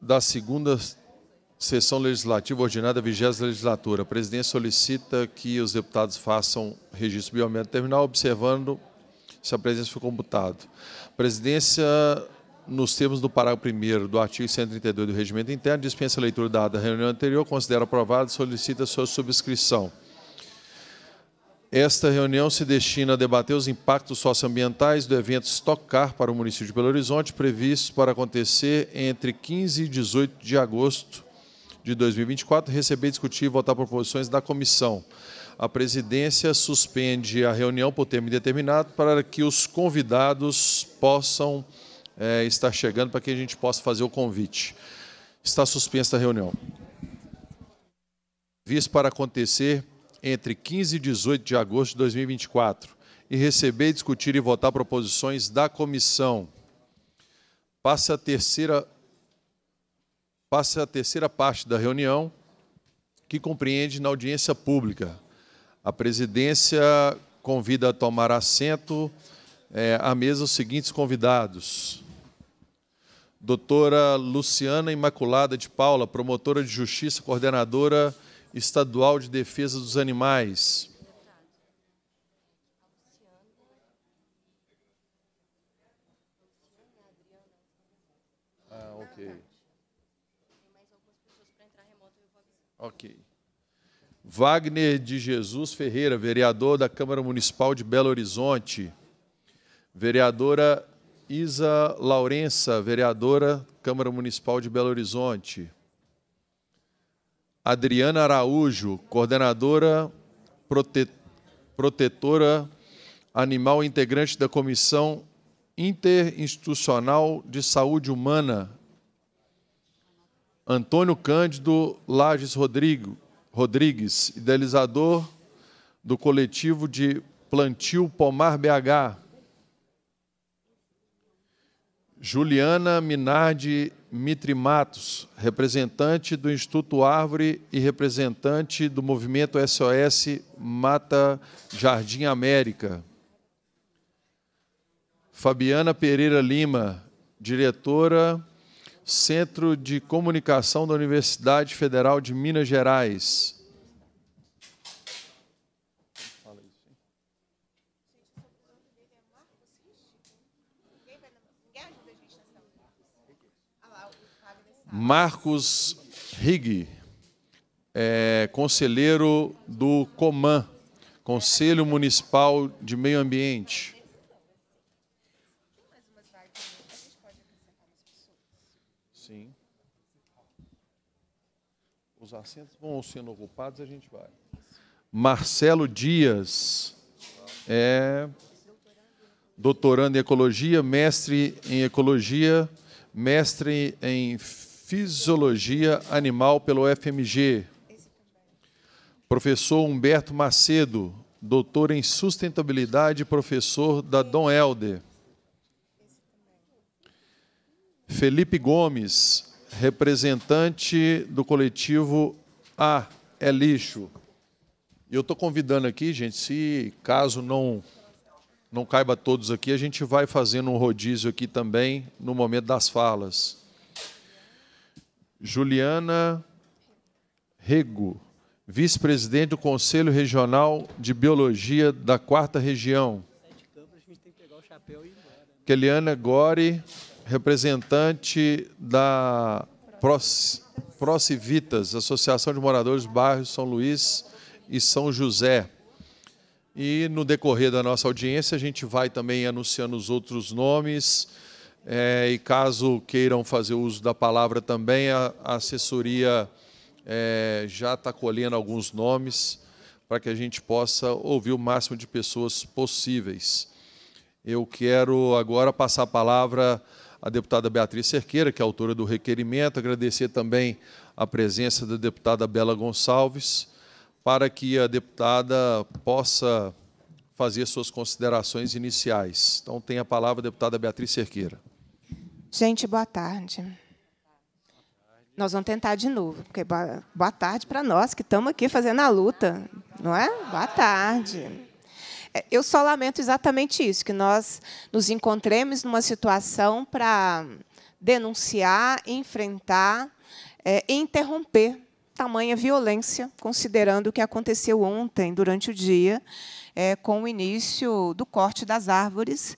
da segunda sessão legislativa ordinária da 20 legislatura. A presidência solicita que os deputados façam registro biométrico terminal, observando se a presença foi computada. A presidência, nos termos do parágrafo 1 do artigo 132 do Regimento Interno, dispensa a leitura da reunião anterior, considera aprovada e solicita sua subscrição. Esta reunião se destina a debater os impactos socioambientais do evento Stock Car para o município de Belo Horizonte, previsto para acontecer entre 15 e 18 de agosto de 2024, receber, discutir e votar proposições da comissão. A presidência suspende a reunião por termo indeterminado para que os convidados possam é, estar chegando, para que a gente possa fazer o convite. Está suspensa a reunião. Visto para acontecer entre 15 e 18 de agosto de 2024 e receber, discutir e votar proposições da comissão. Passe a terceira passa a terceira parte da reunião, que compreende na audiência pública. A presidência convida a tomar assento é, à mesa os seguintes convidados. Doutora Luciana Imaculada de Paula, promotora de justiça, coordenadora Estadual de Defesa dos Animais. Ah, ok. Ok. Wagner de Jesus Ferreira, vereador da Câmara Municipal de Belo Horizonte. Vereadora Isa Laurença, vereadora Câmara Municipal de Belo Horizonte. Adriana Araújo, coordenadora prote... protetora animal integrante da Comissão Interinstitucional de Saúde Humana. Antônio Cândido Lages Rodrigo, Rodrigues, idealizador do coletivo de Plantio Pomar BH. Juliana Minardi Mitre Matos, representante do Instituto Árvore e representante do movimento SOS Mata Jardim América. Fabiana Pereira Lima, diretora Centro de Comunicação da Universidade Federal de Minas Gerais. Marcos Rigue, é, conselheiro do Coman, Conselho Municipal de Meio Ambiente. Sim. Os assentos vão sendo ocupados, a gente vai. Marcelo Dias, é doutorando em ecologia, mestre em ecologia, mestre em Fisiologia Animal pelo FMG. Professor Humberto Macedo, doutor em sustentabilidade e professor da Dom Helder. Felipe Gomes, representante do coletivo A é lixo. eu estou convidando aqui, gente, se caso não não caiba todos aqui, a gente vai fazendo um rodízio aqui também no momento das falas. Juliana Rego, vice-presidente do Conselho Regional de Biologia da Quarta Região. Keliana Gore, representante da Procivitas, Associação de Moradores do Bairro São Luís e São José. E no decorrer da nossa audiência, a gente vai também anunciando os outros nomes é, e caso queiram fazer uso da palavra também, a, a assessoria é, já está colhendo alguns nomes para que a gente possa ouvir o máximo de pessoas possíveis. Eu quero agora passar a palavra à deputada Beatriz Cerqueira, que é autora do requerimento, agradecer também a presença da deputada Bela Gonçalves, para que a deputada possa fazer suas considerações iniciais. Então, tem a palavra a deputada Beatriz Cerqueira. Gente, boa tarde. Nós vamos tentar de novo, porque boa tarde para nós que estamos aqui fazendo a luta, não é? Boa tarde. É, eu só lamento exatamente isso, que nós nos encontremos numa situação para denunciar, enfrentar é, e interromper tamanha violência, considerando o que aconteceu ontem, durante o dia, é, com o início do corte das árvores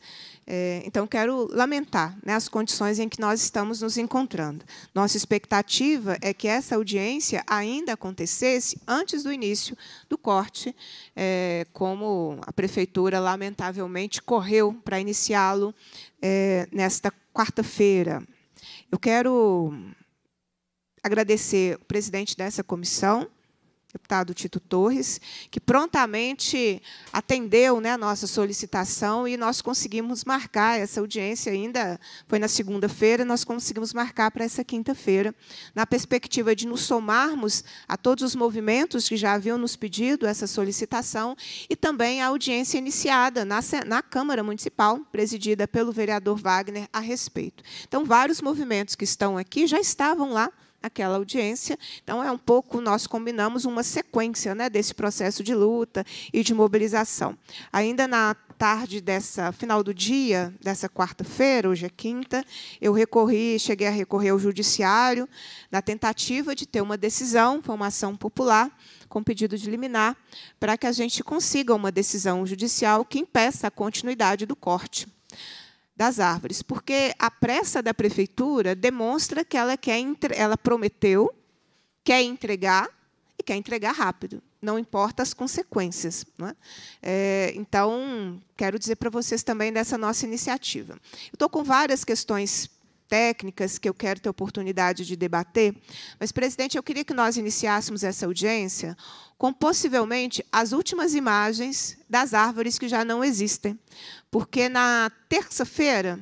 é, então, quero lamentar né, as condições em que nós estamos nos encontrando. Nossa expectativa é que essa audiência ainda acontecesse antes do início do corte, é, como a prefeitura, lamentavelmente, correu para iniciá-lo é, nesta quarta-feira. Eu quero agradecer o presidente dessa comissão, deputado Tito Torres, que prontamente atendeu né, a nossa solicitação e nós conseguimos marcar essa audiência ainda, foi na segunda-feira, nós conseguimos marcar para essa quinta-feira, na perspectiva de nos somarmos a todos os movimentos que já haviam nos pedido essa solicitação e também a audiência iniciada na, na Câmara Municipal, presidida pelo vereador Wagner, a respeito. Então, vários movimentos que estão aqui já estavam lá aquela audiência. Então, é um pouco, nós combinamos uma sequência né, desse processo de luta e de mobilização. Ainda na tarde dessa final do dia, dessa quarta-feira, hoje é quinta, eu recorri, cheguei a recorrer ao judiciário na tentativa de ter uma decisão, foi uma ação popular com pedido de liminar, para que a gente consiga uma decisão judicial que impeça a continuidade do corte das árvores, porque a pressa da prefeitura demonstra que ela quer ela prometeu, quer entregar e quer entregar rápido. Não importa as consequências. É? É, então, quero dizer para vocês também dessa nossa iniciativa. Estou com várias questões técnicas que eu quero ter oportunidade de debater, mas, presidente, eu queria que nós iniciássemos essa audiência com possivelmente as últimas imagens das árvores que já não existem. Porque na terça-feira,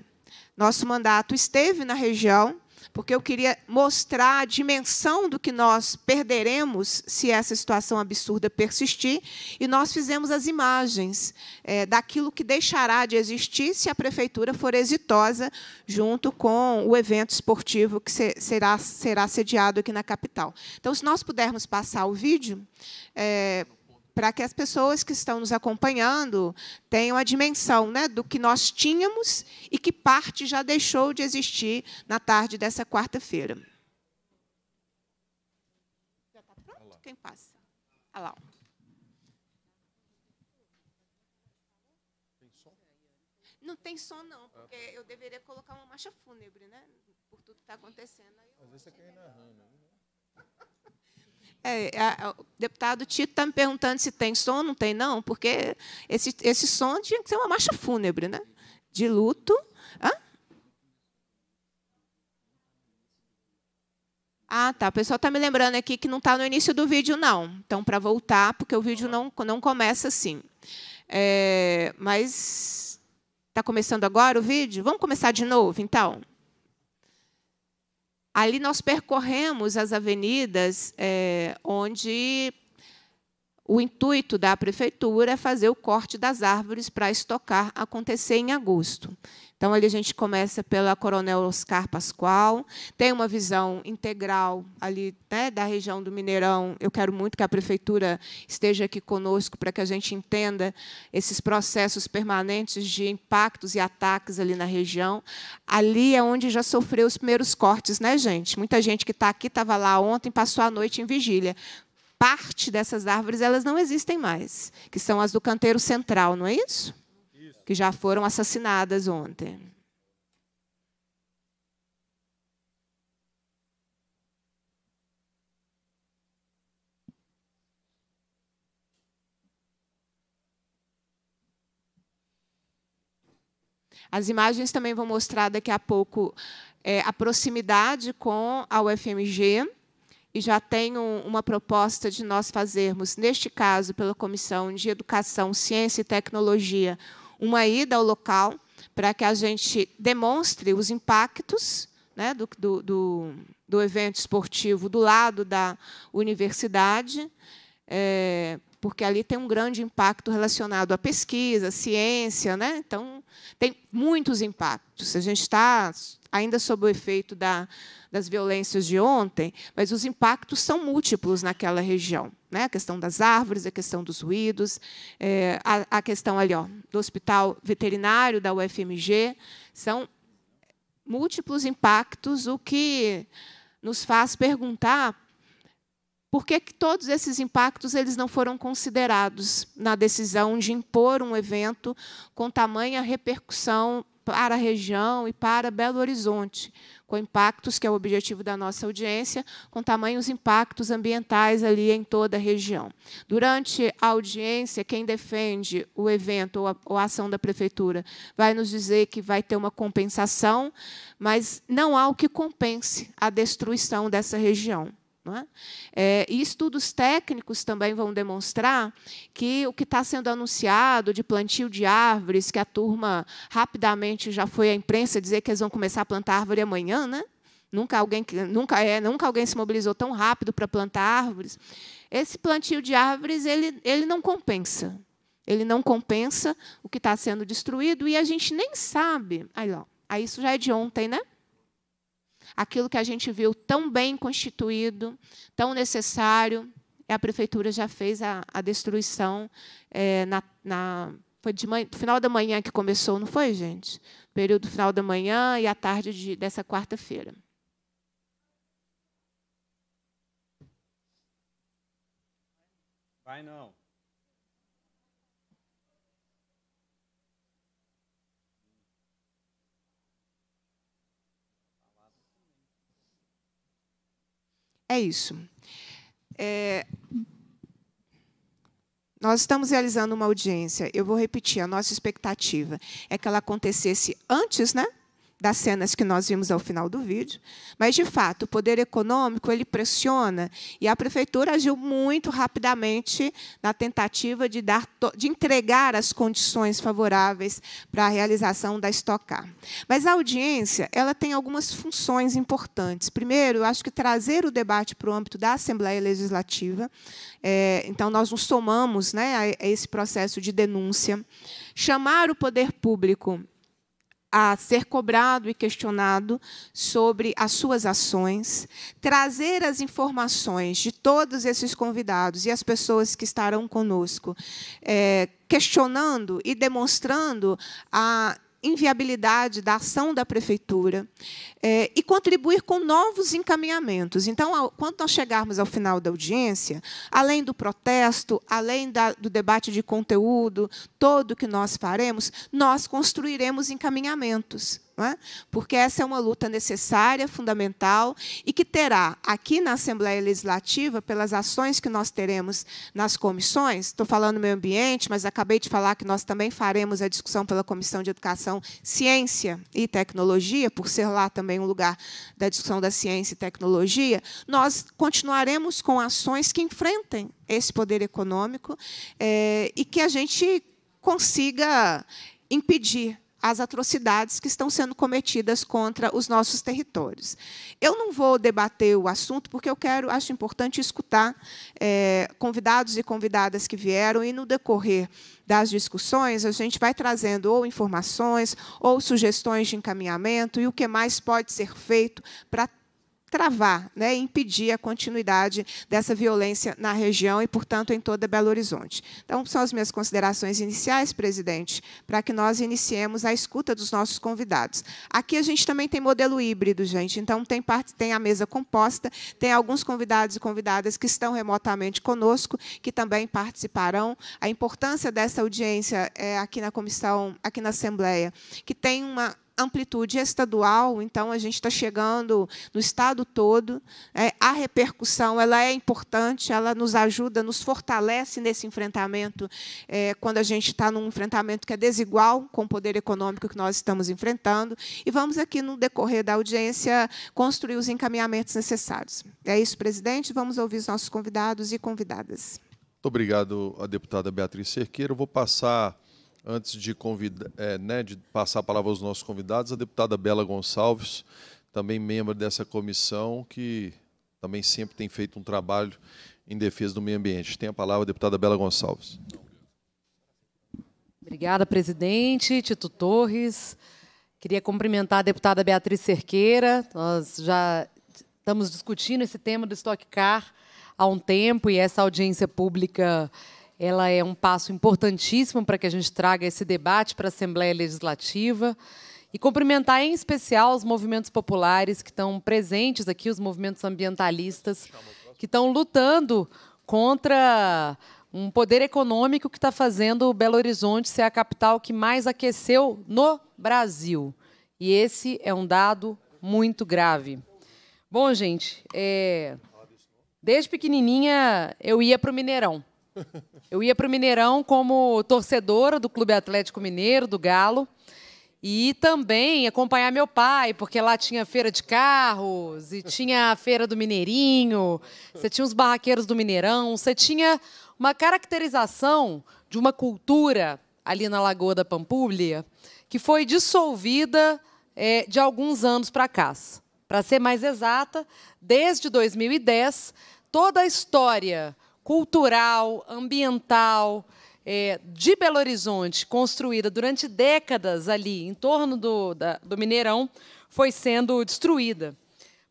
nosso mandato esteve na região porque eu queria mostrar a dimensão do que nós perderemos se essa situação absurda persistir. E nós fizemos as imagens é, daquilo que deixará de existir se a prefeitura for exitosa, junto com o evento esportivo que se, será, será sediado aqui na capital. Então, se nós pudermos passar o vídeo. É, para que as pessoas que estão nos acompanhando tenham a dimensão né, do que nós tínhamos e que parte já deixou de existir na tarde dessa quarta-feira. Já está pronto? Quem passa? Olha lá. Não tem som, não, porque eu deveria colocar uma marcha fúnebre, né? Por tudo que está acontecendo. Às vezes você quer ir narrando. Né? É, a, é, a, é, o deputado Tito está me perguntando se tem som, não tem, não, porque esse, esse som tinha que ser uma marcha fúnebre, né? De luto. Hã? Ah, tá. O pessoal está me lembrando aqui que não está no início do vídeo, não. Então, para voltar, porque o vídeo não, não começa assim. É, mas está começando agora o vídeo? Vamos começar de novo, então? Ali nós percorremos as avenidas é, onde o intuito da prefeitura é fazer o corte das árvores para estocar acontecer em agosto. Então, ali a gente começa pela Coronel Oscar Pascoal, tem uma visão integral ali né, da região do Mineirão. Eu quero muito que a prefeitura esteja aqui conosco para que a gente entenda esses processos permanentes de impactos e ataques ali na região. Ali é onde já sofreu os primeiros cortes, né, gente? Muita gente que está aqui estava lá ontem, passou a noite em vigília parte dessas árvores elas não existem mais, que são as do canteiro central, não é isso? que já foram assassinadas ontem. As imagens também vão mostrar daqui a pouco é, a proximidade com a UFMG. E já tem uma proposta de nós fazermos, neste caso, pela Comissão de Educação, Ciência e Tecnologia, uma ida ao local para que a gente demonstre os impactos né, do, do, do, evento esportivo do lado da universidade, é, porque ali tem um grande impacto relacionado à pesquisa, à ciência. Né? Então, tem muitos impactos. A gente está ainda sob o efeito da, das violências de ontem, mas os impactos são múltiplos naquela região. Né? A questão das árvores, a questão dos ruídos, é, a, a, questão ali, ó, do hospital veterinário da UFMG, são múltiplos impactos, o que nos faz perguntar por que, que todos esses impactos eles não foram considerados na decisão de impor um evento com tamanha repercussão para a região e para Belo Horizonte, com impactos, que é o objetivo da nossa audiência, com tamanhos impactos ambientais ali em toda a região. Durante a audiência, quem defende o evento ou a, ou a ação da prefeitura vai nos dizer que vai ter uma compensação, mas não há o que compense a destruição dessa região. É? É, e estudos técnicos também vão demonstrar que o que está sendo anunciado de plantio de árvores, que a turma rapidamente já foi à imprensa dizer que eles vão começar a plantar árvore amanhã, né? Nunca alguém, nunca, é, nunca alguém se mobilizou tão rápido para plantar árvores. Esse plantio de árvores ele, ele não compensa. Ele não compensa o que está sendo destruído e a gente nem sabe. Aí, ó, aí isso já é de ontem, né? aquilo que a gente viu tão bem constituído, tão necessário. A prefeitura já fez a, a destruição é, na, na foi de manhã, final da manhã que começou, não foi, gente? Período final da manhã e à tarde de, dessa quarta-feira. Vai não. É isso. É... Nós estamos realizando uma audiência. Eu vou repetir, a nossa expectativa é que ela acontecesse antes, né? das cenas que nós vimos ao final do vídeo, mas de fato o poder econômico ele pressiona e a prefeitura agiu muito rapidamente na tentativa de dar de entregar as condições favoráveis para a realização da estocar. Mas a audiência ela tem algumas funções importantes. Primeiro, eu acho que trazer o debate para o âmbito da Assembleia Legislativa. É, então nós nos somamos, né, a esse processo de denúncia, chamar o poder público a ser cobrado e questionado sobre as suas ações, trazer as informações de todos esses convidados e as pessoas que estarão conosco, é, questionando e demonstrando a inviabilidade da ação da prefeitura é, e contribuir com novos encaminhamentos. Então, ao, quando nós chegarmos ao final da audiência, além do protesto, além da, do debate de conteúdo todo que nós faremos, nós construiremos encaminhamentos é? porque essa é uma luta necessária, fundamental, e que terá aqui na Assembleia Legislativa, pelas ações que nós teremos nas comissões, estou falando meio ambiente, mas acabei de falar que nós também faremos a discussão pela Comissão de Educação, Ciência e Tecnologia, por ser lá também um lugar da discussão da ciência e tecnologia, nós continuaremos com ações que enfrentem esse poder econômico é, e que a gente consiga impedir as atrocidades que estão sendo cometidas contra os nossos territórios. Eu não vou debater o assunto, porque eu quero, acho importante escutar é, convidados e convidadas que vieram, e no decorrer das discussões, a gente vai trazendo ou informações ou sugestões de encaminhamento e o que mais pode ser feito para travar, né, impedir a continuidade dessa violência na região e, portanto, em toda Belo Horizonte. Então, são as minhas considerações iniciais, presidente, para que nós iniciemos a escuta dos nossos convidados. Aqui a gente também tem modelo híbrido, gente. Então, tem parte, tem a mesa composta, tem alguns convidados e convidadas que estão remotamente conosco, que também participarão. A importância dessa audiência é, aqui na comissão, aqui na Assembleia, que tem uma amplitude estadual, então a gente está chegando no estado todo. É, a repercussão ela é importante, ela nos ajuda, nos fortalece nesse enfrentamento, é, quando a gente está num enfrentamento que é desigual com o poder econômico que nós estamos enfrentando. E vamos aqui, no decorrer da audiência, construir os encaminhamentos necessários. É isso, presidente. Vamos ouvir os nossos convidados e convidadas. Muito obrigado, a deputada Beatriz Cerqueira. vou passar antes de, é, né, de passar a palavra aos nossos convidados, a deputada Bela Gonçalves, também membro dessa comissão, que também sempre tem feito um trabalho em defesa do meio ambiente. Tem a palavra a deputada Bela Gonçalves. Obrigada, presidente, Tito Torres. Queria cumprimentar a deputada Beatriz Cerqueira. Nós já estamos discutindo esse tema do Stock Car há um tempo e essa audiência pública ela é um passo importantíssimo para que a gente traga esse debate para a Assembleia Legislativa e cumprimentar em especial os movimentos populares que estão presentes aqui, os movimentos ambientalistas que estão lutando contra um poder econômico que está fazendo Belo Horizonte ser a capital que mais aqueceu no Brasil. E esse é um dado muito grave. Bom, gente, é... desde pequenininha eu ia para o Mineirão. Eu ia para o Mineirão como torcedora do Clube Atlético Mineiro, do Galo, e também acompanhar meu pai, porque lá tinha feira de carros e tinha a feira do Mineirinho, você tinha os barraqueiros do Mineirão, você tinha uma caracterização de uma cultura ali na Lagoa da Pampulha que foi dissolvida é, de alguns anos para cá. Para ser mais exata, desde 2010, toda a história cultural, ambiental é, de Belo Horizonte, construída durante décadas ali em torno do, da, do Mineirão, foi sendo destruída.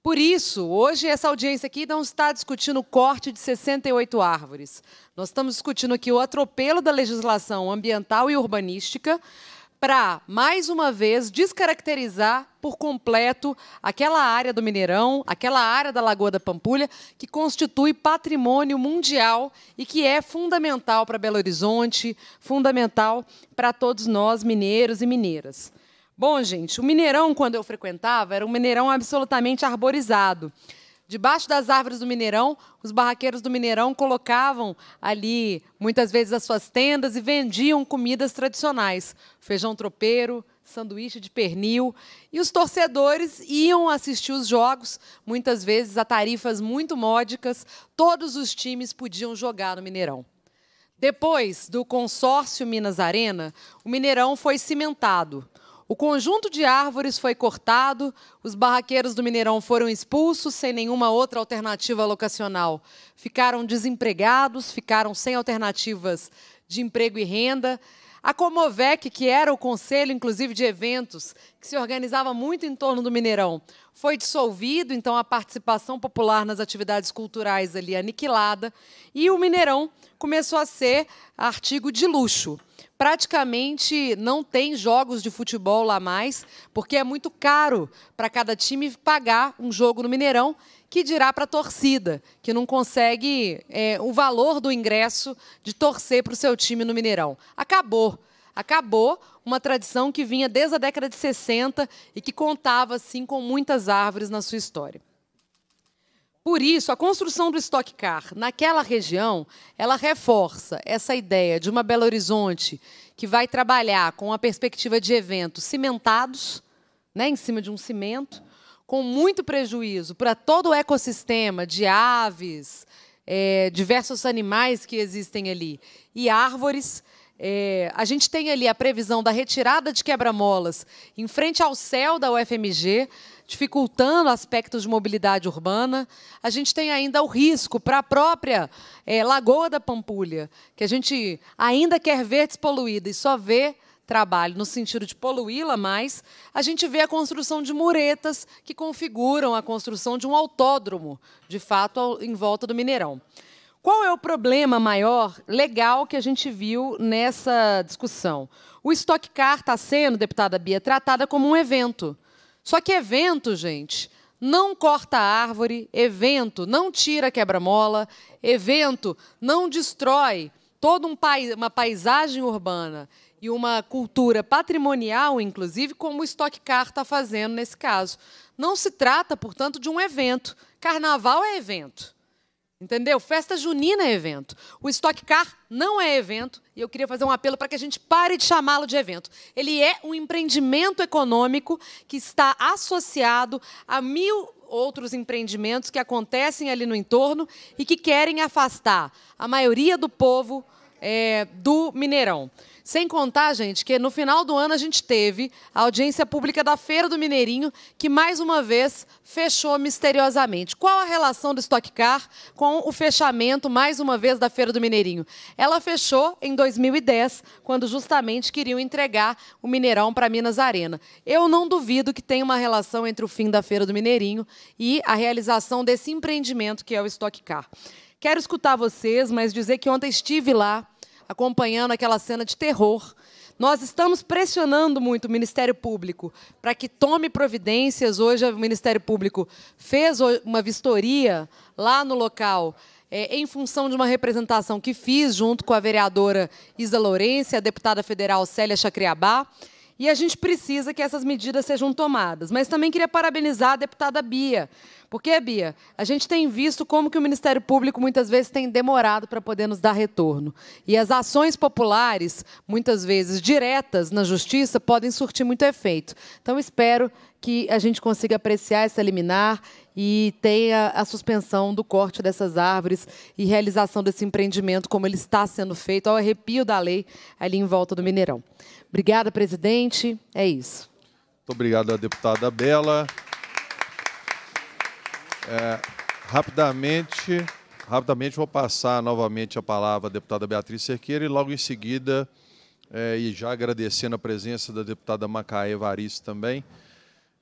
Por isso, hoje essa audiência aqui não está discutindo o corte de 68 árvores. Nós estamos discutindo aqui o atropelo da legislação ambiental e urbanística para, mais uma vez, descaracterizar por completo aquela área do Mineirão, aquela área da Lagoa da Pampulha, que constitui patrimônio mundial e que é fundamental para Belo Horizonte, fundamental para todos nós, mineiros e mineiras. Bom, gente, o Mineirão, quando eu frequentava, era um Mineirão absolutamente arborizado. Debaixo das árvores do Mineirão, os barraqueiros do Mineirão colocavam ali, muitas vezes, as suas tendas e vendiam comidas tradicionais: feijão tropeiro, sanduíche de pernil. E os torcedores iam assistir os jogos, muitas vezes a tarifas muito módicas. Todos os times podiam jogar no Mineirão. Depois do consórcio Minas Arena, o Mineirão foi cimentado. O conjunto de árvores foi cortado, os barraqueiros do Mineirão foram expulsos sem nenhuma outra alternativa locacional. Ficaram desempregados, ficaram sem alternativas de emprego e renda. A Comovec, que era o conselho, inclusive, de eventos, que se organizava muito em torno do Mineirão, foi dissolvido, então a participação popular nas atividades culturais ali aniquilada, e o Mineirão começou a ser artigo de luxo praticamente não tem jogos de futebol lá mais, porque é muito caro para cada time pagar um jogo no Mineirão, que dirá para a torcida, que não consegue é, o valor do ingresso de torcer para o seu time no Mineirão. Acabou. Acabou uma tradição que vinha desde a década de 60 e que contava, assim, com muitas árvores na sua história. Por isso, a construção do Stock Car naquela região, ela reforça essa ideia de uma Belo Horizonte que vai trabalhar com a perspectiva de eventos cimentados, né, em cima de um cimento, com muito prejuízo para todo o ecossistema de aves, é, diversos animais que existem ali e árvores. É, a gente tem ali a previsão da retirada de quebra-molas em frente ao céu da UFMG, dificultando aspectos de mobilidade urbana. A gente tem ainda o risco para a própria é, Lagoa da Pampulha, que a gente ainda quer ver despoluída e só vê trabalho no sentido de poluí-la mais, a gente vê a construção de muretas que configuram a construção de um autódromo, de fato, em volta do Mineirão. Qual é o problema maior legal que a gente viu nessa discussão? O Stock Car está sendo, deputada Bia, tratada como um evento. Só que evento, gente, não corta a árvore, evento não tira quebra-mola, evento não destrói toda um uma paisagem urbana e uma cultura patrimonial, inclusive, como o Stock Car está fazendo nesse caso. Não se trata, portanto, de um evento. Carnaval é evento. Entendeu? Festa junina é evento. O Stock Car não é evento, e eu queria fazer um apelo para que a gente pare de chamá-lo de evento. Ele é um empreendimento econômico que está associado a mil outros empreendimentos que acontecem ali no entorno e que querem afastar a maioria do povo é, do Mineirão. Sem contar, gente, que no final do ano a gente teve a audiência pública da Feira do Mineirinho, que mais uma vez fechou misteriosamente. Qual a relação do Stock Car com o fechamento, mais uma vez, da Feira do Mineirinho? Ela fechou em 2010, quando justamente queriam entregar o Mineirão para Minas Arena. Eu não duvido que tenha uma relação entre o fim da Feira do Mineirinho e a realização desse empreendimento que é o Stock Car. Quero escutar vocês, mas dizer que ontem estive lá acompanhando aquela cena de terror. Nós estamos pressionando muito o Ministério Público para que tome providências. Hoje, o Ministério Público fez uma vistoria lá no local. É, em função de uma representação que fiz junto com a vereadora Isa Lourenço e a deputada federal Célia Chacriabá, e a gente precisa que essas medidas sejam tomadas. Mas também queria parabenizar a deputada Bia. Porque, Bia, a gente tem visto como que o Ministério Público muitas vezes tem demorado para poder nos dar retorno. E as ações populares, muitas vezes diretas na justiça, podem surtir muito efeito. Então, espero que a gente consiga apreciar essa liminar e tenha a suspensão do corte dessas árvores e realização desse empreendimento como ele está sendo feito, ao arrepio da lei ali em volta do Mineirão. Obrigada, presidente. É isso. Muito obrigado deputada Bela. É, rapidamente, rapidamente vou passar novamente a palavra à deputada Beatriz Cerqueira e logo em seguida, é, e já agradecendo a presença da deputada Macaé Varice também,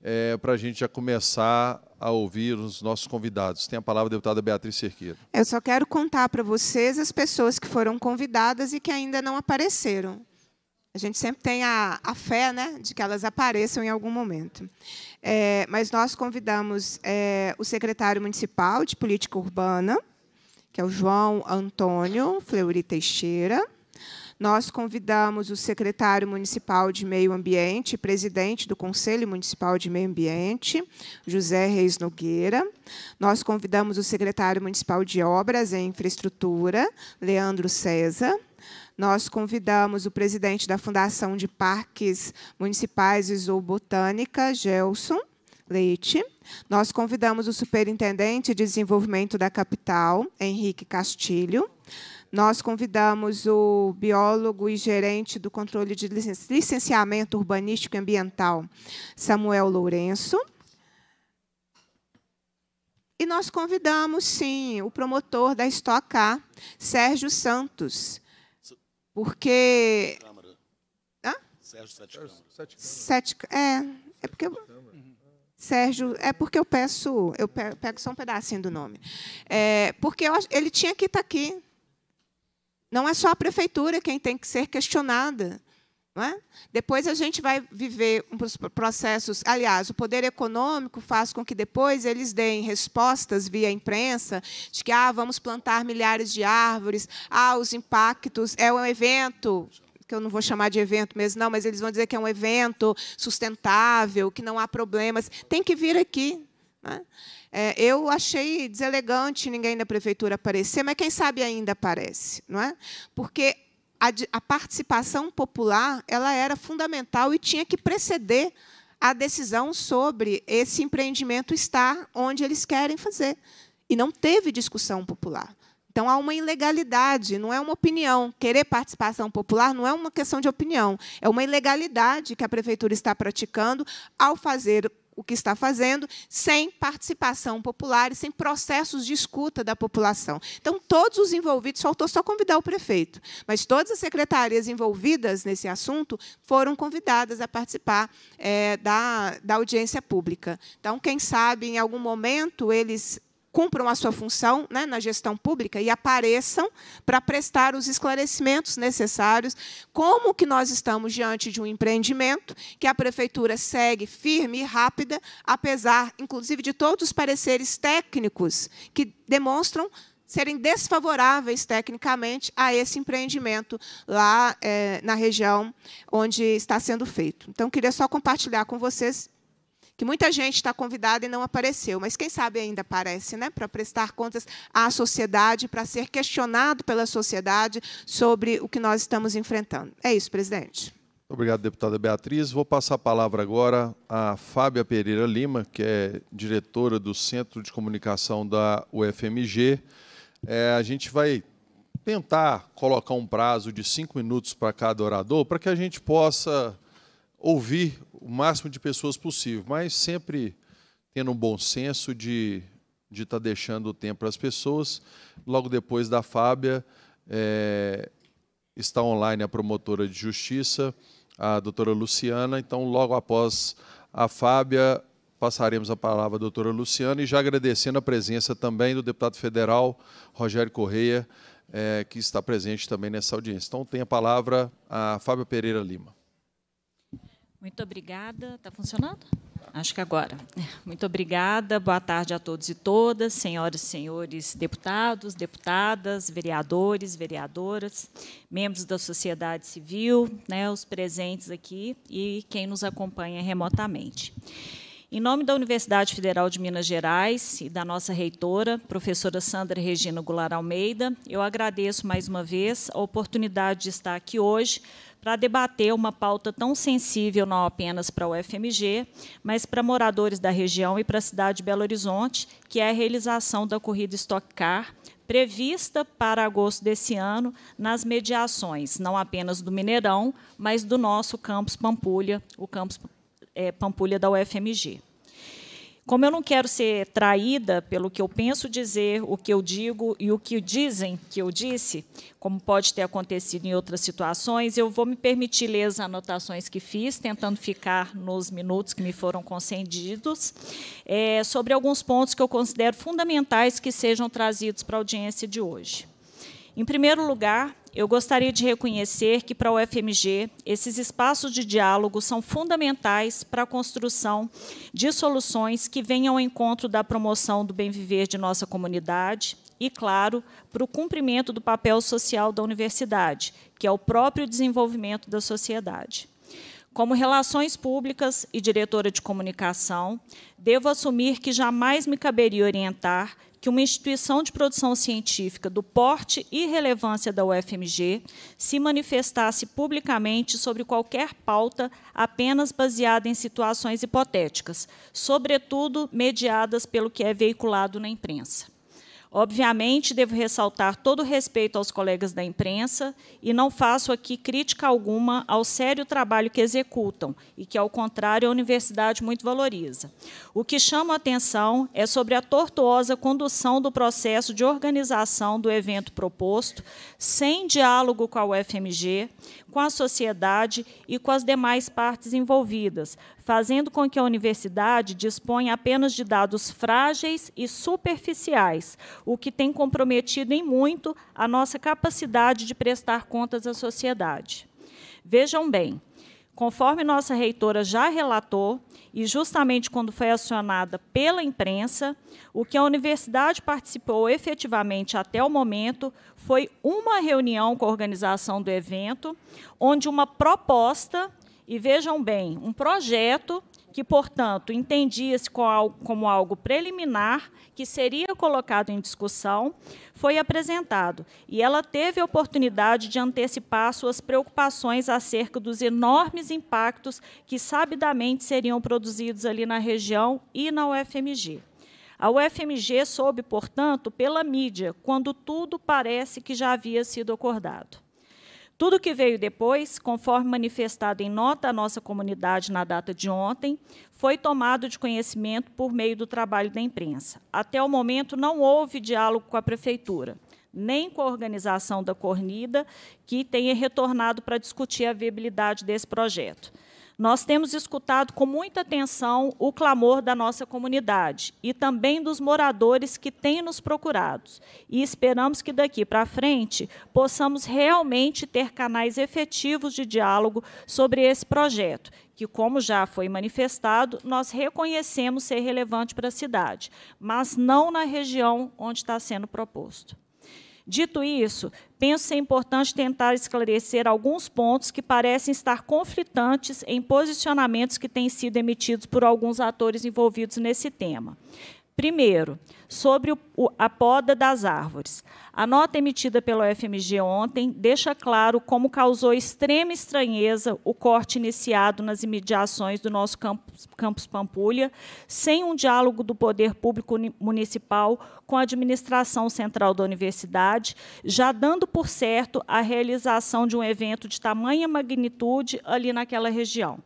é, para a gente já começar a ouvir os nossos convidados. Tem a palavra a deputada Beatriz Cerqueira. Eu só quero contar para vocês as pessoas que foram convidadas e que ainda não apareceram. A gente sempre tem a, a fé né, de que elas apareçam em algum momento. É, mas nós convidamos é, o secretário municipal de Política Urbana, que é o João Antônio Fleury Teixeira nós convidamos o secretário municipal de Meio Ambiente, presidente do Conselho Municipal de Meio Ambiente, José Reis Nogueira. Nós convidamos o secretário municipal de Obras e Infraestrutura, Leandro César. Nós convidamos o presidente da Fundação de Parques Municipais e Zoobotânica, Gelson. Leite. Nós convidamos o superintendente de desenvolvimento da capital, Henrique Castilho. Nós convidamos o biólogo e gerente do controle de licenciamento urbanístico e ambiental, Samuel Lourenço. E nós convidamos, sim, o promotor da Stock Sérgio Santos, porque... Hã? Sérgio Sete Câmara. Sete, é, é porque... Uhum. Sérgio, é porque eu peço, eu pego só um pedacinho do nome. É, porque eu, ele tinha que estar tá aqui não é só a prefeitura quem tem que ser questionada. É? Depois a gente vai viver os processos. Aliás, o poder econômico faz com que depois eles deem respostas via imprensa de que ah, vamos plantar milhares de árvores, ah, os impactos, é um evento que eu não vou chamar de evento mesmo, não, mas eles vão dizer que é um evento sustentável, que não há problemas. Tem que vir aqui. Né? É, eu achei deselegante ninguém da prefeitura aparecer, mas quem sabe ainda aparece, não é? Porque a, a participação popular ela era fundamental e tinha que preceder a decisão sobre esse empreendimento estar onde eles querem fazer. E não teve discussão popular. Então há uma ilegalidade, não é uma opinião. Querer participação popular não é uma questão de opinião, é uma ilegalidade que a prefeitura está praticando ao fazer o que está fazendo, sem participação popular e sem processos de escuta da população. Então, todos os envolvidos, faltou só convidar o prefeito, mas todas as secretarias envolvidas nesse assunto foram convidadas a participar é, da, da audiência pública. Então, quem sabe, em algum momento, eles cumpram a sua função né, na gestão pública e apareçam para prestar os esclarecimentos necessários, como que nós estamos diante de um empreendimento que a prefeitura segue firme e rápida, apesar, inclusive, de todos os pareceres técnicos que demonstram serem desfavoráveis tecnicamente a esse empreendimento lá é, na região onde está sendo feito. Então, queria só compartilhar com vocês que muita gente está convidada e não apareceu, mas quem sabe ainda aparece, né, para prestar contas à sociedade, para ser questionado pela sociedade sobre o que nós estamos enfrentando. É isso, presidente. Obrigado, deputada Beatriz. Vou passar a palavra agora à Fábia Pereira Lima, que é diretora do Centro de Comunicação da UFMG. É, a gente vai tentar colocar um prazo de cinco minutos para cada orador, para que a gente possa ouvir o máximo de pessoas possível, mas sempre tendo um bom senso de de estar tá deixando o tempo para as pessoas. Logo depois da Fábia, é, está online a promotora de justiça, a doutora Luciana. Então, logo após a Fábia, passaremos a palavra à doutora Luciana e já agradecendo a presença também do deputado federal Rogério Correia, é, que está presente também nessa audiência. Então, tem a palavra a Fábia Pereira Lima. Muito obrigada. Está funcionando? Acho que agora. Muito obrigada. Boa tarde a todos e todas, senhoras e senhores deputados, deputadas, vereadores, vereadoras, membros da sociedade civil, né, os presentes aqui e quem nos acompanha remotamente. Em nome da Universidade Federal de Minas Gerais e da nossa reitora, professora Sandra Regina Goulart Almeida, eu agradeço mais uma vez a oportunidade de estar aqui hoje para debater uma pauta tão sensível não apenas para o UFMG, mas para moradores da região e para a cidade de Belo Horizonte, que é a realização da corrida Stock Car, prevista para agosto desse ano nas mediações, não apenas do Mineirão, mas do nosso campus Pampulha, o campus é, Pampulha da UFMG. Como eu não quero ser traída pelo que eu penso dizer, o que eu digo e o que dizem que eu disse, como pode ter acontecido em outras situações, eu vou me permitir ler as anotações que fiz, tentando ficar nos minutos que me foram concedidos, é, sobre alguns pontos que eu considero fundamentais que sejam trazidos para a audiência de hoje. Em primeiro lugar, eu gostaria de reconhecer que, para o UFMG, esses espaços de diálogo são fundamentais para a construção de soluções que venham ao encontro da promoção do bem viver de nossa comunidade e, claro, para o cumprimento do papel social da universidade, que é o próprio desenvolvimento da sociedade. Como relações públicas e diretora de comunicação, devo assumir que jamais me caberia orientar que uma instituição de produção científica do porte e relevância da UFMG se manifestasse publicamente sobre qualquer pauta apenas baseada em situações hipotéticas, sobretudo mediadas pelo que é veiculado na imprensa. Obviamente, devo ressaltar todo o respeito aos colegas da imprensa e não faço aqui crítica alguma ao sério trabalho que executam e que, ao contrário, a universidade muito valoriza. O que chama a atenção é sobre a tortuosa condução do processo de organização do evento proposto, sem diálogo com a UFMG, com a sociedade e com as demais partes envolvidas, fazendo com que a universidade disponha apenas de dados frágeis e superficiais, o que tem comprometido em muito a nossa capacidade de prestar contas à sociedade. Vejam bem, conforme nossa reitora já relatou, e justamente quando foi acionada pela imprensa, o que a universidade participou efetivamente até o momento foi uma reunião com a organização do evento, onde uma proposta, e vejam bem, um projeto que, portanto, entendia-se como algo preliminar que seria colocado em discussão, foi apresentado, e ela teve a oportunidade de antecipar suas preocupações acerca dos enormes impactos que sabidamente seriam produzidos ali na região e na UFMG. A UFMG soube, portanto, pela mídia, quando tudo parece que já havia sido acordado. Tudo que veio depois, conforme manifestado em nota à nossa comunidade na data de ontem, foi tomado de conhecimento por meio do trabalho da imprensa. Até o momento, não houve diálogo com a Prefeitura, nem com a organização da Cornida, que tenha retornado para discutir a viabilidade desse projeto nós temos escutado com muita atenção o clamor da nossa comunidade e também dos moradores que têm nos procurado. E esperamos que daqui para frente possamos realmente ter canais efetivos de diálogo sobre esse projeto, que, como já foi manifestado, nós reconhecemos ser relevante para a cidade, mas não na região onde está sendo proposto. Dito isso, penso ser importante tentar esclarecer alguns pontos que parecem estar conflitantes em posicionamentos que têm sido emitidos por alguns atores envolvidos nesse tema. Primeiro, sobre o, a poda das árvores. A nota emitida pelo FMG ontem deixa claro como causou extrema estranheza o corte iniciado nas imediações do nosso campus, campus Pampulha, sem um diálogo do poder público municipal com a administração central da universidade, já dando por certo a realização de um evento de tamanha magnitude ali naquela região.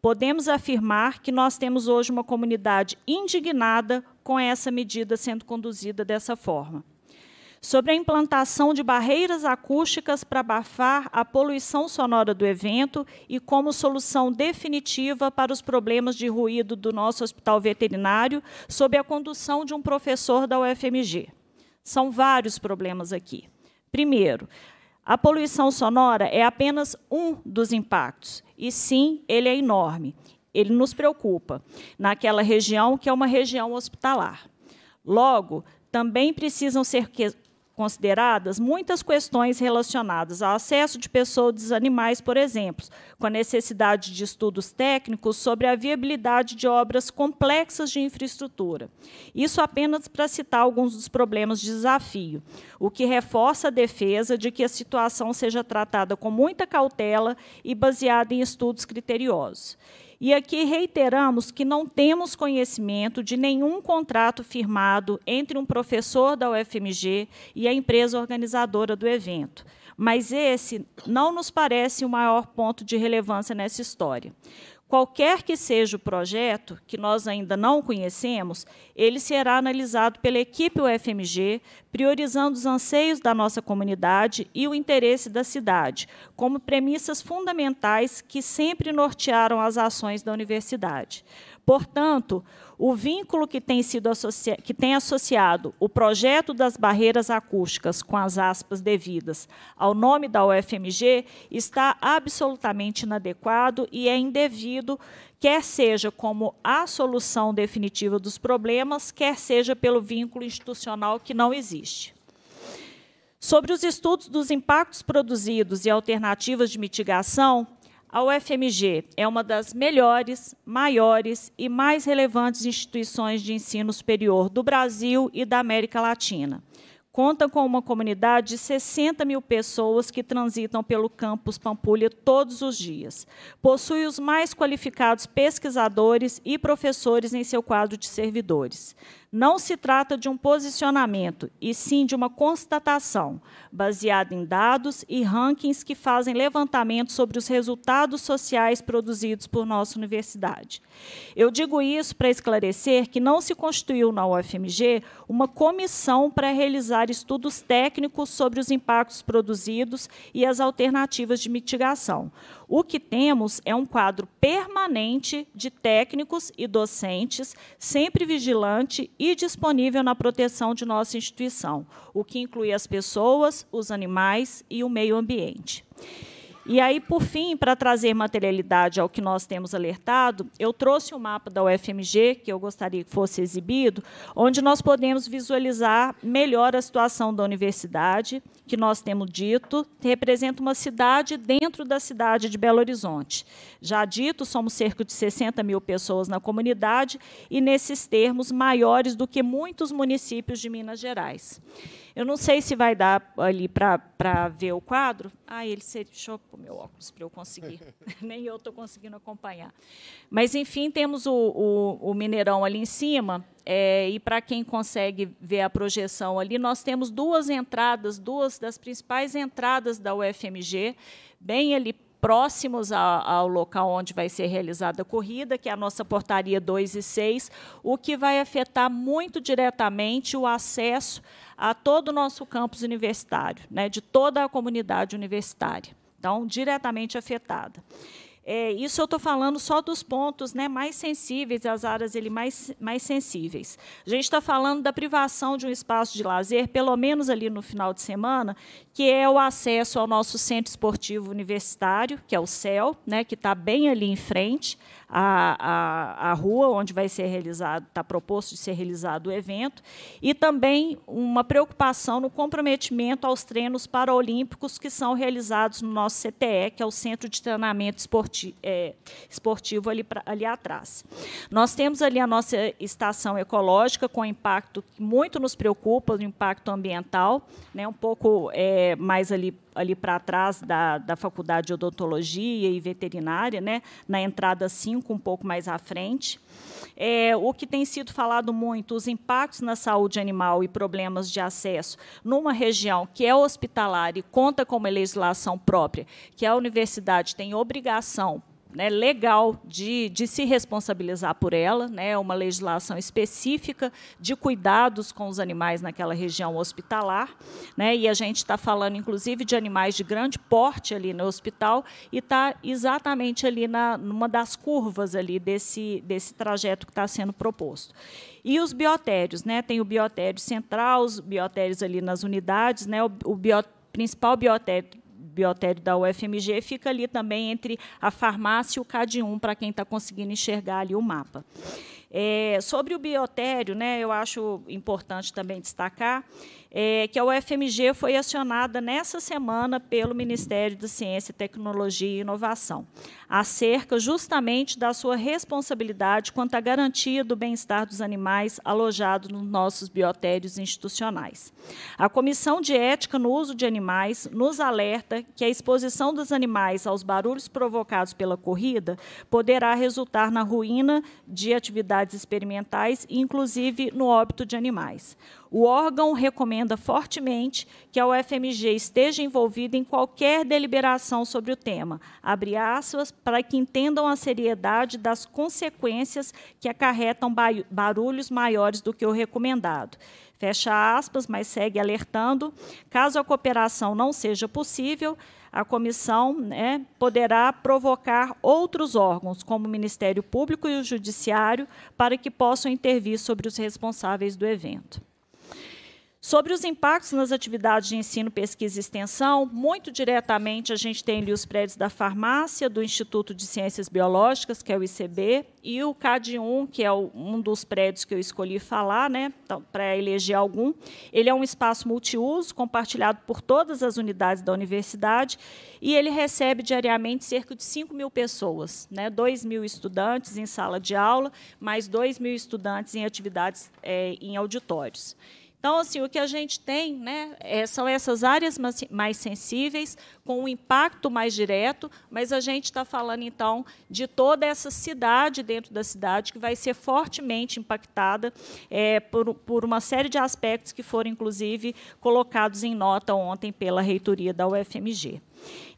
Podemos afirmar que nós temos hoje uma comunidade indignada com essa medida sendo conduzida dessa forma. Sobre a implantação de barreiras acústicas para abafar a poluição sonora do evento e como solução definitiva para os problemas de ruído do nosso hospital veterinário, sob a condução de um professor da UFMG. São vários problemas aqui. Primeiro, a poluição sonora é apenas um dos impactos, e sim, ele é enorme. Ele nos preocupa naquela região que é uma região hospitalar. Logo, também precisam ser consideradas muitas questões relacionadas ao acesso de pessoas e animais, por exemplo, com a necessidade de estudos técnicos sobre a viabilidade de obras complexas de infraestrutura. Isso apenas para citar alguns dos problemas de desafio, o que reforça a defesa de que a situação seja tratada com muita cautela e baseada em estudos criteriosos. E aqui reiteramos que não temos conhecimento de nenhum contrato firmado entre um professor da UFMG e a empresa organizadora do evento. Mas esse não nos parece o maior ponto de relevância nessa história. Qualquer que seja o projeto, que nós ainda não conhecemos, ele será analisado pela equipe UFMG, priorizando os anseios da nossa comunidade e o interesse da cidade, como premissas fundamentais que sempre nortearam as ações da universidade. Portanto, o vínculo que tem, sido associa que tem associado o projeto das barreiras acústicas, com as aspas devidas, ao nome da UFMG está absolutamente inadequado e é indevido, quer seja como a solução definitiva dos problemas, quer seja pelo vínculo institucional que não existe. Sobre os estudos dos impactos produzidos e alternativas de mitigação, a UFMG é uma das melhores, maiores e mais relevantes instituições de ensino superior do Brasil e da América Latina. Conta com uma comunidade de 60 mil pessoas que transitam pelo campus Pampulha todos os dias. Possui os mais qualificados pesquisadores e professores em seu quadro de servidores. Não se trata de um posicionamento, e sim de uma constatação, baseada em dados e rankings que fazem levantamento sobre os resultados sociais produzidos por nossa universidade. Eu digo isso para esclarecer que não se constituiu na UFMG uma comissão para realizar estudos técnicos sobre os impactos produzidos e as alternativas de mitigação. O que temos é um quadro permanente de técnicos e docentes, sempre vigilante e disponível na proteção de nossa instituição, o que inclui as pessoas, os animais e o meio ambiente. E aí, por fim, para trazer materialidade ao que nós temos alertado, eu trouxe o um mapa da UFMG, que eu gostaria que fosse exibido, onde nós podemos visualizar melhor a situação da universidade, que nós temos dito, representa uma cidade dentro da cidade de Belo Horizonte. Já dito, somos cerca de 60 mil pessoas na comunidade e, nesses termos, maiores do que muitos municípios de Minas Gerais. Eu não sei se vai dar ali para ver o quadro. Ah, ele se... Deixa eu pôr meu óculos para eu conseguir. Nem eu estou conseguindo acompanhar. Mas, enfim, temos o, o, o Mineirão ali em cima. É, e para quem consegue ver a projeção ali, nós temos duas entradas, duas das principais entradas da UFMG, bem ali próximos ao local onde vai ser realizada a corrida, que é a nossa portaria 2 e 6, o que vai afetar muito diretamente o acesso a todo o nosso campus universitário, né, de toda a comunidade universitária. Então, diretamente afetada. É, isso eu estou falando só dos pontos né, mais sensíveis, as áreas ele, mais, mais sensíveis. A gente está falando da privação de um espaço de lazer, pelo menos ali no final de semana, que é o acesso ao nosso centro esportivo universitário, que é o CEL, né, que está bem ali em frente à, à, à rua onde vai ser realizado, está proposto de ser realizado o evento, e também uma preocupação no comprometimento aos treinos paralímpicos que são realizados no nosso CTE, que é o Centro de Treinamento Esportivo, é, esportivo ali, ali atrás. Nós temos ali a nossa estação ecológica com impacto que muito nos preocupa, o impacto ambiental, né, um pouco é, mais ali, ali para trás da, da Faculdade de Odontologia e Veterinária, né, na entrada 5, um pouco mais à frente. É, o que tem sido falado muito, os impactos na saúde animal e problemas de acesso numa região que é hospitalar e conta com uma legislação própria, que a universidade tem obrigação né, legal de, de se responsabilizar por ela, né, é uma legislação específica de cuidados com os animais naquela região hospitalar. Né, e a gente está falando, inclusive, de animais de grande porte ali no hospital e está exatamente ali na, numa das curvas ali desse, desse trajeto que está sendo proposto. E os biotérios, né? Tem o biotério central, os biotérios ali nas unidades, né? O, o bio, principal biotério biotério da UFMG fica ali também entre a farmácia e o CAD 1, para quem está conseguindo enxergar ali o mapa. É, sobre o biotério, né, eu acho importante também destacar é, que a UFMG foi acionada nessa semana pelo Ministério da Ciência, Tecnologia e Inovação, acerca justamente da sua responsabilidade quanto à garantia do bem-estar dos animais alojados nos nossos biotérios institucionais. A Comissão de Ética no Uso de Animais nos alerta que a exposição dos animais aos barulhos provocados pela corrida poderá resultar na ruína de atividades experimentais, inclusive no óbito de animais. O órgão recomenda fortemente que a UFMG esteja envolvida em qualquer deliberação sobre o tema, abre aspas, para que entendam a seriedade das consequências que acarretam barulhos maiores do que o recomendado fecha aspas, mas segue alertando. Caso a cooperação não seja possível, a comissão né, poderá provocar outros órgãos, como o Ministério Público e o Judiciário, para que possam intervir sobre os responsáveis do evento. Sobre os impactos nas atividades de ensino, pesquisa e extensão, muito diretamente a gente tem ali os prédios da farmácia, do Instituto de Ciências Biológicas, que é o ICB, e o CAD1, que é um dos prédios que eu escolhi falar, né, então, para eleger algum. Ele é um espaço multiuso, compartilhado por todas as unidades da universidade, e ele recebe diariamente cerca de 5 mil pessoas, né, 2 mil estudantes em sala de aula, mais 2 mil estudantes em atividades é, em auditórios. Então, assim, o que a gente tem né, é, são essas áreas mais sensíveis, com um impacto mais direto, mas a gente está falando, então, de toda essa cidade dentro da cidade que vai ser fortemente impactada é, por, por uma série de aspectos que foram, inclusive, colocados em nota ontem pela reitoria da UFMG.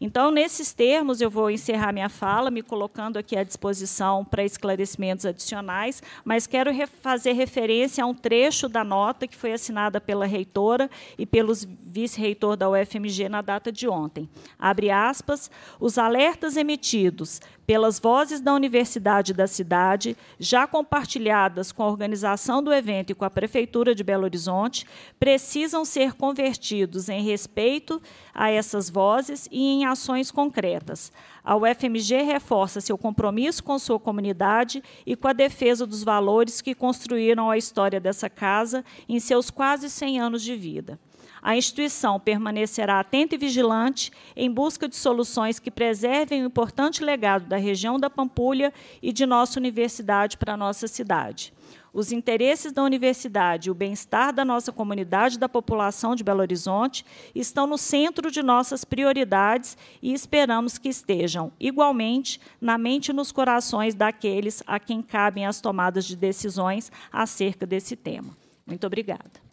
Então, nesses termos, eu vou encerrar minha fala, me colocando aqui à disposição para esclarecimentos adicionais, mas quero fazer referência a um trecho da nota que foi assinada pela reitora e pelos vice-reitor da UFMG na data de ontem. Abre aspas, os alertas emitidos pelas vozes da Universidade da cidade, já compartilhadas com a organização do evento e com a Prefeitura de Belo Horizonte, precisam ser convertidos em respeito a essas vozes e em ações concretas. A UFMG reforça seu compromisso com sua comunidade e com a defesa dos valores que construíram a história dessa casa em seus quase 100 anos de vida. A instituição permanecerá atenta e vigilante em busca de soluções que preservem o importante legado da região da Pampulha e de nossa universidade para a nossa cidade os interesses da universidade e o bem-estar da nossa comunidade e da população de Belo Horizonte estão no centro de nossas prioridades e esperamos que estejam igualmente na mente e nos corações daqueles a quem cabem as tomadas de decisões acerca desse tema. Muito obrigada.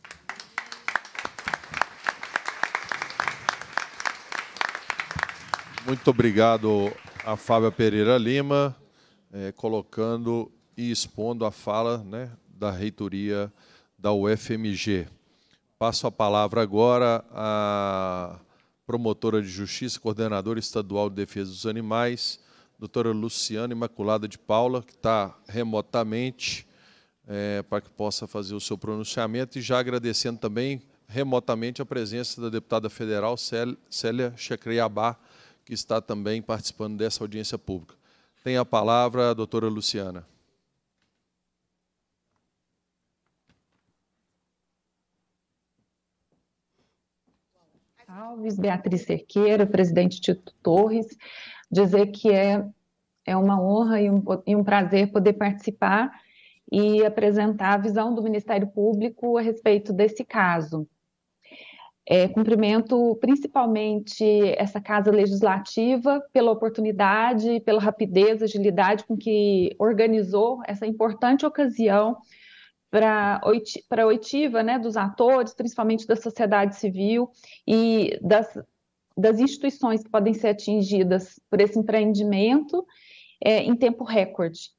Muito obrigado a Fábia Pereira Lima, é, colocando e expondo a fala né, da reitoria da UFMG. Passo a palavra agora à promotora de justiça, coordenadora estadual de defesa dos animais, doutora Luciana Imaculada de Paula, que está remotamente, é, para que possa fazer o seu pronunciamento, e já agradecendo também remotamente a presença da deputada federal Célia Chacreabá, que está também participando dessa audiência pública. Tem a palavra a doutora Luciana. Alves, Beatriz Cerqueira, presidente Tito Torres, dizer que é, é uma honra e um, e um prazer poder participar e apresentar a visão do Ministério Público a respeito desse caso. É, cumprimento principalmente essa casa legislativa pela oportunidade, pela rapidez, agilidade com que organizou essa importante ocasião para a oitiva né, dos atores, principalmente da sociedade civil e das, das instituições que podem ser atingidas por esse empreendimento é, em tempo recorde.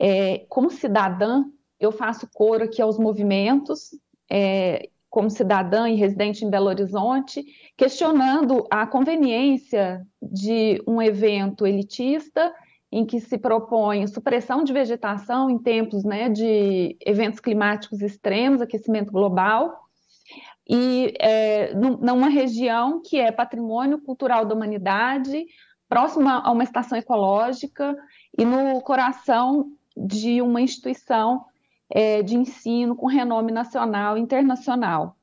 É, como cidadã, eu faço coro aqui aos movimentos é, como cidadã e residente em Belo Horizonte, questionando a conveniência de um evento elitista em que se propõe supressão de vegetação em tempos né, de eventos climáticos extremos, aquecimento global, e é, numa região que é patrimônio cultural da humanidade, próxima a uma estação ecológica e no coração de uma instituição é, de ensino com renome nacional e internacional.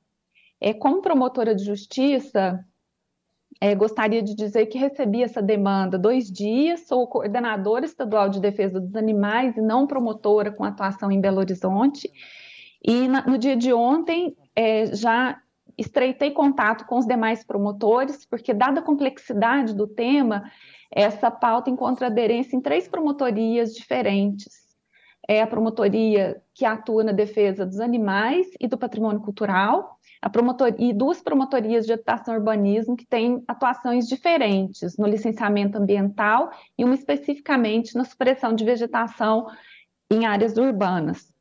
É, como promotora de justiça, é, gostaria de dizer que recebi essa demanda dois dias, sou coordenadora estadual de defesa dos animais e não promotora com atuação em Belo Horizonte. E na, no dia de ontem é, já estreitei contato com os demais promotores, porque, dada a complexidade do tema, essa pauta encontra aderência em três promotorias diferentes é a promotoria que atua na defesa dos animais e do patrimônio cultural, a promotoria, e duas promotorias de habitação e urbanismo que têm atuações diferentes no licenciamento ambiental e uma especificamente na supressão de vegetação em áreas urbanas.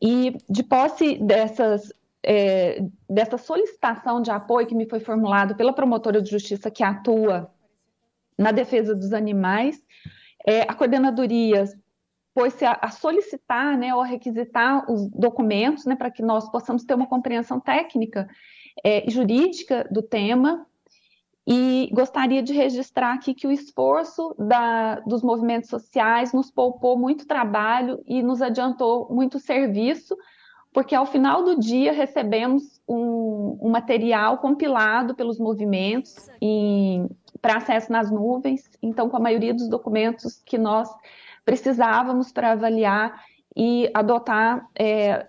E de posse dessas, é, dessa solicitação de apoio que me foi formulado pela promotora de justiça que atua na defesa dos animais, é, a coordenadoria pôs-se a, a, solicitar, né, ou a requisitar os documentos, né, para que nós possamos ter uma compreensão técnica é, e é, jurídica do tema. E gostaria de registrar aqui que o esforço da, dos movimentos sociais nos poupou muito trabalho e nos adiantou muito serviço, porque ao final do dia recebemos um, um material compilado pelos movimentos para acesso nas nuvens, então com a maioria dos documentos que nós precisávamos para avaliar e adotar é,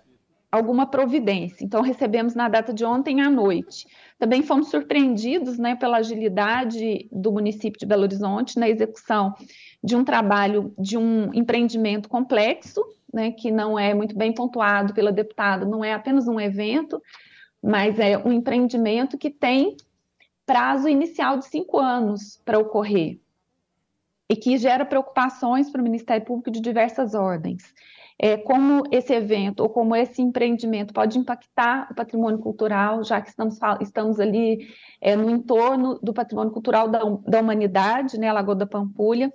alguma providência. Então, recebemos na data de ontem à noite. Também fomos surpreendidos né, pela agilidade do município de Belo Horizonte na execução de um trabalho de um empreendimento complexo, né, que não é muito bem pontuado pela deputada, não é apenas um evento, mas é um empreendimento que tem prazo inicial de cinco anos para ocorrer e que gera preocupações para o Ministério Público de diversas ordens. É, como esse evento ou como esse empreendimento pode impactar o patrimônio cultural, já que estamos, estamos ali é, no entorno do patrimônio cultural da, da humanidade, né, Lagoa da Pampulha,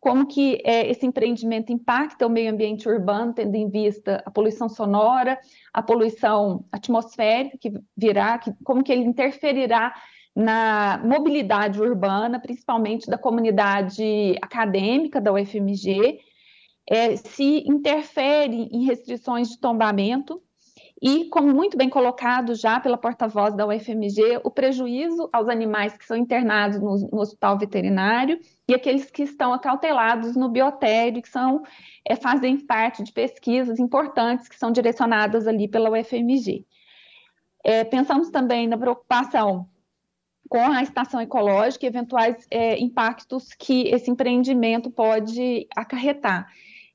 como que é, esse empreendimento impacta o meio ambiente urbano, tendo em vista a poluição sonora, a poluição atmosférica que virá, que, como que ele interferirá na mobilidade urbana, principalmente da comunidade acadêmica da UFMG, é, se interfere em restrições de tombamento e, como muito bem colocado já pela porta-voz da UFMG, o prejuízo aos animais que são internados no, no, hospital veterinário e aqueles que estão acautelados no biotério, que são, é, fazem parte de pesquisas importantes que são direcionadas ali pela UFMG. É, pensamos também na preocupação com a estação ecológica e eventuais é, impactos que esse empreendimento pode acarretar.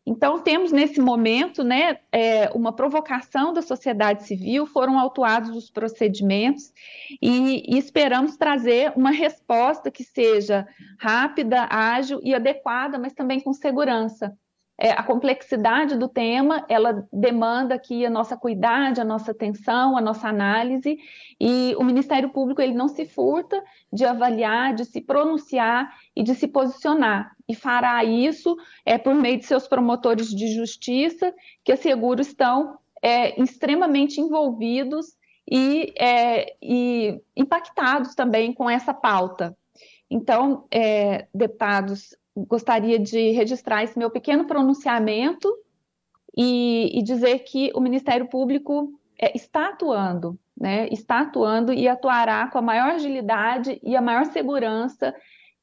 Então, temos nesse momento né, é, uma provocação da sociedade civil, foram autuados os procedimentos e, e, esperamos trazer uma resposta que seja rápida, ágil e adequada, mas também com segurança é, a complexidade do tema, ela demanda aqui a nossa cuidade, a nossa atenção, a nossa análise, e o Ministério Público ele não se furta de avaliar, de se pronunciar e de se posicionar, e fará isso é, por meio de seus promotores de justiça, que asseguro estão é, extremamente envolvidos e, é, e impactados também com essa pauta. Então, é, deputados, gostaria de registrar esse meu pequeno pronunciamento e, e dizer que o Ministério Público é, está atuando, né? Está atuando e atuará com a maior agilidade e a maior segurança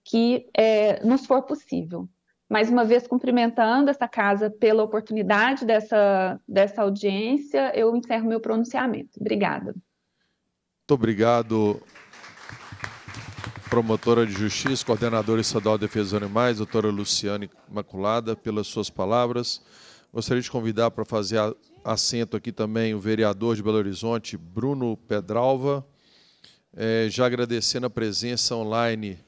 que é, nos for possível. Mais uma vez, cumprimentando essa casa pela oportunidade dessa, dessa audiência, eu encerro meu pronunciamento. Obrigada. Muito obrigado, promotora de justiça, coordenadora estadual de defesa dos animais, doutora Luciane Imaculada, pelas suas palavras. Gostaria de convidar para fazer assento aqui também o vereador de Belo Horizonte, Bruno Pedralva, é, já agradecendo a presença online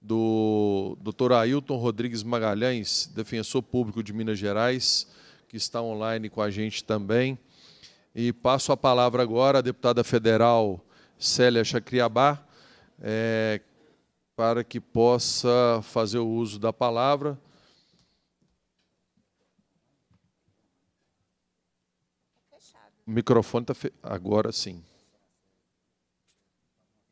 do doutor Ailton Rodrigues Magalhães, defensor público de Minas Gerais, que está online com a gente também. E passo a palavra agora à deputada federal Célia Chacriabá, é, para que possa fazer o uso da palavra. O microfone está fe... agora sim.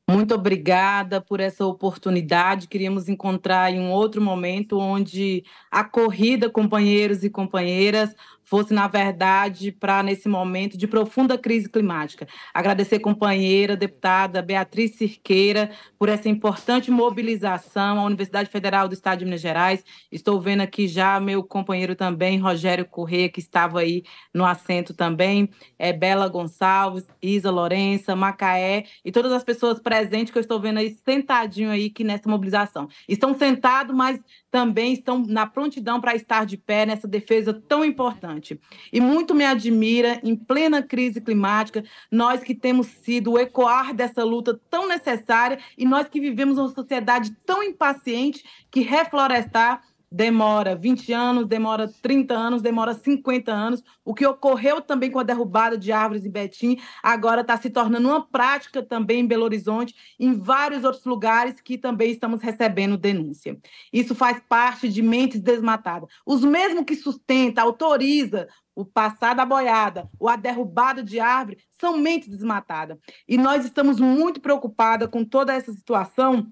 Muito obrigada por essa oportunidade. Queríamos encontrar em um outro momento onde a corrida, companheiros e companheiras, fosse, na verdade, para nesse momento de profunda crise climática. Agradecer, companheira, deputada Beatriz Cirqueira, por essa importante mobilização, a Universidade Federal do Estado de Minas Gerais. Estou vendo aqui já meu companheiro também, Rogério Corrêa, que estava aí no assento também, é Bela Gonçalves, Isa Lourença, Macaé e todas as pessoas presentes que eu estou vendo aí sentadinho aí que nessa mobilização. Estão sentados, mas também estão na prontidão para estar de pé nessa defesa tão importante. E muito me admira, em plena crise climática, nós que temos sido o ecoar dessa luta tão necessária e nós que vivemos uma sociedade tão impaciente que reflorestar demora 20 anos, demora 30 anos, demora 50 anos. O que ocorreu também com a derrubada de árvores em Betim, agora está se tornando uma prática também em Belo Horizonte, em vários outros lugares que também estamos recebendo denúncia. Isso faz parte de Mentes Desmatadas. Os mesmos que sustenta, autoriza o passar da boiada ou a derrubada de árvore são mentes desmatadas. E nós estamos muito preocupadas com toda essa situação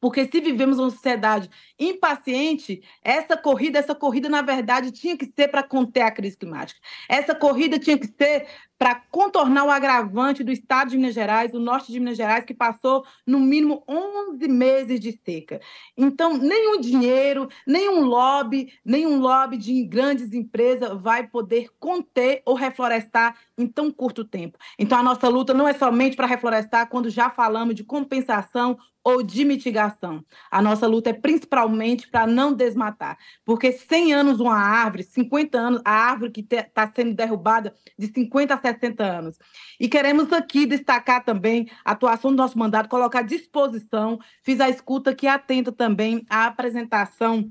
porque se vivemos uma sociedade impaciente, essa corrida, essa corrida, na verdade, tinha que ser para conter a crise climática. Essa corrida tinha que ser para contornar o agravante do estado de Minas Gerais, do norte de Minas Gerais, que passou no mínimo 11 meses de seca. Então, nenhum dinheiro, nenhum lobby, nenhum lobby de grandes empresas vai poder conter ou reflorestar em tão curto tempo. Então, a nossa luta não é somente para reflorestar quando já falamos de compensação ou de mitigação. A nossa luta é principalmente para não desmatar, porque 100 anos uma árvore, 50 anos, a árvore que está sendo derrubada de 50 a 60 anos. E queremos aqui destacar também a atuação do nosso mandato, colocar à disposição, fiz a escuta que atenta também à apresentação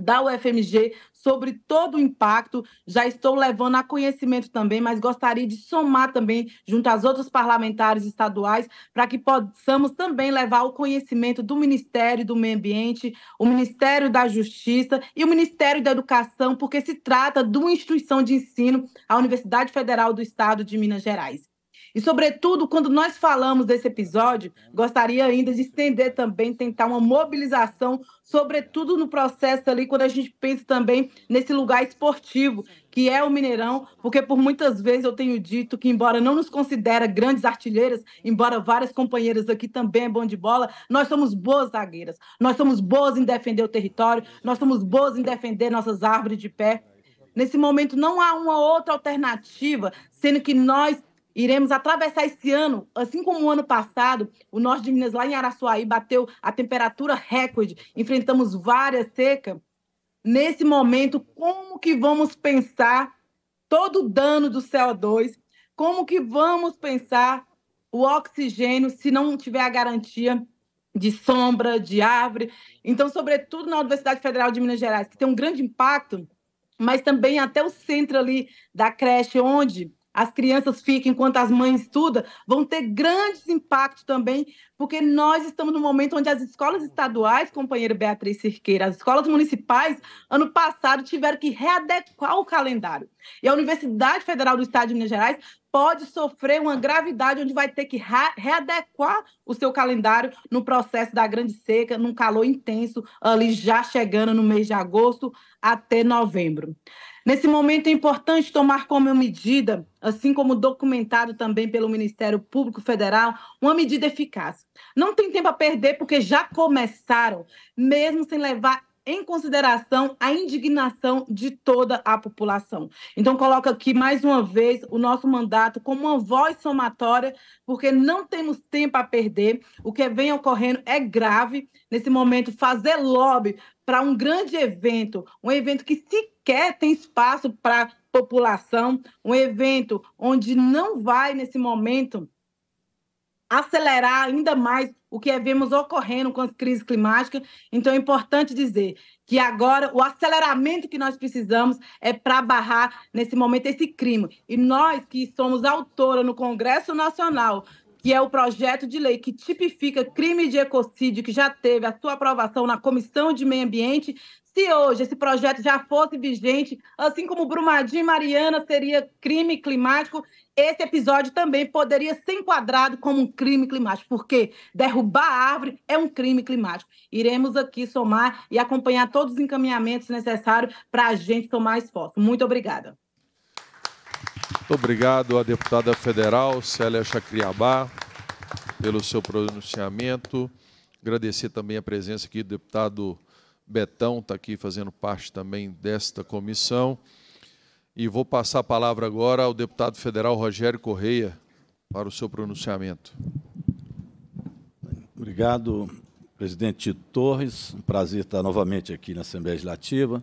da UFMG sobre todo o impacto. Já estou levando a conhecimento também, mas gostaria de somar também junto às outras parlamentares estaduais para que possamos também levar o conhecimento do Ministério do Meio Ambiente, o Ministério da Justiça e o Ministério da Educação, porque se trata de uma instituição de ensino, a Universidade Federal do Estado de Minas Gerais. E, sobretudo, quando nós falamos desse episódio, gostaria ainda de estender também, tentar uma mobilização, sobretudo no processo ali, quando a gente pensa também nesse lugar esportivo, que é o Mineirão, porque por muitas vezes eu tenho dito que, embora não nos considera grandes artilheiras, embora várias companheiras aqui também é bom de bola, nós somos boas zagueiras, nós somos boas em defender o território, nós somos boas em defender nossas árvores de pé. Nesse momento não há uma outra alternativa, sendo que nós Iremos atravessar esse ano, assim como o ano passado, o norte de Minas, lá em Araçuaí, bateu a temperatura recorde, enfrentamos várias secas. Nesse momento, como que vamos pensar todo o dano do CO2? Como que vamos pensar o oxigênio se não tiver a garantia de sombra, de árvore? Então, sobretudo na Universidade Federal de Minas Gerais, que tem um grande impacto, mas também até o centro ali da creche, onde as crianças ficam enquanto as mães estudam, vão ter grandes impactos também, porque nós estamos num momento onde as escolas estaduais, companheira Beatriz Cirqueira, as escolas municipais, ano passado tiveram que readequar o calendário. E a Universidade Federal do Estado de Minas Gerais pode sofrer uma gravidade onde vai ter que readequar o seu calendário no processo da grande seca, num calor intenso, ali já chegando no mês de agosto até novembro. Nesse momento é importante tomar como medida, assim como documentado também pelo Ministério Público Federal, uma medida eficaz. Não tem tempo a perder porque já começaram, mesmo sem levar em consideração a indignação de toda a população. Então, coloca aqui mais uma vez o nosso mandato como uma voz somatória, porque não temos tempo a perder. O que vem ocorrendo é grave. Nesse momento, fazer lobby para um grande evento, um evento que se quer, tem espaço para população, um evento onde não vai, nesse momento, acelerar ainda mais o que vemos ocorrendo com as crises climáticas. Então, é importante dizer que agora o aceleramento que nós precisamos é para barrar, nesse momento, esse crime. E nós que somos autora no Congresso Nacional que é o projeto de lei que tipifica crime de ecocídio, que já teve a sua aprovação na Comissão de Meio Ambiente, se hoje esse projeto já fosse vigente, assim como Brumadinho e Mariana seria crime climático, esse episódio também poderia ser enquadrado como um crime climático, porque derrubar a árvore é um crime climático. Iremos aqui somar e acompanhar todos os encaminhamentos necessários para a gente tomar esforço. Muito obrigada. Muito obrigado à deputada federal Célia Chacriabá pelo seu pronunciamento. Agradecer também a presença aqui do deputado Betão, está aqui fazendo parte também desta comissão. E vou passar a palavra agora ao deputado federal Rogério Correia para o seu pronunciamento. Obrigado, presidente Tito Torres. Um prazer estar novamente aqui na Assembleia Legislativa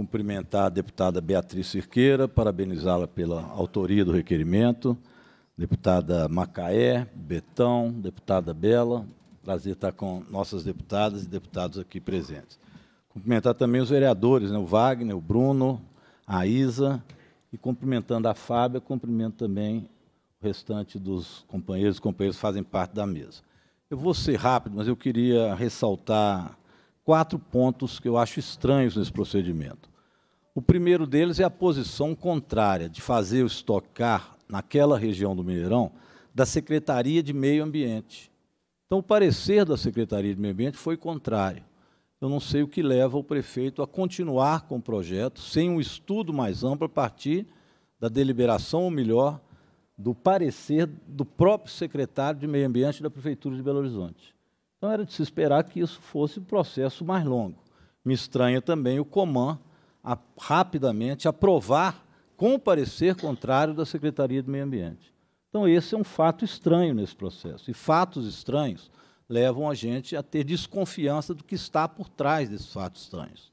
cumprimentar a deputada Beatriz Cirqueira, parabenizá-la pela autoria do requerimento, deputada Macaé, Betão, deputada Bela, prazer estar com nossas deputadas e deputados aqui presentes. Cumprimentar também os vereadores, né, o Wagner, o Bruno, a Isa, e cumprimentando a Fábia, cumprimento também o restante dos companheiros e companheiras que fazem parte da mesa. Eu vou ser rápido, mas eu queria ressaltar quatro pontos que eu acho estranhos nesse procedimento. O primeiro deles é a posição contrária de fazer o estocar naquela região do Mineirão da Secretaria de Meio Ambiente. Então, o parecer da Secretaria de Meio Ambiente foi contrário. Eu não sei o que leva o prefeito a continuar com o projeto sem um estudo mais amplo a partir da deliberação, ou melhor, do parecer do próprio secretário de Meio Ambiente da Prefeitura de Belo Horizonte. Então, era de se esperar que isso fosse um processo mais longo. Me estranha também o comando a, rapidamente aprovar com parecer contrário da Secretaria do Meio Ambiente. Então, esse é um fato estranho nesse processo. E fatos estranhos levam a gente a ter desconfiança do que está por trás desses fatos estranhos.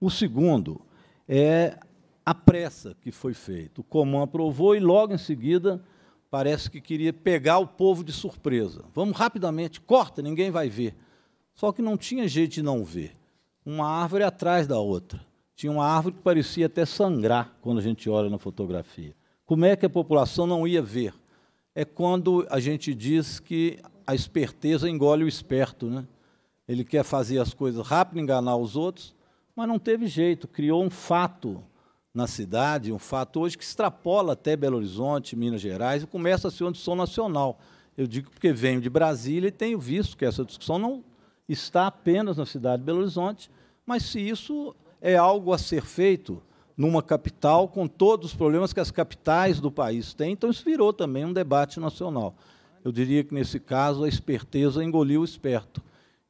O segundo é a pressa que foi feita. O Comum aprovou e, logo em seguida, parece que queria pegar o povo de surpresa. Vamos rapidamente, corta, ninguém vai ver. Só que não tinha jeito de não ver. Uma árvore atrás da outra. Tinha uma árvore que parecia até sangrar quando a gente olha na fotografia. Como é que a população não ia ver? É quando a gente diz que a esperteza engole o esperto, né? Ele quer fazer as coisas rápido, enganar os outros, mas não teve jeito. Criou um fato na cidade, um fato hoje que extrapola até Belo Horizonte, Minas Gerais, e começa a ser uma discussão nacional. Eu digo porque venho de Brasília e tenho visto que essa discussão não está apenas na cidade de Belo Horizonte, mas se isso é algo a ser feito numa capital com todos os problemas que as capitais do país têm, então isso virou também um debate nacional. Eu diria que, nesse caso, a esperteza engoliu o esperto.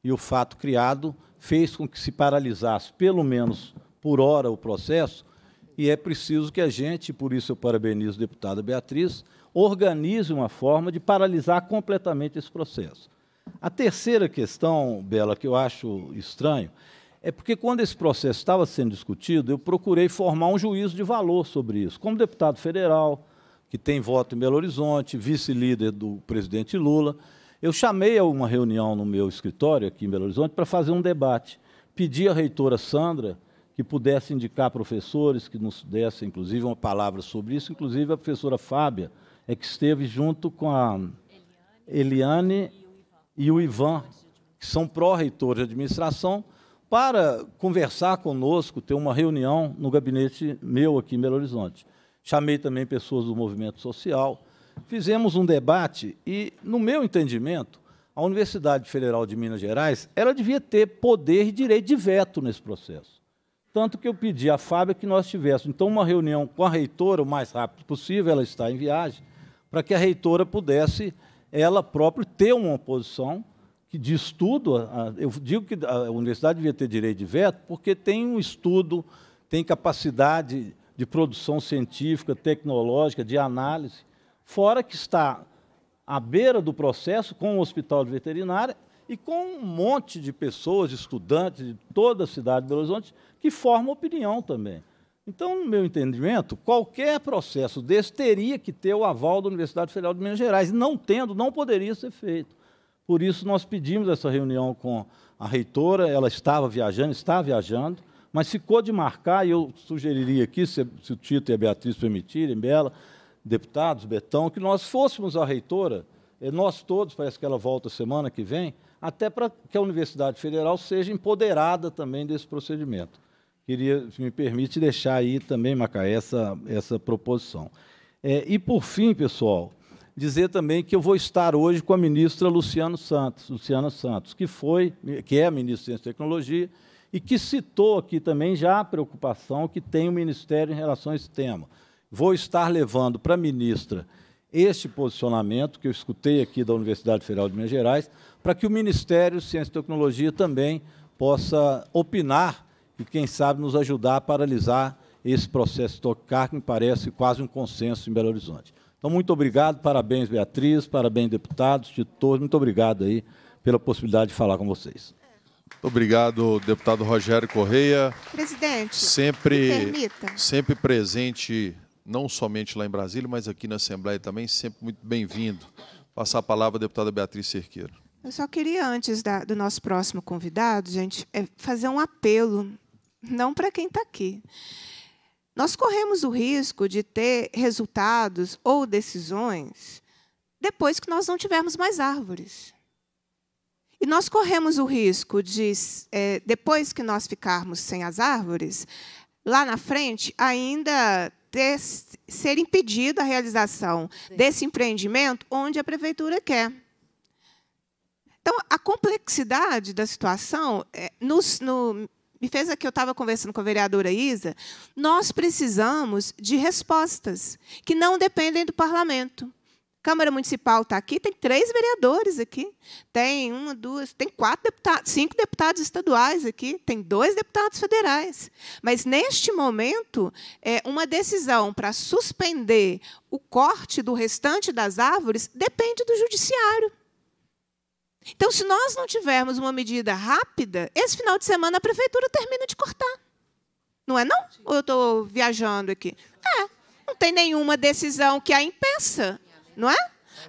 E o fato criado fez com que se paralisasse, pelo menos por hora, o processo. E é preciso que a gente, por isso eu parabenizo a deputada Beatriz, organize uma forma de paralisar completamente esse processo. A terceira questão, Bela, que eu acho estranho, é porque quando esse processo estava sendo discutido, eu procurei formar um juízo de valor sobre isso. Como deputado federal, que tem voto em Belo Horizonte, vice-líder do presidente Lula, eu chamei a uma reunião no meu escritório aqui em Belo Horizonte para fazer um debate. Pedi à reitora Sandra que pudesse indicar professores, que nos desse, inclusive, uma palavra sobre isso. Inclusive, a professora Fábia é que esteve junto com a Eliane e o Ivan, que são pró-reitores de administração, para conversar conosco, ter uma reunião no gabinete meu aqui em Belo Horizonte. Chamei também pessoas do movimento social, fizemos um debate e, no meu entendimento, a Universidade Federal de Minas Gerais ela devia ter poder e direito de veto nesse processo. Tanto que eu pedi à Fábia que nós tivéssemos, então, uma reunião com a reitora o mais rápido possível, ela está em viagem, para que a reitora pudesse, ela própria, ter uma posição que de estudo, eu digo que a universidade devia ter direito de veto, porque tem um estudo, tem capacidade de produção científica, tecnológica, de análise, fora que está à beira do processo com o hospital de veterinária e com um monte de pessoas, estudantes de toda a cidade de Belo Horizonte, que formam opinião também. Então, no meu entendimento, qualquer processo desse teria que ter o aval da Universidade Federal de Minas Gerais. Não tendo, não poderia ser feito. Por isso, nós pedimos essa reunião com a reitora, ela estava viajando, está viajando, mas ficou de marcar, e eu sugeriria aqui, se, se o Tito e a Beatriz permitirem, Bela, deputados, Betão, que nós fôssemos à reitora, eh, nós todos, parece que ela volta semana que vem, até para que a Universidade Federal seja empoderada também desse procedimento. Queria, se me permite, deixar aí também, Macaé, essa, essa proposição. É, e, por fim, pessoal, dizer também que eu vou estar hoje com a ministra Luciano Santos, Luciana Santos, que foi, que é ministra de Ciência e Tecnologia, e que citou aqui também já a preocupação que tem o Ministério em relação a esse tema. Vou estar levando para a ministra este posicionamento que eu escutei aqui da Universidade Federal de Minas Gerais, para que o Ministério de Ciência e Tecnologia também possa opinar e, quem sabe, nos ajudar a paralisar esse processo de tocar, que me parece quase um consenso em Belo Horizonte. Então, muito obrigado, parabéns, Beatriz, parabéns, deputados, de todos, muito obrigado aí pela possibilidade de falar com vocês. Obrigado, deputado Rogério Correia. Presidente, sempre, sempre presente, não somente lá em Brasília, mas aqui na Assembleia também, sempre muito bem-vindo. Passar a palavra à deputada Beatriz Cerqueira. Eu só queria, antes da, do nosso próximo convidado, gente, é fazer um apelo, não para quem está aqui nós corremos o risco de ter resultados ou decisões depois que nós não tivermos mais árvores. E nós corremos o risco de, é, depois que nós ficarmos sem as árvores, lá na frente, ainda ter, ser impedida a realização desse empreendimento onde a prefeitura quer. Então, a complexidade da situação é, nos, no, me fez aqui eu estava conversando com a vereadora Isa, nós precisamos de respostas que não dependem do parlamento. Câmara Municipal está aqui, tem três vereadores aqui. Tem uma, duas, tem quatro deputados, cinco deputados estaduais aqui, tem dois deputados federais. Mas, neste momento, é, uma decisão para suspender o corte do restante das árvores depende do judiciário. Então, se nós não tivermos uma medida rápida, esse final de semana a prefeitura termina de cortar. Não é não? Ou eu estou viajando aqui? É. Não tem nenhuma decisão que a impeça, não é?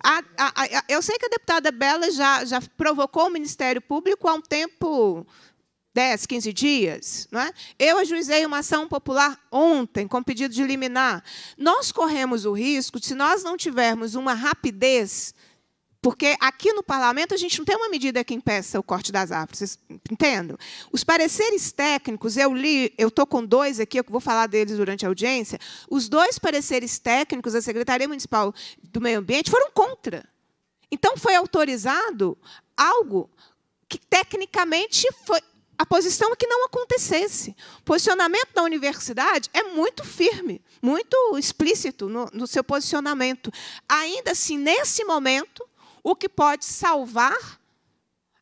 A, a, a, eu sei que a deputada Bela já, já provocou o Ministério Público há um tempo 10, 15 dias. Não é? Eu ajuizei uma ação popular ontem, com pedido de liminar. Nós corremos o risco, se nós não tivermos uma rapidez porque aqui no parlamento a gente não tem uma medida que impeça o corte das árvores, vocês entendem? Os pareceres técnicos, eu li, eu estou com dois aqui, eu vou falar deles durante a audiência. Os dois pareceres técnicos da Secretaria Municipal do Meio Ambiente foram contra. Então foi autorizado algo que tecnicamente foi a posição é que não acontecesse. O posicionamento da universidade é muito firme, muito explícito no, no seu posicionamento. Ainda assim, nesse momento, o que pode salvar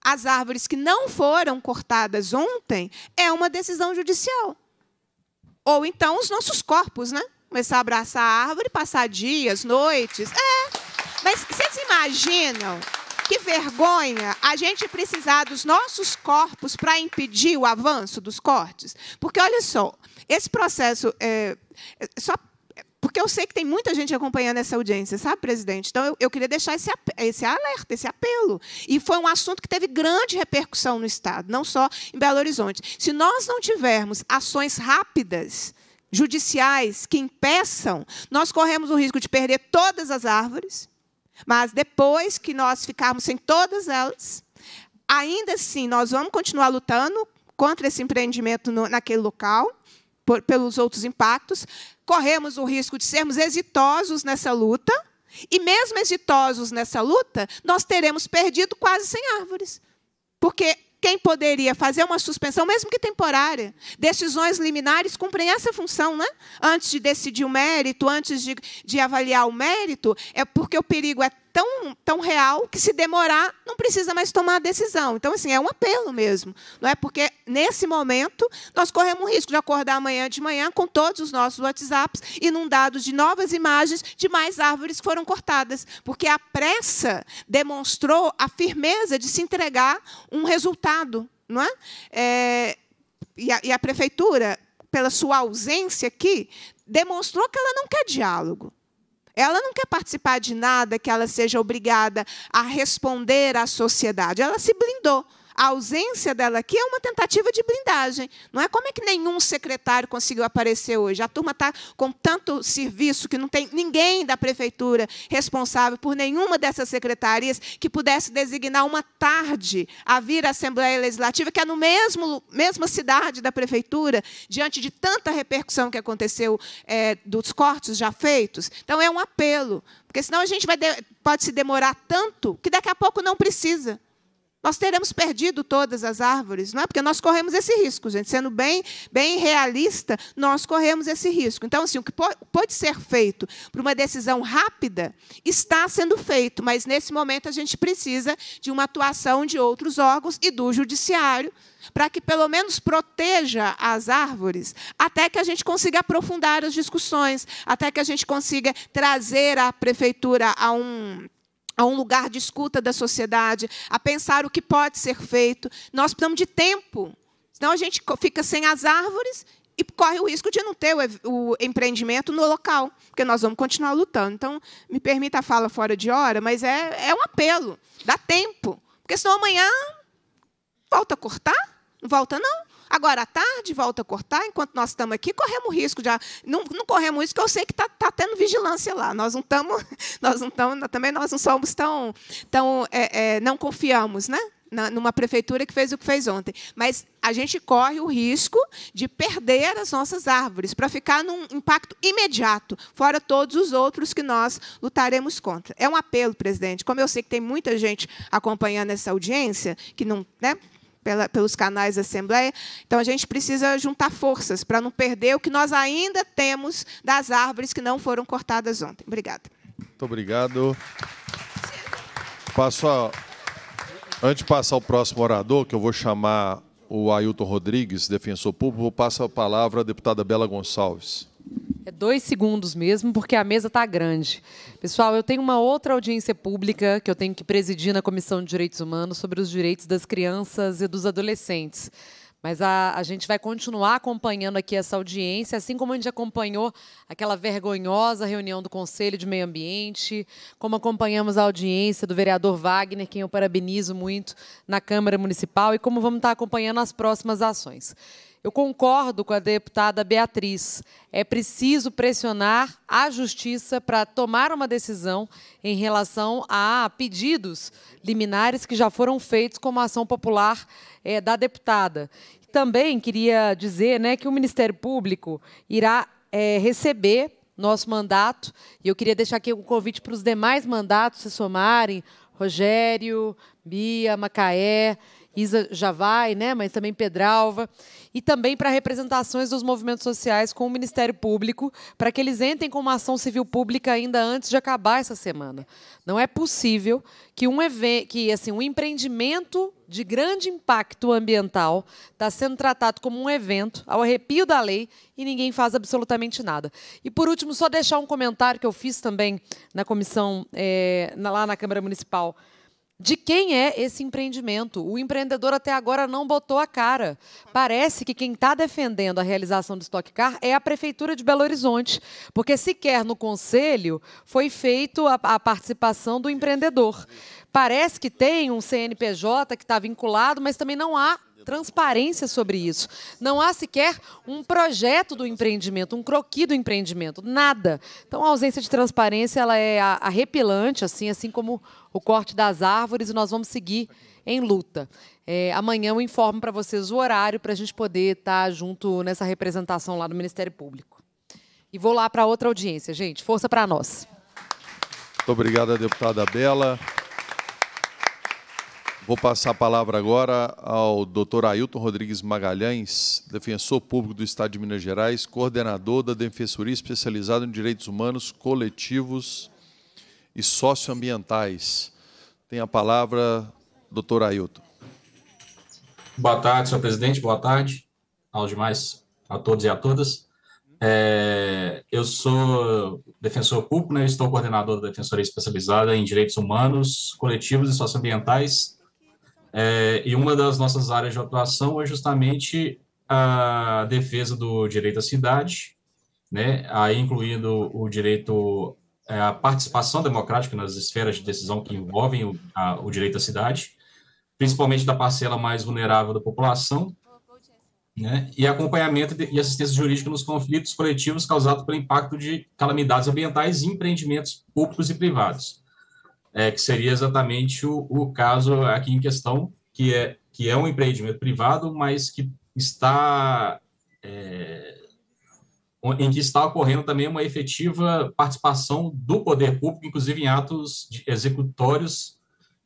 as árvores que não foram cortadas ontem é uma decisão judicial. Ou então os nossos corpos, né? Começar a abraçar a árvore, passar dias, noites. É. Mas vocês imaginam que vergonha a gente precisar dos nossos corpos para impedir o avanço dos cortes? Porque, olha só, esse processo. É, é só porque eu sei que tem muita gente acompanhando essa audiência, sabe, presidente? Então, eu, eu queria deixar esse, esse alerta, esse apelo. E foi um assunto que teve grande repercussão no Estado, não só em Belo Horizonte. Se nós não tivermos ações rápidas, judiciais, que impeçam, nós corremos o risco de perder todas as árvores, mas depois que nós ficarmos sem todas elas, ainda assim, nós vamos continuar lutando contra esse empreendimento no, naquele local, por, pelos outros impactos, corremos o risco de sermos exitosos nessa luta, e mesmo exitosos nessa luta, nós teremos perdido quase 100 árvores. Porque quem poderia fazer uma suspensão, mesmo que temporária. Decisões liminares cumprem essa função, né? Antes de decidir o mérito, antes de, de avaliar o mérito, é porque o perigo é tão, tão real que, se demorar, não precisa mais tomar a decisão. Então, assim, é um apelo mesmo. Não é porque, nesse momento, nós corremos o risco de acordar amanhã de manhã com todos os nossos WhatsApps inundados de novas imagens de mais árvores que foram cortadas. Porque a pressa demonstrou a firmeza de se entregar um resultado. Não é? é e, a, e a prefeitura, pela sua ausência aqui, demonstrou que ela não quer diálogo. Ela não quer participar de nada que ela seja obrigada a responder à sociedade. Ela se blindou a ausência dela aqui é uma tentativa de blindagem. Não é como é que nenhum secretário conseguiu aparecer hoje. A turma está com tanto serviço que não tem ninguém da prefeitura responsável por nenhuma dessas secretarias que pudesse designar uma tarde a vir à Assembleia Legislativa, que é no mesmo mesma cidade da prefeitura, diante de tanta repercussão que aconteceu é, dos cortes já feitos. Então é um apelo, porque senão a gente vai de, pode se demorar tanto que daqui a pouco não precisa nós teremos perdido todas as árvores, não é? Porque nós corremos esse risco, gente. Sendo bem, bem realista, nós corremos esse risco. Então, assim, o que pode ser feito para uma decisão rápida está sendo feito, mas nesse momento a gente precisa de uma atuação de outros órgãos e do judiciário para que pelo menos proteja as árvores, até que a gente consiga aprofundar as discussões, até que a gente consiga trazer a prefeitura a um a um lugar de escuta da sociedade, a pensar o que pode ser feito. Nós precisamos de tempo, senão a gente fica sem as árvores e corre o risco de não ter o, empreendimento no local, porque nós vamos continuar lutando. Então, me permita a fala fora de hora, mas é, é um apelo, dá tempo, porque senão amanhã volta a cortar, não volta não. Agora, à tarde, volta a cortar, enquanto nós estamos aqui, corremos risco já Não, não corremos risco, eu sei que está tá tendo vigilância lá. Nós não estamos, nós não estamos, também nós não somos tão. tão é, é, não confiamos, né? numa prefeitura que fez o que fez ontem. Mas a gente corre o risco de perder as nossas árvores, para ficar num impacto imediato, fora todos os outros que nós lutaremos contra. É um apelo, presidente. Como eu sei que tem muita gente acompanhando essa audiência, que não. Né, pela, pelos canais da Assembleia. Então, a gente precisa juntar forças para não perder o que nós ainda temos das árvores que não foram cortadas ontem. Obrigada. Muito obrigado. Passo a... Antes de passar ao próximo orador, que eu vou chamar o Ailton Rodrigues, defensor público, vou passar a palavra à deputada Bela Gonçalves. É dois segundos mesmo, porque a mesa está grande. Pessoal, eu tenho uma outra audiência pública que eu tenho que presidir na Comissão de Direitos Humanos sobre os direitos das crianças e dos adolescentes. Mas a, a, gente vai continuar acompanhando aqui essa audiência, assim como a gente acompanhou aquela vergonhosa reunião do Conselho de Meio Ambiente, como acompanhamos a audiência do vereador Wagner, quem eu parabenizo muito na Câmara Municipal, e como vamos estar acompanhando as próximas ações. Eu concordo com a deputada Beatriz. É preciso pressionar a justiça para tomar uma decisão em relação a pedidos liminares que já foram feitos como ação popular é, da deputada. Também queria dizer né, que o Ministério Público irá é, receber nosso mandato. E eu queria deixar aqui um convite para os demais mandatos se somarem: Rogério, Bia, Macaé Isa já vai, né? Mas também Pedralva. E também para representações dos movimentos sociais com o Ministério Público, para que eles entrem com uma ação civil pública ainda antes de acabar essa semana. Não é possível que um que assim, um empreendimento de grande impacto ambiental está sendo tratado como um evento, ao arrepio da lei, e ninguém faz absolutamente nada. E, por último, só deixar um comentário que eu fiz também na comissão, é, lá na Câmara Municipal de quem é esse empreendimento? O empreendedor até agora não botou a cara. Parece que quem está defendendo a realização do Stock Car é a Prefeitura de Belo Horizonte, porque sequer no Conselho foi feito a, a participação do empreendedor. Parece que tem um CNPJ que está vinculado, mas também não há transparência sobre isso. Não há sequer um projeto do empreendimento, um croqui do empreendimento, nada. Então a ausência de transparência ela é arrepilante, assim, assim como o corte das árvores, e nós vamos seguir em luta. É, amanhã eu informo para vocês o horário para a gente poder estar tá junto nessa representação lá no Ministério Público. E vou lá para outra audiência, gente. Força para nós. Muito obrigada, deputada Bela. Vou passar a palavra agora ao Dr. Ailton Rodrigues Magalhães, defensor público do Estado de Minas Gerais, coordenador da Defensoria Especializada em Direitos Humanos Coletivos e Socioambientais. Tem a palavra, Dr. Ailton. Boa tarde, senhor presidente, boa tarde aos demais, a todos e a todas. É, eu sou defensor público, né, estou coordenador da Defensoria Especializada em Direitos Humanos, Coletivos e Socioambientais é, e uma das nossas áreas de atuação é justamente a defesa do direito à cidade, né, aí incluindo o direito à é, participação democrática nas esferas de decisão que envolvem o, a, o direito à cidade, principalmente da parcela mais vulnerável da população, né, e acompanhamento de, e assistência jurídica nos conflitos coletivos causados pelo impacto de calamidades ambientais e empreendimentos públicos e privados é, que seria exatamente o, o caso aqui em questão, que é, que é um empreendimento privado, mas que está é, em que está ocorrendo também uma efetiva participação do poder público, inclusive em atos executórios,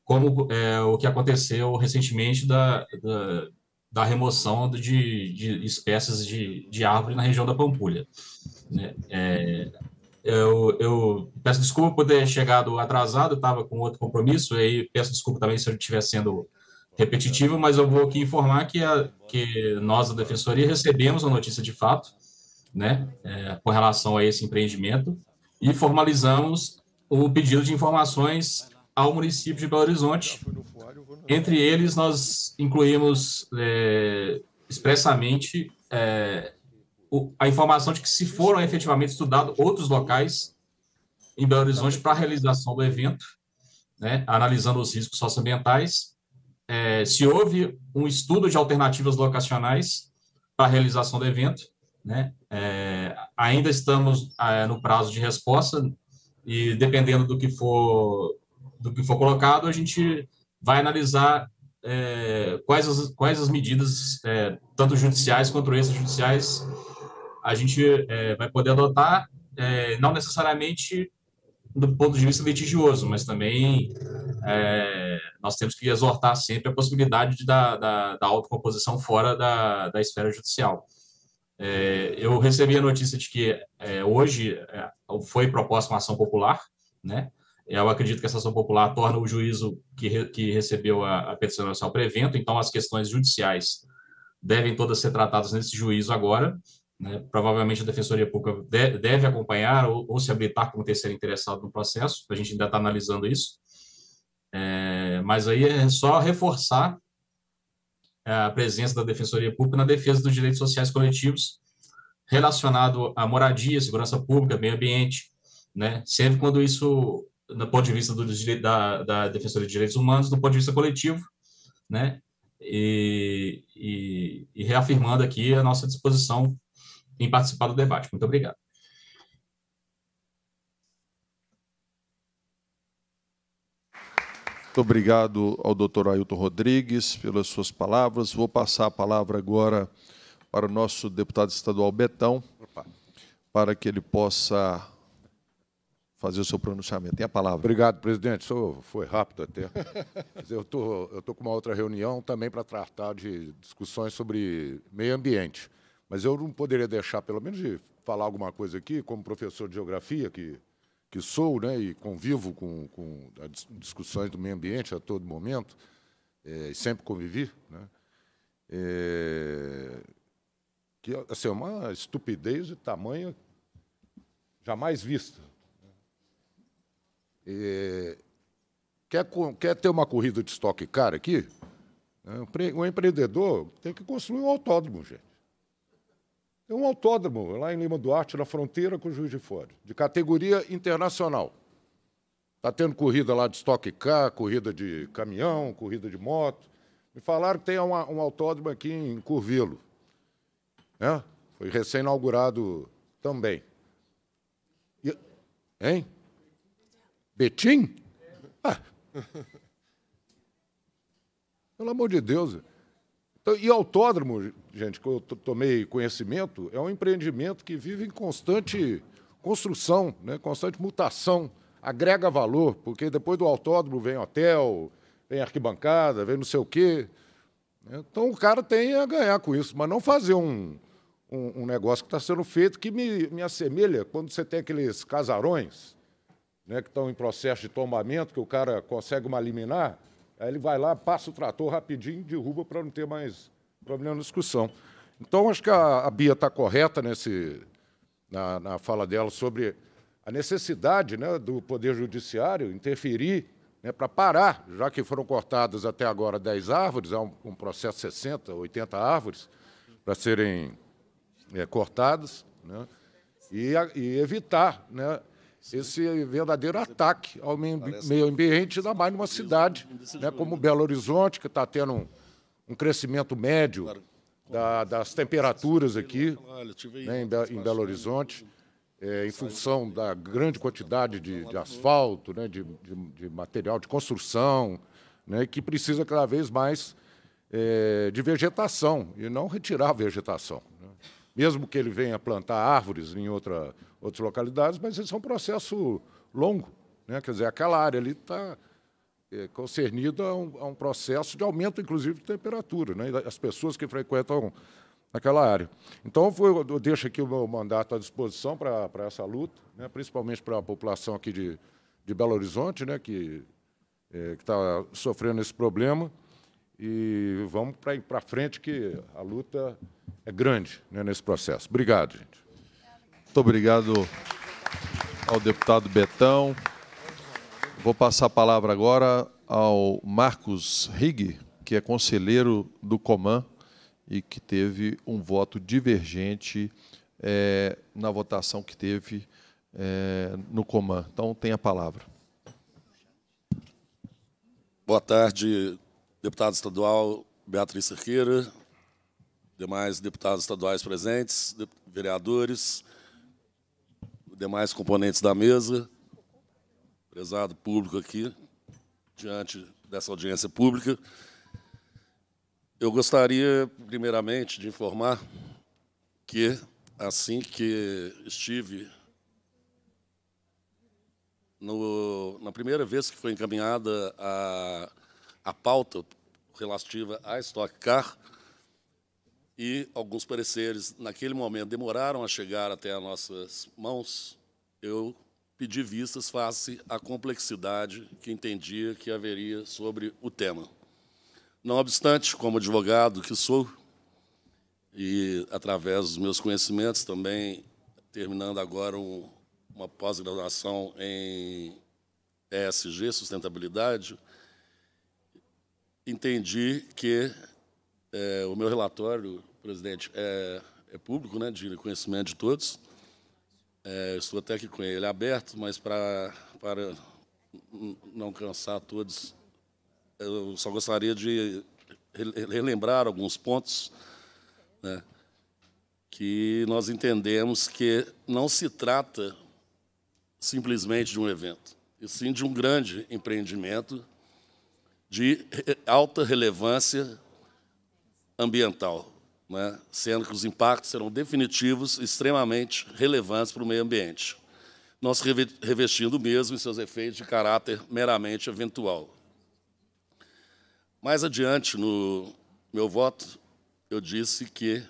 como é, o que aconteceu recentemente da, da, da remoção de, de espécies de, de, árvore na região da Pampulha. Né? É, eu, eu peço desculpa por ter chegado atrasado, estava com outro compromisso, aí peço desculpa também se eu estiver sendo repetitivo, mas eu vou aqui informar que, a, que nós, da Defensoria, recebemos a notícia de fato, né, é, com relação a esse empreendimento, e formalizamos o pedido de informações ao município de Belo Horizonte. Entre eles, nós incluímos é, expressamente é, a informação de que se foram efetivamente estudados outros locais em Belo Horizonte para a realização do evento, né, analisando os riscos socioambientais, é, se houve um estudo de alternativas locacionais para a realização do evento, né, é, ainda estamos é, no prazo de resposta e dependendo do que for do que for colocado, a gente vai analisar é, quais, as, quais as medidas, é, tanto judiciais quanto extrajudiciais, judiciais a gente é, vai poder adotar, é, não necessariamente do ponto de vista litigioso, mas também é, nós temos que exortar sempre a possibilidade de, da, da, da autocomposição fora da, da esfera judicial. É, eu recebi a notícia de que é, hoje é, foi proposta uma ação popular, né? Eu acredito que essa ação popular torna o juízo que, re, que recebeu a, a petição nacional prevento, então as questões judiciais devem todas ser tratadas nesse juízo agora, né? Provavelmente a Defensoria Pública deve acompanhar ou, ou, se habilitar como terceiro interessado no processo, a gente ainda está analisando isso. É, mas aí é só reforçar é, a presença da Defensoria Pública na defesa dos direitos sociais coletivos relacionado à moradia, segurança pública, meio ambiente, né? sempre quando isso, do ponto de vista do, da, da Defensoria de Direitos Humanos, do ponto de vista coletivo, né? e, e, e reafirmando aqui a nossa disposição em participar do debate. Muito obrigado. Muito obrigado ao doutor Ailton Rodrigues pelas suas palavras. Vou passar a palavra agora para o nosso deputado estadual Betão, para que ele possa fazer o seu pronunciamento. Tem a palavra. Obrigado, presidente. foi rápido até. Eu tô, estou tô com uma outra reunião também para tratar de discussões sobre meio ambiente. Mas eu não poderia deixar, pelo menos, de falar alguma coisa aqui, como professor de geografia que, que sou né, e convivo com, com discussões do meio ambiente a todo momento, é, sempre convivi, né, é, que assim, é uma estupidez de tamanho jamais vista. Né. É, quer, quer ter uma corrida de estoque cara aqui? O é, empreendedor tem que construir um autódromo, gente. É um autódromo é lá em Lima Duarte, na fronteira com o Juiz de Fora, de categoria internacional. Está tendo corrida lá de Stock Car, corrida de caminhão, corrida de moto. Me falaram que tem uma, um autódromo aqui em Curvelo. Né? Foi recém-inaugurado também. E, hein? Betim? Ah. Pelo amor de Deus. Então, e autódromo, gente, que eu tomei conhecimento, é um empreendimento que vive em constante construção, né? constante mutação, agrega valor, porque depois do autódromo vem hotel, vem arquibancada, vem não sei o quê. Então o cara tem a ganhar com isso, mas não fazer um, um, um negócio que está sendo feito que me, me assemelha quando você tem aqueles casarões né, que estão em processo de tombamento, que o cara consegue uma liminar Aí ele vai lá, passa o trator rapidinho, derruba para não ter mais problema na discussão. Então, acho que a, a Bia está correta nesse, na, na, fala dela sobre a necessidade né, do Poder Judiciário interferir né, para parar, já que foram cortadas até agora 10 árvores, há um, um processo de 60, 80 árvores para serem é, cortadas, né, e, a, e evitar né, esse verdadeiro ataque ao meio ambiente, ainda mais numa cidade né, como né? Belo Horizonte, que está tendo um, um, crescimento médio da, das temperaturas aqui né, em, Belo Horizonte, é, em função da grande quantidade de, de asfalto, né, de, de, de, material de construção, né, que precisa cada vez mais é, de vegetação, e não retirar a vegetação mesmo que ele venha plantar árvores em outra, outras localidades, mas isso é um processo longo. Né? Quer dizer, aquela área ali está é, concernida a um, a um, processo de aumento, inclusive, de temperatura, né? as pessoas que frequentam aquela área. Então, foi, eu deixo aqui o meu mandato à disposição para, para essa luta, né? principalmente para a população aqui de, de Belo Horizonte, né? que é, está sofrendo esse problema e vamos para frente que a luta é grande né, nesse processo. Obrigado, gente. Muito obrigado ao deputado Betão. Vou passar a palavra agora ao Marcos Rigue que é conselheiro do Coman e que teve um voto divergente é, na votação que teve é, no Coman. Então, tem a palavra. Boa tarde, deputado estadual Beatriz Cerqueira, demais deputados estaduais presentes, vereadores, demais componentes da mesa, prezado público aqui, diante dessa audiência pública. Eu gostaria, primeiramente, de informar que, assim que estive no, na primeira vez que foi encaminhada a, a pauta relativa à Stock Car e alguns pareceres, naquele momento, demoraram a chegar até as nossas mãos, eu pedi vistas face à complexidade que entendia que haveria sobre o tema. Não obstante, como advogado que sou, e através dos meus conhecimentos também, terminando agora um, uma pós-graduação em ESG, sustentabilidade, entendi que é, o meu relatório, presidente, é, é, público, né, de conhecimento de todos. É, estou até aqui com ele aberto, mas pra, para não cansar todos, eu só gostaria de relembrar alguns pontos né, que nós entendemos que não se trata simplesmente de um evento, e sim de um grande empreendimento de alta relevância ambiental, né? sendo que os impactos serão definitivos, extremamente relevantes para o meio ambiente, nós revestindo mesmo em seus efeitos de caráter meramente eventual. Mais adiante, no meu voto, eu disse que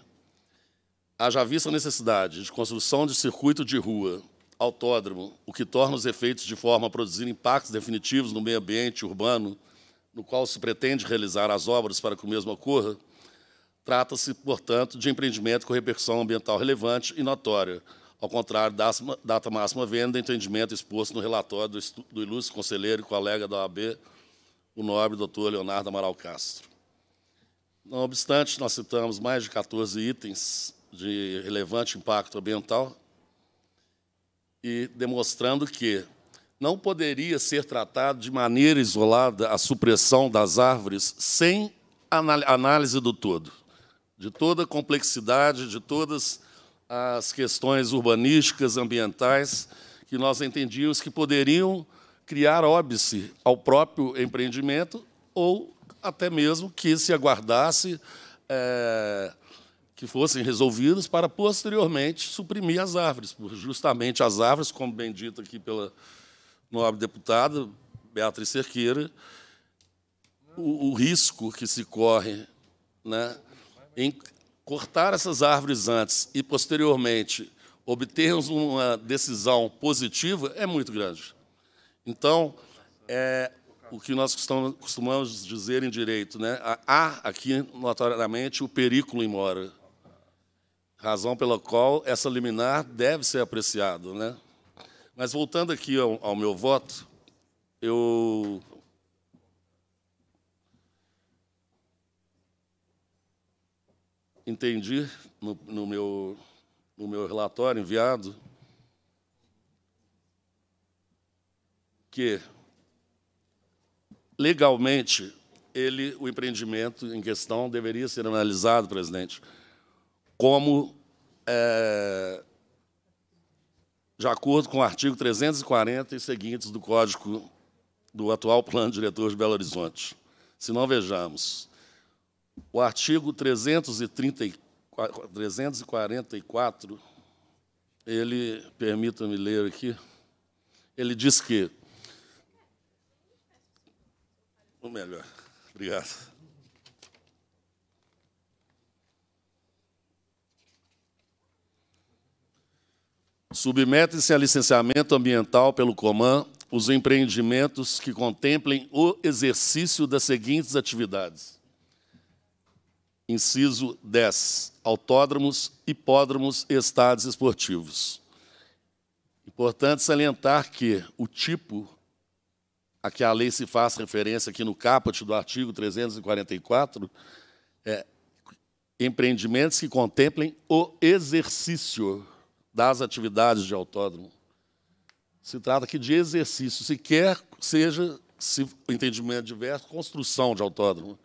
haja vista a necessidade de construção de circuito de rua, autódromo, o que torna os efeitos de forma a produzir impactos definitivos no meio ambiente urbano, no qual se pretende realizar as obras para que o mesmo ocorra, trata-se, portanto, de empreendimento com repercussão ambiental relevante e notória, ao contrário da data máxima venda, entendimento exposto no relatório do, do ilustre conselheiro e colega da OAB, o nobre doutor Leonardo Amaral Castro. Não obstante, nós citamos mais de 14 itens de relevante impacto ambiental e demonstrando que não poderia ser tratado de maneira isolada a supressão das árvores sem análise do todo, de toda a complexidade, de todas as questões urbanísticas, ambientais, que nós entendíamos que poderiam criar óbice ao próprio empreendimento ou até mesmo que se aguardasse é, que fossem resolvidos para posteriormente suprimir as árvores, justamente as árvores, como bem dito aqui pela nobre deputada Beatriz Cerqueira, o, o risco que se corre né, em cortar essas árvores antes e, posteriormente, obtermos uma decisão positiva é muito grande. Então, é o que nós costumamos dizer em direito, né? há aqui, notoriamente, o perículo em mora, razão pela qual essa liminar deve ser apreciada. Né? Mas voltando aqui ao, ao meu voto, eu entendi no, no, meu, no meu relatório enviado que legalmente ele o empreendimento em questão deveria ser analisado, presidente, como é, de acordo com o artigo 340 e seguintes do Código do atual Plano Diretor de Belo Horizonte. Se não, vejamos. O artigo 330, 344, ele, permita-me ler aqui, ele diz que, ou melhor, obrigado. Submetem-se a licenciamento ambiental pelo Coman os empreendimentos que contemplem o exercício das seguintes atividades. Inciso 10. Autódromos, hipódromos e estádios esportivos. Importante salientar que o tipo a que a lei se faz referência aqui no caput do artigo 344 é empreendimentos que contemplem o exercício das atividades de autódromo. Se trata aqui de exercício, sequer seja, se o entendimento é diverso, construção de autódromo.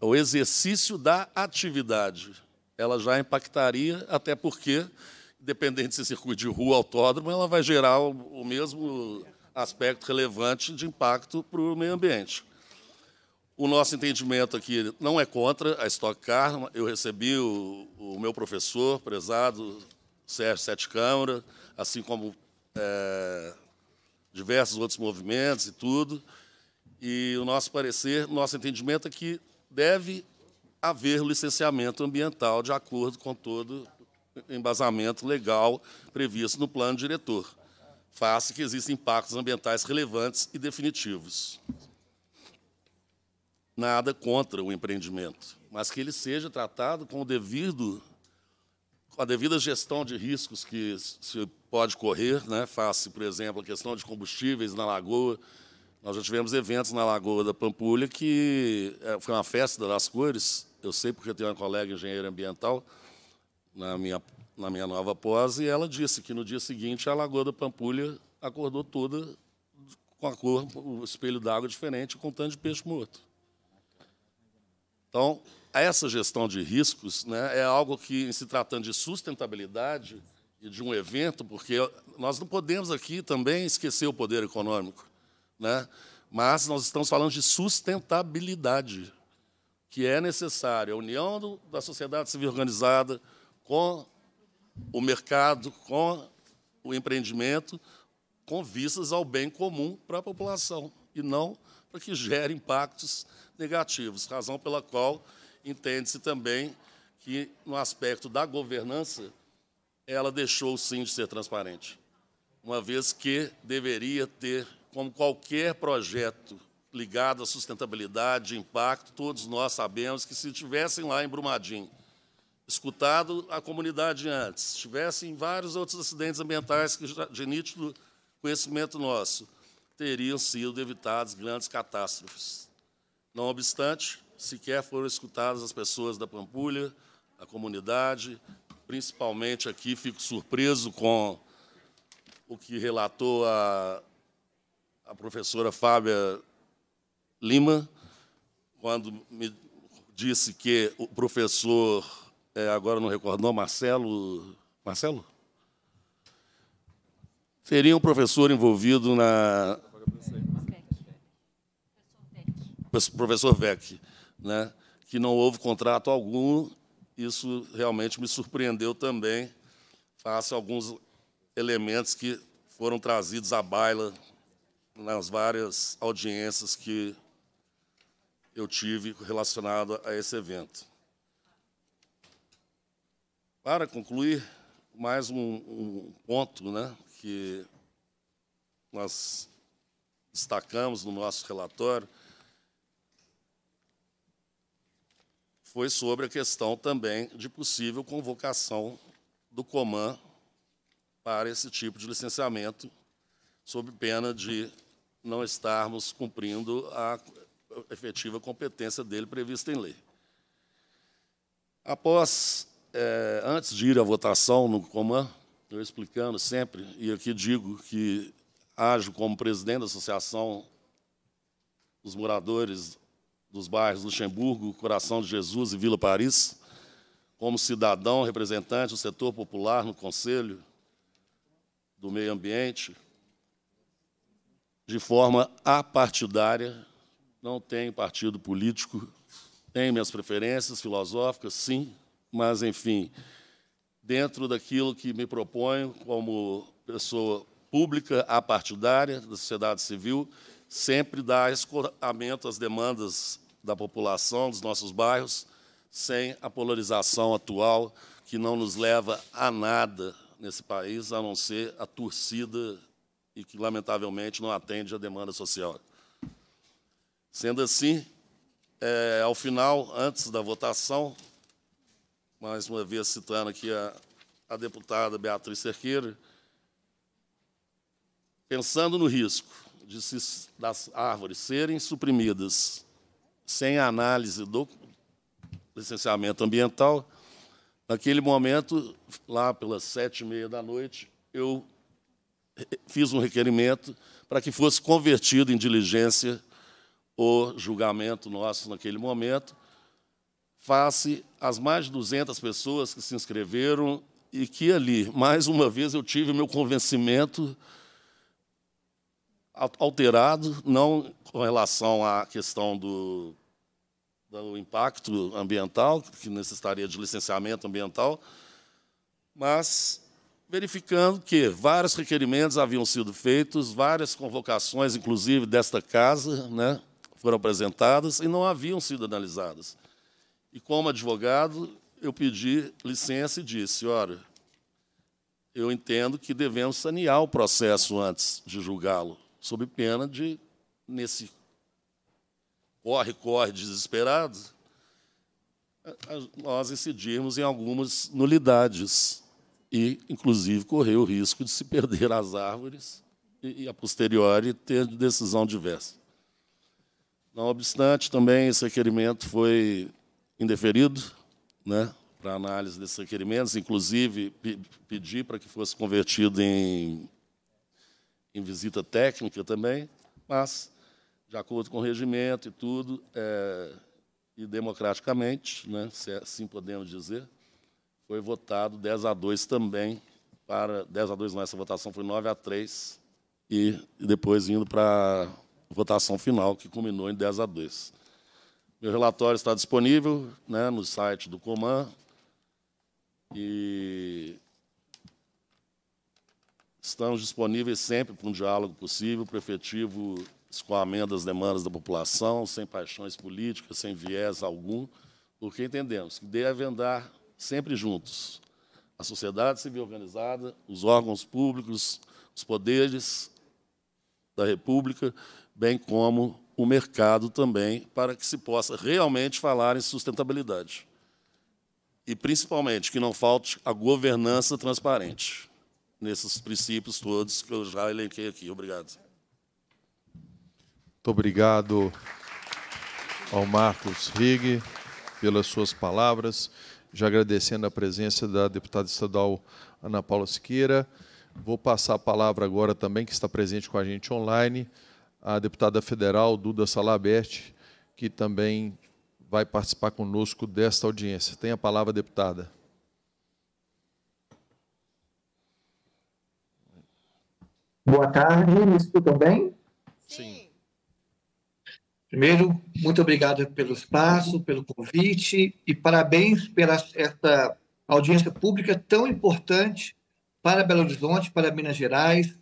O exercício da atividade. Ela já impactaria, até porque, independente se circuito de rua autódromo, ela vai gerar o mesmo aspecto relevante de impacto para o meio ambiente. O nosso entendimento aqui não é contra a Stock Car. Eu recebi o, o meu professor, prezado Sérgio Sete Câmara, assim como é, diversos outros movimentos e tudo. E o nosso parecer, nosso entendimento é que deve haver licenciamento ambiental de acordo com todo embasamento legal previsto no plano diretor, face que existem impactos ambientais relevantes e definitivos nada contra o empreendimento, mas que ele seja tratado com o devido com a devida gestão de riscos que se pode correr, né? face, por exemplo, a questão de combustíveis na lagoa. Nós já tivemos eventos na Lagoa da Pampulha que é, foi uma festa das cores. Eu sei porque eu tenho uma colega engenheira ambiental na minha, na minha nova pós, e ela disse que no dia seguinte a Lagoa da Pampulha acordou toda com a cor, o espelho d'água diferente, com um tanto de peixe morto. Então, essa gestão de riscos né, é algo que, em se tratando de sustentabilidade e de um evento, porque nós não podemos aqui também esquecer o poder econômico, né? mas nós estamos falando de sustentabilidade, que é necessária a união do, da sociedade civil organizada com o mercado, com o empreendimento, com vistas ao bem comum para a população, e não para que gere impactos negativos, razão pela qual entende-se também que, no aspecto da governança, ela deixou sim de ser transparente, uma vez que deveria ter, como qualquer projeto ligado à sustentabilidade, impacto, todos nós sabemos que se tivessem lá em Brumadinho escutado a comunidade antes, tivessem vários outros acidentes ambientais que de nítido conhecimento nosso, teriam sido evitados grandes catástrofes. Não obstante, sequer foram escutadas as pessoas da Pampulha, a comunidade, principalmente aqui fico surpreso com o que relatou a, a professora Fábia Lima, quando me disse que o professor, é, agora não recordou, Marcelo... Marcelo? Seria um professor envolvido na professor Vec, né, que não houve contrato algum. Isso realmente me surpreendeu também, face a alguns elementos que foram trazidos à baila nas várias audiências que eu tive relacionado a esse evento. Para concluir, mais um, um ponto né, que nós destacamos no nosso relatório, foi sobre a questão também de possível convocação do Coman para esse tipo de licenciamento, sob pena de não estarmos cumprindo a efetiva competência dele prevista em lei. Após, é, antes de ir à votação no Coman, eu explicando sempre, e aqui digo que ajo como presidente da Associação dos Moradores dos bairros Luxemburgo, Coração de Jesus e Vila Paris, como cidadão representante do setor popular no Conselho do Meio Ambiente, de forma apartidária, não tenho partido político, tenho minhas preferências filosóficas, sim, mas, enfim, dentro daquilo que me proponho como pessoa pública, apartidária, da sociedade civil, sempre dar escoramento às demandas da população, dos nossos bairros, sem a polarização atual que não nos leva a nada nesse país, a não ser a torcida e que, lamentavelmente, não atende à demanda social. Sendo assim, é, ao final, antes da votação, mais uma vez citando aqui a, a deputada Beatriz Cerqueira, pensando no risco, de se, das árvores serem suprimidas sem análise do licenciamento ambiental, naquele momento, lá pelas sete e meia da noite, eu fiz um requerimento para que fosse convertido em diligência o julgamento nosso naquele momento, face às mais de 200 pessoas que se inscreveram e que ali, mais uma vez, eu tive meu convencimento alterado, não com relação à questão do, do impacto ambiental, que necessitaria de licenciamento ambiental, mas verificando que vários requerimentos haviam sido feitos, várias convocações, inclusive desta casa, né, foram apresentadas e não haviam sido analisadas. E como advogado, eu pedi licença e disse: olha, eu entendo que devemos sanear o processo antes de julgá-lo sob pena de, nesse corre-corre desesperado, nós incidirmos em algumas nulidades e, inclusive, correr o risco de se perder as árvores e, a posteriori, ter decisão diversa. Não obstante, também esse requerimento foi indeferido né, para análise desses requerimentos, inclusive pedi para que fosse convertido em em visita técnica também, mas, de acordo com o regimento e tudo, é, e democraticamente, né, se é, assim podemos dizer, foi votado 10 a 2 também, para 10 a 2 não, essa votação foi 9 a 3, e, e depois indo para a votação final, que culminou em 10 a 2. Meu relatório está disponível né, no site do Coman, e Estamos disponíveis sempre para um diálogo possível, para efetivo escoamento das demandas da população, sem paixões políticas, sem viés algum, porque entendemos que deve andar sempre juntos a sociedade civil organizada, os órgãos públicos, os poderes da República, bem como o mercado também, para que se possa realmente falar em sustentabilidade. E, principalmente, que não falte a governança transparente nesses princípios todos que eu já elenquei aqui. Obrigado. Muito obrigado ao Marcos Rigg pelas suas palavras. Já agradecendo a presença da deputada estadual Ana Paula Siqueira. Vou passar a palavra agora também, que está presente com a gente online, à deputada federal Duda Salabert, que também vai participar conosco desta audiência. Tem a palavra, deputada. Boa tarde, me escutam bem? Sim. Primeiro, muito obrigado pelo espaço, pelo convite e parabéns pela esta audiência pública tão importante para Belo Horizonte, para Minas Gerais.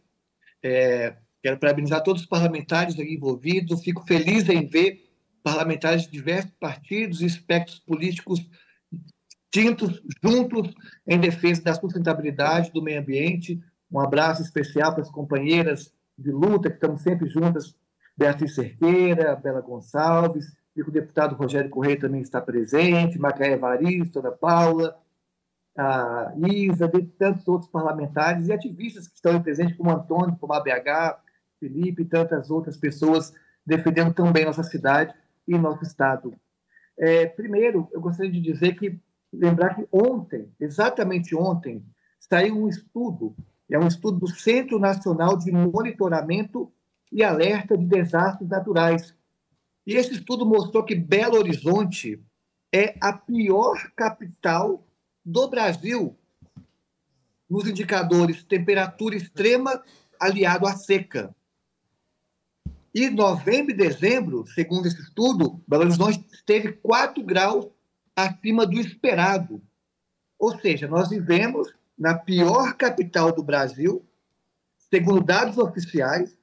É, quero parabenizar todos os parlamentares aqui envolvidos. Fico feliz em ver parlamentares de diversos partidos e espectros políticos distintos, juntos em defesa da sustentabilidade do meio ambiente, um abraço especial para as companheiras de luta que estamos sempre juntas, Beatriz Cerqueira, Bela Gonçalves, e o deputado Rogério Correia também está presente, Macaé Evaristo, Ana Paula, a Isa, de tantos outros parlamentares e ativistas que estão presentes, como Antônio, como a BH, Felipe e tantas outras pessoas defendendo também nossa cidade e nosso estado. É, primeiro, eu gostaria de dizer que lembrar que ontem, exatamente ontem, saiu um estudo é um estudo do Centro Nacional de Monitoramento e Alerta de Desastres Naturais. E esse estudo mostrou que Belo Horizonte é a pior capital do Brasil nos indicadores temperatura extrema aliado à seca. E novembro e dezembro, segundo esse estudo, Belo Horizonte esteve 4 graus acima do esperado. Ou seja, nós vivemos na pior capital do Brasil, segundo dados oficiais,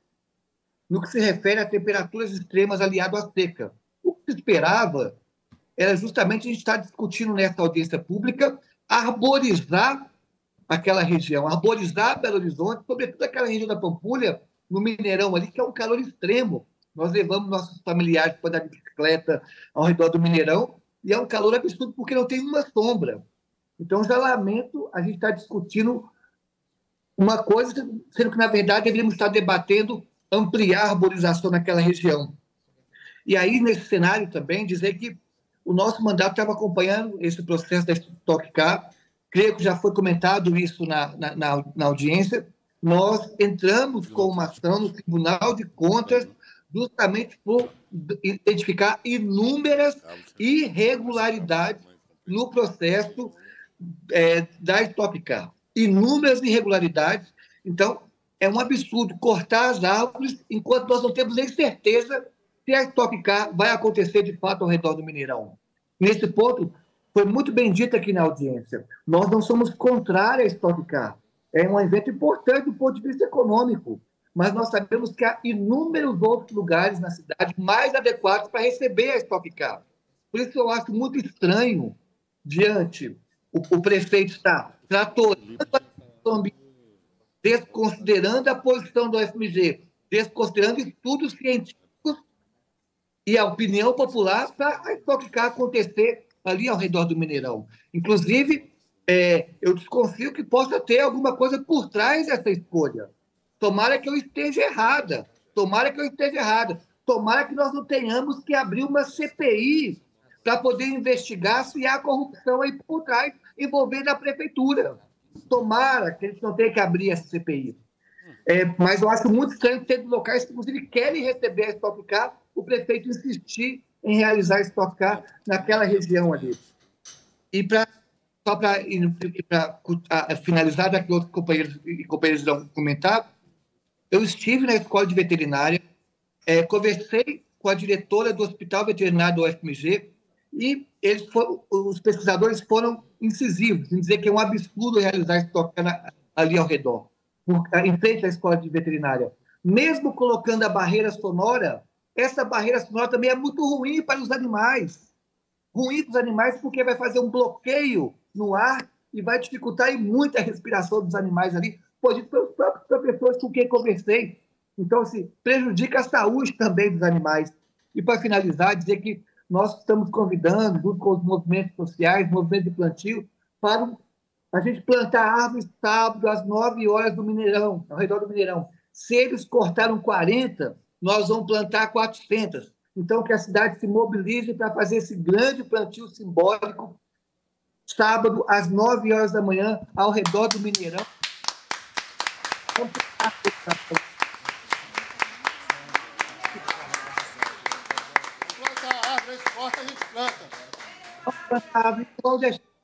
no que se refere a temperaturas extremas aliado à seca. O que se esperava era justamente a gente estar discutindo nessa audiência pública arborizar aquela região, arborizar Belo Horizonte, sobretudo aquela região da Pampulha, no Mineirão ali, que é um calor extremo. Nós levamos nossos familiares para andar de bicicleta ao redor do Mineirão e é um calor absurdo porque não tem uma sombra. Então, já lamento a gente estar tá discutindo uma coisa, sendo que, na verdade, deveríamos estar debatendo ampliar a arborização naquela região. E aí, nesse cenário também, dizer que o nosso mandato estava acompanhando esse processo da Stock Car, creio que já foi comentado isso na, na, na, na audiência, nós entramos com uma ação no Tribunal de Contas justamente por identificar inúmeras irregularidades no processo é, da Stop Car. Inúmeras irregularidades. Então, é um absurdo cortar as árvores enquanto nós não temos nem certeza se a Stop Car vai acontecer de fato ao redor do Mineirão. Nesse ponto, foi muito bem dito aqui na audiência. Nós não somos contrários à Stop Car. É um evento importante do ponto de vista econômico, mas nós sabemos que há inúmeros outros lugares na cidade mais adequados para receber a Stop Car. Por isso eu acho muito estranho, diante o, o prefeito está tratando a questão ambiental, desconsiderando a posição do FMG, desconsiderando estudos científicos e a opinião popular para tocar acontecer ali ao redor do Mineirão. Inclusive, é, eu desconfio que possa ter alguma coisa por trás dessa escolha. Tomara que eu esteja errada. Tomara que eu esteja errada. Tomara que nós não tenhamos que abrir uma CPI para poder investigar se há corrupção aí por trás envolvendo a prefeitura. Tomara que eles não tenham que abrir essa CPI. É, mas eu acho muito estranho ter locais que, inclusive, querem receber a Stop Car, o prefeito insistir em realizar a Stop Car naquela região ali. E pra, só para finalizar, já que outros companheiros e companheiros vão comentar, eu estive na escola de veterinária, é, conversei com a diretora do Hospital Veterinário do UFMG, e eles foram, os pesquisadores foram incisivos em dizer que é um absurdo realizar estocana ali ao redor, eh, em frente à escola de veterinária. Mesmo colocando a barreira sonora, essa barreira sonora também é muito ruim para os animais. Ruim para os animais porque vai fazer um bloqueio no ar e vai dificultar muito a respiração dos animais ali. Pode pelos próprios professores com quem conversei. Então, se assim, prejudica a saúde também dos animais. E para finalizar, dizer que nós estamos convidando, junto com os movimentos sociais, movimento de plantio, para a gente plantar árvores sábado às 9 horas do Mineirão, ao redor do Mineirão. Se eles cortaram 40, nós vamos plantar 400. Então, que a cidade se mobilize para fazer esse grande plantio simbólico, sábado às 9 horas da manhã, ao redor do Mineirão. Vamos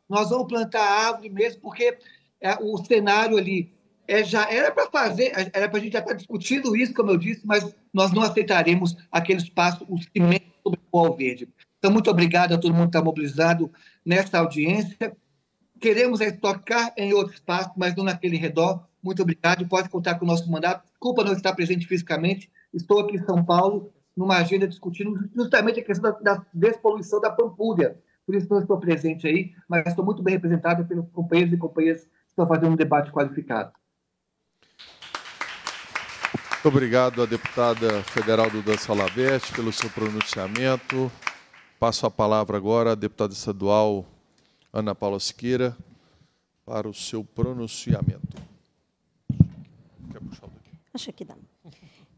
Nós vamos plantar árvore mesmo, porque é, o cenário ali é, já era para fazer, era para a gente já estar tá discutindo isso, como eu disse, mas nós não aceitaremos aquele espaço, o cimento sobre o pó verde. Então, muito obrigado a todo mundo que está mobilizado nessa audiência. Queremos é tocar em outro espaço, mas não naquele redor. Muito obrigado. Pode contar com o nosso mandato. Desculpa não estar presente fisicamente. Estou aqui em São Paulo, numa agenda discutindo justamente a questão da, da despoluição da Pampulha. Por isso não estou presente aí, mas estou muito bem representado pelos companheiros e companheiras que estão fazendo um debate qualificado. Muito obrigado à deputada federal Duda Salavete pelo seu pronunciamento. Passo a palavra agora à deputada estadual Ana Paula Siqueira para o seu pronunciamento. Quer puxar daqui? Acho que dá.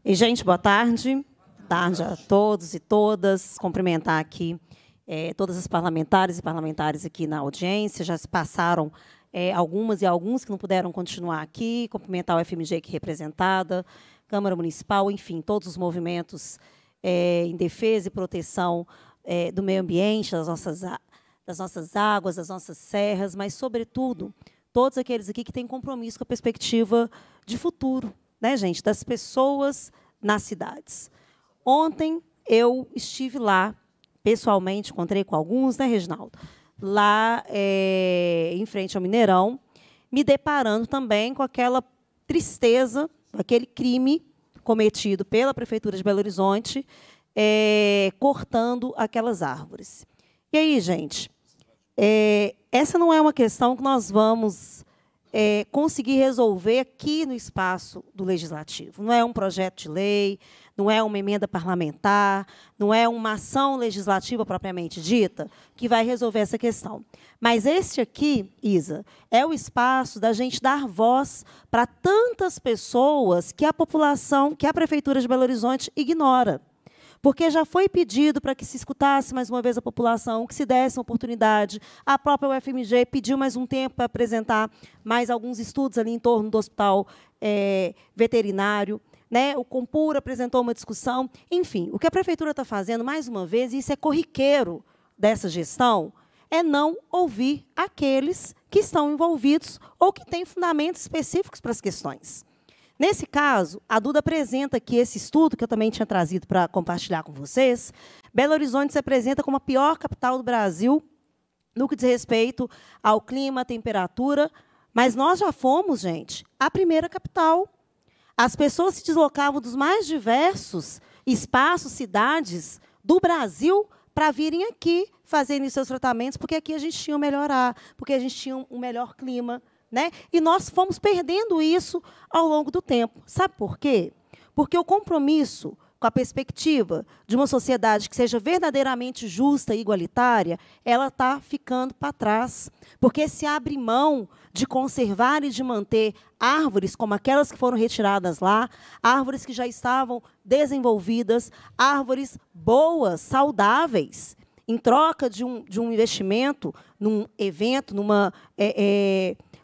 E, gente, boa tarde tarde tá? a todos e todas. Cumprimentar aqui é, todas as parlamentares e parlamentares aqui na audiência. Já se passaram é, algumas e alguns que não puderam continuar aqui. Cumprimentar o FMG aqui representada, Câmara Municipal, enfim, todos os movimentos é, em defesa e proteção do meio ambiente, das nossas, das nossas águas, das nossas serras, mas, sobretudo, todos aqueles aqui que têm compromisso com a perspectiva de futuro, né, gente, das pessoas nas cidades. Ontem eu estive lá, pessoalmente, encontrei com alguns, né, Reginaldo? Lá é, em frente ao Mineirão, me deparando também com aquela tristeza, aquele crime cometido pela Prefeitura de Belo Horizonte, é, cortando aquelas árvores. E aí, gente, é, essa não é uma questão que nós vamos é, conseguir resolver aqui no espaço do Legislativo. Não é um projeto de lei, não é uma emenda parlamentar, não é uma ação legislativa propriamente dita que vai resolver essa questão. Mas este aqui, Isa, é o espaço da gente dar voz para tantas pessoas que a população, que a prefeitura de Belo Horizonte ignora porque já foi pedido para que se escutasse mais uma vez a população, que se desse uma oportunidade. A própria UFMG pediu mais um tempo para apresentar mais alguns estudos ali em torno do hospital é, veterinário né? o Compur apresentou uma discussão. Enfim, o que a prefeitura está fazendo, mais uma vez, e isso é corriqueiro dessa gestão, é não ouvir aqueles que estão envolvidos ou que têm fundamentos específicos para as questões. Nesse caso, a Duda apresenta que esse estudo, que eu também tinha trazido para compartilhar com vocês, Belo Horizonte se apresenta como a pior capital do Brasil no que diz respeito ao clima, à temperatura, mas nós já fomos, gente, a primeira capital as pessoas se deslocavam dos mais diversos espaços, cidades do Brasil para virem aqui fazerem seus tratamentos, porque aqui a gente tinha o um melhor ar, porque a gente tinha um melhor clima. Né? E nós fomos perdendo isso ao longo do tempo. Sabe por quê? Porque o compromisso com a perspectiva de uma sociedade que seja verdadeiramente justa e igualitária, ela está ficando para trás. Porque se abre mão de conservar e de manter árvores como aquelas que foram retiradas lá, árvores que já estavam desenvolvidas, árvores boas, saudáveis, em troca de um, de um investimento num evento, numa. É, é,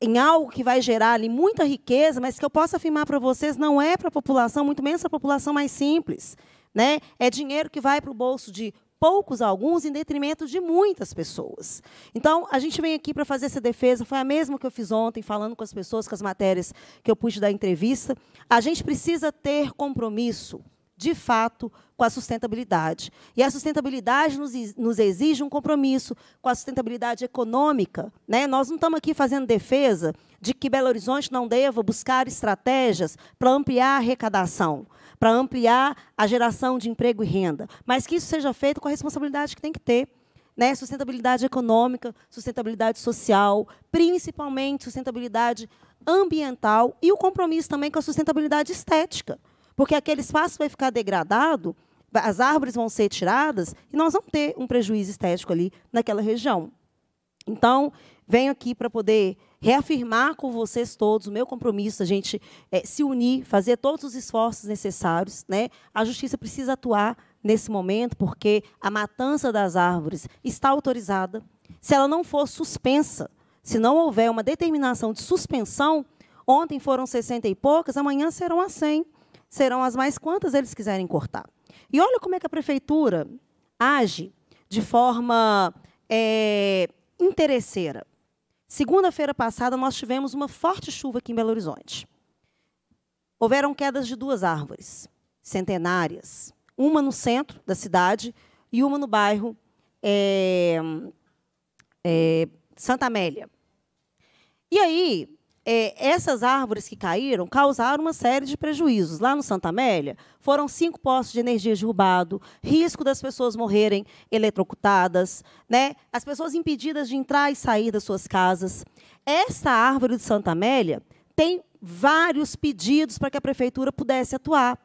em algo que vai gerar ali muita riqueza, mas que eu posso afirmar para vocês não é para a população, muito menos para a população mais simples. Né? É dinheiro que vai para o bolso de poucos a alguns em detrimento de muitas pessoas. Então, a gente vem aqui para fazer essa defesa, foi a mesma que eu fiz ontem, falando com as pessoas, com as matérias que eu pude dar entrevista. A gente precisa ter compromisso, de fato, com a sustentabilidade. E a sustentabilidade nos, exige um compromisso com a sustentabilidade econômica. Né? Nós não estamos aqui fazendo defesa de que Belo Horizonte não deva buscar estratégias para ampliar a arrecadação para ampliar a geração de emprego e renda, mas que isso seja feito com a responsabilidade que tem que ter. Né, sustentabilidade econômica, sustentabilidade social, principalmente sustentabilidade ambiental e o compromisso também com a sustentabilidade estética. Porque aquele espaço vai ficar degradado, as árvores vão ser tiradas e nós vamos ter um prejuízo estético ali naquela região. Então, venho aqui para poder reafirmar com vocês todos o meu compromisso, a gente é, se unir, fazer todos os esforços necessários. Né? A justiça precisa atuar nesse momento, porque a matança das árvores está autorizada. Se ela não for suspensa, se não houver uma determinação de suspensão, ontem foram 60 e poucas, amanhã serão as 100. Serão as mais quantas eles quiserem cortar. E olha como é que a prefeitura age de forma é, interesseira. Segunda-feira passada, nós tivemos uma forte chuva aqui em Belo Horizonte. Houveram quedas de duas árvores, centenárias, uma no centro da cidade e uma no bairro é, é, Santa Amélia. E aí, é, essas árvores que caíram causaram uma série de prejuízos. Lá no Santa Amélia, foram cinco postos de energia derrubados, risco das pessoas morrerem eletrocutadas, né? as pessoas impedidas de entrar e sair das suas casas. Essa árvore de Santa Amélia tem vários pedidos para que a prefeitura pudesse atuar.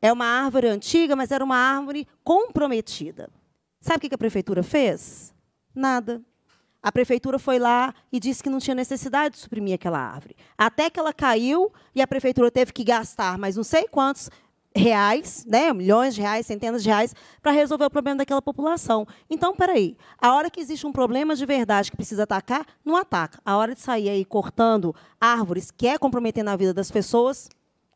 É uma árvore antiga, mas era uma árvore comprometida. Sabe o que a prefeitura fez? Nada. A prefeitura foi lá e disse que não tinha necessidade de suprimir aquela árvore. Até que ela caiu e a prefeitura teve que gastar mais não sei quantos reais, né, milhões de reais, centenas de reais, para resolver o problema daquela população. Então, peraí, a hora que existe um problema de verdade que precisa atacar, não ataca. A hora de sair aí cortando árvores que é comprometendo a vida das pessoas,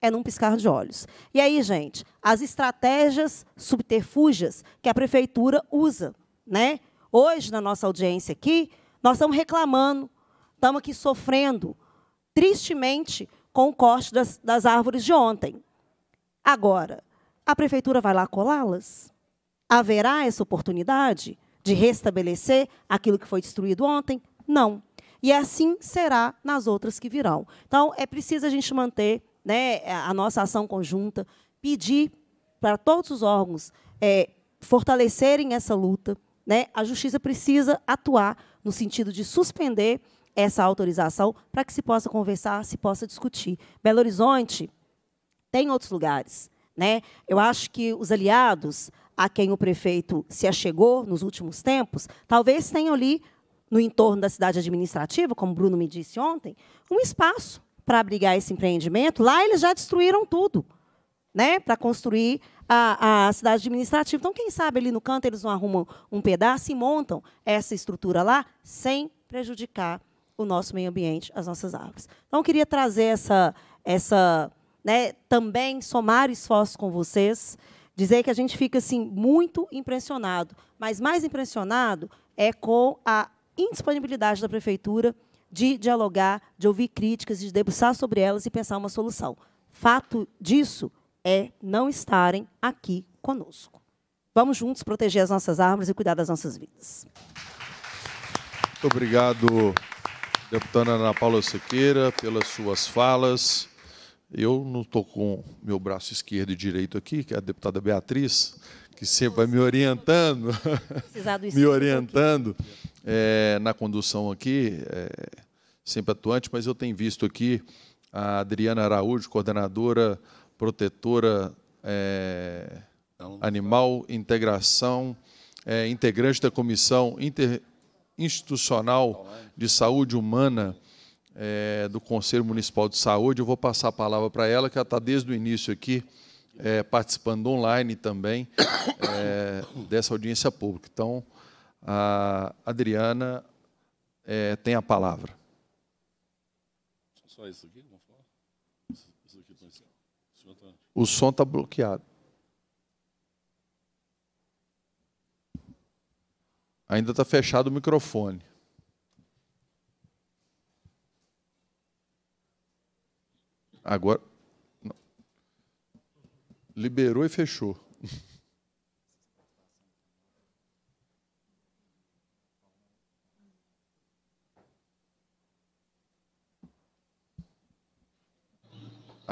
é num piscar de olhos. E aí, gente, as estratégias subterfúgias que a prefeitura usa, né? hoje na nossa audiência aqui, nós estamos reclamando, estamos aqui sofrendo, tristemente, com o corte das, das árvores de ontem. Agora, a prefeitura vai lá colá-las? Haverá essa oportunidade de restabelecer aquilo que foi destruído ontem? Não. E assim será nas outras que virão. Então, é preciso a gente manter né, a nossa ação conjunta, pedir para todos os órgãos é, fortalecerem essa luta, né, a justiça precisa atuar no sentido de suspender essa autorização para que se possa conversar, se possa discutir. Belo Horizonte tem outros lugares. Né? Eu acho que os aliados a quem o prefeito se achegou nos últimos tempos, talvez tenham ali, no entorno da cidade administrativa, como Bruno me disse ontem, um espaço para abrigar esse empreendimento. Lá eles já destruíram tudo né, para construir a, a cidade administrativa. Então, quem sabe ali no canto eles não arrumam um pedaço e montam essa estrutura lá sem prejudicar o nosso meio ambiente, as nossas árvores. Então, eu queria trazer essa, essa né, também somar esforços com vocês, dizer que a gente fica assim muito impressionado, mas mais impressionado é com a indisponibilidade da prefeitura de dialogar, de ouvir críticas, de debruçar sobre elas e pensar uma solução. Fato disso é não estarem aqui conosco. Vamos juntos proteger as nossas árvores e cuidar das nossas vidas. Muito obrigado, deputada Ana Paula Sequeira, pelas suas falas. Eu não estou com meu braço esquerdo e direito aqui, que é a deputada Beatriz, que sempre vai me orientando, me orientando é, na condução aqui, é, sempre atuante, mas eu tenho visto aqui a Adriana Araújo, coordenadora protetora é, então, animal, integração, é, integrante da Comissão Interinstitucional tá de Saúde Humana é, do Conselho Municipal de Saúde. Eu vou passar a palavra para ela, que ela está desde o início aqui, é, participando online também é, dessa audiência pública. Então, a Adriana é, tem a palavra. Só isso aqui? O som está bloqueado. Ainda está fechado o microfone. Agora. Liberou e fechou.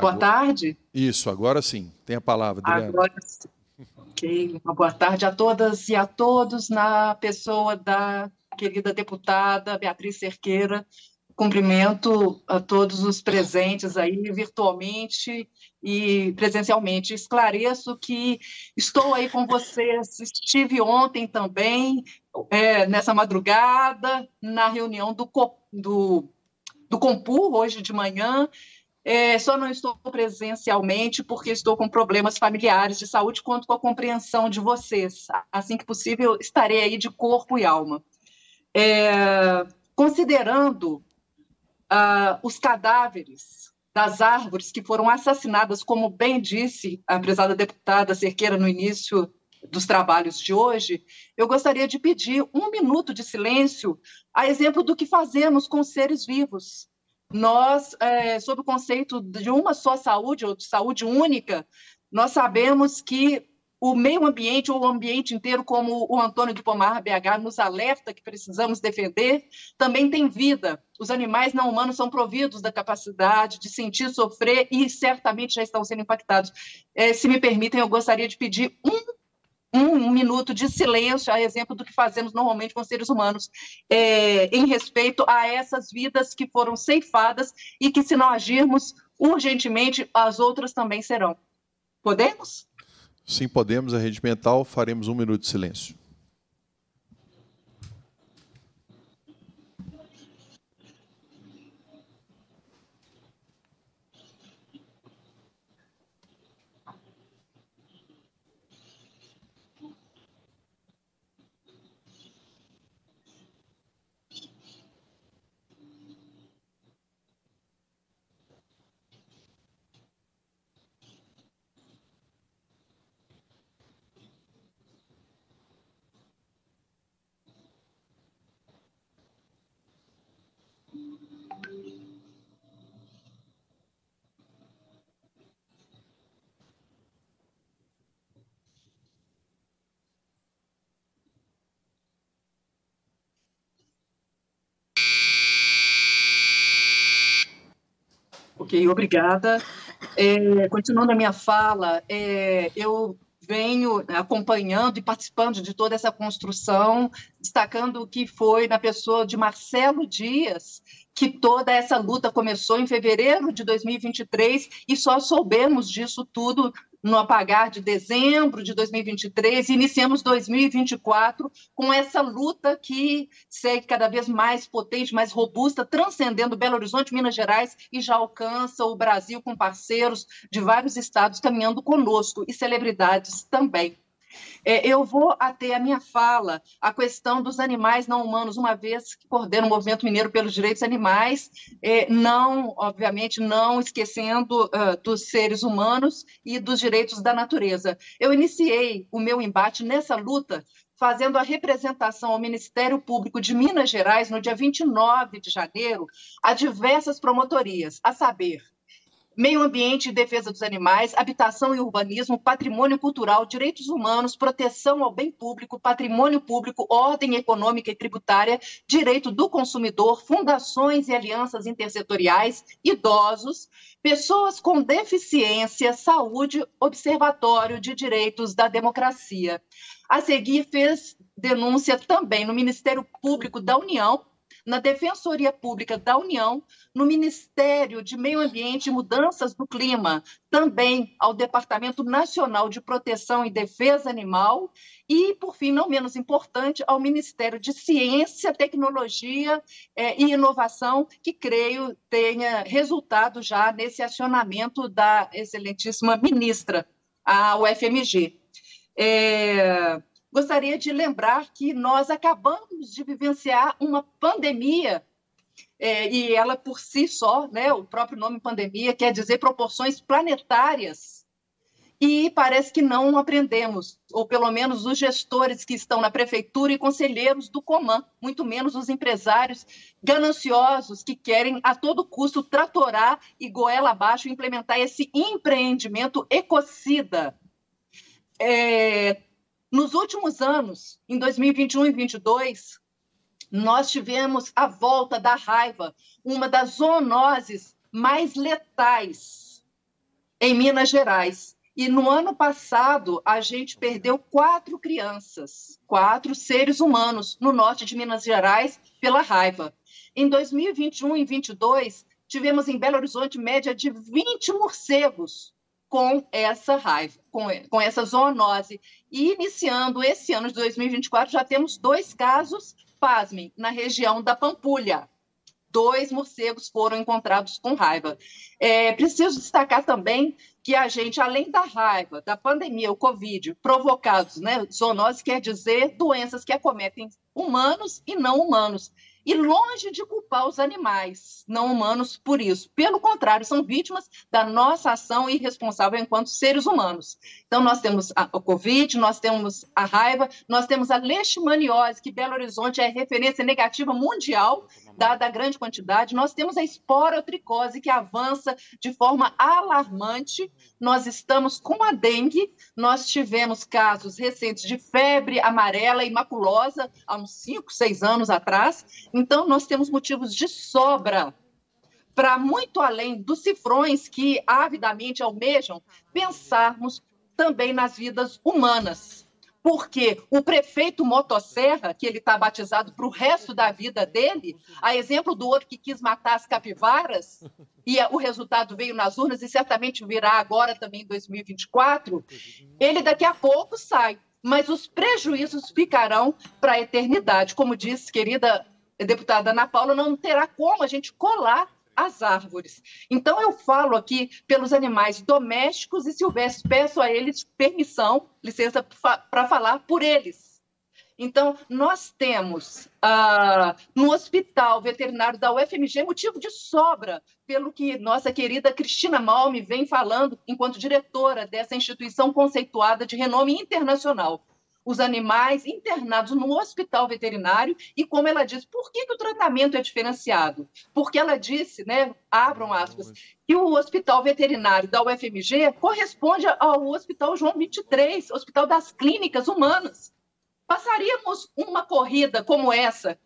Boa agora... tarde. Isso, agora sim. Tem a palavra, Adriana. Agora sim. Ok, boa tarde a todas e a todos, na pessoa da querida deputada Beatriz Cerqueira. Cumprimento a todos os presentes aí, virtualmente e presencialmente. Esclareço que estou aí com vocês, estive ontem também, é, nessa madrugada, na reunião do, do, do Compur, hoje de manhã, é, só não estou presencialmente porque estou com problemas familiares de saúde, quanto com a compreensão de vocês. Assim que possível, estarei aí de corpo e alma. É, considerando ah, os cadáveres das árvores que foram assassinadas, como bem disse a prezada deputada Cerqueira no início dos trabalhos de hoje, eu gostaria de pedir um minuto de silêncio, a exemplo do que fazemos com os seres vivos nós, é, sob o conceito de uma só saúde, ou de saúde única, nós sabemos que o meio ambiente ou o ambiente inteiro, como o Antônio de Pomar BH nos alerta que precisamos defender, também tem vida. Os animais não humanos são providos da capacidade de sentir, sofrer e certamente já estão sendo impactados. É, se me permitem, eu gostaria de pedir um um, um, minuto de silêncio, a exemplo do que fazemos normalmente com seres humanos, é, em respeito a essas vidas que foram ceifadas e que, se não agirmos urgentemente, as outras também serão. Podemos? Sim, podemos. A rede mental, faremos um minuto de silêncio. Ok, obrigada. É, continuando a minha fala, é, eu venho né, acompanhando e participando de toda essa construção, destacando o que foi na pessoa de Marcelo Dias, que toda essa luta começou em fevereiro de 2023 e só soubemos disso tudo no apagar de dezembro de 2023 e iniciamos 2024 com essa luta que segue cada vez mais potente, mais robusta, transcendendo Belo Horizonte, Minas Gerais e já alcança o Brasil com parceiros de vários estados caminhando conosco e celebridades também. É, eu vou até a minha fala a questão dos animais não humanos, uma vez que coordena o movimento mineiro pelos direitos animais, é, não, obviamente, não esquecendo uh, dos seres humanos e dos direitos da natureza. Eu iniciei o meu embate nessa luta fazendo a representação ao Ministério Público de Minas Gerais no dia 29 de janeiro a diversas promotorias, a saber, meio ambiente e defesa dos animais, habitação e urbanismo, patrimônio cultural, direitos humanos, proteção ao bem público, patrimônio público, ordem econômica e tributária, direito do consumidor, fundações e alianças intersetoriais, idosos, pessoas com deficiência, saúde, observatório de direitos da democracia. A seguir, fez denúncia também no Ministério Público da União na Defensoria Pública da União, no Ministério de Meio Ambiente e Mudanças do Clima, também ao Departamento Nacional de Proteção e Defesa Animal e, por fim, não menos importante, ao Ministério de Ciência, Tecnologia eh, e Inovação, que creio tenha resultado já nesse acionamento da excelentíssima ministra, a UFMG. É... Eh, gostaria de lembrar que nós acabamos de vivenciar uma pandemia é, e ela por si só, né, o próprio nome pandemia quer dizer proporções planetárias. E parece que não aprendemos, ou pelo menos os gestores que estão na prefeitura e conselheiros do Coman, muito menos os empresários gananciosos que querem a todo custo tratorar e goela abaixo implementar esse empreendimento ecocida. É, nos últimos anos, em 2021 e 2022, nós tivemos a volta da raiva, uma das zoonoses mais letais em Minas Gerais. E no ano passado, a gente perdeu quatro crianças, quatro seres humanos no norte de Minas Gerais pela raiva. Em 2021 e 2022, tivemos em Belo Horizonte média de 20 morcegos com essa raiva, com, com essa zoonose. E iniciando esse ano de 2024, já temos dois casos, pasmem, na região da Pampulha. Dois morcegos foram encontrados com raiva. É, preciso destacar também que a gente, além da raiva, da pandemia, o Covid, provocados, né? Zoonose quer dizer doenças que acometem humanos e não humanos. E longe de culpar os animais não humanos por isso. Pelo contrário, são vítimas da nossa ação irresponsável enquanto seres humanos. Então, nós temos a, Covid, nós temos a raiva, nós temos a leishmaniose, que Belo Horizonte é referência negativa mundial da, da grande quantidade, nós temos a esporotricose que avança de forma alarmante. Nós estamos com a dengue, nós tivemos casos recentes de febre amarela e maculosa há uns 5, 6 anos atrás. Então, nós temos motivos de sobra para muito além dos cifrões que avidamente almejam, pensarmos também nas vidas humanas porque o prefeito Motosserra, que ele está batizado para o resto da vida dele, a exemplo do outro que quis matar as capivaras, e o resultado veio nas urnas e certamente virá agora também em 2024, ele daqui a pouco sai. Mas os prejuízos ficarão para a eternidade. Como disse, querida deputada Ana Paula, não terá como a gente colar as árvores. Então, eu falo aqui pelos animais domésticos e silvestres, peço a eles permissão, licença, para falar por eles. Então, nós temos ah, no Hospital Veterinário da UFMG motivo de sobra, pelo que nossa querida Cristina me vem falando enquanto diretora dessa instituição conceituada de renome internacional os animais internados no hospital veterinário e como ela disse, por que, que o tratamento é diferenciado? Porque ela disse, né, abram aspas, que o hospital veterinário da UFMG corresponde ao hospital João 23, hospital das clínicas humanas. Passaríamos uma corrida como essa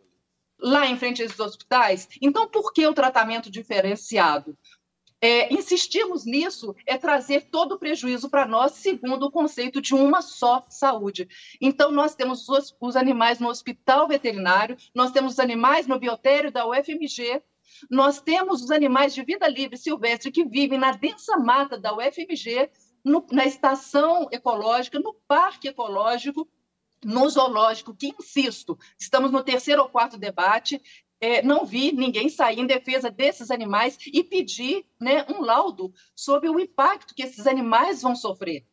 lá em frente a esses hospitais? Então, por que o tratamento diferenciado? É, insistirmos nisso é trazer todo o prejuízo para nós, segundo o conceito de uma só saúde. Então, nós temos os, os animais no hospital veterinário, nós temos os animais no biotério da UFMG, nós temos os animais de vida livre silvestre que vivem na densa mata da UFMG, no, na estação ecológica, no parque ecológico, no zoológico, que insisto, estamos no terceiro ou quarto debate, é, não vi ninguém sair em defesa desses animais e pedir né, um laudo sobre o impacto que esses animais vão sofrer.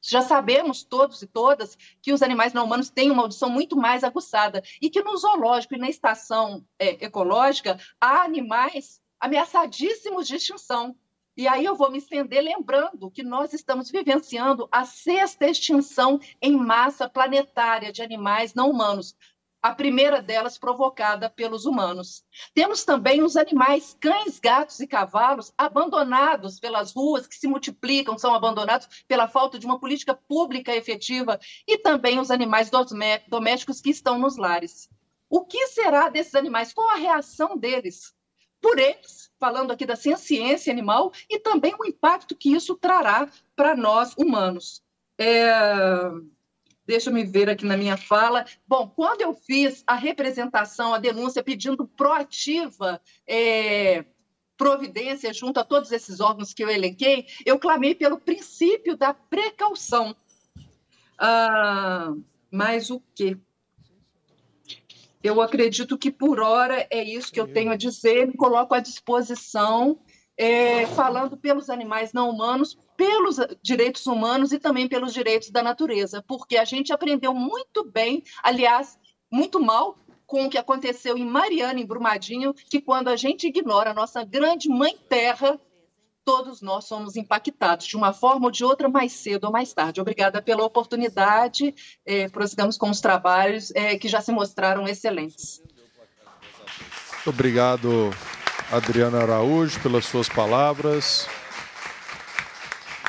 Já sabemos todos e todas que os animais não humanos têm uma audição muito mais aguçada e que no zoológico e na estação é, ecológica há animais ameaçadíssimos de extinção. E aí eu vou me estender lembrando que nós estamos vivenciando a sexta extinção em massa planetária de animais não humanos a primeira delas provocada pelos humanos. Temos também os animais, cães, gatos e cavalos, abandonados pelas ruas, que se multiplicam, são abandonados pela falta de uma política pública efetiva, e também os animais domésticos que estão nos lares. O que será desses animais? Qual a reação deles? Por eles, falando aqui da ciência animal, e também o impacto que isso trará para nós humanos. É Deixa me ver aqui na minha fala. Bom, quando eu fiz a representação, a denúncia pedindo proativa é, providência junto a todos esses órgãos que eu elenquei, eu clamei pelo princípio da precaução. Ah, mas o quê? Eu acredito que por hora é isso que eu tenho a dizer. Me coloco à disposição, é, falando pelos animais não humanos, pelos direitos humanos e também pelos direitos da natureza, porque a gente aprendeu muito bem, aliás, muito mal com o que aconteceu em Mariana, em Brumadinho, que quando a gente ignora a nossa grande mãe terra, todos nós somos impactados de uma forma ou de outra, mais cedo ou mais tarde. Obrigada pela oportunidade, eh, com os trabalhos é, que já se mostraram excelentes. obrigado, Adriana Araújo, pelas suas palavras.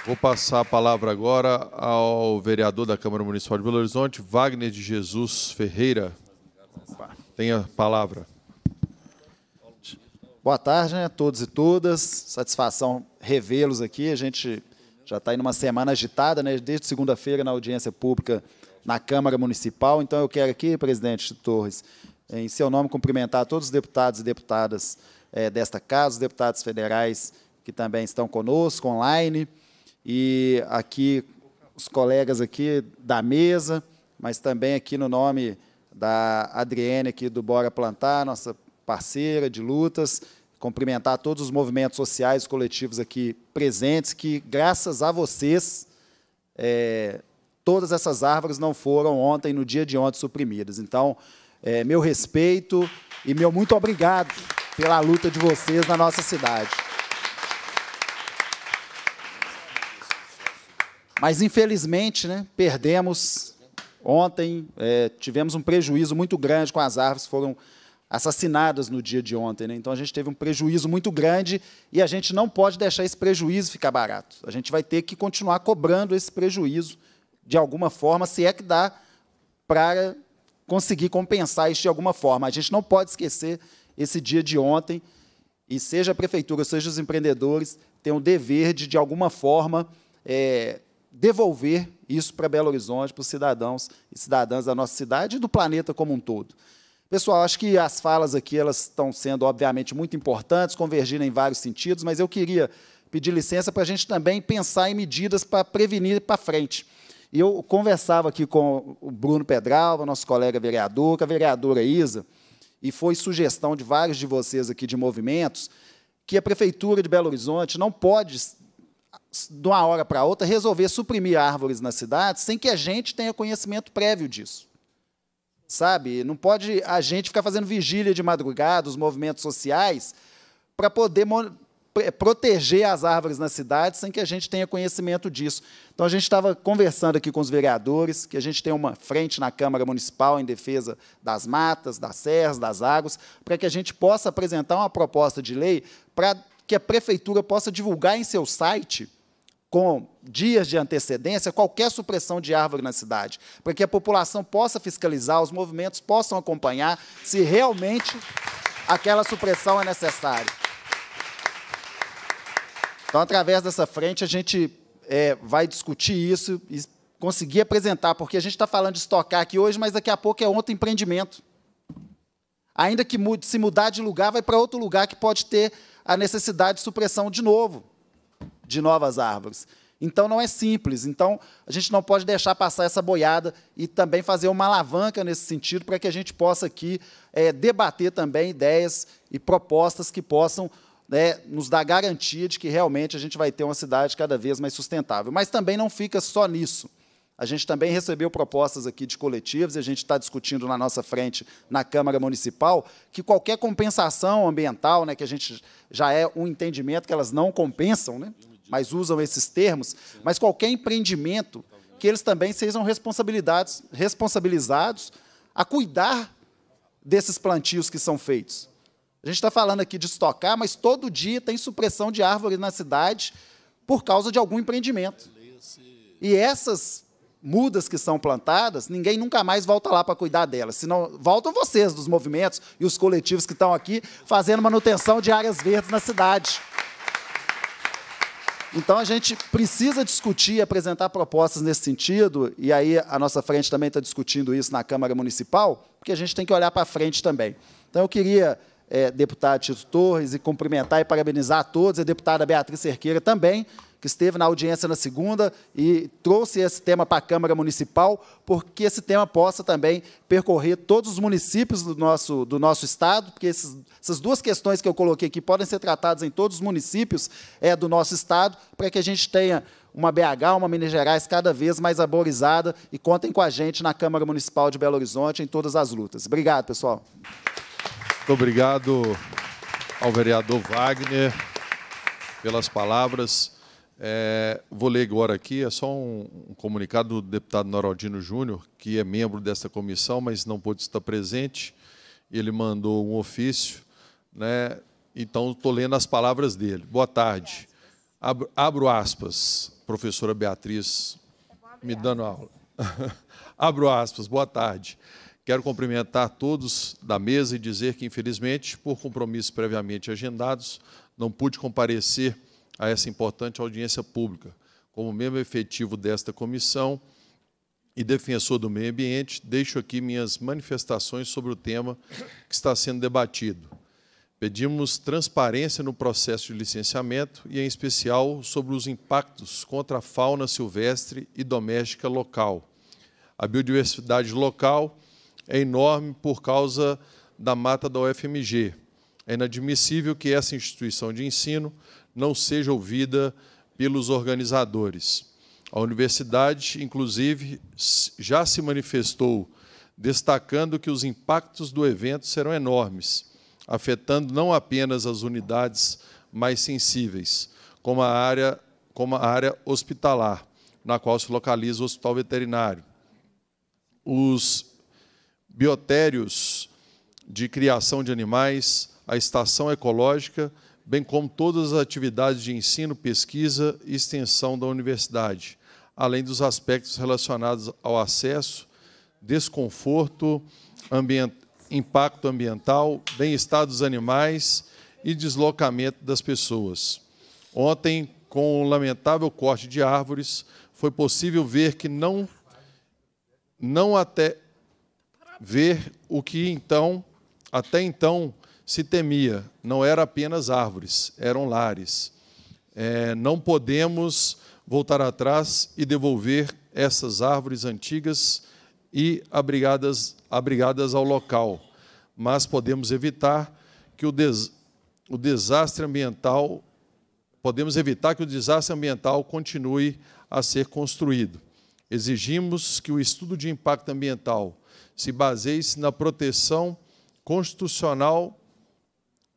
Vou passar a palavra agora ao vereador da Câmara Municipal de Belo Horizonte, Wagner de Jesus Ferreira. Tenha a palavra. Boa tarde né, a todos e todas. Satisfação revê-los aqui. A gente já está em uma semana agitada, né? desde segunda-feira na audiência pública na Câmara Municipal. Então, eu quero aqui, presidente Torres, em seu nome, cumprimentar todos os deputados e deputadas é, desta casa, os deputados federais que também estão conosco online e aqui os colegas aqui da mesa, mas também aqui no nome da Adriene aqui do Bora Plantar, nossa parceira de lutas, cumprimentar todos os movimentos sociais coletivos aqui presentes, que graças a vocês é, todas essas árvores não foram ontem, no dia de ontem, suprimidas. Então, é, meu respeito e meu muito obrigado pela luta de vocês na nossa cidade. Mas, infelizmente, né, perdemos. Ontem é, tivemos um prejuízo muito grande com as árvores que foram assassinadas no dia de ontem. Né? Então, a gente teve um prejuízo muito grande e a gente não pode deixar esse prejuízo ficar barato. A gente vai ter que continuar cobrando esse prejuízo de alguma forma, se é que dá para conseguir compensar isso de alguma forma. A gente não pode esquecer esse dia de ontem e seja a prefeitura, seja os empreendedores, têm o dever de, de alguma forma, é, devolver isso para Belo Horizonte, para os cidadãos e cidadãs da nossa cidade e do planeta como um todo. Pessoal, acho que as falas aqui elas estão sendo, obviamente, muito importantes, convergindo em vários sentidos, mas eu queria pedir licença para a gente também pensar em medidas para prevenir para frente. Eu conversava aqui com o Bruno Pedralva, nosso colega vereador, com a vereadora Isa, e foi sugestão de vários de vocês aqui de movimentos, que a Prefeitura de Belo Horizonte não pode de uma hora para outra, resolver suprimir árvores na cidade sem que a gente tenha conhecimento prévio disso. Sabe? Não pode a gente ficar fazendo vigília de madrugada, os movimentos sociais, para poder proteger as árvores na cidade sem que a gente tenha conhecimento disso. Então, a gente estava conversando aqui com os vereadores, que a gente tem uma frente na Câmara Municipal em defesa das matas, das serras, das águas, para que a gente possa apresentar uma proposta de lei para que a prefeitura possa divulgar em seu site com dias de antecedência qualquer supressão de árvore na cidade, para que a população possa fiscalizar, os movimentos possam acompanhar se realmente aquela supressão é necessária. Então, através dessa frente, a gente é, vai discutir isso e conseguir apresentar, porque a gente está falando de estocar aqui hoje, mas daqui a pouco é outro empreendimento. Ainda que mude, se mudar de lugar, vai para outro lugar que pode ter a necessidade de supressão de novo de novas árvores. Então não é simples. Então a gente não pode deixar passar essa boiada e também fazer uma alavanca nesse sentido para que a gente possa aqui é, debater também ideias e propostas que possam né, nos dar garantia de que realmente a gente vai ter uma cidade cada vez mais sustentável. Mas também não fica só nisso. A gente também recebeu propostas aqui de coletivos, e a gente está discutindo na nossa frente, na Câmara Municipal, que qualquer compensação ambiental, né, que a gente já é um entendimento que elas não compensam, né, mas usam esses termos, mas qualquer empreendimento que eles também sejam responsabilizados, responsabilizados a cuidar desses plantios que são feitos. A gente está falando aqui de estocar, mas todo dia tem supressão de árvore na cidade por causa de algum empreendimento. E essas mudas que são plantadas, ninguém nunca mais volta lá para cuidar delas. Senão, voltam vocês dos movimentos e os coletivos que estão aqui fazendo manutenção de áreas verdes na cidade. Então a gente precisa discutir, apresentar propostas nesse sentido, e aí a nossa frente também está discutindo isso na Câmara Municipal, porque a gente tem que olhar para frente também. Então eu queria é, deputado Tito Torres e cumprimentar e parabenizar a todos, a deputada Beatriz Cerqueira também, que esteve na audiência na segunda e trouxe esse tema para a Câmara Municipal, porque esse tema possa também percorrer todos os municípios do nosso, do nosso Estado, porque esses, essas duas questões que eu coloquei aqui podem ser tratadas em todos os municípios é, do nosso Estado, para que a gente tenha uma BH, uma Minas Gerais cada vez mais arborizada, e contem com a gente na Câmara Municipal de Belo Horizonte em todas as lutas. Obrigado, pessoal. Muito obrigado ao vereador Wagner pelas palavras. É, vou ler agora aqui, é só um, um comunicado do deputado Noraldino Júnior, que é membro desta comissão, mas não pôde estar presente. Ele mandou um ofício, né? então estou lendo as palavras dele. Boa tarde. Abro, abro aspas, professora Beatriz, me dando aula. abro aspas, boa tarde. Quero cumprimentar todos da mesa e dizer que, infelizmente, por compromissos previamente agendados, não pude comparecer a essa importante audiência pública. Como membro efetivo desta comissão e defensor do meio ambiente, deixo aqui minhas manifestações sobre o tema que está sendo debatido. Pedimos transparência no processo de licenciamento e, em especial, sobre os impactos contra a fauna silvestre e doméstica local. A biodiversidade local é enorme por causa da mata da UFMG. É inadmissível que essa instituição de ensino não seja ouvida pelos organizadores. A universidade, inclusive, já se manifestou destacando que os impactos do evento serão enormes, afetando não apenas as unidades mais sensíveis, como a área, como a área hospitalar, na qual se localiza o hospital veterinário. Os biotérios de criação de animais, a estação ecológica, bem como todas as atividades de ensino, pesquisa e extensão da universidade, além dos aspectos relacionados ao acesso, desconforto, ambient... impacto ambiental, bem-estar dos animais e deslocamento das pessoas. Ontem, com o um lamentável corte de árvores, foi possível ver que não, não até ver o que então, até então, se temia. Não era apenas árvores, eram lares. É, não podemos voltar atrás e devolver essas árvores antigas e abrigadas, abrigadas ao local, mas podemos evitar que o, des, o desastre ambiental podemos evitar que o desastre ambiental continue a ser construído. Exigimos que o estudo de impacto ambiental se baseie-se na proteção constitucional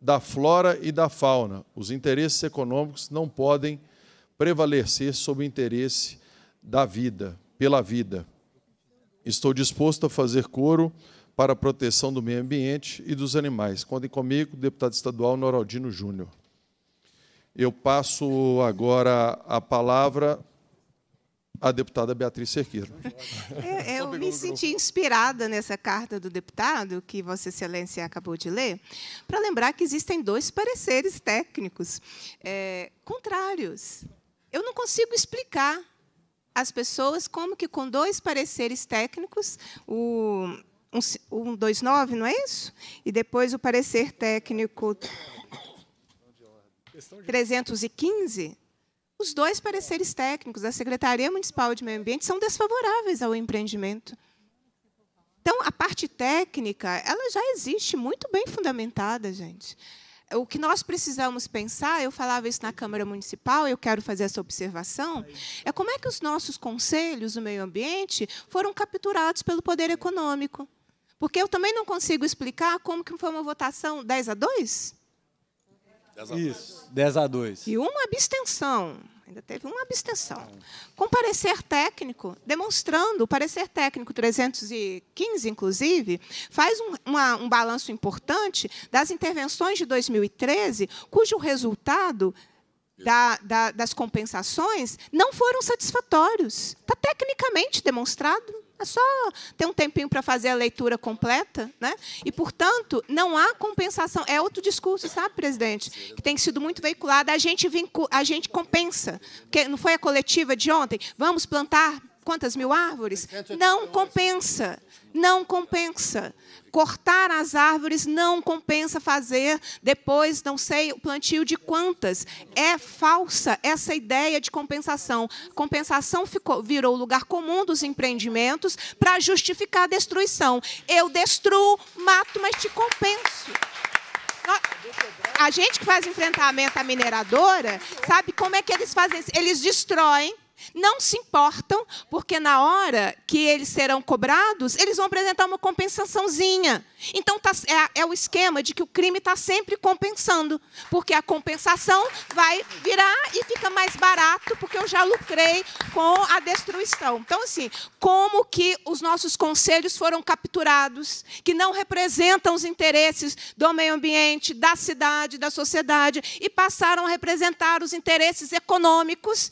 da flora e da fauna. Os interesses econômicos não podem prevalecer sobre o interesse da vida, pela vida. Estou disposto a fazer coro para a proteção do meio ambiente e dos animais. Contem comigo, deputado estadual Noraldino Júnior. Eu passo agora a palavra a deputada Beatriz Cerqueiro. Eu, é, é, eu me senti inspirada nessa carta do deputado, que Vossa Excelência acabou de ler, para lembrar que existem dois pareceres técnicos é, contrários. Eu não consigo explicar às pessoas como que, com dois pareceres técnicos, o 129, um, um, não é isso? E depois o parecer técnico 315 os dois pareceres técnicos da Secretaria Municipal de Meio Ambiente são desfavoráveis ao empreendimento. Então, a parte técnica, ela já existe muito bem fundamentada, gente. O que nós precisamos pensar, eu falava isso na Câmara Municipal, eu quero fazer essa observação, é como é que os nossos conselhos do meio ambiente foram capturados pelo poder econômico. Porque eu também não consigo explicar como que foi uma votação 10 a 2? 10 a 2. Isso, 10 a 2. E uma abstenção ainda teve uma abstenção. Com parecer técnico, demonstrando, o parecer técnico 315, inclusive, faz um, uma, um balanço importante das intervenções de 2013, cujo resultado da, da, das compensações não foram satisfatórios. Está tecnicamente demonstrado, é só ter um tempinho para fazer a leitura completa, né? E, portanto, não há compensação. É outro discurso, sabe, presidente, que tem sido muito veiculado. A gente, vincula, a gente compensa. Porque não foi a coletiva de ontem? Vamos plantar quantas mil árvores? Não compensa, não compensa. Cortar as árvores não compensa fazer depois, não sei, o plantio de quantas. É falsa essa ideia de compensação. Compensação ficou, virou o lugar comum dos empreendimentos para justificar a destruição. Eu destruo, mato, mas te compenso. A gente que faz enfrentamento à mineradora sabe como é que eles fazem isso. Eles destroem não se importam, porque na hora que eles serão cobrados, eles vão apresentar uma compensaçãozinha. Então tá, é, é o esquema de que o crime está sempre compensando, porque a compensação vai virar e fica mais barato, porque eu já lucrei com a destruição. Então, assim, como que os nossos conselhos foram capturados, que não representam os interesses do meio ambiente, da cidade, da sociedade, e passaram a representar os interesses econômicos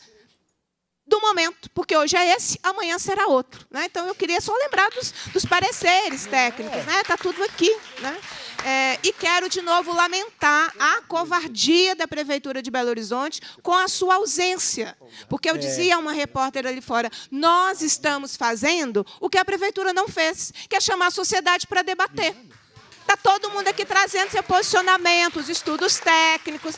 do momento, porque hoje é esse, amanhã será outro. Né? Então, eu queria só lembrar dos, dos pareceres técnicos, está né? Tá tudo aqui. Né? É, e quero, de novo, lamentar a covardia da Prefeitura de Belo Horizonte com a sua ausência. Porque eu é. dizia a uma repórter ali fora, nós estamos fazendo o que a Prefeitura não fez, que é chamar a sociedade para debater. Está todo mundo aqui trazendo seu posicionamento, os estudos técnicos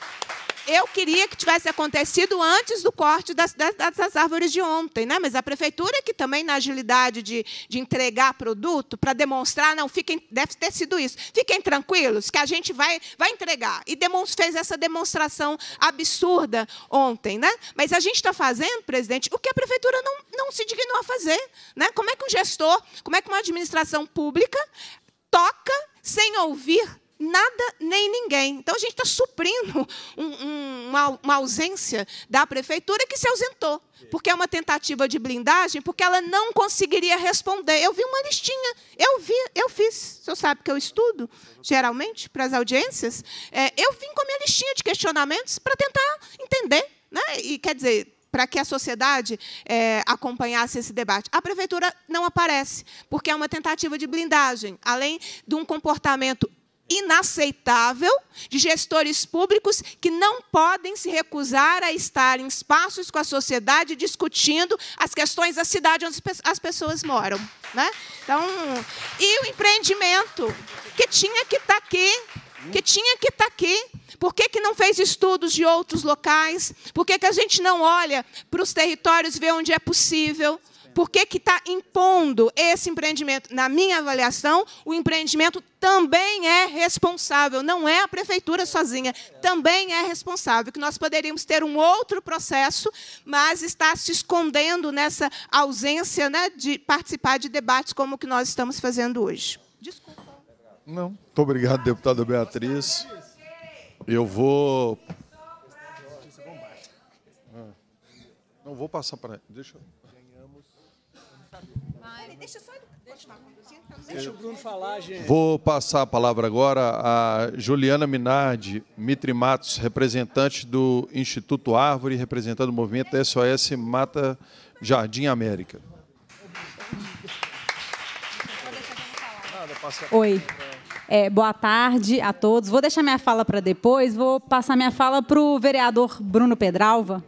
eu queria que tivesse acontecido antes do corte das, das, das árvores de ontem, né? mas a prefeitura, que também na agilidade de, de entregar produto, para demonstrar, não, fiquem, deve ter sido isso. Fiquem tranquilos, que a gente vai, vai entregar. E fez essa demonstração absurda ontem. Né? Mas a gente está fazendo, presidente, o que a prefeitura não, não se dignou a fazer. Né? Como é que um gestor, como é que uma administração pública toca sem ouvir nada nem ninguém. Então a gente está suprindo um, um, uma, uma ausência da prefeitura que se ausentou, porque é uma tentativa de blindagem, porque ela não conseguiria responder. Eu vi uma listinha, eu vi, eu fiz. O senhor sabe que eu estudo, geralmente, para as audiências. É, eu vim com a minha listinha de questionamentos para tentar entender. Né? E quer dizer, para que a sociedade é, acompanhasse esse debate. A prefeitura não aparece, porque é uma tentativa de blindagem, além de um comportamento inaceitável de gestores públicos que não podem se recusar a estar em espaços com a sociedade discutindo as questões da cidade onde as pessoas moram. Né? Então, e o empreendimento, que tinha que estar tá aqui, que tinha que estar tá aqui. Por que, que não fez estudos de outros locais? Por que, que a gente não olha para os territórios ver onde é possível? Por que está impondo esse empreendimento? Na minha avaliação, o empreendimento também é responsável, não é a prefeitura sozinha, também é responsável, que nós poderíamos ter um outro processo, mas está se escondendo nessa ausência né, de participar de debates como o que nós estamos fazendo hoje. Desculpa. Não, muito obrigado, deputada Beatriz. Eu vou não vou passar para. Deixa eu. Deixa o Bruno falar, gente. Vou passar a palavra agora a Juliana Minardi, Mitri Matos, representante do Instituto Árvore, representando o movimento SOS Mata Jardim América. Oi. É, boa tarde a todos. Vou deixar minha fala para depois. Vou passar minha fala para o vereador Bruno Pedralva,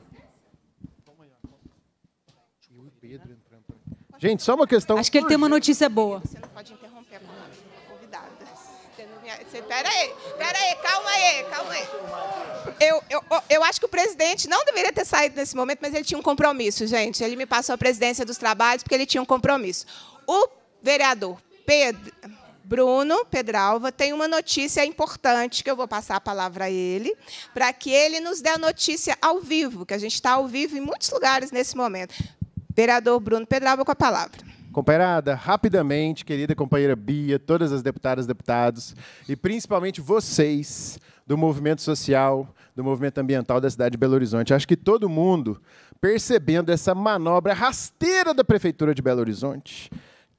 Gente, só uma questão. Acho que ele tem uma notícia boa. Você não pode interromper a convidada. não Pera aí, pera aí, calma aí, calma aí. Eu, eu, eu acho que o presidente não deveria ter saído nesse momento, mas ele tinha um compromisso, gente. Ele me passou a presidência dos trabalhos porque ele tinha um compromisso. O vereador Pedro, Bruno Pedralva tem uma notícia importante que eu vou passar a palavra a ele, para que ele nos dê a notícia ao vivo, que a gente está ao vivo em muitos lugares nesse momento. Vereador Bruno Pedralba com a palavra. Companheirada, rapidamente, querida companheira Bia, todas as deputadas, deputados e principalmente vocês do movimento social, do movimento ambiental da cidade de Belo Horizonte. Acho que todo mundo percebendo essa manobra rasteira da prefeitura de Belo Horizonte,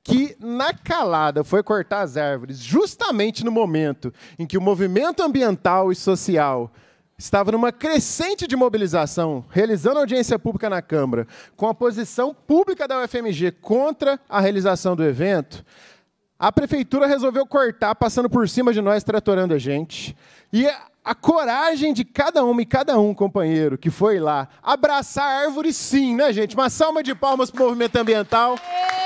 que na calada foi cortar as árvores justamente no momento em que o movimento ambiental e social estava numa crescente de mobilização, realizando audiência pública na Câmara, com a posição pública da UFMG contra a realização do evento, a prefeitura resolveu cortar, passando por cima de nós, tratorando a gente. E a coragem de cada uma e cada um, companheiro, que foi lá abraçar a árvore, sim, né, gente? Uma salva de palmas para o movimento ambiental. É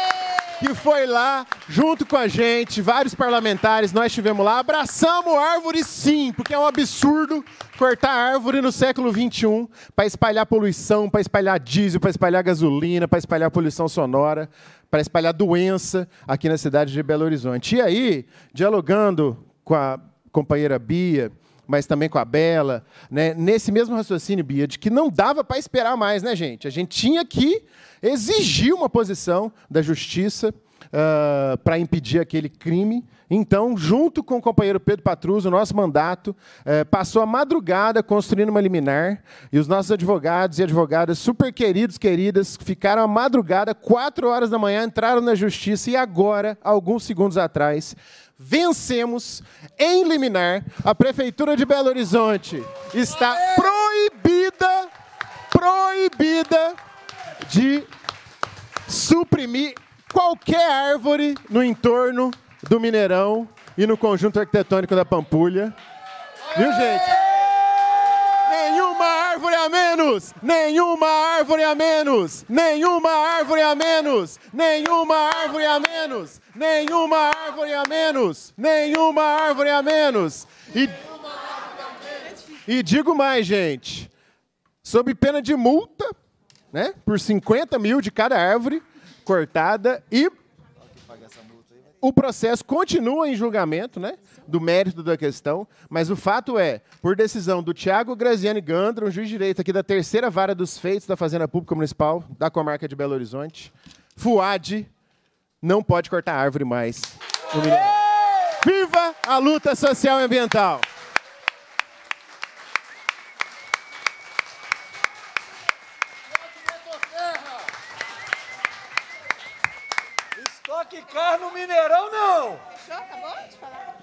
que foi lá junto com a gente, vários parlamentares, nós estivemos lá, abraçamos árvore sim, porque é um absurdo cortar árvore no século XXI para espalhar poluição, para espalhar diesel, para espalhar gasolina, para espalhar poluição sonora, para espalhar doença aqui na cidade de Belo Horizonte. E aí, dialogando com a companheira Bia, mas também com a Bela, né? Nesse mesmo raciocínio, Bia, de que não dava para esperar mais, né, gente? A gente tinha que exigir uma posição da justiça uh, ah, para impedir aquele crime. Então, junto com o companheiro Pedro Patrus, o nosso mandato eh, passou a madrugada construindo uma liminar e os nossos advogados e advogadas super queridos, queridas, ficaram a madrugada, quatro horas da manhã, entraram na justiça e agora, alguns segundos atrás, vencemos em liminar. A Prefeitura de Belo Horizonte está proibida, proibida de suprimir qualquer árvore no entorno do Mineirão e no conjunto arquitetônico da Pampulha. Viu, gente? árvore a menos! Nenhuma árvore a menos! Nenhuma árvore a menos! Nenhuma árvore a menos! Nenhuma árvore a menos! Nenhuma árvore a menos! E, e digo mais, gente. Sob pena de multa, né? Por 50 mil de cada árvore cortada e o processo continua em julgamento, né? Do mérito da questão, mas o fato é, por decisão do Tiago Graziani Gandra, um juiz de direito aqui da terceira vara dos feitos da Fazenda Pública Municipal da comarca de Belo Horizonte, Fuad não pode cortar árvore mais. Viva a luta social e ambiental! carro no Mineirão, não. Fechou? Acabou de falar?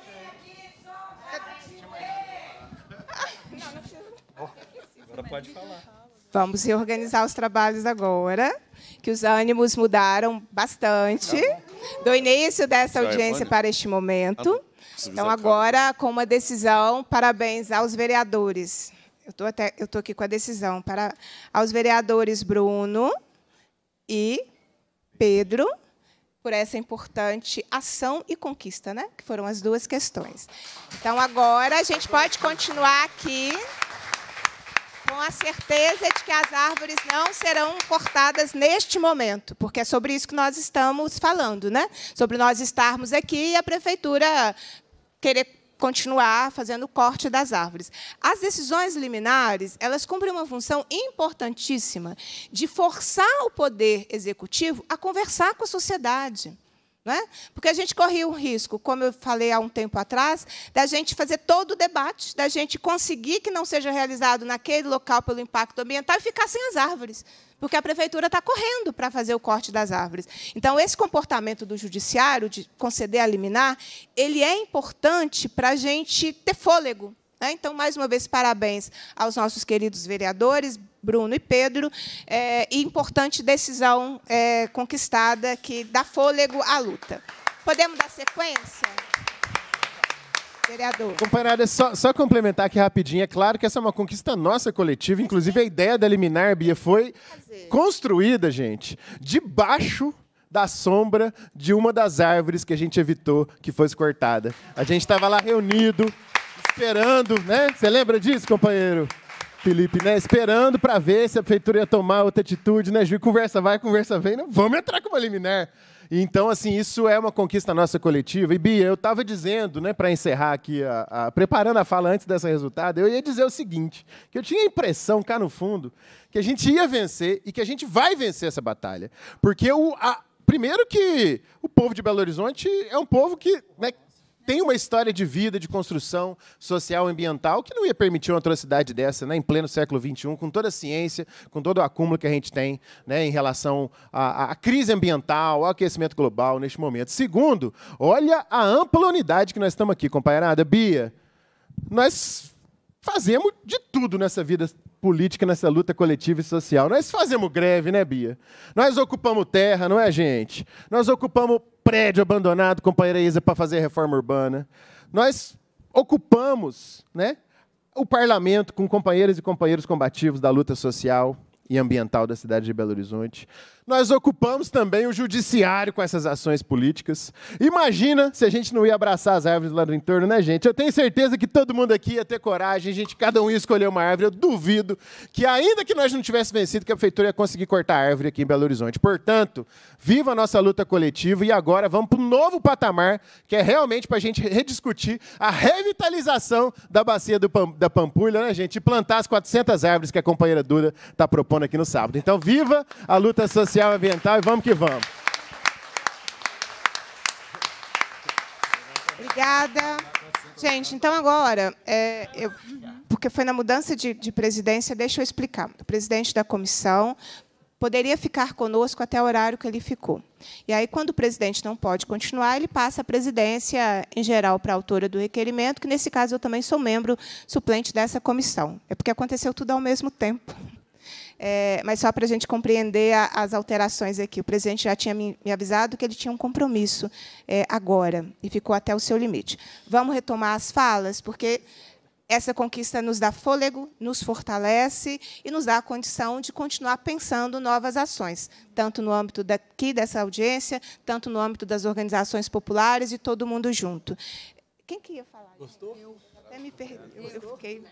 Agora pode falar. Vamos reorganizar os trabalhos agora, que os ânimos mudaram bastante tá do início dessa audiência para este momento. Ah, então, agora, com uma decisão, parabéns aos vereadores. Eu tô até, eu tô aqui com a decisão para aos vereadores Bruno e Pedro por essa importante ação e conquista, né? Que foram as duas questões. Então agora a gente pode continuar aqui com a certeza de que as árvores não serão cortadas neste momento, porque é sobre isso que nós estamos falando, né? Sobre nós estarmos aqui e a prefeitura querer continuar fazendo o corte das árvores. As decisões liminares, elas cumprem uma função importantíssima de forçar o poder executivo a conversar com a sociedade. é? Porque a gente corria um risco, como eu falei há um tempo atrás, da gente fazer todo o debate, da gente conseguir que não seja realizado naquele local pelo impacto ambiental e ficar sem as árvores porque a prefeitura está correndo para fazer o corte das árvores. Então, esse comportamento do judiciário de conceder a liminar, ele é importante para a gente ter fôlego. Né? Então, mais uma vez, parabéns aos nossos queridos vereadores, Bruno e Pedro, é, e importante decisão é, conquistada que dá fôlego à luta. Podemos dar sequência? Vereador. só, só, complementar aqui rapidinho. É claro que essa é uma conquista nossa coletiva. Inclusive, a ideia da Liminar, Bia, foi construída, gente, debaixo da sombra de uma das árvores que a gente evitou que fosse cortada. A gente estava lá reunido, esperando, né? Você lembra disso, companheiro? Felipe, né? Esperando para ver se a prefeitura ia tomar outra atitude, né, Ju? Conversa vai, conversa vem. Não né? vamos entrar com uma liminar. Então, assim, isso é uma conquista nossa coletiva. E, Bia, eu estava dizendo, né, para encerrar aqui, a, a, preparando a fala antes dessa resultado, eu ia dizer o seguinte, que eu tinha a impressão, cá no fundo, que a gente ia vencer e que a gente vai vencer essa batalha. Porque o, a, primeiro que o povo de Belo Horizonte é um povo que né, tem uma história de vida, de construção social e ambiental que não ia permitir uma atrocidade dessa né, em pleno século XXI, com toda a ciência, com todo o acúmulo que a gente tem né, em relação à, à crise ambiental, ao aquecimento global neste momento. Segundo, olha a ampla unidade que nós estamos aqui, companheirada. Bia, nós fazemos de tudo nessa vida política, nessa luta coletiva e social. Nós fazemos greve, né, Bia? Nós ocupamos terra, não é, gente? Nós ocupamos prédio abandonado, companheira Isa, para fazer reforma urbana. Nós ocupamos né, o parlamento com companheiras e companheiros combativos da luta social e ambiental da cidade de Belo Horizonte nós ocupamos também o judiciário com essas ações políticas. Imagina se a gente não ia abraçar as árvores lá do entorno, né, gente? Eu tenho certeza que todo mundo aqui ia ter coragem, a gente, cada um ia escolher uma árvore. Eu duvido que, ainda que nós não tivéssemos vencido, que a prefeitura ia conseguir cortar a árvore aqui em Belo Horizonte. Portanto, viva a nossa luta coletiva e agora vamos para um novo patamar, que é realmente para a gente rediscutir a revitalização da bacia Pam, da Pampulha, né, gente? E plantar as 400 árvores que a companheira Duda está propondo aqui no sábado. Então, viva a luta social social e ambiental e vamos que vamos. Obrigada. Gente, então agora, é, eu, porque foi na mudança de, de presidência, deixa eu explicar. O presidente da comissão poderia ficar conosco até o horário que ele ficou. E aí, quando o presidente não pode continuar, ele passa a presidência, em geral, para a autora do requerimento, que, nesse caso, eu também sou membro suplente dessa comissão. É porque aconteceu tudo ao mesmo tempo. É, mas só para a gente compreender a, as alterações aqui. O presidente já tinha me, me avisado que ele tinha um compromisso é, agora e ficou até o seu limite. Vamos retomar as falas, porque essa conquista nos dá fôlego, nos fortalece e nos dá a condição de continuar pensando novas ações, tanto no âmbito daqui dessa audiência, tanto no âmbito das organizações populares e todo mundo junto. Quem que ia falar? Gostou? Eu até me perdi, eu, eu fiquei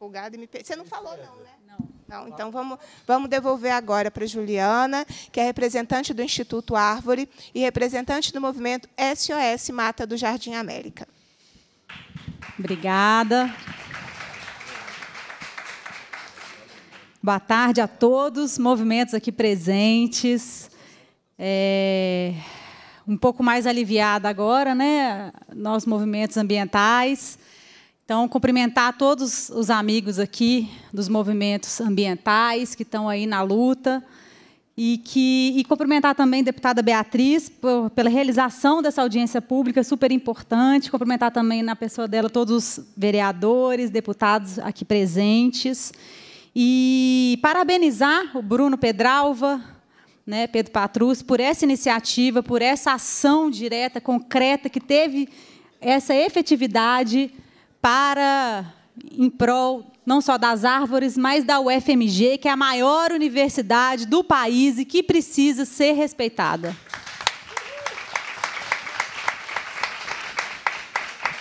empolgada e me Você não falou, não, né? Não. Não, então vamos, vamos devolver agora para Juliana, que é representante do Instituto Árvore e representante do movimento SOS Mata do Jardim América. Obrigada. Boa tarde a todos, movimentos aqui presentes. É, um pouco mais aliviada agora, né? Nós movimentos ambientais. Então, cumprimentar todos os amigos aqui dos movimentos ambientais que estão aí na luta. E, que, e cumprimentar também a deputada Beatriz por, pela realização dessa audiência pública super importante. Cumprimentar também na pessoa dela todos os vereadores, deputados aqui presentes. E parabenizar o Bruno Pedralva, né, Pedro Patrus, por essa iniciativa, por essa ação direta, concreta, que teve essa efetividade para em prol não só das árvores, mas da UFMG, que é a maior universidade do país e que precisa ser respeitada.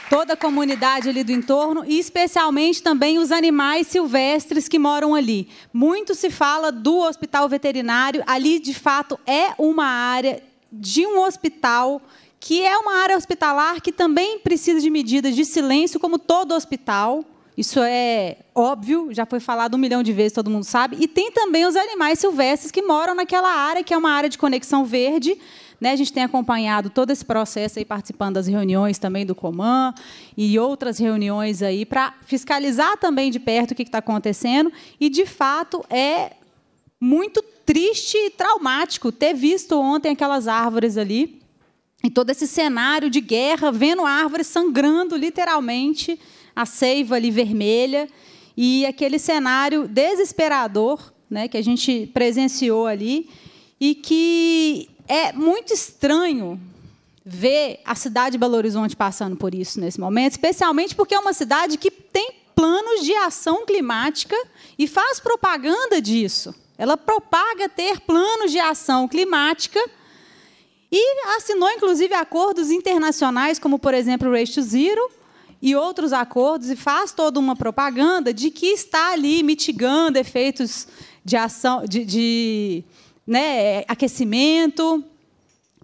Toda a comunidade ali do entorno e especialmente também os animais silvestres que moram ali. Muito se fala do hospital veterinário, ali de fato é uma área de um hospital que é uma área hospitalar que também precisa de medidas de silêncio, como todo hospital. Isso é óbvio, já foi falado um milhão de vezes, todo mundo sabe. E tem também os animais silvestres que moram naquela área, que é uma área de conexão verde. Né? A gente tem acompanhado todo esse processo aí, participando das reuniões também do Coman e outras reuniões aí para fiscalizar também de perto o que está acontecendo. E de fato é muito triste e traumático ter visto ontem aquelas árvores ali e todo esse cenário de guerra, vendo a árvore sangrando literalmente, a seiva ali vermelha, e aquele cenário desesperador né, que a gente presenciou ali, e que é muito estranho ver a cidade de Belo Horizonte passando por isso nesse momento, especialmente porque é uma cidade que tem planos de ação climática e faz propaganda disso. Ela propaga ter planos de ação climática e assinou, inclusive, acordos internacionais, como, por exemplo, o Race to Zero, e outros acordos, e faz toda uma propaganda de que está ali mitigando efeitos de ação, de, de né, aquecimento.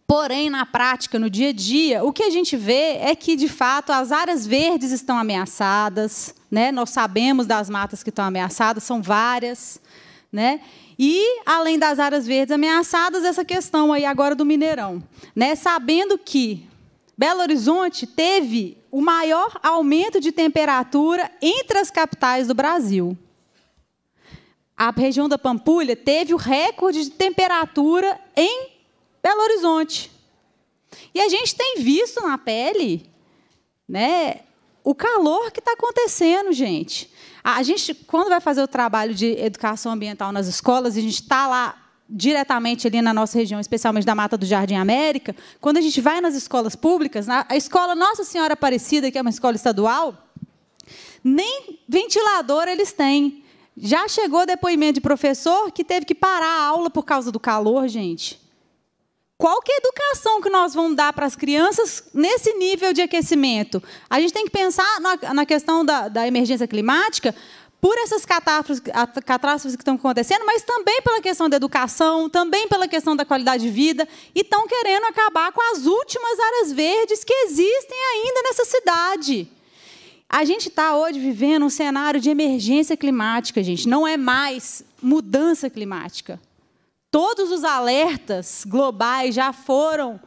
Porém, na prática, no dia a dia, o que a gente vê é que, de fato, as áreas verdes estão ameaçadas. Né? Nós sabemos das matas que estão ameaçadas, são várias. Né? E, além das áreas verdes ameaçadas, essa questão aí agora do Mineirão. Né? Sabendo que Belo Horizonte teve o maior aumento de temperatura entre as capitais do Brasil. A região da Pampulha teve o recorde de temperatura em Belo Horizonte. E a gente tem visto na pele né, o calor que está acontecendo, gente. A gente, quando vai fazer o trabalho de educação ambiental nas escolas, a gente está lá diretamente ali na nossa região, especialmente da Mata do Jardim América, quando a gente vai nas escolas públicas, na, a escola Nossa Senhora Aparecida, que é uma escola estadual, nem ventilador eles têm. Já chegou depoimento de professor que teve que parar a aula por causa do calor, gente. Qual que é a educação que nós vamos dar para as crianças nesse nível de aquecimento? A gente tem que pensar na, na questão da, da emergência climática, por essas catástrofes, catástrofes, que estão acontecendo, mas também pela questão da educação, também pela questão da qualidade de vida, e estão querendo acabar com as últimas áreas verdes que existem ainda nessa cidade. A gente está hoje vivendo um cenário de emergência climática, gente. Não é mais mudança climática. Todos os alertas globais já foram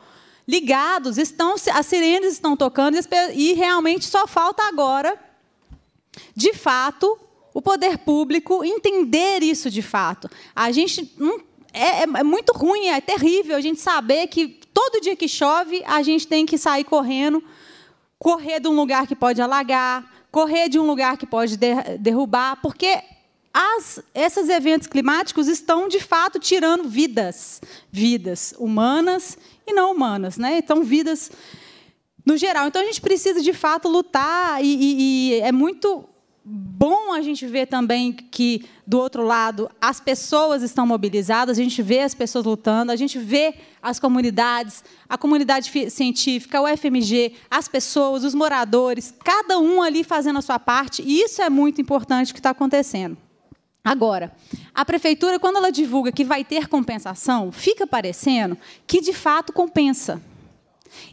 ligados, estão, as sirenes estão tocando e realmente só falta agora, de fato, o poder público entender isso de fato. A gente não, é, é, é muito ruim, é terrível a gente saber que todo dia que chove a gente tem que sair correndo, correr de um lugar que pode alagar, correr de um lugar que pode derrubar, porque as, esses eventos climáticos estão, de fato, tirando vidas, vidas humanas e não humanas, né? então, vidas no geral. Então, a gente precisa, de fato, lutar, e, e, e é muito bom a gente ver também que, do outro lado, as pessoas estão mobilizadas, a gente vê as pessoas lutando, a gente vê as comunidades, a comunidade científica, o FMG, as pessoas, os moradores, cada um ali fazendo a sua parte, e isso é muito importante que está acontecendo. Agora, a prefeitura, quando ela divulga que vai ter compensação, fica parecendo que de fato compensa.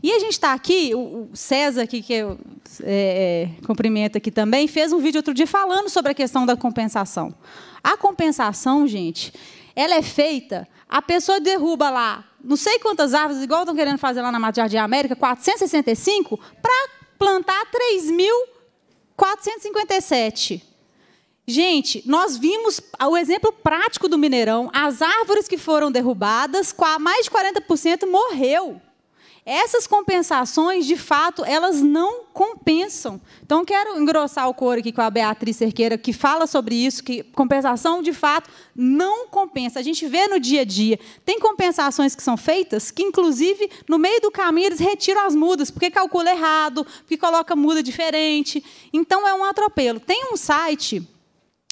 E a gente está aqui, o César, que eu é, é, cumprimento aqui também, fez um vídeo outro dia falando sobre a questão da compensação. A compensação, gente, ela é feita, a pessoa derruba lá não sei quantas árvores, igual estão querendo fazer lá na Mata Jardim América, 465, para plantar 3.457. Gente, nós vimos o exemplo prático do Mineirão. As árvores que foram derrubadas, mais de 40% morreu. Essas compensações, de fato, elas não compensam. Então, quero engrossar o coro aqui com a Beatriz Cerqueira, que fala sobre isso, que compensação, de fato, não compensa. A gente vê no dia a dia. Tem compensações que são feitas que, inclusive, no meio do caminho, eles retiram as mudas, porque calcula errado, porque coloca muda diferente. Então, é um atropelo. Tem um site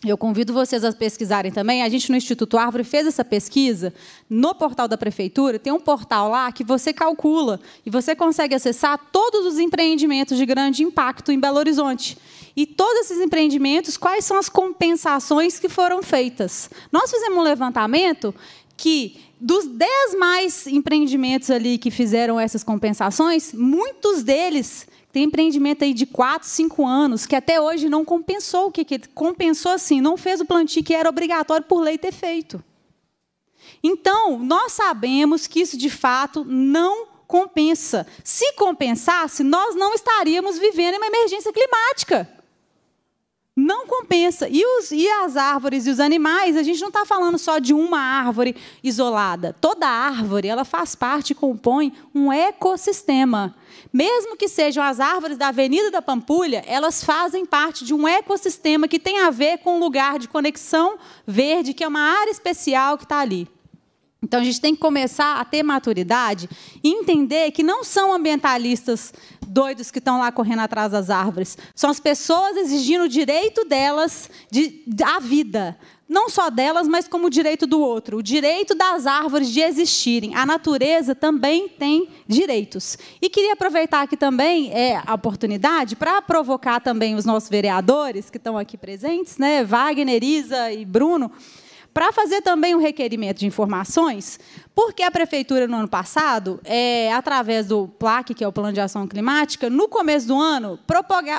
eu convido vocês a pesquisarem também. A gente no Instituto Árvore fez essa pesquisa no portal da prefeitura. Tem um portal lá que você calcula e você consegue acessar todos os empreendimentos de grande impacto em Belo Horizonte. E todos esses empreendimentos, quais são as compensações que foram feitas? Nós fizemos um levantamento que dos 10 mais empreendimentos ali que fizeram essas compensações, muitos deles tem empreendimento aí de 4, 5 anos que até hoje não compensou o que, que compensou assim, não fez o plantio que era obrigatório por lei ter feito. Então, nós sabemos que isso de fato não compensa. Se compensasse, nós não estaríamos vivendo uma emergência climática. Não compensa. E, os, e as árvores e os animais, a gente não está falando só de uma árvore isolada. Toda árvore, ela faz parte, compõe um ecossistema. Mesmo que sejam as árvores da Avenida da Pampulha, elas fazem parte de um ecossistema que tem a ver com o um lugar de conexão verde, que é uma área especial que está ali. Então a gente tem que começar a ter maturidade e entender que não são ambientalistas doidos que estão lá correndo atrás das árvores. São as pessoas exigindo o direito delas de, à vida. Não só delas, mas como o direito do outro, o direito das árvores de existirem. A natureza também tem direitos. E queria aproveitar aqui também é, a oportunidade para provocar também os nossos vereadores que estão aqui presentes, né? Wagner, Isa e Bruno para fazer também um requerimento de informações, porque a prefeitura, no ano passado, é, através do PLAC, que é o Plano de Ação Climática, no começo do ano,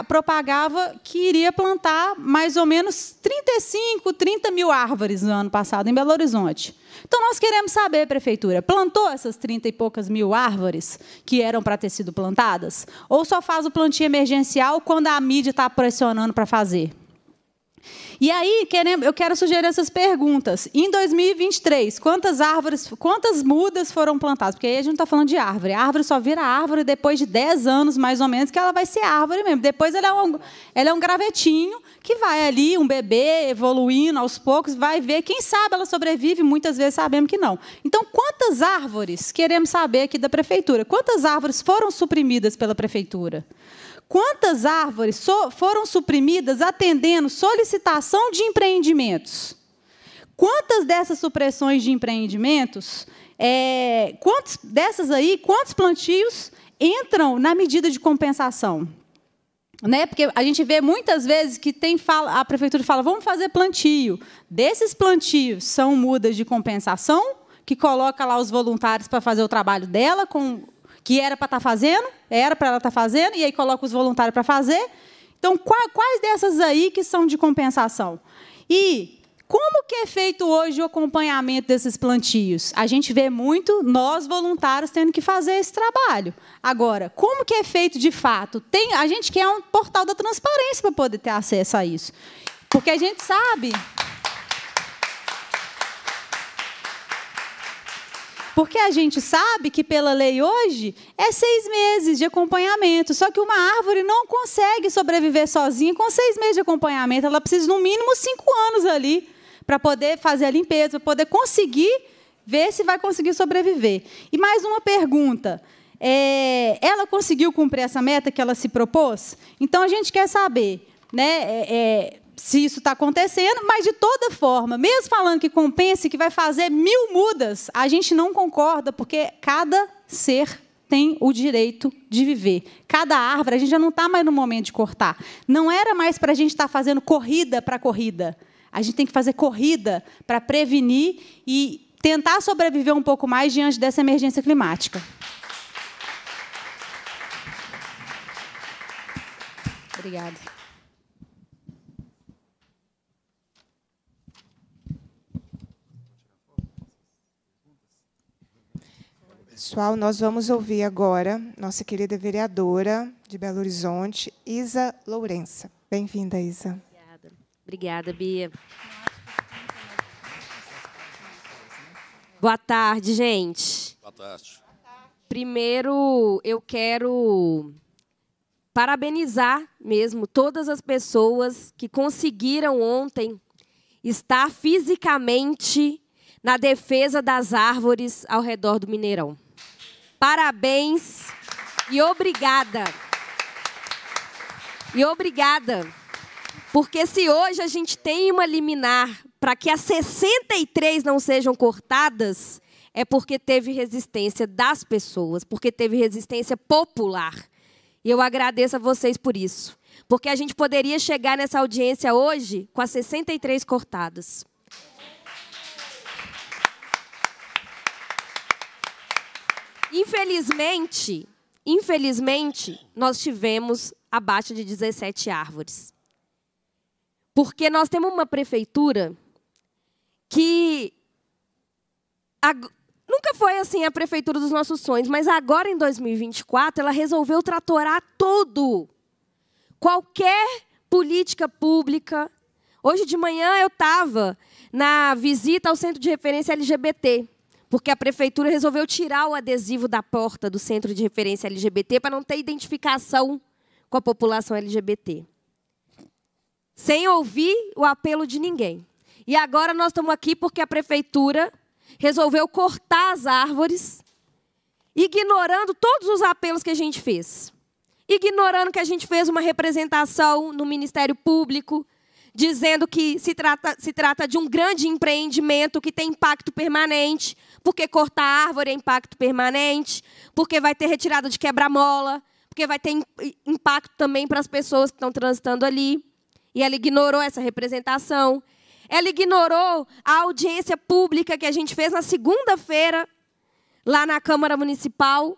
propagava que iria plantar mais ou menos 35, 30 mil árvores no ano passado em Belo Horizonte. Então, nós queremos saber, prefeitura, plantou essas 30 e poucas mil árvores que eram para ter sido plantadas? Ou só faz o plantio emergencial quando a mídia está pressionando para fazer? E aí, eu quero sugerir essas perguntas. Em 2023, quantas árvores, quantas mudas foram plantadas? Porque aí a gente não está falando de árvore. A árvore só vira árvore depois de 10 anos, mais ou menos, que ela vai ser árvore mesmo. Depois ela é um, ela é um gravetinho que vai ali, um bebê, evoluindo aos poucos, vai ver. Quem sabe ela sobrevive, muitas vezes sabemos que não. Então, quantas árvores queremos saber aqui da prefeitura? Quantas árvores foram suprimidas pela prefeitura? Quantas árvores so foram suprimidas atendendo solicitação de empreendimentos? Quantas dessas supressões de empreendimentos, é, quantos dessas aí, quantos plantios entram na medida de compensação? Né? Porque a gente vê muitas vezes que tem fala, a prefeitura fala, vamos fazer plantio. Desses plantios são mudas de compensação, que coloca lá os voluntários para fazer o trabalho dela com que era para estar tá fazendo, era para ela estar tá fazendo, e aí coloca os voluntários para fazer. Então, quais dessas aí que são de compensação? E como que é feito hoje o acompanhamento desses plantios? A gente vê muito nós voluntários tendo que fazer esse trabalho. Agora, como que é feito de fato? Tem, a gente quer um portal da transparência para poder ter acesso a isso. Porque a gente sabe Porque a gente sabe que, pela lei hoje, é seis meses de acompanhamento. Só que uma árvore não consegue sobreviver sozinha com seis meses de acompanhamento. Ela precisa, no mínimo, cinco anos ali para poder fazer a limpeza, para poder conseguir ver se vai conseguir sobreviver. E mais uma pergunta. É, ela conseguiu cumprir essa meta que ela se propôs? Então, a gente quer saber. Né, é, é se isso está acontecendo, mas de toda forma, mesmo falando que compense, que vai fazer mil mudas, a gente não concorda, porque cada ser tem o direito de viver. Cada árvore, a gente já não está mais no momento de cortar. Não era mais para a gente estar tá fazendo corrida para corrida. A gente tem que fazer corrida para prevenir e tentar sobreviver um pouco mais diante dessa emergência climática. Obrigada. pessoal, nós vamos ouvir agora nossa querida vereadora de Belo Horizonte, Isa Lourença. Bem-vinda, Isa. Obrigada. Obrigada, Bia. Boa tarde, gente. Boa tarde. Primeiro, eu quero parabenizar mesmo todas as pessoas que conseguiram ontem estar fisicamente na defesa das árvores ao redor do Mineirão. Parabéns e obrigada. E obrigada. Porque se hoje a gente tem uma liminar para que as 63 não sejam cortadas, é porque teve resistência das pessoas, porque teve resistência popular. E eu agradeço a vocês por isso. Porque a gente poderia chegar nessa audiência hoje com as 63 cortadas. Infelizmente, infelizmente, nós tivemos abaixo de 17 árvores. Porque nós temos uma prefeitura que nunca foi assim a prefeitura dos nossos sonhos, mas agora em 2024 ela resolveu tratorar tudo. Qualquer política pública. Hoje de manhã eu estava na visita ao Centro de Referência LGBT porque a prefeitura resolveu tirar o adesivo da porta do centro de referência LGBT para não ter identificação com a população LGBT. Sem ouvir o apelo de ninguém. E agora nós estamos aqui porque a prefeitura resolveu cortar as árvores, ignorando todos os apelos que a gente fez. Ignorando que a gente fez uma representação no Ministério Público, dizendo que se trata, se trata de um grande empreendimento que tem impacto permanente, porque cortar árvore é impacto permanente, porque vai ter retirada de quebra-mola, porque vai ter impacto também para as pessoas que estão transitando ali. E ela ignorou essa representação. Ela ignorou a audiência pública que a gente fez na segunda-feira, lá na Câmara Municipal,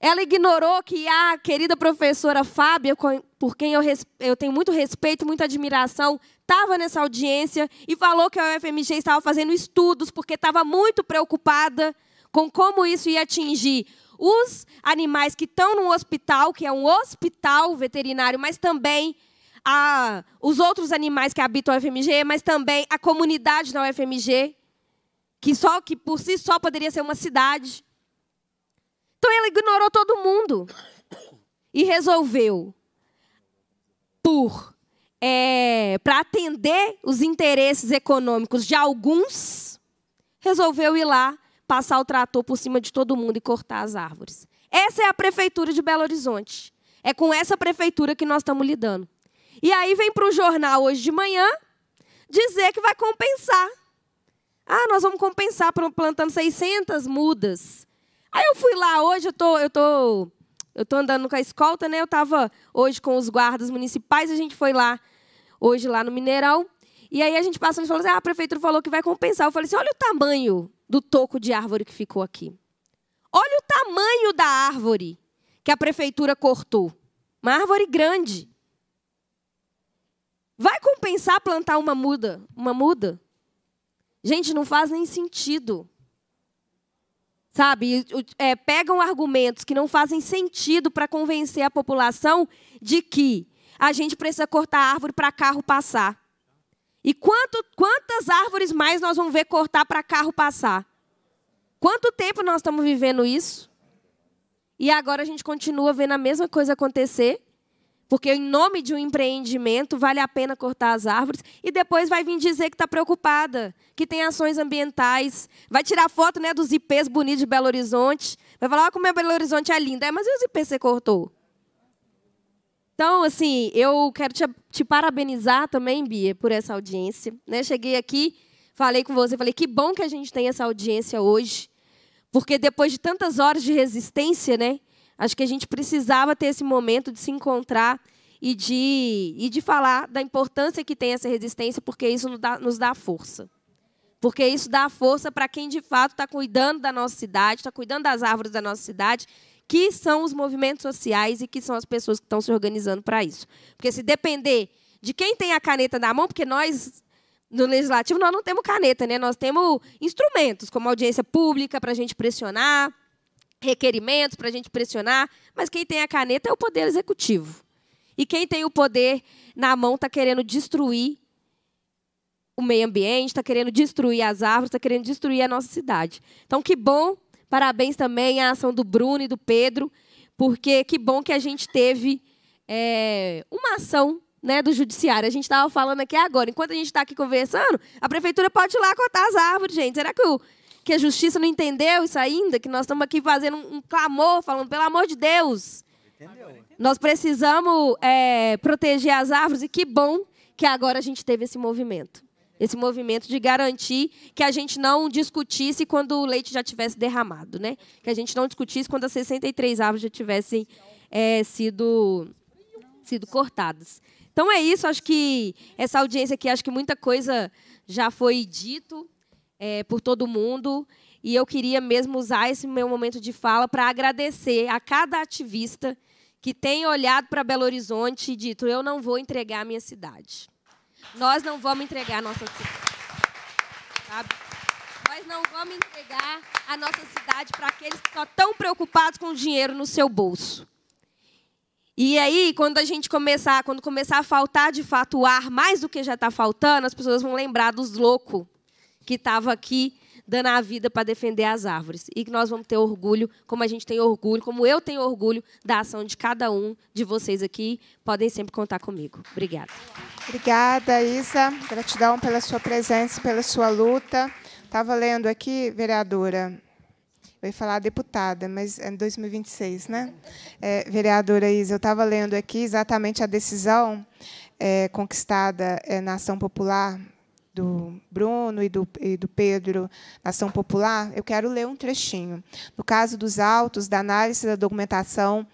ela ignorou que a querida professora Fábia, por quem eu, eu tenho muito respeito, muita admiração, estava nessa audiência e falou que a UFMG estava fazendo estudos porque estava muito preocupada com como isso ia atingir os animais que estão no hospital, que é um hospital veterinário, mas também a, os outros animais que habitam a UFMG, mas também a comunidade da UFMG, que só que por si só poderia ser uma cidade. Então ela ignorou todo mundo e resolveu, por é, para atender os interesses econômicos de alguns, resolveu ir lá passar o trator por cima de todo mundo e cortar as árvores. Essa é a prefeitura de Belo Horizonte. É com essa prefeitura que nós estamos lidando. E aí vem para o jornal hoje de manhã dizer que vai compensar. Ah, nós vamos compensar plantando 600 mudas Aí eu fui lá hoje, eu tô, eu tô, eu tô andando com a escolta, né? Eu estava hoje com os guardas municipais, a gente foi lá hoje lá no Mineral. E aí a gente passou e falou assim: ah, a prefeitura falou que vai compensar. Eu falei assim: olha o tamanho do toco de árvore que ficou aqui. Olha o tamanho da árvore que a prefeitura cortou. Uma árvore grande. Vai compensar plantar uma muda, uma muda? Gente, não faz nem sentido. Sabe? É, pegam argumentos que não fazem sentido para convencer a população de que a gente precisa cortar árvore para carro passar. E quanto, quantas árvores mais nós vamos ver cortar para carro passar? Quanto tempo nós estamos vivendo isso? E agora a gente continua vendo a mesma coisa acontecer porque em nome de um empreendimento vale a pena cortar as árvores e depois vai vir dizer que está preocupada, que tem ações ambientais, vai tirar foto né, dos IPs bonitos de Belo Horizonte, vai falar ah, como é Belo Horizonte é linda, é, mas e os IPs você cortou? Então, assim, eu quero te, te parabenizar também, Bia, por essa audiência. Né? Cheguei aqui, falei com você, falei que bom que a gente tem essa audiência hoje, porque depois de tantas horas de resistência, né, Acho que a gente precisava ter esse momento de se encontrar e de, e de falar da importância que tem essa resistência, porque isso nos dá, nos dá força. Porque isso dá força para quem de fato está cuidando da nossa cidade, está cuidando das árvores da nossa cidade, que são os movimentos sociais e que são as pessoas que estão se organizando para isso. Porque se depender de quem tem a caneta na mão, porque nós no legislativo nós não temos caneta, né? Nós temos instrumentos como audiência pública para a gente pressionar, requerimentos para a gente pressionar, mas quem tem a caneta é o poder executivo. E quem tem o poder na mão está querendo destruir o meio ambiente, está querendo destruir as árvores, está querendo destruir a nossa cidade. Então, que bom, parabéns também à ação do Bruno e do Pedro, porque que bom que a gente teve é, uma ação né, do judiciário. A gente estava falando aqui agora, enquanto a gente está aqui conversando, a prefeitura pode ir lá cortar as árvores, gente. Será que o que a justiça não entendeu isso ainda, que nós estamos aqui fazendo um, um clamor, falando, pelo amor de Deus. Entendeu. Nós precisamos é, proteger as árvores, e que bom que agora a gente teve esse movimento. Esse movimento de garantir que a gente não discutisse quando o leite já tivesse derramado, né? Que a gente não discutisse quando as 63 árvores já tivessem é, sido, sido cortadas. Então é isso, acho que essa audiência aqui, acho que muita coisa já foi dito é, por todo mundo. E eu queria mesmo usar esse meu momento de fala para agradecer a cada ativista que tem olhado para Belo Horizonte e dito: eu não vou entregar a minha cidade. Nós não vamos entregar a nossa cidade. Sabe? Nós não vamos entregar a nossa cidade para aqueles que só tão preocupados com o dinheiro no seu bolso. E aí, quando a gente começar, quando começar a faltar de fato o ar, mais do que já está faltando, as pessoas vão lembrar dos loucos que estava aqui dando a vida para defender as árvores. E que nós vamos ter orgulho, como a gente tem orgulho, como eu tenho orgulho da ação de cada um de vocês aqui. Podem sempre contar comigo. Obrigada. Obrigada, Isa. Gratidão pela sua presença, pela sua luta. Estava lendo aqui, vereadora. Eu ia falar deputada, mas é 2026, né? É, vereadora Isa, eu estava lendo aqui exatamente a decisão é, conquistada é, na ação popular do Bruno e do, e do Pedro, Nação Popular, eu quero ler um trechinho. No caso dos autos, da análise da documentação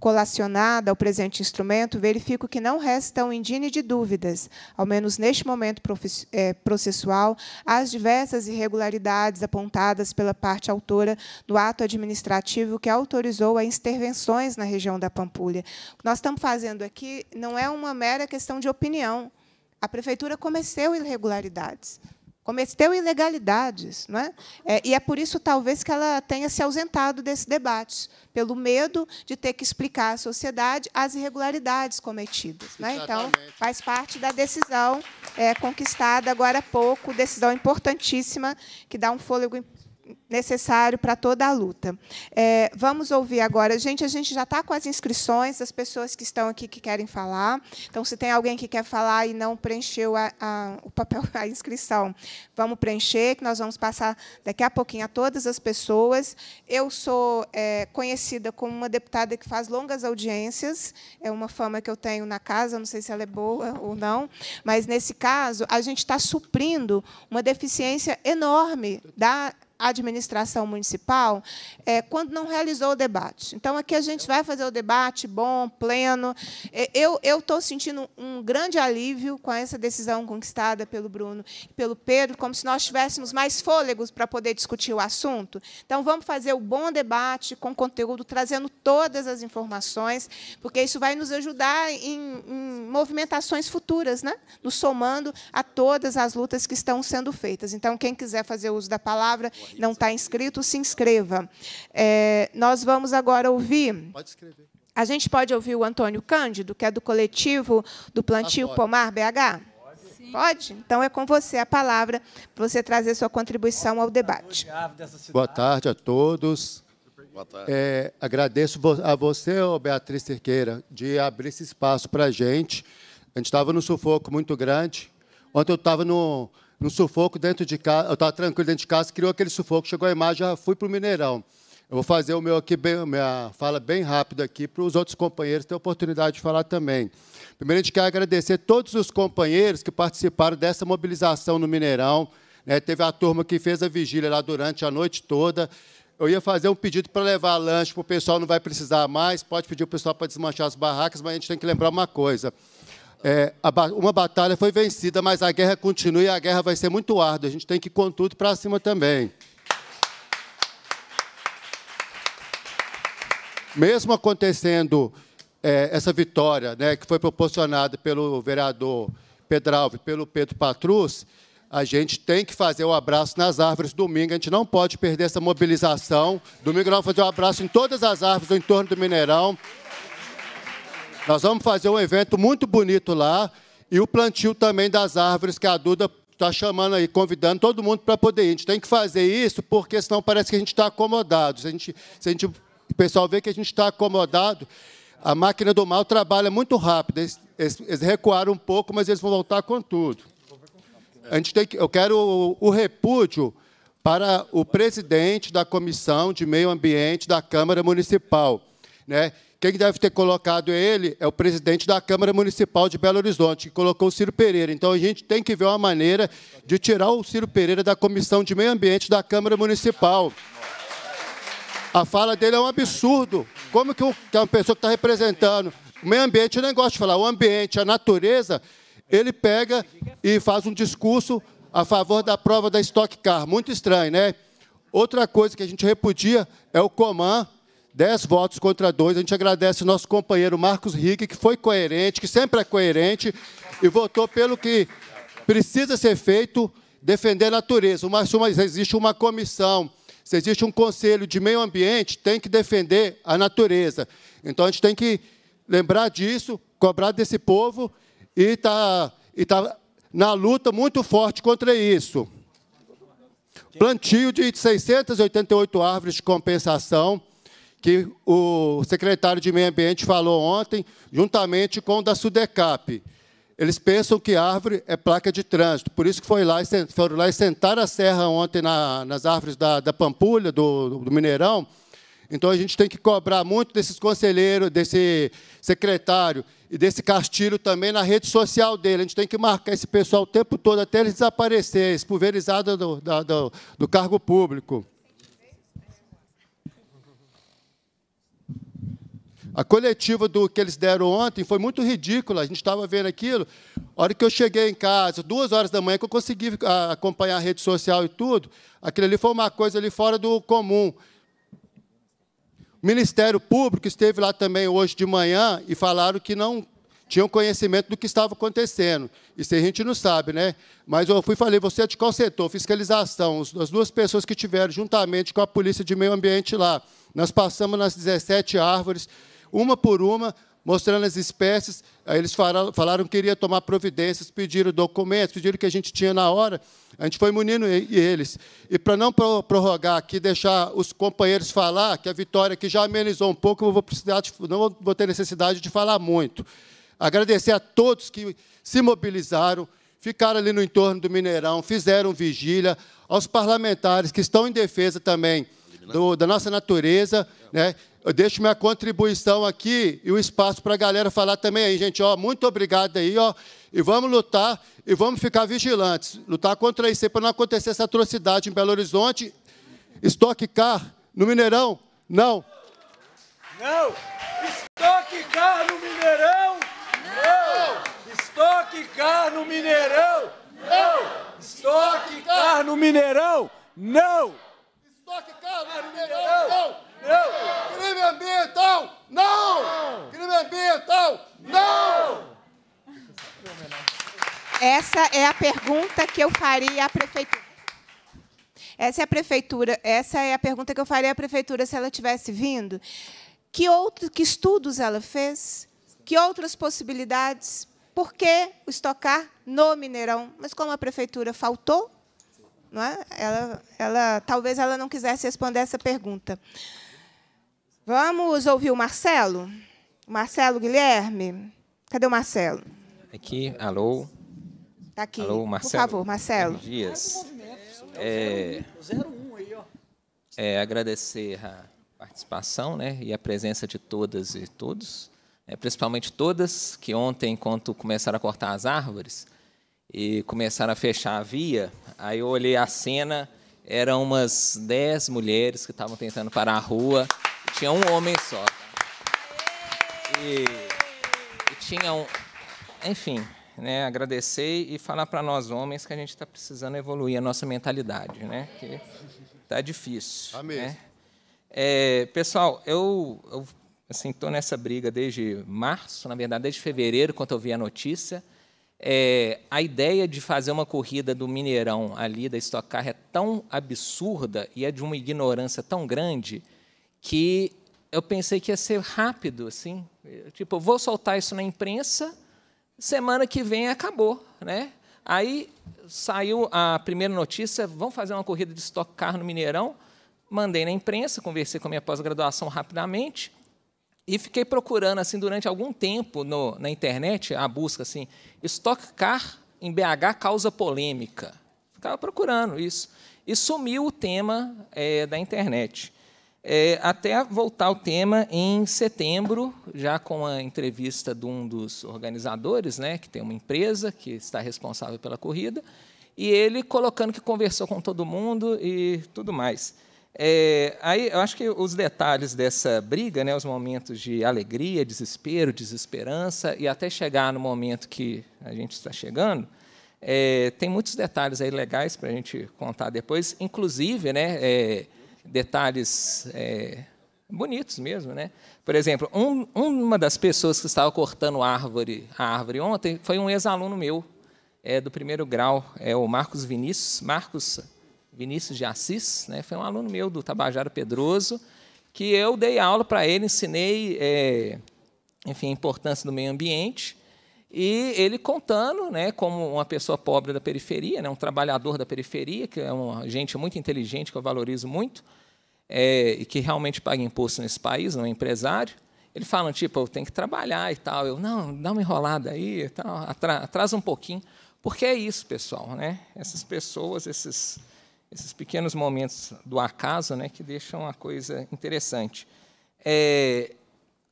colacionada ao presente instrumento, verifico que não restam indício de dúvidas, ao menos neste momento eh, processual, as diversas irregularidades apontadas pela parte autora no ato administrativo que autorizou as intervenções na região da Pampulha. O que nós estamos fazendo aqui não é uma mera questão de opinião a prefeitura cometeu irregularidades, cometeu ilegalidades, não é? é? E é por isso talvez que ela tenha se ausentado desse debate, pelo medo de ter que explicar à sociedade as irregularidades cometidas. É? Então, faz parte da decisão é, conquistada agora há pouco, decisão importantíssima que dá um fôlego necessário para toda a luta. É, vamos ouvir agora. Gente, a gente já está com as inscrições das pessoas que estão aqui que querem falar. Então, se tem alguém que quer falar e não preencheu a, a, o papel, a inscrição, vamos preencher, que nós vamos passar daqui a pouquinho a todas as pessoas. Eu sou é, conhecida como uma deputada que faz longas audiências. É uma fama que eu tenho na casa, não sei se ela é boa ou não, mas, nesse caso, a gente está suprindo uma deficiência enorme da administração municipal é, quando não realizou o debate. Então, aqui a gente vai fazer o debate bom, pleno. É, eu estou sentindo um grande alívio com essa decisão conquistada pelo Bruno e pelo Pedro, como se nós tivéssemos mais fôlegos para poder discutir o assunto. Então, vamos fazer o bom debate com conteúdo, trazendo todas as informações, porque isso vai nos ajudar em, em movimentações futuras, né? nos somando a todas as lutas que estão sendo feitas. Então, quem quiser fazer uso da palavra, não está inscrito, se inscreva. É, nós vamos agora ouvir. Pode escrever. A gente pode ouvir o Antônio Cândido, que é do coletivo do Plantio ah, Pomar BH? Pode. pode? Então é com você a palavra para você trazer sua contribuição ao debate. Boa tarde a todos. Boa tarde. É, agradeço a você, Beatriz Cerqueira, de abrir esse espaço para a gente. A gente estava num sufoco muito grande. Ontem eu estava no, no sufoco dentro de casa, eu estava tranquilo dentro de casa, criou aquele sufoco, chegou a imagem, já fui para o Mineirão. Eu vou fazer o meu aqui, bem, minha fala bem rápida aqui, para os outros companheiros terem a oportunidade de falar também. Primeiro, a gente quer agradecer todos os companheiros que participaram dessa mobilização no Mineirão. Né? Teve a turma que fez a vigília lá durante a noite toda. Eu ia fazer um pedido para levar lanche para o pessoal, não vai precisar mais. Pode pedir o pessoal para desmanchar as barracas, mas a gente tem que lembrar uma coisa é, uma batalha foi vencida, mas a guerra continua e a guerra vai ser muito árdua. A gente tem que ir com tudo para cima também. Mesmo acontecendo é, essa vitória, né, que foi proporcionada pelo vereador Pedralvi, pelo Pedro Patrus, a gente tem que fazer o um abraço nas árvores domingo. A gente não pode perder essa mobilização. Domingo nós vamos fazer um abraço em todas as árvores do entorno do Mineirão. Nós vamos fazer um evento muito bonito lá e o plantio também das árvores que a Duda está chamando aí, convidando todo mundo para poder ir. A gente tem que fazer isso porque senão parece que a gente está acomodado. Se a gente, se a gente, o pessoal vê que a gente está acomodado, a máquina do mal trabalha muito rápido. Eles, eles, recuaram um pouco, mas eles vão voltar com tudo. A gente tem que, eu quero o, o repúdio para o presidente da Comissão de Meio Ambiente da Câmara Municipal, né? Quem deve ter colocado ele é o presidente da Câmara Municipal de Belo Horizonte, que colocou o Ciro Pereira. Então, a gente tem que ver uma maneira de tirar o Ciro Pereira da Comissão de Meio Ambiente da Câmara Municipal. A fala dele é um absurdo. Como que uma pessoa que está representando o meio ambiente, eu nem gosto de falar, o ambiente, a natureza, ele pega e faz um discurso a favor da prova da Stock Car. Muito estranho, né? Outra coisa que a gente repudia é o Coman 10 votos contra 2. A gente agradece o nosso companheiro Marcos Rick, que foi coerente, que sempre é coerente e votou pelo que precisa ser feito, defender a natureza. Mas existe uma comissão, se existe um conselho de meio ambiente, tem que defender a natureza. Então a gente tem que lembrar disso, cobrar desse povo e está tá na luta muito forte contra isso. Plantio de 688 árvores de compensação que o secretário de Meio Ambiente falou ontem, juntamente com o da SUDECAP. Eles pensam que árvore é placa de trânsito, por isso que foi lá, foram lá e sentaram a serra ontem na, nas árvores da, da Pampulha, do, do Mineirão. Então, a gente tem que cobrar muito desses conselheiros, desse secretário e desse Castilho também na rede social dele. A gente tem que marcar esse pessoal o tempo todo até eles desaparecerem, pulverizados do, do, do cargo público. A coletiva do que eles deram ontem foi muito ridícula. A gente estava vendo aquilo. A hora que eu cheguei em casa, duas horas da manhã, que eu consegui ah, acompanhar a rede social e tudo, aquilo ali foi uma coisa ali fora do comum. O Ministério Público esteve lá também hoje de manhã e falaram que não tinham conhecimento do que estava acontecendo. Isso a gente não sabe, né? Mas eu fui falei, você é de qual setor? Fiscalização. As duas pessoas que tiveram juntamente com a Polícia de Meio Ambiente lá. Nós passamos nas 17 árvores uma por uma, mostrando as espécies. Aí eles falaram, que queria tomar providências, pediram documentos, pediram o que a gente tinha na hora. A gente foi munindo eles. E para não prorrogar aqui, deixar os companheiros falar, que a Vitória que já amenizou um pouco, eu vou precisar, não vou ter necessidade de falar muito. Agradecer a todos que se mobilizaram, ficaram ali no entorno do Mineirão, fizeram vigília, aos parlamentares que estão em defesa também né? do, da nossa natureza, né? eu deixo minha contribuição aqui e o espaço para a galera falar também aí, gente. Ó, muito obrigado aí, ó. E vamos lutar e vamos ficar vigilantes. Lutar contra isso para não acontecer essa atrocidade em Belo Horizonte. Estoque car no Mineirão? Não. Não. Estoque car no Mineirão? Não. Estoque car no Mineirão? Não. Estoque car no Mineirão? Não. Estoque car no Mineirão? Não. Não! Crime ambiental! Não! Crime ambiental! Não! Essa é a pergunta que eu faria à prefeitura. Essa é a prefeitura, essa é a pergunta que eu faria à prefeitura se ela tivesse vindo. Que outros que estudos ela fez? Que outras possibilidades? Por que o estocar no Mineirão? Mas como a prefeitura faltou, não é? ela, ela, talvez ela não quisesse responder essa pergunta. Vamos ouvir o Marcelo? Marcelo Guilherme? Cadê o Marcelo? Aqui, alô. Tá aqui. Alô, Marcelo. Por favor, Marcelo. Guilherme Dias. É, é, agradecer a participação né, e a presença de todas e todos, né, principalmente todas que ontem, enquanto começaram a cortar as árvores e começaram a fechar a via, aí eu olhei a cena, eram umas dez mulheres que estavam tentando parar a rua. Tinha um homem só. E, e tinha um. Enfim, né, agradecer e falar para nós homens que a gente está precisando evoluir a nossa mentalidade, né? Que tá difícil. Amém. Tá né? É, pessoal, eu, eu assim estou nessa briga desde março, na verdade desde fevereiro, quando eu vi a notícia. É, a ideia de fazer uma corrida do Mineirão ali da Stock Car é tão absurda e é de uma ignorância tão grande que eu pensei que ia ser rápido, assim. Tipo, vou soltar isso na imprensa, semana que vem acabou, né? Aí saiu a primeira notícia, vamos fazer uma corrida de Stock Car no Mineirão. Mandei na imprensa, conversei com a minha pós-graduação rapidamente e fiquei procurando assim durante algum tempo no, na internet a busca assim, Stock Car em BH causa polêmica. Ficava procurando isso e sumiu o tema é, da internet. É, até voltar ao tema em setembro, já com a entrevista de um dos organizadores, né, que tem uma empresa que está responsável pela corrida, e ele colocando que conversou com todo mundo e tudo mais. É, aí eu acho que os detalhes dessa briga, né, os momentos de alegria, desespero, desesperança e até chegar no momento que a gente está chegando, é, tem muitos detalhes aí legais para a gente contar depois, inclusive, né? É, detalhes é, bonitos mesmo, né? Por exemplo, um, uma das pessoas que estava cortando árvore, a árvore ontem foi um ex-aluno meu é, do primeiro grau, é o Marcos Vinícius, Marcos Vinícius de Assis, né? Foi um aluno meu do Tabajara Pedroso que eu dei aula para ele, ensinei, é, enfim, a importância do meio ambiente e ele contando, né, como uma pessoa pobre da periferia, né, um trabalhador da periferia, que é uma gente muito inteligente, que eu valorizo muito, é, e que realmente paga imposto nesse país, não é empresário. Ele fala, tipo, eu tenho que trabalhar e tal. Eu, não, dá uma enrolada aí e tal, atrasa um pouquinho. Porque é isso, pessoal, né? Essas pessoas, esses, esses pequenos momentos do acaso, né, que deixam a coisa interessante. É,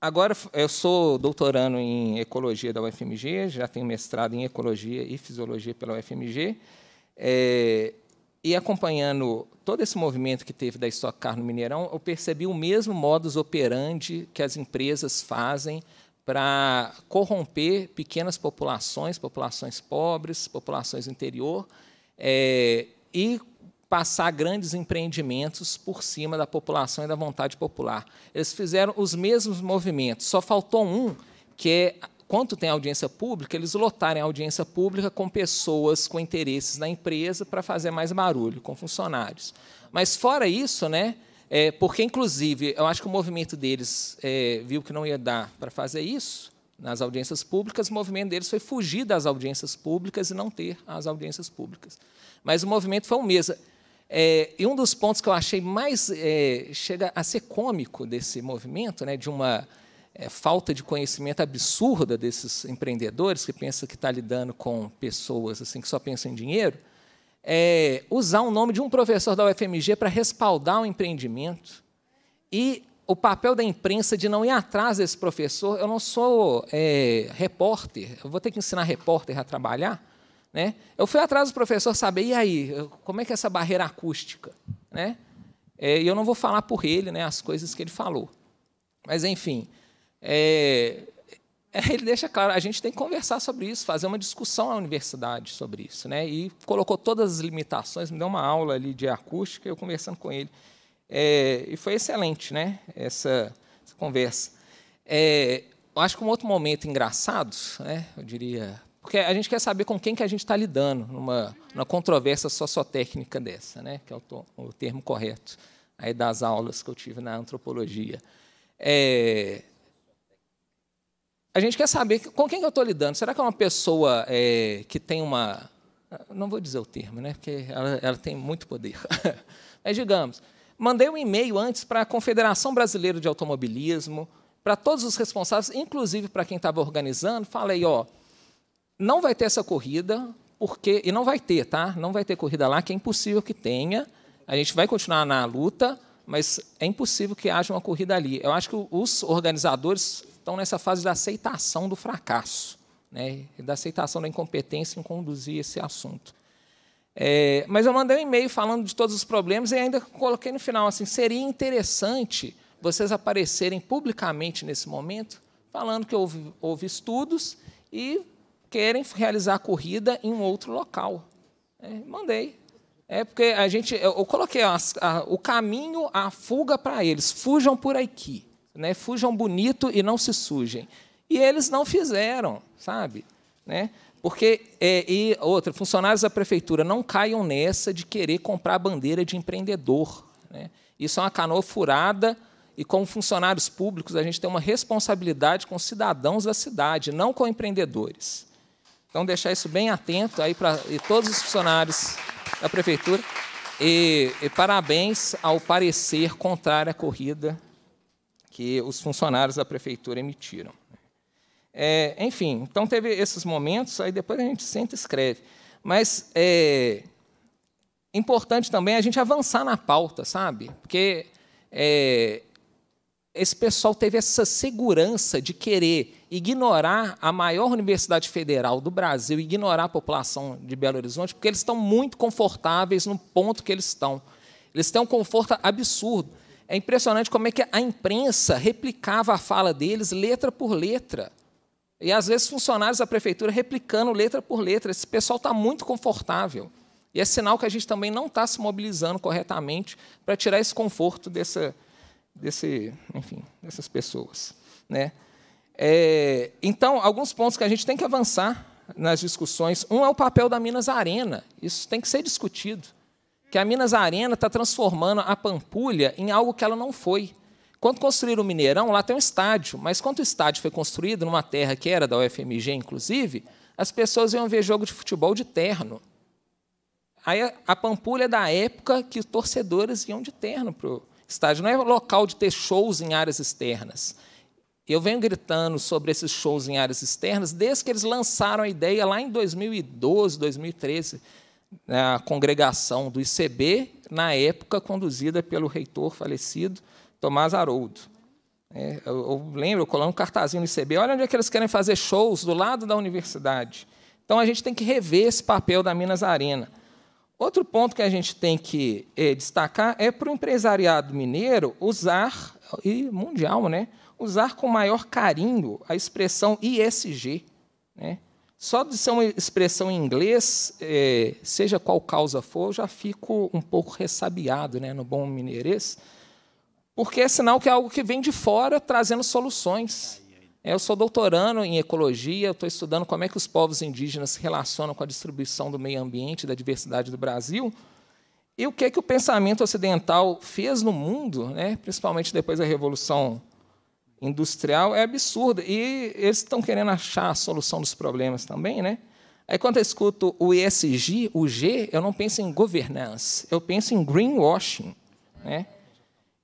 Agora, eu sou doutorando em ecologia da UFMG, já tenho mestrado em ecologia e fisiologia pela UFMG, é, eh, e acompanhando todo esse movimento que teve da Stock Car no Mineirão, eu percebi o mesmo modus operandi que as empresas fazem para corromper pequenas populações, populações pobres, populações do interior, é, e passar grandes empreendimentos por cima da população e da vontade popular. Eles fizeram os mesmos movimentos, só faltou um, que é quanto tem audiência pública, eles lotarem a audiência pública com pessoas com interesses na empresa para fazer mais barulho, com funcionários. Mas fora isso, né? É, porque, inclusive, eu acho que o movimento deles é, viu que não ia dar para fazer isso nas audiências públicas, o movimento deles foi fugir das audiências públicas e não ter as audiências públicas. Mas o movimento foi o mesmo. É, e um dos pontos que eu achei mais é, chega a ser cômico desse movimento, né, de uma é, falta de conhecimento absurda desses empreendedores que pensam que está lidando com pessoas assim que só pensam em dinheiro, é usar o nome de um professor da UFMG para respaldar o empreendimento e o papel da imprensa de não ir atrás desse professor. Eu não sou é, repórter, eu vou ter que ensinar repórter a trabalhar. Né? Eu fui atrás do professor saber, e aí, como é que é essa barreira acústica? Né? É, eu não vou falar por ele né, as coisas que ele falou. Mas, enfim, é, é, ele deixa claro, a gente tem que conversar sobre isso, fazer uma discussão na universidade sobre isso. Né? E colocou todas as limitações, me deu uma aula ali de acústica, eu conversando com ele. É, e foi excelente né? essa, essa conversa. É, eu acho que um outro momento engraçado, né, eu diria porque a gente quer saber com quem que a gente está lidando numa, numa controvérsia sociotécnica dessa, né? que é o, o termo correto aí das aulas que eu tive na antropologia. É, a gente quer saber com quem que eu estou lidando. Será que é uma pessoa é, que tem uma. Não vou dizer o termo, né? Porque ela, ela tem muito poder. Mas digamos, mandei um e-mail antes para a Confederação Brasileira de Automobilismo, para todos os responsáveis, inclusive para quem estava organizando, falei, ó. Oh, não vai ter essa corrida, porque. E não vai ter, tá? Não vai ter corrida lá, que é impossível que tenha. A gente vai continuar na luta, mas é impossível que haja uma corrida ali. Eu acho que os organizadores estão nessa fase da aceitação do fracasso, né? da aceitação da incompetência em conduzir esse assunto. É, mas eu mandei um e-mail falando de todos os problemas e ainda coloquei no final assim: seria interessante vocês aparecerem publicamente nesse momento, falando que houve, houve estudos e querem realizar a corrida em um outro local. É, mandei. É porque a gente, eu, coloquei a, o caminho, a fuga para eles. Fujam por aqui, né? Fujam bonito e não se sujem. E eles não fizeram, sabe? Né? Porque é, e outra, funcionários da prefeitura não caiam nessa de querer comprar a bandeira de empreendedor. Né? Isso é uma canoa furada. E como funcionários públicos, a gente tem uma responsabilidade com os cidadãos da cidade, não com empreendedores. Então, deixar isso bem atento aí para todos os funcionários da prefeitura. E, e, parabéns ao parecer contrário à corrida que os funcionários da prefeitura emitiram. É, enfim, então teve esses momentos, aí depois a gente senta e escreve. Mas é importante também a gente avançar na pauta, sabe? Porque é, esse pessoal teve essa segurança de querer ignorar a maior universidade federal do Brasil, ignorar a população de Belo Horizonte, porque eles estão muito confortáveis no ponto que eles estão. Eles têm um conforto absurdo. É impressionante como é que a imprensa replicava a fala deles letra por letra. E às vezes funcionários da prefeitura replicando letra por letra. Esse pessoal está muito confortável. E é sinal que a gente também não está se mobilizando corretamente para tirar esse conforto dessa, desse, enfim, dessas pessoas. Né? É, então, alguns pontos que a gente tem que avançar nas discussões. Um é o papel da Minas Arena. Isso tem que ser discutido. Que a Minas Arena está transformando a Pampulha em algo que ela não foi. Quando construíram o Mineirão, lá tem um estádio, mas quando o estádio foi construído numa terra que era da UFMG, inclusive, as pessoas iam ver jogo de futebol de terno. Aí a Pampulha é da época que os torcedores iam de terno para o estádio. Não é local de ter shows em áreas externas eu venho gritando sobre esses shows em áreas externas desde que eles lançaram a ideia lá em 2012, 2013, na congregação do ICB, na época conduzida pelo reitor falecido Tomás Haroldo. É, eu, eu, lembro, eu um cartazinho no ICB, olha onde é que eles querem fazer shows, do lado da universidade. Então, a gente tem que rever esse papel da Minas Arena. Outro ponto que a gente tem que é, destacar é para o empresariado mineiro usar, e mundial, né, usar com maior carinho a expressão ISG. Né? Só de ser uma expressão em inglês, é, seja qual causa for, eu já fico um pouco ressabiado né, no bom mineirês, porque é sinal que é algo que vem de fora trazendo soluções. É, eu sou doutorando em ecologia, estou estudando como é que os povos indígenas se relacionam com a distribuição do meio ambiente, da diversidade do Brasil, e o que é que o pensamento ocidental fez no mundo, né, principalmente depois da Revolução industrial é absurda. E eles estão querendo achar a solução dos problemas também, né? Aí quando eu escuto o ESG, o G, eu não penso em governance, eu penso em greenwashing, né?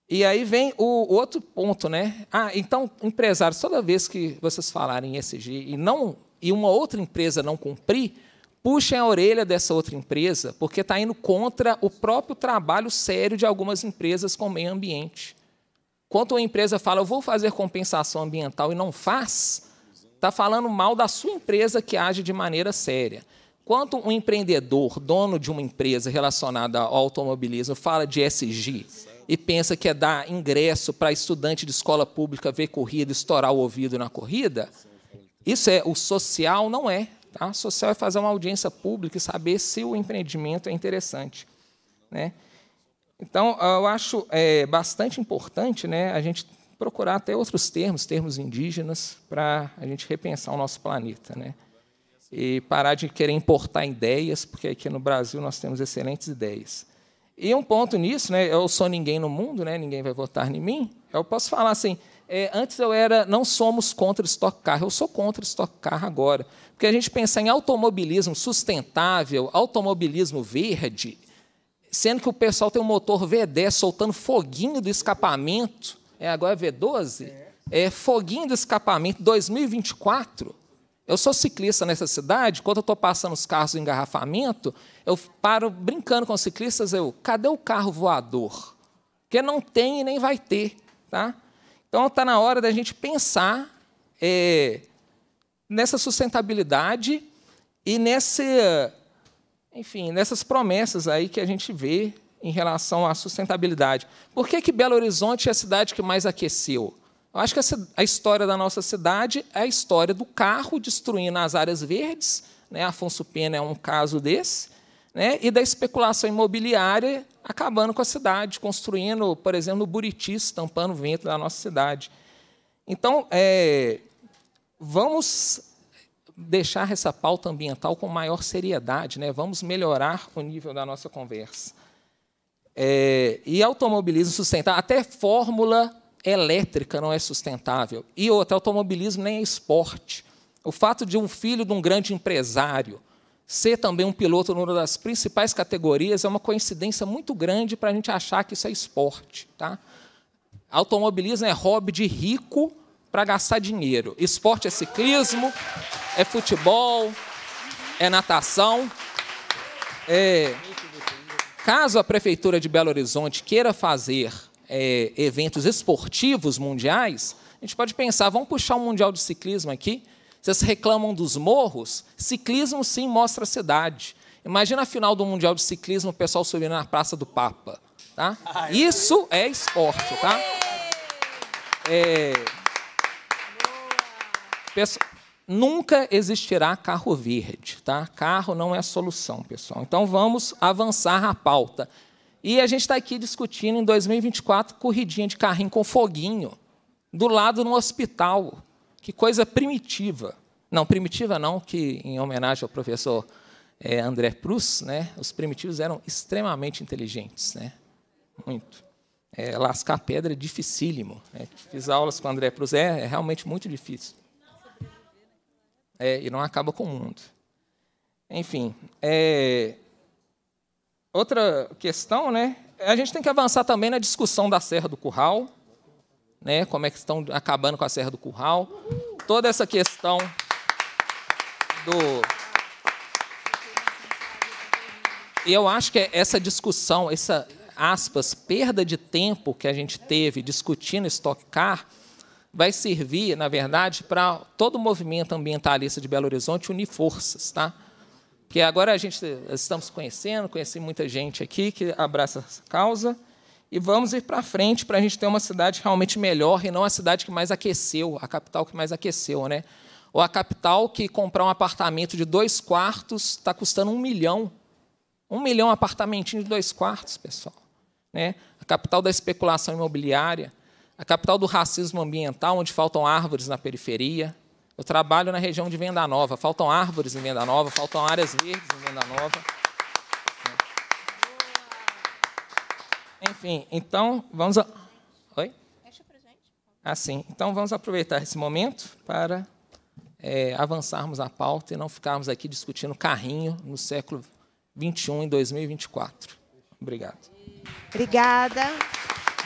E aí vem o outro ponto, né? Ah, então empresários, toda vez que vocês falarem ESG e não e uma outra empresa não cumprir, puxem a orelha dessa outra empresa, porque está indo contra o próprio trabalho sério de algumas empresas com o meio ambiente. Quando uma empresa fala, eu vou fazer compensação ambiental e não faz, está falando mal da sua empresa que age de maneira séria. Quando um empreendedor, dono de uma empresa relacionada ao automobilismo, fala de SG e pensa que é dar ingresso para estudante de escola pública ver corrida, estourar o ouvido na corrida, isso é o social, não é. Tá? O social é fazer uma audiência pública e saber se o empreendimento é interessante. Né? Então, eu acho é, bastante importante né, a gente procurar até outros termos, termos indígenas, para a gente repensar o nosso planeta. Né? E parar de querer importar ideias, porque aqui no Brasil nós temos excelentes ideias. E um ponto nisso, né, eu sou ninguém no mundo, né, ninguém vai votar em mim, eu posso falar assim, é, antes eu era, não somos contra o Stock Car, eu sou contra o Stock Car agora. Porque a gente pensar em automobilismo sustentável, automobilismo verde, sendo que o pessoal tem um motor V10 soltando foguinho do escapamento. É, agora é V12? É, foguinho do escapamento 2024. Eu sou ciclista nessa cidade, quando eu estou passando os carros do engarrafamento, eu paro brincando com os ciclistas, eu, cadê o carro voador? Porque não tem e nem vai ter. Tá? Então está na hora da gente pensar é, nessa sustentabilidade e nessa enfim, nessas promessas aí que a gente vê em relação à sustentabilidade. Por que, que Belo Horizonte é a cidade que mais aqueceu? Eu acho que a, história da nossa cidade é a história do carro destruindo as áreas verdes, né? Afonso Pena é um caso desse, né? e da especulação imobiliária acabando com a cidade, construindo, por exemplo, o Buriti, estampando o vento da nossa cidade. Então, é, vamos deixar essa pauta ambiental com maior seriedade, né? vamos melhorar o nível da nossa conversa. É, e automobilismo sustentável, até fórmula elétrica não é sustentável. E outra, automobilismo nem é esporte. O fato de um filho de um grande empresário ser também um piloto numa das principais categorias é uma coincidência muito grande para a gente achar que isso é esporte. Tá? Automobilismo é hobby de rico para gastar dinheiro. Esporte é ciclismo, é futebol, é natação. É... Caso a Prefeitura de Belo Horizonte queira fazer é, eventos esportivos mundiais, a gente pode pensar, vamos puxar um Mundial de Ciclismo aqui? Vocês reclamam dos morros? Ciclismo sim mostra a cidade. Imagina a final do Mundial de Ciclismo, o pessoal subindo na Praça do Papa. Tá? Isso é esporte, tá? É, Nunca existirá carro verde, tá? Carro não é a solução, pessoal. Então vamos avançar a pauta. E a gente está aqui discutindo em 2024 corridinha de carrinho com foguinho, do lado no hospital. Que coisa primitiva. Não, primitiva não, que em homenagem ao professor é, André Prus, né, os primitivos eram extremamente inteligentes. Né, muito. É, lascar pedra é dificílimo. Né, fiz aulas com o André Prus, é, é realmente muito difícil. É, e não acaba com o mundo. Enfim, é... outra questão, né? A gente tem que avançar também na discussão da Serra do Curral, né? Como é que estão acabando com a Serra do Curral? Toda essa questão do e eu acho que é essa discussão, essa aspas perda de tempo que a gente teve discutindo estoque car, vai servir, na verdade, para todo o movimento ambientalista de Belo Horizonte unir forças, tá? Porque agora a gente estamos conhecendo, conheci muita gente aqui que abraça essa causa e vamos ir para frente para a gente ter uma cidade realmente melhor e não a cidade que mais aqueceu, a capital que mais aqueceu, né? Ou a capital que comprar um apartamento de dois quartos está custando um milhão. Um milhão apartamentinho de dois quartos, pessoal. Né? A capital da especulação imobiliária a capital do racismo ambiental, onde faltam árvores na periferia. Eu trabalho na região de Venda Nova, faltam árvores em Venda Nova, faltam áreas verdes em Venda Nova. Né? Enfim, então vamos. A... Oi? Assim, sim. então vamos aproveitar esse momento para é, avançarmos a pauta e não ficarmos aqui discutindo carrinho no século 21 em 2024. Obrigado. Obrigada.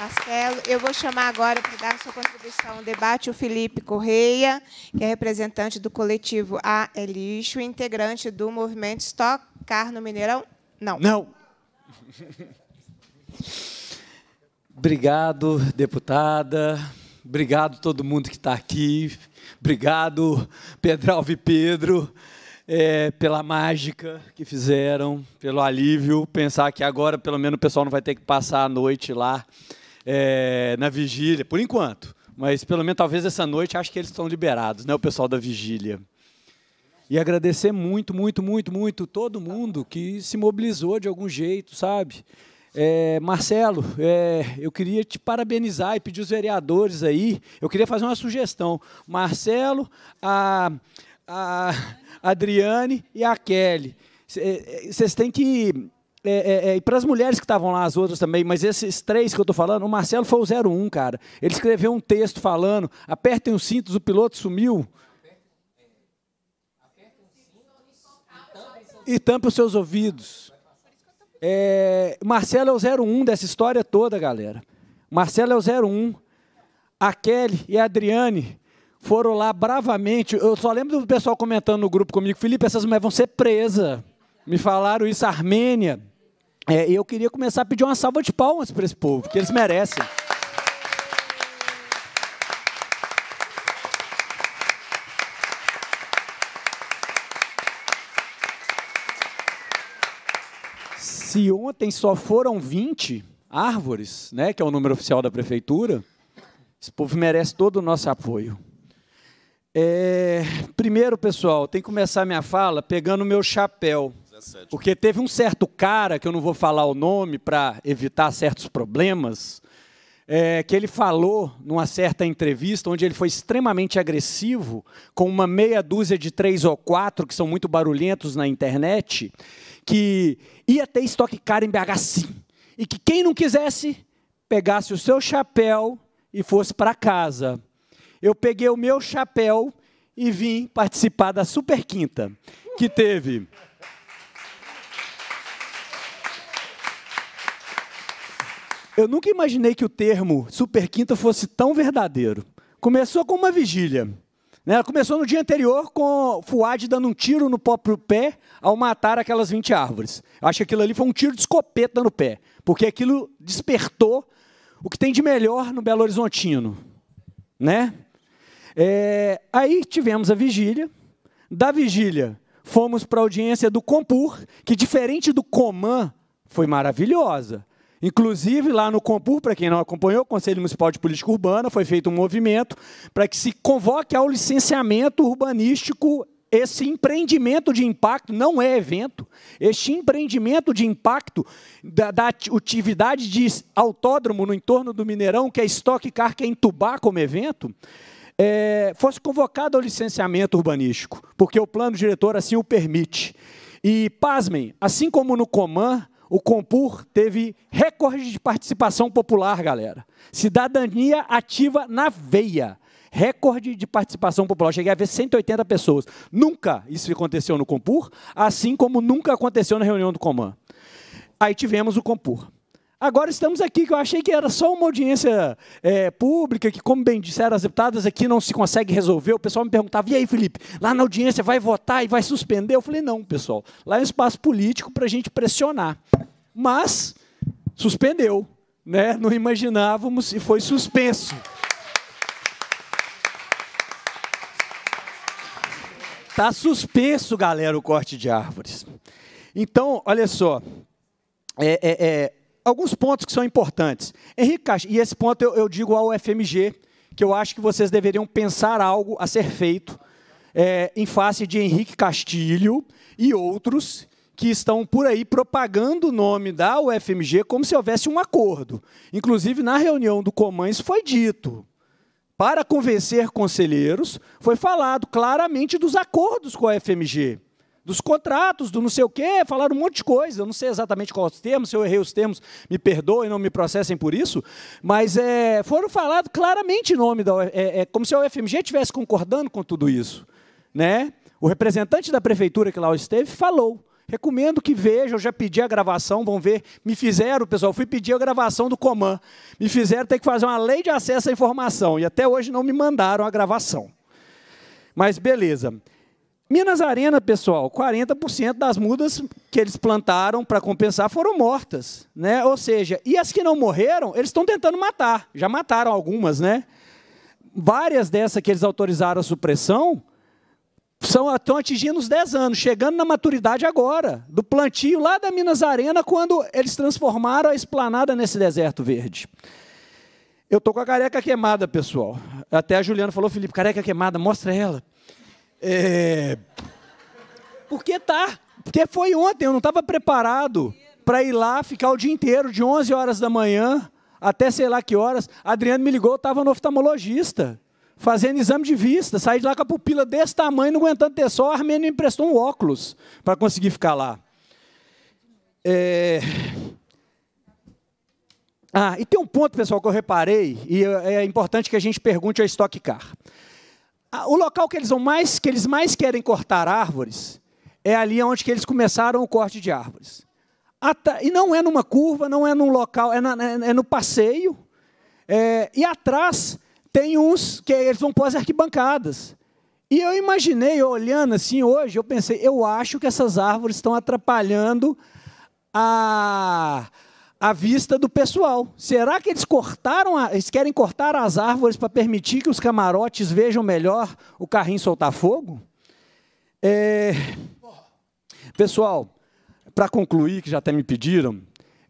Marcelo. Eu vou chamar agora para dar sua contribuição ao debate o Felipe Correia, que é representante do coletivo A é Lixo, integrante do movimento Stock Car no Mineirão. Não. Não. Obrigado, deputada. Obrigado todo mundo que está aqui. Obrigado, Pedralva e Pedro. É, pela mágica que fizeram, pelo alívio, pensar que agora pelo menos o pessoal não vai ter que passar a noite lá é, na vigília, por enquanto. Mas pelo menos talvez essa noite acho que eles estão liberados, né? O pessoal da vigília. E agradecer muito, muito, muito, muito todo mundo que se mobilizou de algum jeito, sabe? É, Marcelo, é, eu queria te parabenizar e pedir os vereadores aí. Eu queria fazer uma sugestão. Marcelo, a, a Adriane e a Kelly. Vocês é, têm que é, é, é, e para as mulheres que estavam lá, as outras também, mas esses três que eu estou falando, o Marcelo foi o 01, cara. Ele escreveu um texto falando: apertem os cintos, o piloto sumiu. E tampa os seus ouvidos. É, Marcelo é o 01 dessa história toda, galera. Marcelo é o 01. A Kelly e a Adriane foram lá bravamente. Eu só lembro do pessoal comentando no grupo comigo: Felipe, essas mulheres vão ser presas. Me falaram isso, Armênia. É, eu queria começar a pedir uma salva de palmas para esse povo, que eles merecem. Se ontem só foram 20 árvores, né, que é o número oficial da prefeitura, esse povo merece todo o nosso apoio. É, primeiro, pessoal, tem que começar minha fala pegando o meu chapéu. Porque teve um certo cara, que eu não vou falar o nome para evitar certos problemas, é, que ele falou numa certa entrevista, onde ele foi extremamente agressivo com uma meia dúzia de três ou quatro, que são muito barulhentos na internet, que ia ter estoque caro em BH sim. E que quem não quisesse, pegasse o seu chapéu e fosse para casa. Eu peguei o meu chapéu e vim participar da Super Quinta, que teve Eu nunca imaginei que o termo super quinta fosse tão verdadeiro. Começou com uma vigília. Né? Começou no dia anterior com Fuad dando um tiro no próprio pé ao matar aquelas 20 árvores. Acho que aquilo ali foi um tiro de escopeta no pé, porque aquilo despertou o que tem de melhor no Belo Horizontino. Né? É, aí tivemos a vigília. Da vigília, fomos para a audiência do Compur, que diferente do Coman, foi maravilhosa. Inclusive, lá no Compur, para quem não acompanhou, o Conselho Municipal de Política Urbana, foi feito um movimento para que se convoque ao licenciamento urbanístico esse empreendimento de impacto não é evento. Este empreendimento de impacto da, da, atividade de autódromo no entorno do Mineirão, que é Stock Car que é entubar como evento, é, fosse convocado ao licenciamento urbanístico, porque o plano diretor assim o permite. E, pasmem, assim como no Coman, o Compur teve recorde de participação popular, galera. Cidadania ativa na veia. Recorde de participação popular. cheguei a ver 180 pessoas. Nunca isso aconteceu no Compur, assim como nunca aconteceu na reunião do Coman. Aí tivemos o Compur. Agora estamos aqui, que eu achei que era só uma audiência é, pública, que, como bem disseram as deputadas, aqui não se consegue resolver. O pessoal me perguntava, e aí, Felipe, lá na audiência vai votar e vai suspender? Eu falei, não, pessoal, lá é um espaço político para a gente pressionar. Mas suspendeu, né? não imaginávamos e foi suspenso. Está suspenso, galera, o corte de árvores. Então, olha só. É, é, é, alguns pontos que são importantes. Henrique Caixa, e esse ponto eu, eu digo ao FMG, que eu acho que vocês deveriam pensar algo a ser feito é, em face de Henrique Castilho e outros que estão por aí propagando o nome da UFMG como se houvesse um acordo. Inclusive, na reunião do Comães foi dito, para convencer conselheiros, foi falado claramente dos acordos com a UFMG dos contratos, do não sei o quê, falaram um monte de coisa. Eu não sei exatamente quais os termos, se eu errei os termos, me perdoem, não me processem por isso, mas é, foram falados claramente em nome da UFMG, é, é, como se a UFMG estivesse concordando com tudo isso. Né? O representante da prefeitura que lá esteve falou. Recomendo que vejam, eu já pedi a gravação, vão ver. Me fizeram, pessoal, fui pedir a gravação do Coman. Me fizeram ter que fazer uma lei de acesso à informação. E até hoje não me mandaram a gravação. Mas beleza. Minas Arena, pessoal, 40% das mudas que eles plantaram para compensar foram mortas, né? Ou seja, e as que não morreram, eles estão tentando matar. Já mataram algumas, né? Várias dessas que eles autorizaram a supressão são, estão atingindo os 10 anos, chegando na maturidade agora, do plantio lá da Minas Arena, quando eles transformaram a esplanada nesse deserto verde. Eu tô com a careca queimada, pessoal. Até a Juliana falou, Felipe, careca queimada, mostra ela. É... Porque tá. Porque foi ontem, eu não estava preparado para ir lá ficar o dia inteiro, de 11 horas da manhã até sei lá que horas. Adriano me ligou, eu estava no oftalmologista, fazendo exame de vista. Saí de lá com a pupila desse tamanho, não aguentando ter sol. A Armênia me emprestou um óculos para conseguir ficar lá. É... Ah, e tem um ponto, pessoal, que eu reparei, e é, é importante que a gente pergunte ao Stock Car. O local que eles, mais, que eles mais querem cortar árvores é ali onde que eles começaram o corte de árvores. E não é numa curva, não é num local, é, na, é, é no passeio. É, e atrás tem uns que eles vão pôr as arquibancadas. E eu imaginei, olhando assim hoje, eu pensei, eu acho que essas árvores estão atrapalhando a, à vista do pessoal. Será que eles cortaram, a, eles querem cortar as árvores para permitir que os camarotes vejam melhor o carrinho soltar fogo? É, pessoal, para concluir, que já até me pediram,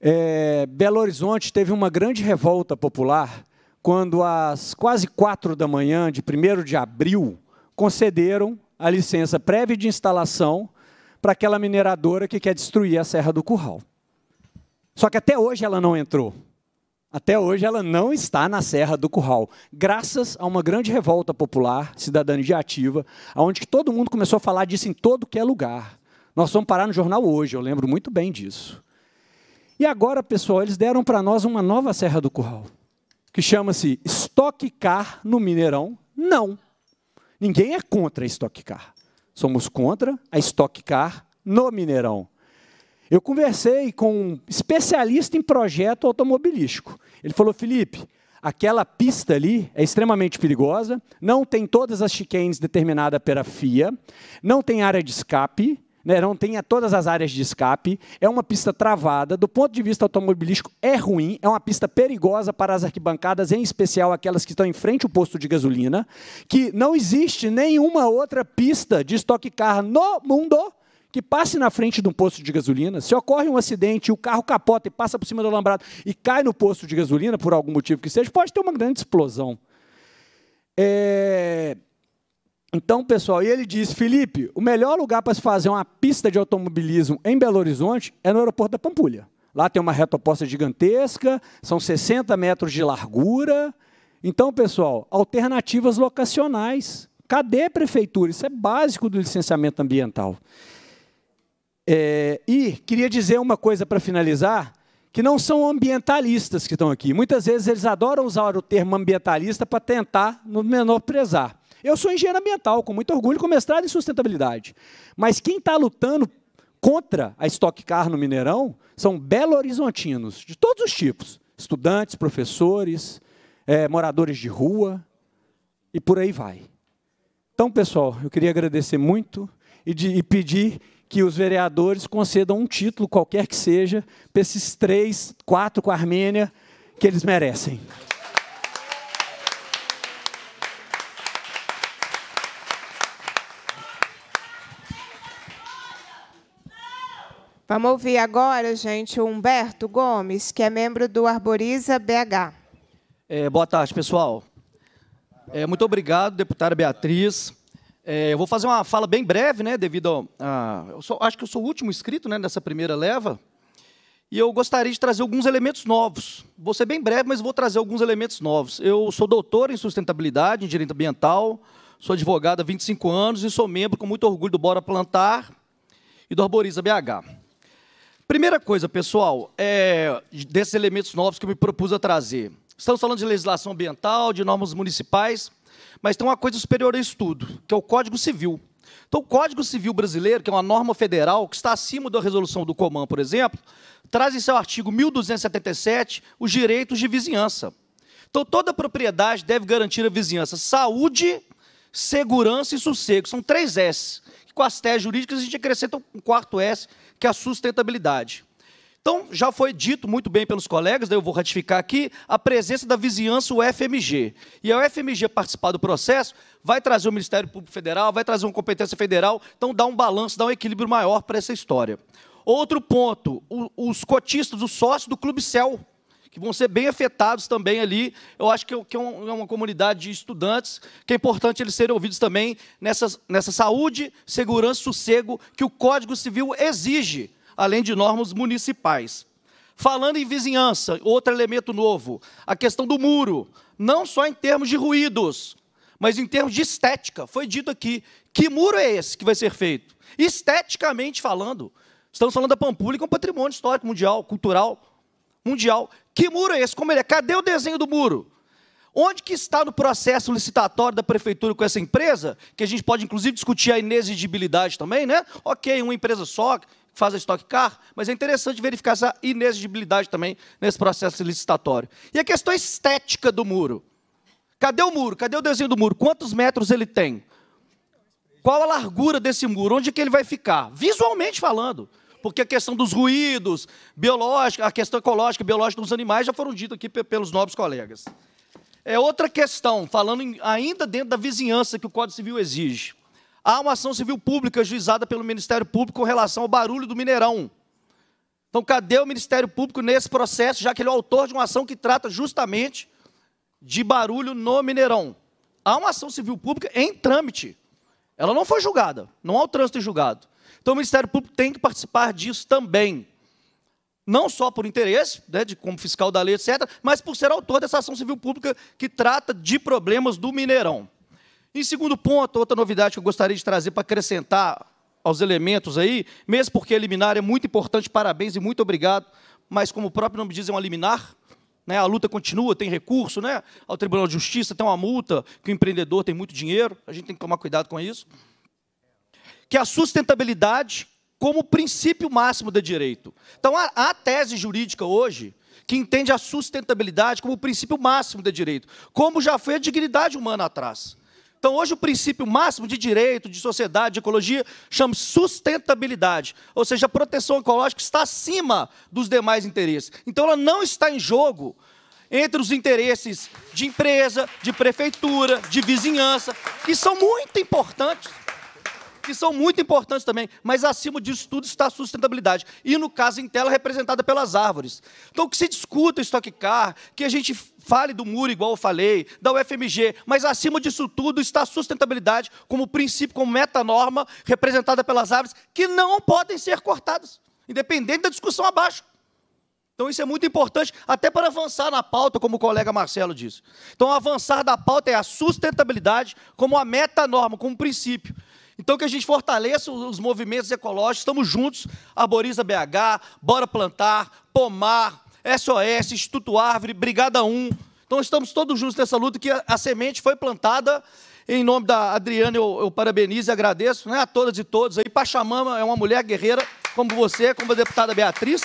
é, Belo Horizonte teve uma grande revolta popular quando, às quase quatro da manhã de 1 de abril, concederam a licença prévia de instalação para aquela mineradora que quer destruir a Serra do Curral. Só que até hoje ela não entrou. Até hoje ela não está na Serra do Curral, graças a uma grande revolta popular, cidadania ativa, onde todo mundo começou a falar disso em todo que é lugar. Nós vamos parar no jornal hoje, eu lembro muito bem disso. E agora, pessoal, eles deram para nós uma nova Serra do Curral, que chama-se Stock Car no Mineirão. Não. Ninguém é contra a Stock Car. Somos contra a Stock Car no Mineirão. Eu conversei com um especialista em projeto automobilístico. Ele falou: Felipe, aquela pista ali é extremamente perigosa, não tem todas as chicanes determinadas pela FIA, não tem área de escape, né, não tem todas as áreas de escape, é uma pista travada, do ponto de vista automobilístico é ruim, é uma pista perigosa para as arquibancadas, em especial aquelas que estão em frente ao posto de gasolina, que não existe nenhuma outra pista de estoque car no mundo que passe na frente de um posto de gasolina, se ocorre um acidente, o carro capota e passa por cima do alambrado e cai no posto de gasolina, por algum motivo que seja, pode ter uma grande explosão. É... Então, pessoal, e ele diz, Felipe, o melhor lugar para se fazer uma pista de automobilismo em Belo Horizonte é no aeroporto da Pampulha. Lá tem uma reta oposta gigantesca, são 60 metros de largura. Então, pessoal, alternativas locacionais. Cadê a prefeitura? Isso é básico do licenciamento ambiental. É, e queria dizer uma coisa para finalizar, que não são ambientalistas que estão aqui. Muitas vezes eles adoram usar o termo ambientalista para tentar no menor prezar. Eu sou engenheiro ambiental, com muito orgulho, com mestrado em sustentabilidade. Mas quem está lutando contra a Stock Car no Mineirão são belo-horizontinos, de todos os tipos. Estudantes, professores, é, moradores de rua e por aí vai. Então, pessoal, eu queria agradecer muito e, de, e pedir que os vereadores concedam um título, qualquer que seja, para esses três, quatro com a Armênia, que eles merecem. Vamos ouvir agora, gente, o Humberto Gomes, que é membro do Arboriza BH. É, boa tarde, pessoal. É, muito obrigado, deputada Beatriz. É, eu vou fazer uma fala bem breve, né, devido a, eu sou, acho que eu sou o último inscrito, né, Nessa primeira leva. E eu gostaria de trazer alguns elementos novos. Vou ser bem breve, mas vou trazer alguns elementos novos. Eu sou doutor em sustentabilidade, em direito ambiental, sou advogado há 25 anos e sou membro com muito orgulho do Bora Plantar e do Arboriza BH. Primeira coisa, pessoal, é, desses elementos novos que eu me propus a trazer. Estamos falando de legislação ambiental, de normas municipais, mas tem uma coisa superior a isso tudo, que é o Código Civil. Então, o Código Civil Brasileiro, que é uma norma federal, que está acima da resolução do Coman, por exemplo, traz em seu artigo 1277 os direitos de vizinhança. Então, toda propriedade deve garantir a vizinhança saúde, segurança e sossego. São três S. Com as teses jurídicas, a gente acrescenta um quarto S, que é a sustentabilidade. Então, já foi dito muito bem pelos colegas, daí né, eu vou ratificar aqui, a presença da vizinhança UFMG. E a UFMG participar do processo vai trazer o Ministério Público Federal, vai trazer uma competência federal, então dá um balanço, dá um equilíbrio maior para essa história. Outro ponto, os cotistas, os sócios do Clube Cel, que vão ser bem afetados também ali. Eu acho que é, é, é uma comunidade de estudantes, que é importante eles serem ouvidos também nessa, nessa saúde, segurança e sossego que o Código Civil exige além de normas municipais. Falando em vizinhança, outro elemento novo, a questão do muro, não só em termos de ruídos, mas em termos de estética. Foi dito aqui, que muro é esse que vai ser feito? Esteticamente falando, estamos falando da Pampulha, que é um patrimônio histórico mundial, cultural mundial. Que muro é esse? Como ele é? Cadê o desenho do muro? Onde que está no processo licitatório da prefeitura com essa empresa? Que a gente pode, inclusive, discutir a inexigibilidade também, né? Ok, uma empresa só, faz a Stock Car, mas é interessante verificar essa inexigibilidade também nesse processo licitatório. E a questão estética do muro. Cadê o muro? Cadê o desenho do muro? Quantos metros ele tem? Qual a largura desse muro? Onde que ele vai ficar? Visualmente falando. Porque a questão dos ruídos, biológica, a questão ecológica, biológica dos animais já foram ditos aqui pelos nobres colegas. É outra questão, falando ainda dentro da vizinhança que o Código Civil exige. Há uma ação civil pública juizada pelo Ministério Público com relação ao barulho do Mineirão. Então, cadê o Ministério Público nesse processo, já que ele é o autor de uma ação que trata justamente de barulho no Mineirão? Há uma ação civil pública em trâmite. Ela não foi julgada, não há o trânsito em julgado. Então, o Ministério Público tem que participar disso também. Não só por interesse, né, de como fiscal da lei, etc., mas por ser autor dessa ação civil pública que trata de problemas do Mineirão. Em segundo ponto, outra novidade que eu gostaria de trazer para acrescentar aos elementos aí, mesmo porque a liminar é muito importante, parabéns e muito obrigado, mas como o próprio nome diz, é uma liminar, né? a luta continua, tem recurso né? ao Tribunal de Justiça, tem uma multa, que o empreendedor tem muito dinheiro, a gente tem que tomar cuidado com isso. Que a sustentabilidade como princípio máximo do direito. Então, há, há tese jurídica hoje que entende a sustentabilidade como princípio máximo do direito, como já foi a dignidade humana atrás. Então, hoje, o princípio máximo de direito, de sociedade, de ecologia, chama sustentabilidade. Ou seja, a proteção ecológica está acima dos demais interesses. Então, ela não está em jogo entre os interesses de empresa, de prefeitura, de vizinhança, que são muito importantes que são muito importantes também, mas acima disso tudo está a sustentabilidade. E no caso em tela, representada pelas árvores. Então, que se discuta o Stock Car, que a gente fale do muro, igual eu falei, da UFMG, mas acima disso tudo está a sustentabilidade como princípio, como meta-norma, representada pelas árvores, que não podem ser cortadas, independente da discussão abaixo. Então, isso é muito importante, até para avançar na pauta, como o colega Marcelo disse. Então, avançar da pauta é a sustentabilidade como a meta-norma, como princípio. Então que a gente fortaleça os movimentos ecológicos, estamos juntos, Arboriza BH, Bora Plantar, Pomar, SOS, Instituto Árvore, Brigada 1. Então estamos todos juntos nessa luta que a, semente foi plantada. Em nome da Adriana, eu, eu parabenizo e agradeço né, a todas e todos. Aí Pachamama é uma mulher guerreira como você, como a deputada Beatriz.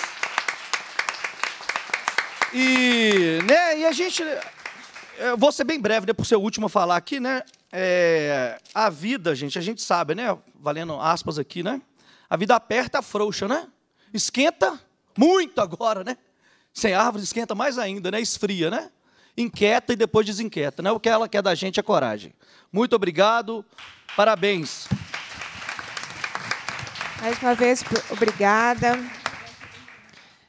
E, né, e a gente, eu vou ser bem breve, né, por ser o último a falar aqui, né? é, a vida, gente, a gente sabe, né? Valendo aspas aqui, né? A vida aperta, frouxa, né? Esquenta muito agora, né? Sem árvore esquenta mais ainda, né? Esfria, né? Inquieta e depois desinquieta, né? O que ela quer da gente é coragem. Muito obrigado, parabéns. Mais uma vez, obrigada.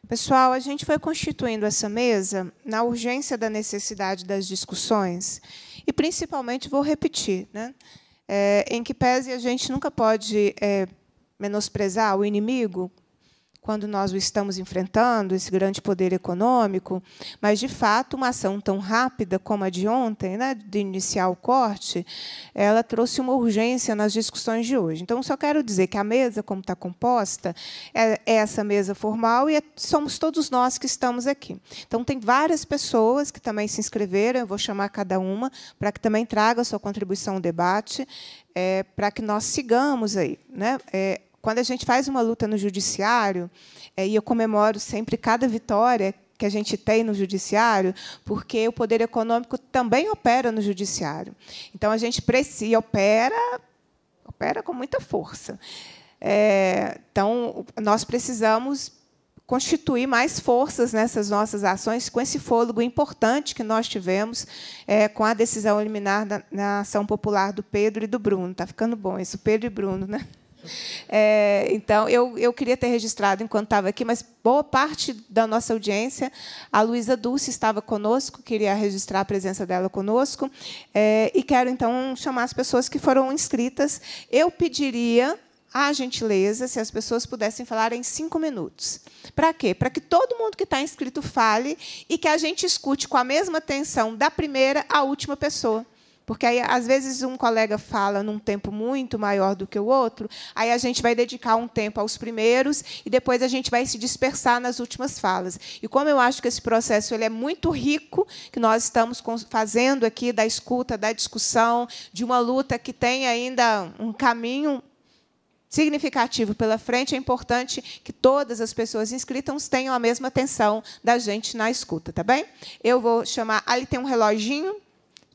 Pessoal, a gente foi constituindo essa mesa na urgência da necessidade das discussões e, principalmente, vou repetir, né? É, em que pese a gente nunca pode é, menosprezar o inimigo, quando nós o estamos enfrentando, esse grande poder econômico, mas, de fato, uma ação tão rápida como a de ontem, né, de iniciar o corte, ela trouxe uma urgência nas discussões de hoje. Então, só quero dizer que a mesa, como está composta, é, é essa mesa formal e é, somos todos nós que estamos aqui. Então, tem várias pessoas que também se inscreveram, eu vou chamar cada uma para que também traga sua contribuição ao debate, é, para que nós sigamos aí. Né? É, quando a gente faz uma luta no judiciário, é, e eu comemoro sempre cada vitória que a gente tem no judiciário, porque o poder econômico também opera no judiciário. Então a gente precisa opera, opera com muita força. É, então nós precisamos constituir mais forças nessas nossas ações com esse fôlego importante que nós tivemos é, com a decisão liminar na ação popular do Pedro e do Bruno. Está ficando bom isso, Pedro e Bruno, né? É, então, eu, eu queria ter registrado enquanto estava aqui, mas boa parte da nossa audiência, a Luísa Dulce estava conosco, queria registrar a presença dela conosco. É, e quero, então, chamar as pessoas que foram inscritas. Eu pediria a gentileza se as pessoas pudessem falar em cinco minutos. Para quê? Para que todo mundo que está inscrito fale e que a gente escute com a mesma atenção da primeira à última pessoa. Porque aí, às vezes, um colega fala num tempo muito maior do que o outro, aí a gente vai dedicar um tempo aos primeiros e depois a gente vai se dispersar nas últimas falas. E como eu acho que esse processo ele é muito rico, que nós estamos fazendo aqui da escuta, da discussão, de uma luta que tem ainda um caminho significativo pela frente, é importante que todas as pessoas inscritas tenham a mesma atenção da gente na escuta, tá bem? Eu vou chamar. Ali tem um reloginho.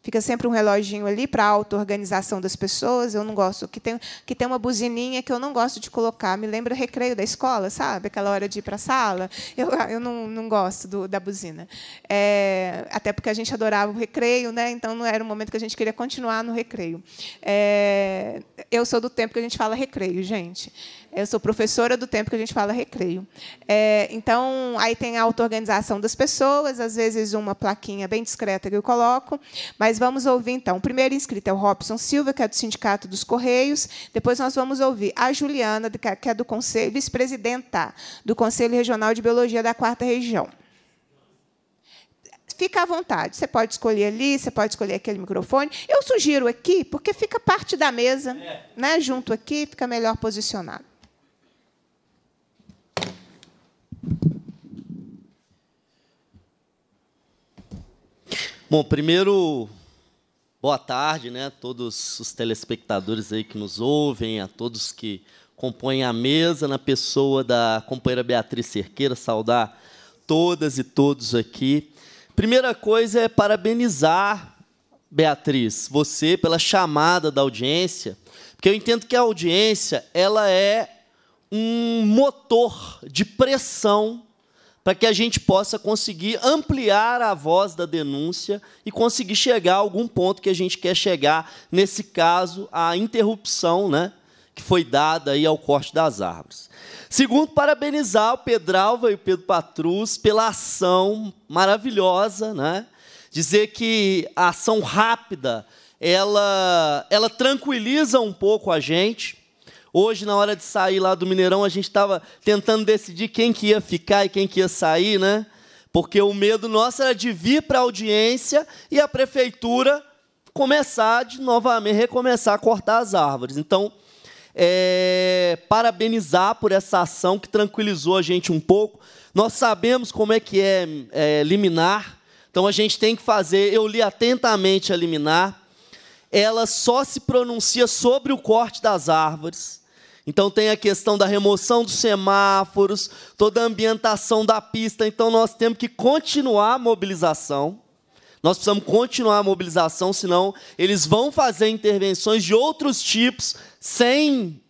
Fica sempre um reloginho ali para a auto-organização das pessoas. Eu não gosto. Que tem, que tem uma buzininha que eu não gosto de colocar. Me lembra recreio da escola, sabe? Aquela hora de ir para a sala. Eu, eu não, não gosto do, da buzina. É, até porque a gente adorava o recreio, né? então não era um momento que a gente queria continuar no recreio. É, eu sou do tempo que a gente fala recreio, gente. Eu sou professora do tempo que a gente fala recreio. É, então, aí tem a auto-organização das pessoas, às vezes uma plaquinha bem discreta que eu coloco. Mas vamos ouvir, então. O primeiro inscrito é o Robson Silva, que é do Sindicato dos Correios. Depois nós vamos ouvir a Juliana, que é, é do Conselho, vice-presidenta do Conselho Regional de Biologia da Quarta Região fica à vontade. Você pode escolher ali, você pode escolher aquele microfone. Eu sugiro aqui, porque fica parte da mesa, é. né? Junto aqui, fica melhor posicionado. Bom, primeiro, boa tarde, né? A todos os telespectadores aí que nos ouvem, a todos que compõem a mesa, na pessoa da companheira Beatriz Cerqueira, saudar todas e todos aqui. Primeira coisa é parabenizar, Beatriz, você pela chamada da audiência, porque eu entendo que a audiência ela é um motor de pressão para que a gente possa conseguir ampliar a voz da denúncia e conseguir chegar a algum ponto que a gente quer chegar, nesse caso, a interrupção né, que foi dada aí ao corte das árvores. Segundo, parabenizar o Pedralva e o Pedro Patrus pela ação maravilhosa, né? dizer que a ação rápida ela, ela tranquiliza um pouco a gente, Hoje, na hora de sair lá do Mineirão, a gente estava tentando decidir quem que ia ficar e quem que ia sair, né? Porque o medo nosso era de vir para a audiência e a prefeitura começar de novamente, recomeçar a cortar as árvores. Então, é, parabenizar por essa ação que tranquilizou a gente um pouco. Nós sabemos como é que é, é liminar, então a gente tem que fazer. Eu li atentamente a liminar. Ela só se pronuncia sobre o corte das árvores. Então tem a questão da remoção dos semáforos, toda a ambientação da pista. Então nós temos que continuar a mobilização. Nós precisamos continuar a mobilização, senão eles vão fazer intervenções de outros tipos sem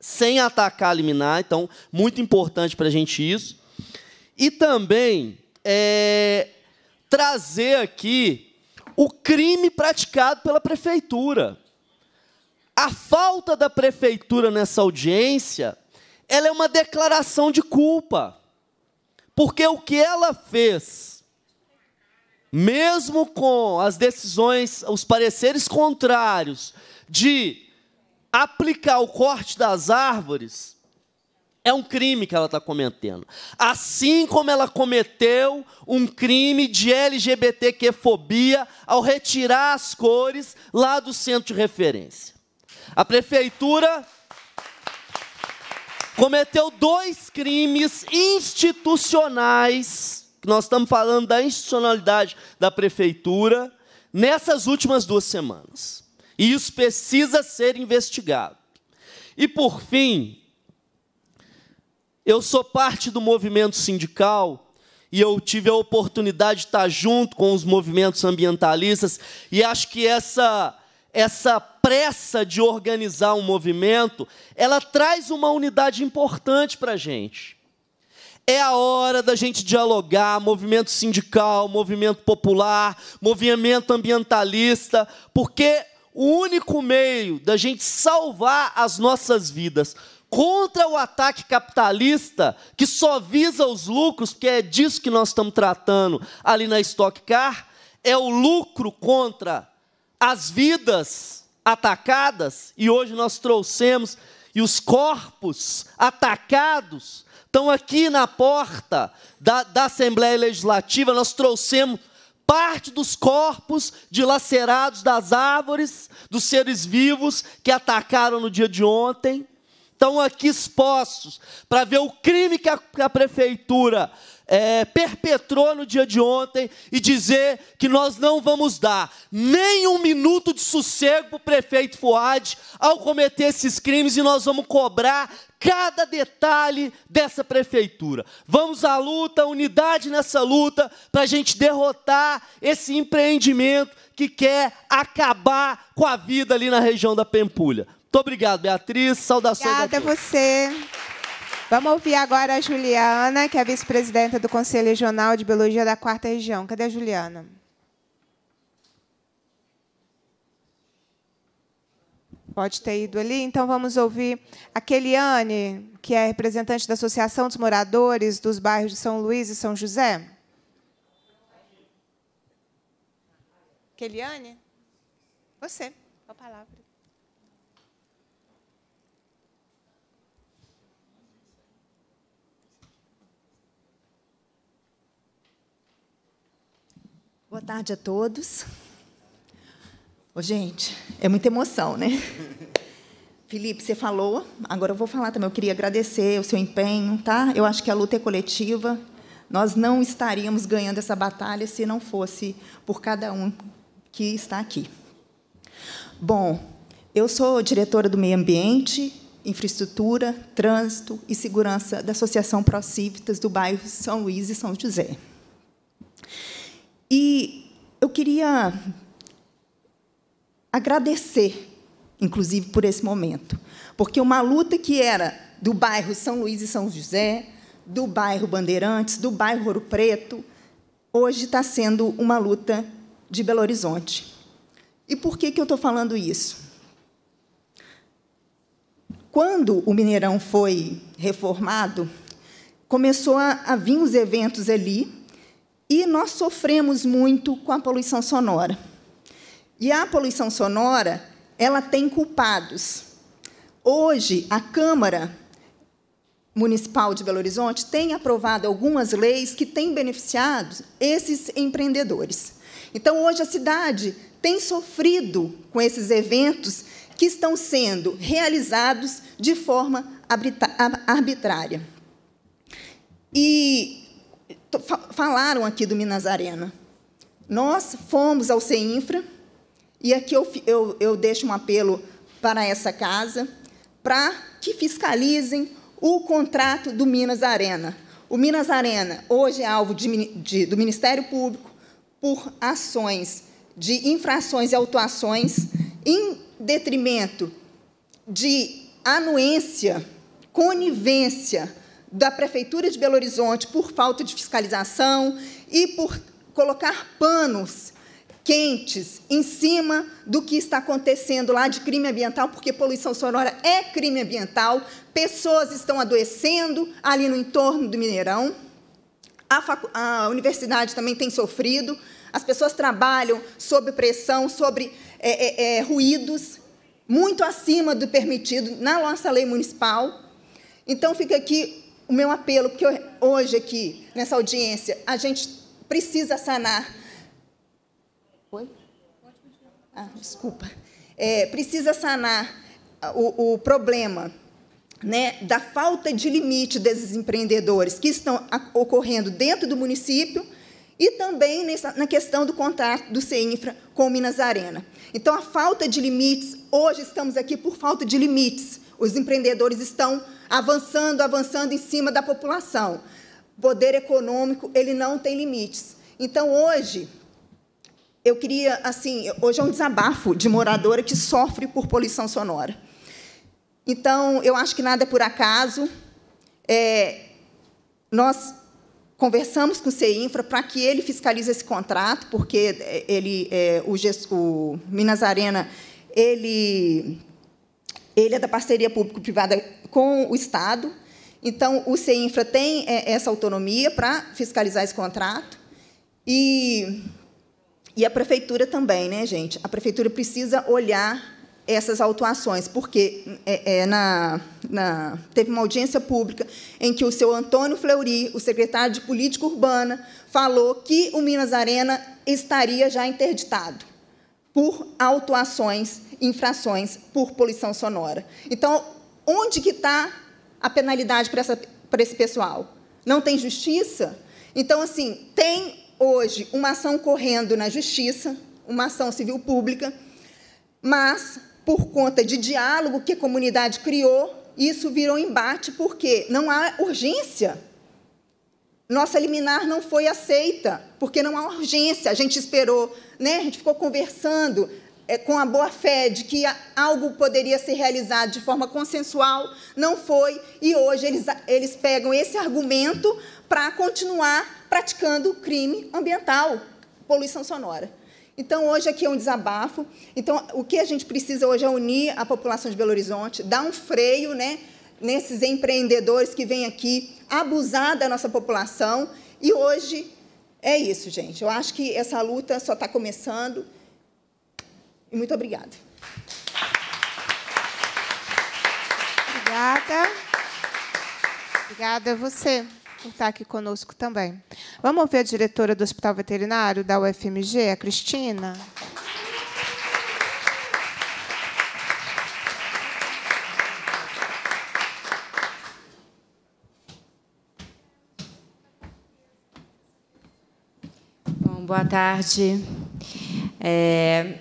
sem atacar a liminar. Então muito importante para a gente isso. E também é, trazer aqui o crime praticado pela prefeitura. A falta da prefeitura nessa audiência, ela é uma declaração de culpa. Porque o que ela fez, mesmo com as decisões, os pareceres contrários de aplicar o corte das árvores, é um crime que ela está cometendo. Assim como ela cometeu um crime de LGBTQ-fobia ao retirar as cores lá do centro de referência. A prefeitura cometeu dois crimes institucionais. Nós estamos falando da institucionalidade da prefeitura nessas últimas duas semanas. E isso precisa ser investigado. E por fim, eu sou parte do movimento sindical e eu tive a oportunidade de estar junto com os movimentos ambientalistas e acho que essa essa pressa de organizar um movimento, ela traz uma unidade importante para a gente. É a hora da gente dialogar, movimento sindical, movimento popular, movimento ambientalista, porque o único meio da gente salvar as nossas vidas contra o ataque capitalista que só visa os lucros, porque é disso que nós estamos tratando ali na Stock Car, é o lucro contra as vidas atacadas, e hoje nós trouxemos, e os corpos atacados estão aqui na porta da, da Assembleia Legislativa, nós trouxemos parte dos corpos dilacerados das árvores, dos seres vivos que atacaram no dia de ontem. Estão aqui expostos para ver o crime que a, que a prefeitura é, perpetrou no dia de ontem e dizer que nós não vamos dar nem um minuto de sossego para o prefeito Fuad ao cometer esses crimes e nós vamos cobrar cada detalhe dessa prefeitura. Vamos à luta, unidade nessa luta, para a gente derrotar esse empreendimento que quer acabar com a vida ali na região da Pempulha. Muito obrigado, Beatriz. Saudações. Obrigada a você. Vamos ouvir agora a Juliana, que é vice-presidenta do Conselho Regional de Biologia da Quarta Região. Cadê a Juliana? Pode ter ido ali. Então, vamos ouvir a Keliane, que é representante da Associação dos Moradores dos bairros de São Luís e São José. Keliane? Você, a palavra. Boa tarde a todos. Ô, gente, é muita emoção, né? Felipe, você falou, agora eu vou falar também. Eu queria agradecer o seu empenho, tá? Eu acho que a luta é coletiva. Nós não estaríamos ganhando essa batalha se não fosse por cada um que está aqui. Bom, eu sou diretora do Meio Ambiente, Infraestrutura, Trânsito e Segurança da Associação Pró do bairro São Luís e São José. E eu queria agradecer, inclusive, por esse momento, porque uma luta que era do bairro São Luís e São José, do bairro Bandeirantes, do bairro Ouro Preto, hoje está sendo uma luta de Belo Horizonte. E por que, que eu estou falando isso? Quando o Mineirão foi reformado, começou a, a vir os eventos ali e nós sofremos muito com a poluição sonora. E a poluição sonora, ela tem culpados. Hoje, a Câmara Municipal de Belo Horizonte tem aprovado algumas leis que têm beneficiado esses empreendedores. Então, hoje, a cidade tem sofrido com esses eventos que estão sendo realizados de forma arbitrária. E falaram aqui do Minas Arena. Nós fomos ao CEINFRA, e aqui eu, eu, eu deixo um apelo para essa casa, para que fiscalizem o contrato do Minas Arena. O Minas Arena hoje é alvo de, de, do Ministério Público por ações de infrações e autuações em detrimento de anuência, conivência da Prefeitura de Belo Horizonte por falta de fiscalização e por colocar panos quentes em cima do que está acontecendo lá de crime ambiental, porque poluição sonora é crime ambiental, pessoas estão adoecendo ali no entorno do Mineirão, a, a universidade também tem sofrido, as pessoas trabalham sob pressão, sobre é, é, é, ruídos, muito acima do permitido na nossa lei municipal. Então, fica aqui o meu apelo, porque hoje aqui, nessa audiência, a gente precisa sanar. Oi? Ah, desculpa. É, precisa sanar o, o problema né, da falta de limite desses empreendedores que estão ocorrendo dentro do município e também nessa, na questão do contrato do CEINFRA com Minas Arena. Então, a falta de limites, hoje estamos aqui por falta de limites. Os empreendedores estão avançando, avançando em cima da população. Poder econômico, ele não tem limites. Então, hoje, eu queria, assim, hoje é um desabafo de moradora que sofre por poluição sonora. Então, eu acho que nada é por acaso. É, nós conversamos com o CEINFRA para que ele fiscalize esse contrato, porque é, ele, é, o, o Minas Arena, ele, ele é da parceria público-privada com o Estado. Então, o CINFRA tem é, essa autonomia para fiscalizar esse contrato. E, e a prefeitura também, né, gente? A prefeitura precisa olhar essas autuações, porque é, é, na, na, teve uma audiência pública em que o seu Antônio Fleury, o secretário de Política Urbana, falou que o Minas Arena estaria já interditado por autuações, infrações por poluição sonora. Então, Onde que está a penalidade para, esse pessoal? Não tem justiça? Então, assim, tem hoje uma ação correndo na justiça, uma ação civil pública, mas, por conta de diálogo que a comunidade criou, isso virou embate, porque não há urgência. Nossa liminar não foi aceita, porque não há urgência. A gente esperou, né? a gente ficou conversando, é, com a boa fé de que algo poderia ser realizado de forma consensual, não foi, e hoje eles, eles pegam esse argumento para continuar praticando crime ambiental, poluição sonora. Então, hoje aqui é um desabafo. Então, o que a gente precisa hoje é unir a população de Belo Horizonte, dar um freio né, nesses empreendedores que vêm aqui abusar da nossa população. E hoje é isso, gente. Eu acho que essa luta só está começando. E muito obrigada. Obrigada. Obrigada a você por estar aqui conosco também. Vamos ouvir a diretora do Hospital Veterinário da UFMG, a Cristina. Bom, boa tarde. É,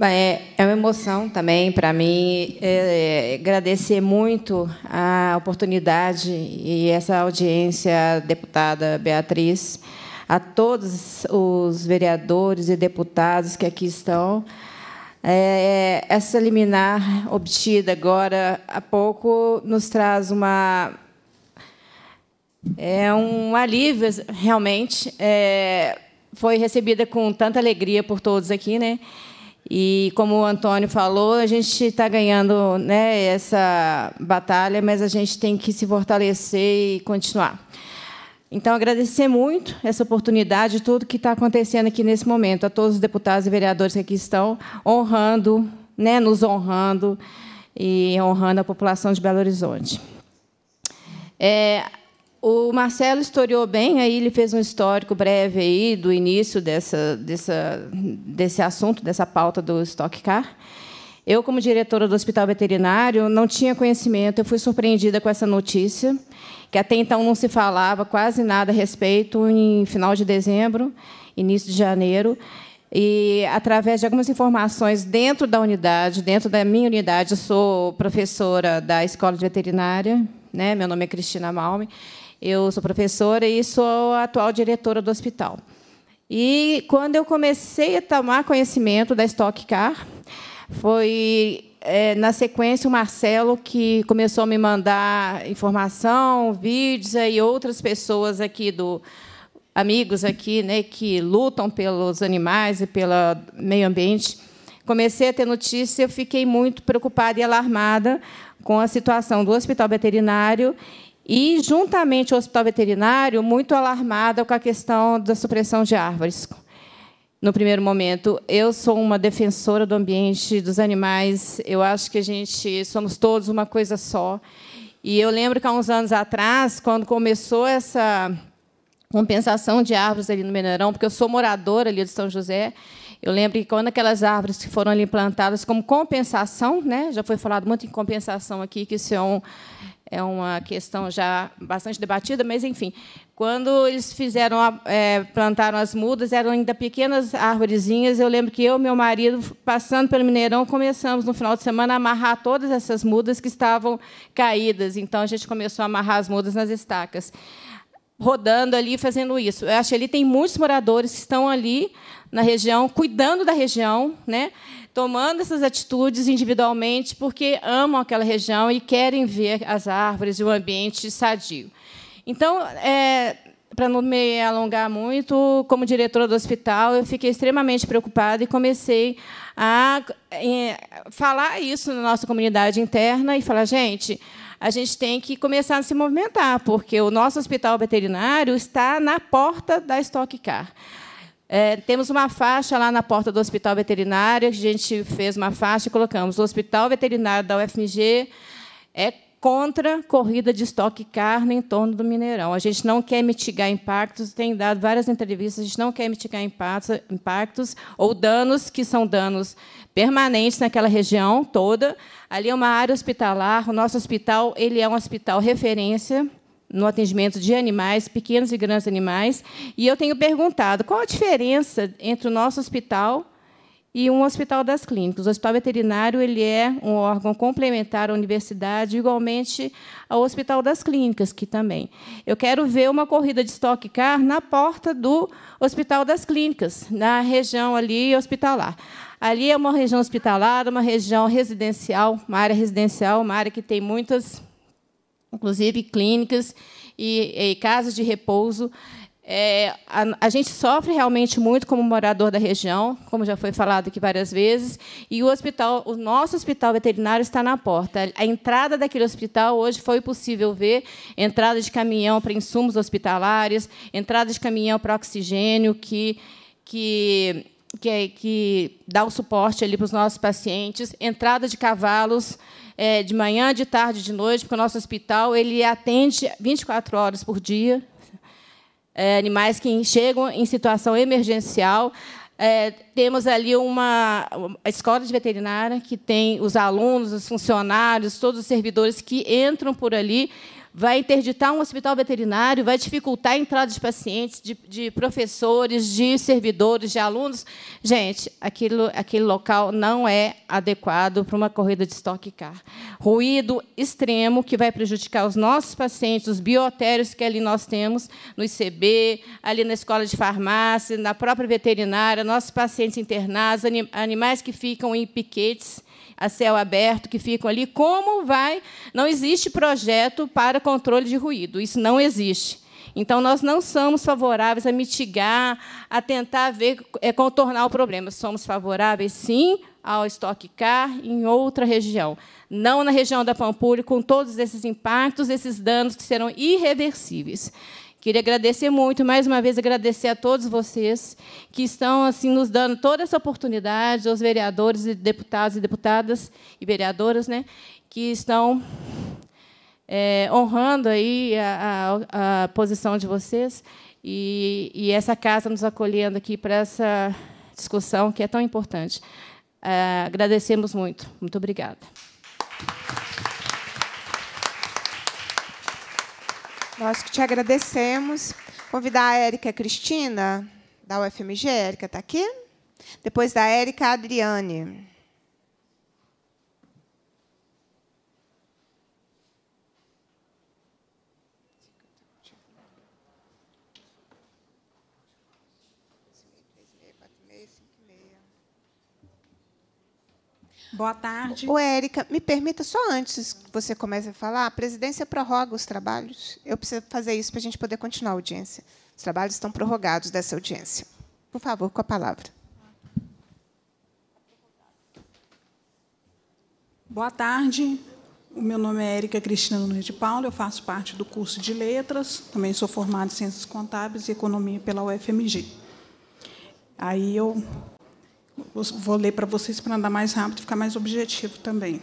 é, é uma emoção também para mim é, é, agradecer muito a oportunidade e essa audiência, deputada Beatriz, a todos os vereadores e deputados que aqui estão. É, é, essa liminar obtida agora há pouco nos traz uma é um alívio realmente. É, foi recebida com tanta alegria por todos aqui, né? E como o Antônio falou, a gente está ganhando né, essa batalha, mas a gente tem que se fortalecer e continuar. Então, agradecer muito essa oportunidade, tudo que está acontecendo aqui nesse momento, a todos os deputados e vereadores que aqui estão, honrando, né, nos honrando e honrando a população de Belo Horizonte. É, o Marcelo historiou bem, aí ele fez um histórico breve aí do início dessa, dessa, desse assunto, dessa pauta do Stock Car. Eu, como diretora do Hospital Veterinário, não tinha conhecimento, eu fui surpreendida com essa notícia, que até então não se falava quase nada a respeito, em final de dezembro, início de janeiro. E, através de algumas informações dentro da unidade, dentro da minha unidade, eu sou professora da Escola de Veterinária, né? meu nome é Cristina Malme, eu sou professora e sou a atual diretora do hospital. E quando eu comecei a tomar conhecimento da Stock Car, foi é, na sequência o Marcelo que começou a me mandar informação, vídeos é, e outras pessoas aqui do amigos aqui, né, que lutam pelos animais e pelo meio ambiente. Comecei a ter notícia, eu fiquei muito preocupada e alarmada com a situação do hospital veterinário e, juntamente ao hospital veterinário, muito alarmada com a questão da supressão de árvores. No primeiro momento, eu sou uma defensora do ambiente, dos animais. Eu acho que a gente somos todos uma coisa só. E eu lembro que há uns anos atrás, quando começou essa compensação de árvores ali no Mineirão, porque eu sou moradora ali de São José, eu lembro que quando aquelas árvores que foram ali como compensação, né, já foi falado muito em compensação aqui, que isso é um, é uma questão já bastante debatida, mas, enfim, quando eles fizeram a, é, plantaram as mudas, eram ainda pequenas árvorezinhas. Eu lembro que eu e meu marido, passando pelo Mineirão, começamos no final de semana a amarrar todas essas mudas que estavam caídas. Então a gente começou a amarrar as mudas nas estacas, rodando ali, fazendo isso. Eu acho que ali tem muitos moradores que estão ali na região, cuidando da região, né? tomando essas atitudes individualmente porque amam aquela região e querem ver as árvores e o ambiente sadio. Então, é, para não me alongar muito, como diretora do hospital, eu fiquei extremamente preocupada e comecei a é, falar isso na nossa comunidade interna e falar, gente, a gente tem que começar a se movimentar, porque o nosso hospital veterinário está na porta da Stock Car. É, temos uma faixa lá na porta do Hospital Veterinário, que a gente fez uma faixa e colocamos o Hospital Veterinário da UFMG é contra corrida de estoque carne em torno do Mineirão. A gente não quer mitigar impactos, tem dado várias entrevistas, a gente não quer mitigar impactos, impactos ou danos que são danos permanentes naquela região toda. Ali é uma área hospitalar, o nosso hospital ele é um hospital referência no atendimento de animais, pequenos e grandes animais, e eu tenho perguntado qual a diferença entre o nosso hospital e um hospital das clínicas. O hospital veterinário ele é um órgão complementar à universidade, igualmente ao hospital das clínicas, que também. Eu quero ver uma corrida de stock car na porta do hospital das clínicas, na região ali hospitalar. Ali é uma região hospitalar, uma região residencial, uma área residencial, uma área que tem muitas inclusive clínicas e, e casas de repouso. É, a, a, gente sofre realmente muito como morador da região, como já foi falado aqui várias vezes, e o hospital, o nosso hospital veterinário está na porta. A entrada daquele hospital hoje foi possível ver entrada de caminhão para insumos hospitalares, entrada de caminhão para oxigênio, que, que, que, é, que dá o suporte ali para os nossos pacientes, entrada de cavalos é, de manhã, de tarde, de noite, porque o nosso hospital ele atende 24 horas por dia é, animais que chegam em situação emergencial. É, temos ali uma, uma escola de veterinária que tem os alunos, os funcionários, todos os servidores que entram por ali vai interditar um hospital veterinário, vai dificultar a entrada de pacientes, de, de professores, de servidores, de alunos. Gente, aquilo, aquele local não é adequado para uma corrida de estoque car. Ruído extremo que vai prejudicar os nossos pacientes, os biotérios que ali nós temos, no ICB, ali na escola de farmácia, na própria veterinária, nossos pacientes internados, animais que ficam em piquetes a céu aberto que ficam ali, como vai? Não existe projeto para controle de ruído, isso não existe. Então, nós não somos favoráveis a mitigar, a tentar ver, é, contornar o problema. Somos favoráveis, sim, ao estoque car em outra região. Não na região da Pampulha, com todos esses impactos, esses danos que serão irreversíveis. Queria agradecer muito, mais uma vez agradecer a todos vocês que estão assim nos dando toda essa oportunidade, aos vereadores e deputados e deputadas e vereadoras, né, que estão é, honrando aí a, a, a, posição de vocês e, e, essa casa nos acolhendo aqui para essa discussão que é tão importante. É, agradecemos muito. Muito obrigada. Nós que te agradecemos. Convidar a Érica Cristina, da UFMG. Érica está aqui? Depois da Érica Adriane. Boa tarde. O Érica, me permita só antes que você comece a falar, a presidência prorroga os trabalhos. Eu preciso fazer isso para a gente poder continuar a audiência. Os trabalhos estão prorrogados dessa audiência. Por favor, com a palavra. Boa tarde. O meu nome é Érica Cristina Nunes de Paula, eu faço parte do curso de Letras, também sou formada em Ciências Contábeis e Economia pela UFMG. Aí eu Vou ler para vocês para andar mais rápido e ficar mais objetivo também.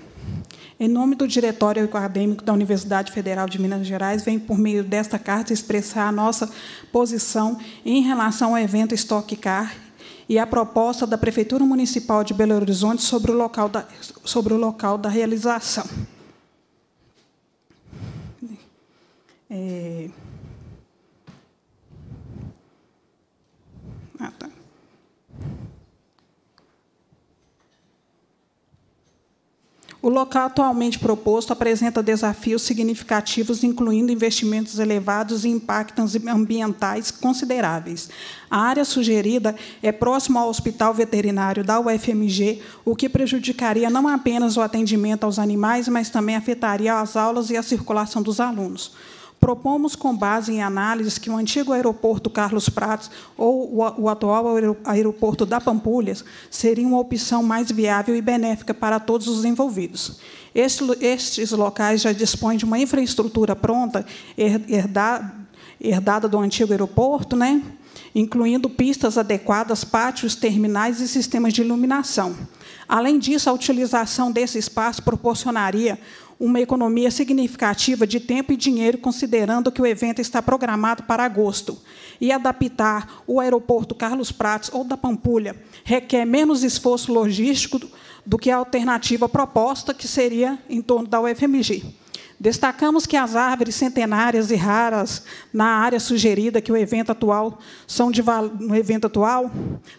Em nome do Diretório Acadêmico da Universidade Federal de Minas Gerais, venho, por meio desta carta, expressar a nossa posição em relação ao evento Stock Car e a proposta da Prefeitura Municipal de Belo Horizonte sobre o local da, sobre o local da realização. É... O local atualmente proposto apresenta desafios significativos, incluindo investimentos elevados e impactos ambientais consideráveis. A área sugerida é próxima ao Hospital Veterinário da UFMG, o que prejudicaria não apenas o atendimento aos animais, mas também afetaria as aulas e a circulação dos alunos propomos com base em análises que o antigo aeroporto Carlos Prates ou o, atual aeroporto da Pampulhas seria uma opção mais viável e benéfica para todos os envolvidos. Estes locais já dispõem de uma infraestrutura pronta, herdada do antigo aeroporto, né? incluindo pistas adequadas, pátios, terminais e sistemas de iluminação. Além disso, a utilização desse espaço proporcionaria uma economia significativa de tempo e dinheiro, considerando que o evento está programado para agosto. E adaptar o aeroporto Carlos Prates ou da Pampulha requer menos esforço logístico do que a alternativa proposta, que seria em torno da UFMG. Destacamos que as árvores centenárias e raras na área sugerida que o evento atual são de no evento atual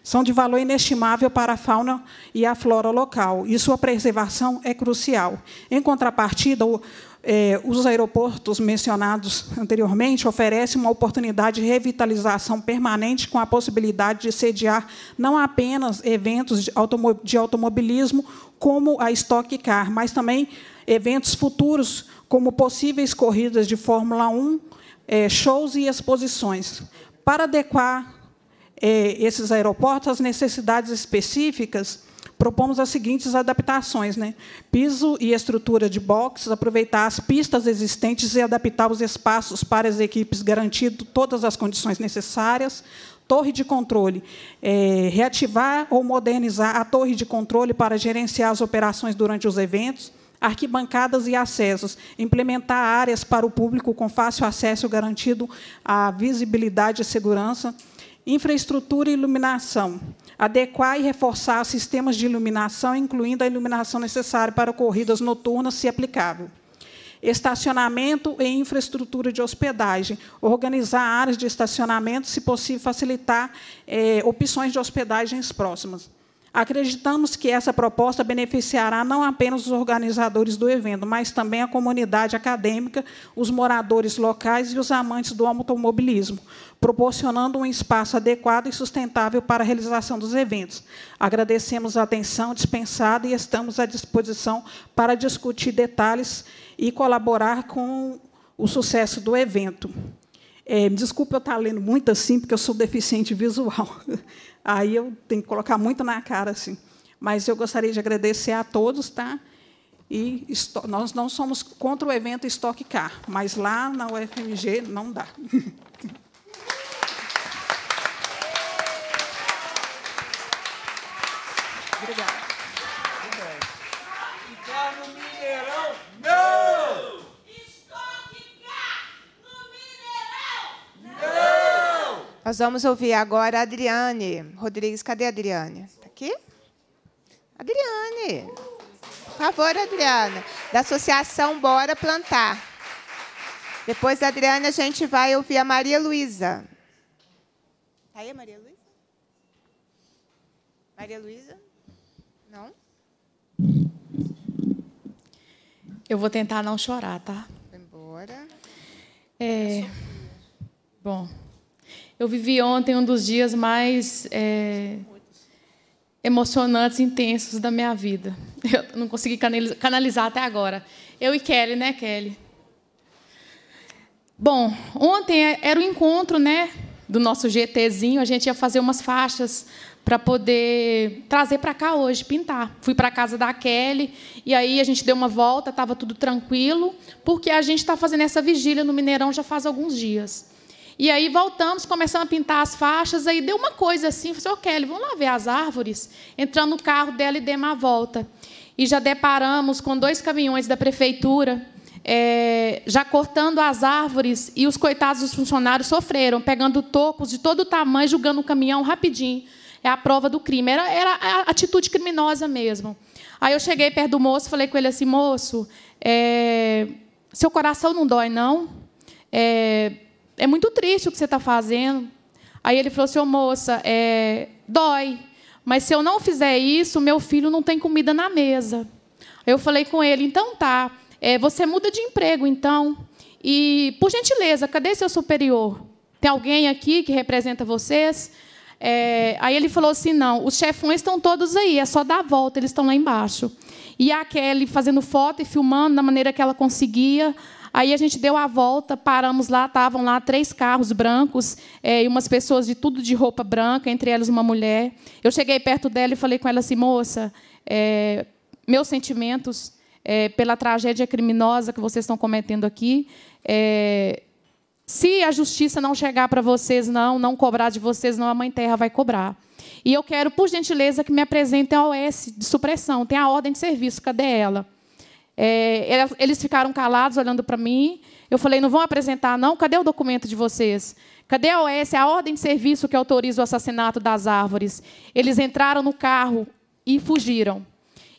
são de valor inestimável para a fauna e a flora local, e sua preservação é crucial. Em contrapartida, o, é, os aeroportos mencionados anteriormente oferecem uma oportunidade de revitalização permanente com a possibilidade de sediar não apenas eventos de, automo de automobilismo como a Stock Car, mas também eventos futuros como possíveis corridas de Fórmula 1, é, shows e exposições, para adequar é, esses aeroportos às necessidades específicas propomos as seguintes adaptações: né? piso e estrutura de boxes, aproveitar as pistas existentes e adaptar os espaços para as equipes, garantindo todas as condições necessárias. Torre de controle, é, reativar ou modernizar a torre de controle para gerenciar as operações durante os eventos arquibancadas e acessos, implementar áreas para o público com fácil acesso garantido à visibilidade e segurança, infraestrutura e iluminação, adequar e reforçar sistemas de iluminação, incluindo a iluminação necessária para corridas noturnas, se aplicável estacionamento e infraestrutura de hospedagem, organizar áreas de estacionamento, se possível, facilitar é, opções de hospedagens próximas. Acreditamos que essa proposta beneficiará não apenas os organizadores do evento, mas também a comunidade acadêmica, os moradores locais e os amantes do automobilismo, proporcionando um espaço adequado e sustentável para a realização dos eventos. Agradecemos a atenção dispensada e estamos à disposição para discutir detalhes e colaborar com o sucesso do evento. É, desculpa eu estar lendo muito assim, porque eu sou deficiente visual. Aí eu tenho que colocar muito na cara, assim. Mas eu gostaria de agradecer a todos, tá? E nós não somos contra o evento Stock Car, mas lá na UFMG não dá. Obrigada. Nós vamos ouvir agora a Adriane Rodrigues. Cadê a Adriane? Está aqui? Adriane. Por favor, Adriana. Da Associação Bora Plantar. Depois da Adriana, a gente vai ouvir a Maria Luísa. Está aí a Maria Luísa? Maria Luísa? Não? Eu vou tentar não chorar, tá? Embora. É... é bom. Eu vivi ontem um dos dias mais é, emocionantes, intensos da minha vida. Eu não consegui canalizar até agora. Eu e Kelly, né, Kelly? Bom, ontem é, era o encontro, né, do nosso GTzinho. A gente ia fazer umas faixas para poder trazer para cá hoje, pintar. Fui para a casa da Kelly e aí a gente deu uma volta, estava tudo tranquilo, porque a gente está fazendo essa vigília no Mineirão já faz alguns dias. E aí voltamos, começamos a pintar as faixas, aí deu uma coisa assim, falei, assim, ô Kelly, vamos lá ver as árvores? Entrando no carro dela e demos uma volta. E já deparamos com dois caminhões da prefeitura, é, já cortando as árvores, e os coitados dos funcionários sofreram, pegando tocos de todo tamanho, julgando o caminhão rapidinho. É a prova do crime. Era, era a atitude criminosa mesmo. Aí eu cheguei perto do moço, falei com ele assim, moço, é, seu coração não dói, não? É, é muito triste o que você está fazendo. Aí ele falou assim, ô oh, moça, é, dói, mas se eu não fizer isso, meu filho não tem comida na mesa. Eu falei com ele, então tá, é, você muda de emprego então. E, por gentileza, cadê seu superior? Tem alguém aqui que representa vocês? É, aí ele falou assim: não, os chefões estão todos aí, é só dar a volta, eles estão lá embaixo. E a Kelly fazendo foto e filmando da maneira que ela conseguia. Aí a gente deu a volta, paramos lá, estavam lá três carros brancos é, e umas pessoas de tudo de roupa branca, entre elas uma mulher. Eu cheguei perto dela e falei com ela assim, moça, é, meus sentimentos é, pela tragédia criminosa que vocês estão cometendo aqui. É, se a justiça não chegar para vocês, não, não cobrar de vocês, não, a Mãe Terra vai cobrar. E eu quero, por gentileza, que me apresentem a OS de supressão. Tem a ordem de serviço, cadê ela? É, eles ficaram calados olhando para mim. Eu falei: não vão apresentar, não? Cadê o documento de vocês? Cadê a OS, a ordem de serviço que autoriza o assassinato das árvores? Eles entraram no carro e fugiram.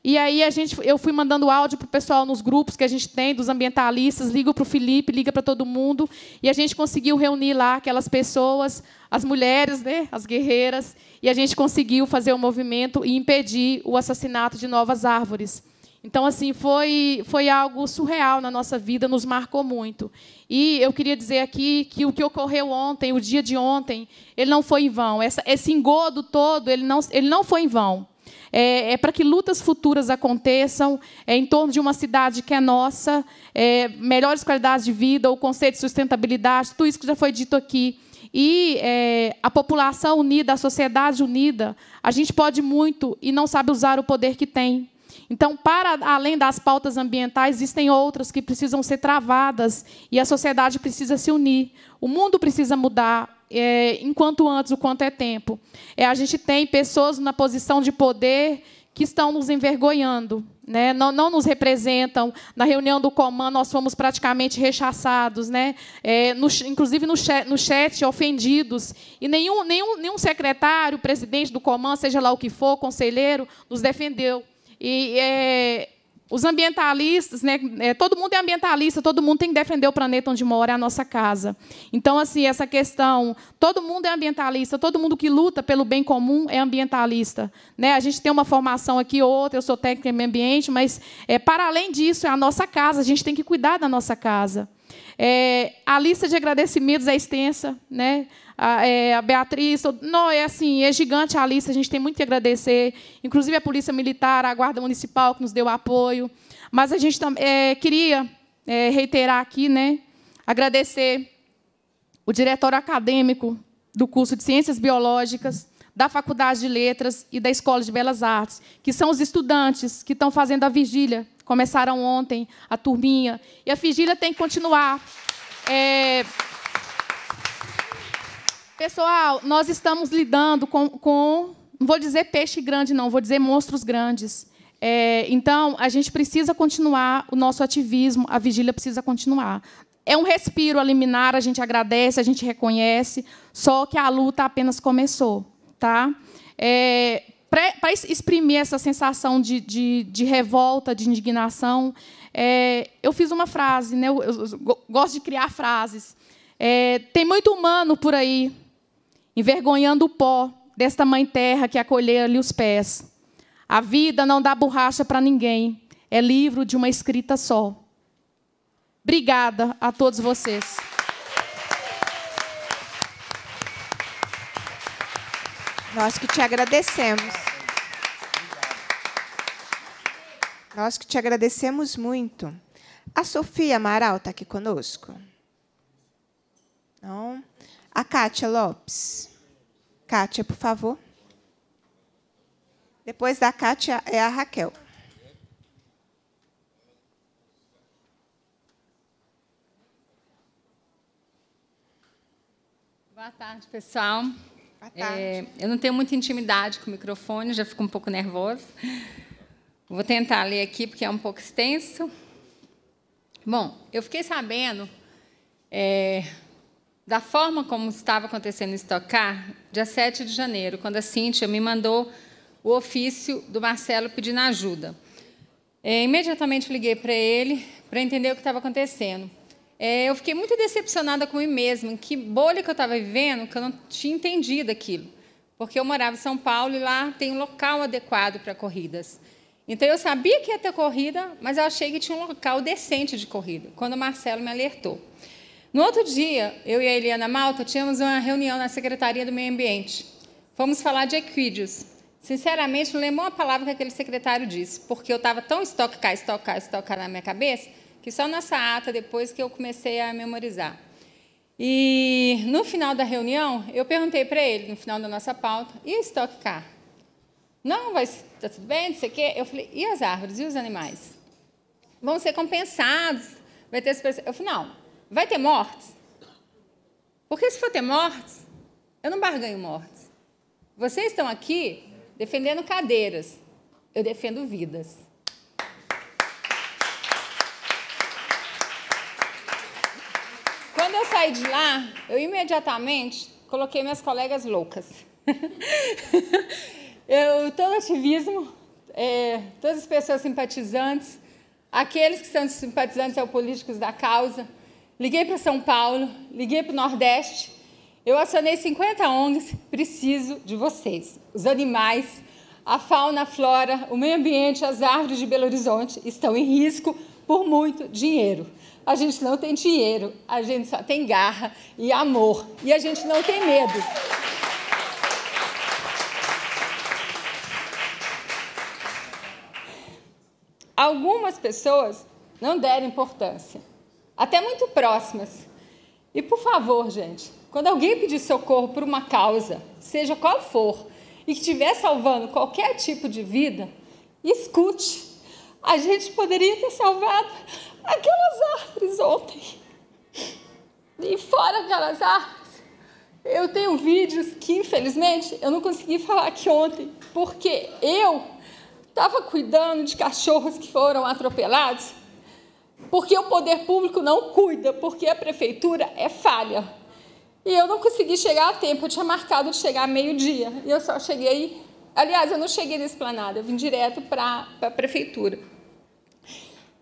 E aí a gente, eu fui mandando áudio para o pessoal nos grupos que a gente tem, dos ambientalistas, ligo para o Felipe, liga para todo mundo. E a gente conseguiu reunir lá aquelas pessoas, as mulheres, né, as guerreiras, e a gente conseguiu fazer o um movimento e impedir o assassinato de novas árvores. Então, assim, foi, foi algo surreal na nossa vida, nos marcou muito. E eu queria dizer aqui que o que ocorreu ontem, o dia de ontem, ele não foi em vão. Essa, esse engodo todo, ele não, ele não foi em vão. É, é para que lutas futuras aconteçam é, em torno de uma cidade que é nossa, é, melhores qualidades de vida, o conceito de sustentabilidade, tudo isso que já foi dito aqui. E é, a população unida, a sociedade unida, a gente pode muito e não sabe usar o poder que tem. Então, para além das pautas ambientais, existem outras que precisam ser travadas e a sociedade precisa se unir. O mundo precisa mudar é, enquanto antes, o quanto é tempo. É, a gente tem pessoas na posição de poder que estão nos envergonhando, né? não, não nos representam. Na reunião do Coman nós fomos praticamente rechaçados, né? É, no, inclusive no chat, no chat, ofendidos. E nenhum, nenhum, nenhum secretário, presidente do Coman, seja lá o que for, conselheiro, nos defendeu. E é, os ambientalistas, né, é, todo mundo é ambientalista, todo mundo tem que defender o planeta onde mora, é a nossa casa. Então, assim, essa questão, todo mundo é ambientalista, todo mundo que luta pelo bem comum é ambientalista. Né? A gente tem uma formação aqui, outra, eu sou técnica em meio ambiente, mas, é, para além disso, é a nossa casa, a gente tem que cuidar da nossa casa. É, a lista de agradecimentos é extensa, né? a, é, a Beatriz, não, é assim, é gigante a lista, a gente tem muito que agradecer, inclusive a Polícia Militar, a Guarda Municipal, que nos deu apoio. Mas a gente é, queria é, reiterar aqui, né, agradecer o diretor acadêmico do curso de Ciências Biológicas, da Faculdade de Letras e da Escola de Belas Artes, que são os estudantes que estão fazendo a vigília. Começaram ontem a turminha. E a vigília tem que continuar. É, Pessoal, nós estamos lidando com, com não vou dizer peixe grande, não, vou dizer monstros grandes. É, então, a gente precisa continuar o nosso ativismo, a vigília precisa continuar. É um respiro liminar, a gente agradece, a gente reconhece, só que a luta apenas começou. tá? É, Para exprimir essa sensação de, de, de revolta, de indignação, é, eu fiz uma frase, né? eu, eu, eu, eu gosto de criar frases. É, tem muito humano por aí, envergonhando o pó desta mãe terra que acolhera-lhe os pés. A vida não dá borracha para ninguém, é livro de uma escrita só. Obrigada a todos vocês. Nós que te agradecemos. Nós que te agradecemos muito. A Sofia Amaral está aqui conosco? Não? A Kátia Lopes. Kátia, por favor. Depois da Kátia é a Raquel. Boa tarde, pessoal. Boa tarde. É, eu não tenho muita intimidade com o microfone, já fico um pouco nervosa. Vou tentar ler aqui, porque é um pouco extenso. Bom, eu fiquei sabendo é, da forma como estava acontecendo em Car, dia 7 de janeiro, quando a Cíntia me mandou o ofício do Marcelo pedindo ajuda. É, imediatamente liguei para ele para entender o que estava acontecendo. É, eu fiquei muito decepcionada com ele mesmo, que bolha que eu estava vivendo, que eu não tinha entendido aquilo. Porque eu morava em São Paulo e lá tem um local adequado para corridas. Então eu sabia que ia ter corrida, mas eu achei que tinha um local decente de corrida, quando o Marcelo me alertou. No outro dia, eu e a Eliana Malta tínhamos uma reunião na Secretaria do Meio Ambiente. Fomos falar de equídeos. Sinceramente, não lembro uma palavra que aquele secretário disse, porque eu estava tão estocar, estocar, estocar na minha cabeça, que só nessa ata depois que eu comecei a memorizar. E no final da reunião, eu perguntei para ele, no final da nossa pauta, e o estoque Não, vai tá tudo bem, não sei o quê. Eu falei, e as árvores, e os animais? Vão ser compensados? Vai ter esse... Eu falei, não, Vai ter mortes? Porque se for ter mortes, eu não barganho mortes. Vocês estão aqui defendendo cadeiras. Eu defendo vidas. Quando eu saí de lá, eu imediatamente coloquei minhas colegas loucas. eu, todo ativismo, é, todas as pessoas simpatizantes, aqueles que são simpatizantes aos políticos da causa liguei para São Paulo, liguei para o Nordeste. Eu acionei 50 ONGs, preciso de vocês. Os animais, a fauna, a flora, o meio ambiente, as árvores de Belo Horizonte estão em risco por muito dinheiro. A gente não tem dinheiro, a gente só tem garra e amor, e a gente não tem medo. Algumas pessoas não deram importância até muito próximas. E por favor, gente, quando alguém pedir socorro por uma causa, seja qual for, e que estiver salvando qualquer tipo de vida, escute. A gente poderia ter salvado aquelas árvores ontem. E fora aquelas árvores, eu tenho vídeos que, infelizmente, eu não consegui falar aqui ontem, porque eu estava cuidando de cachorros que foram atropelados porque o poder público não cuida, porque a prefeitura é falha. E eu não consegui chegar a tempo, eu tinha marcado de chegar meio-dia, e eu só cheguei. Aliás, eu não cheguei na esplanada, eu vim direto para a prefeitura.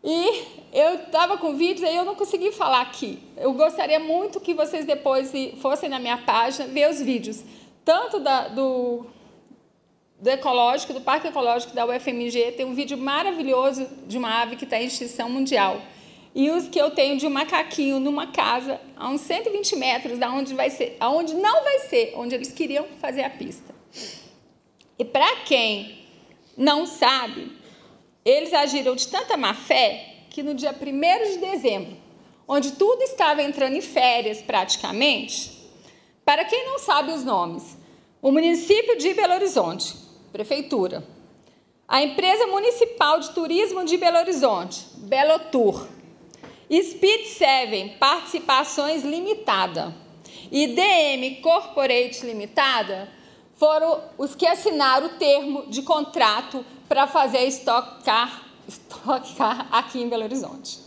E eu estava com vídeos e eu não consegui falar aqui. Eu gostaria muito que vocês depois fossem na minha página ver os vídeos, tanto da, do, do ecológico, do Parque Ecológico da UFMG, tem um vídeo maravilhoso de uma ave que está em extinção mundial e os que eu tenho de um macaquinho numa casa a uns 120 metros da onde vai ser, aonde não vai ser, onde eles queriam fazer a pista. E para quem não sabe, eles agiram de tanta má fé que no dia 1 de dezembro, onde tudo estava entrando em férias praticamente, para quem não sabe os nomes, o município de Belo Horizonte, prefeitura, a empresa municipal de turismo de Belo Horizonte, Belotur, Speed 7, participações limitada. E DM Corporate Limitada foram os que assinaram o termo de contrato para fazer a Stock Car, Stock Car aqui em Belo Horizonte.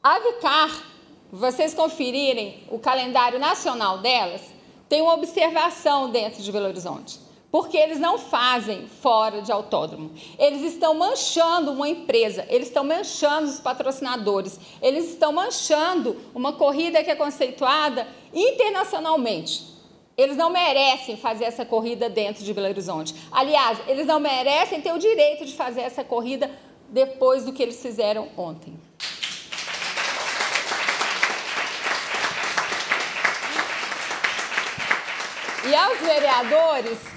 A Vicar, vocês conferirem o calendário nacional delas, tem uma observação dentro de Belo Horizonte porque eles não fazem fora de autódromo. Eles estão manchando uma empresa, eles estão manchando os patrocinadores, eles estão manchando uma corrida que é conceituada internacionalmente. Eles não merecem fazer essa corrida dentro de Belo Horizonte. Aliás, eles não merecem ter o direito de fazer essa corrida depois do que eles fizeram ontem. E aos vereadores,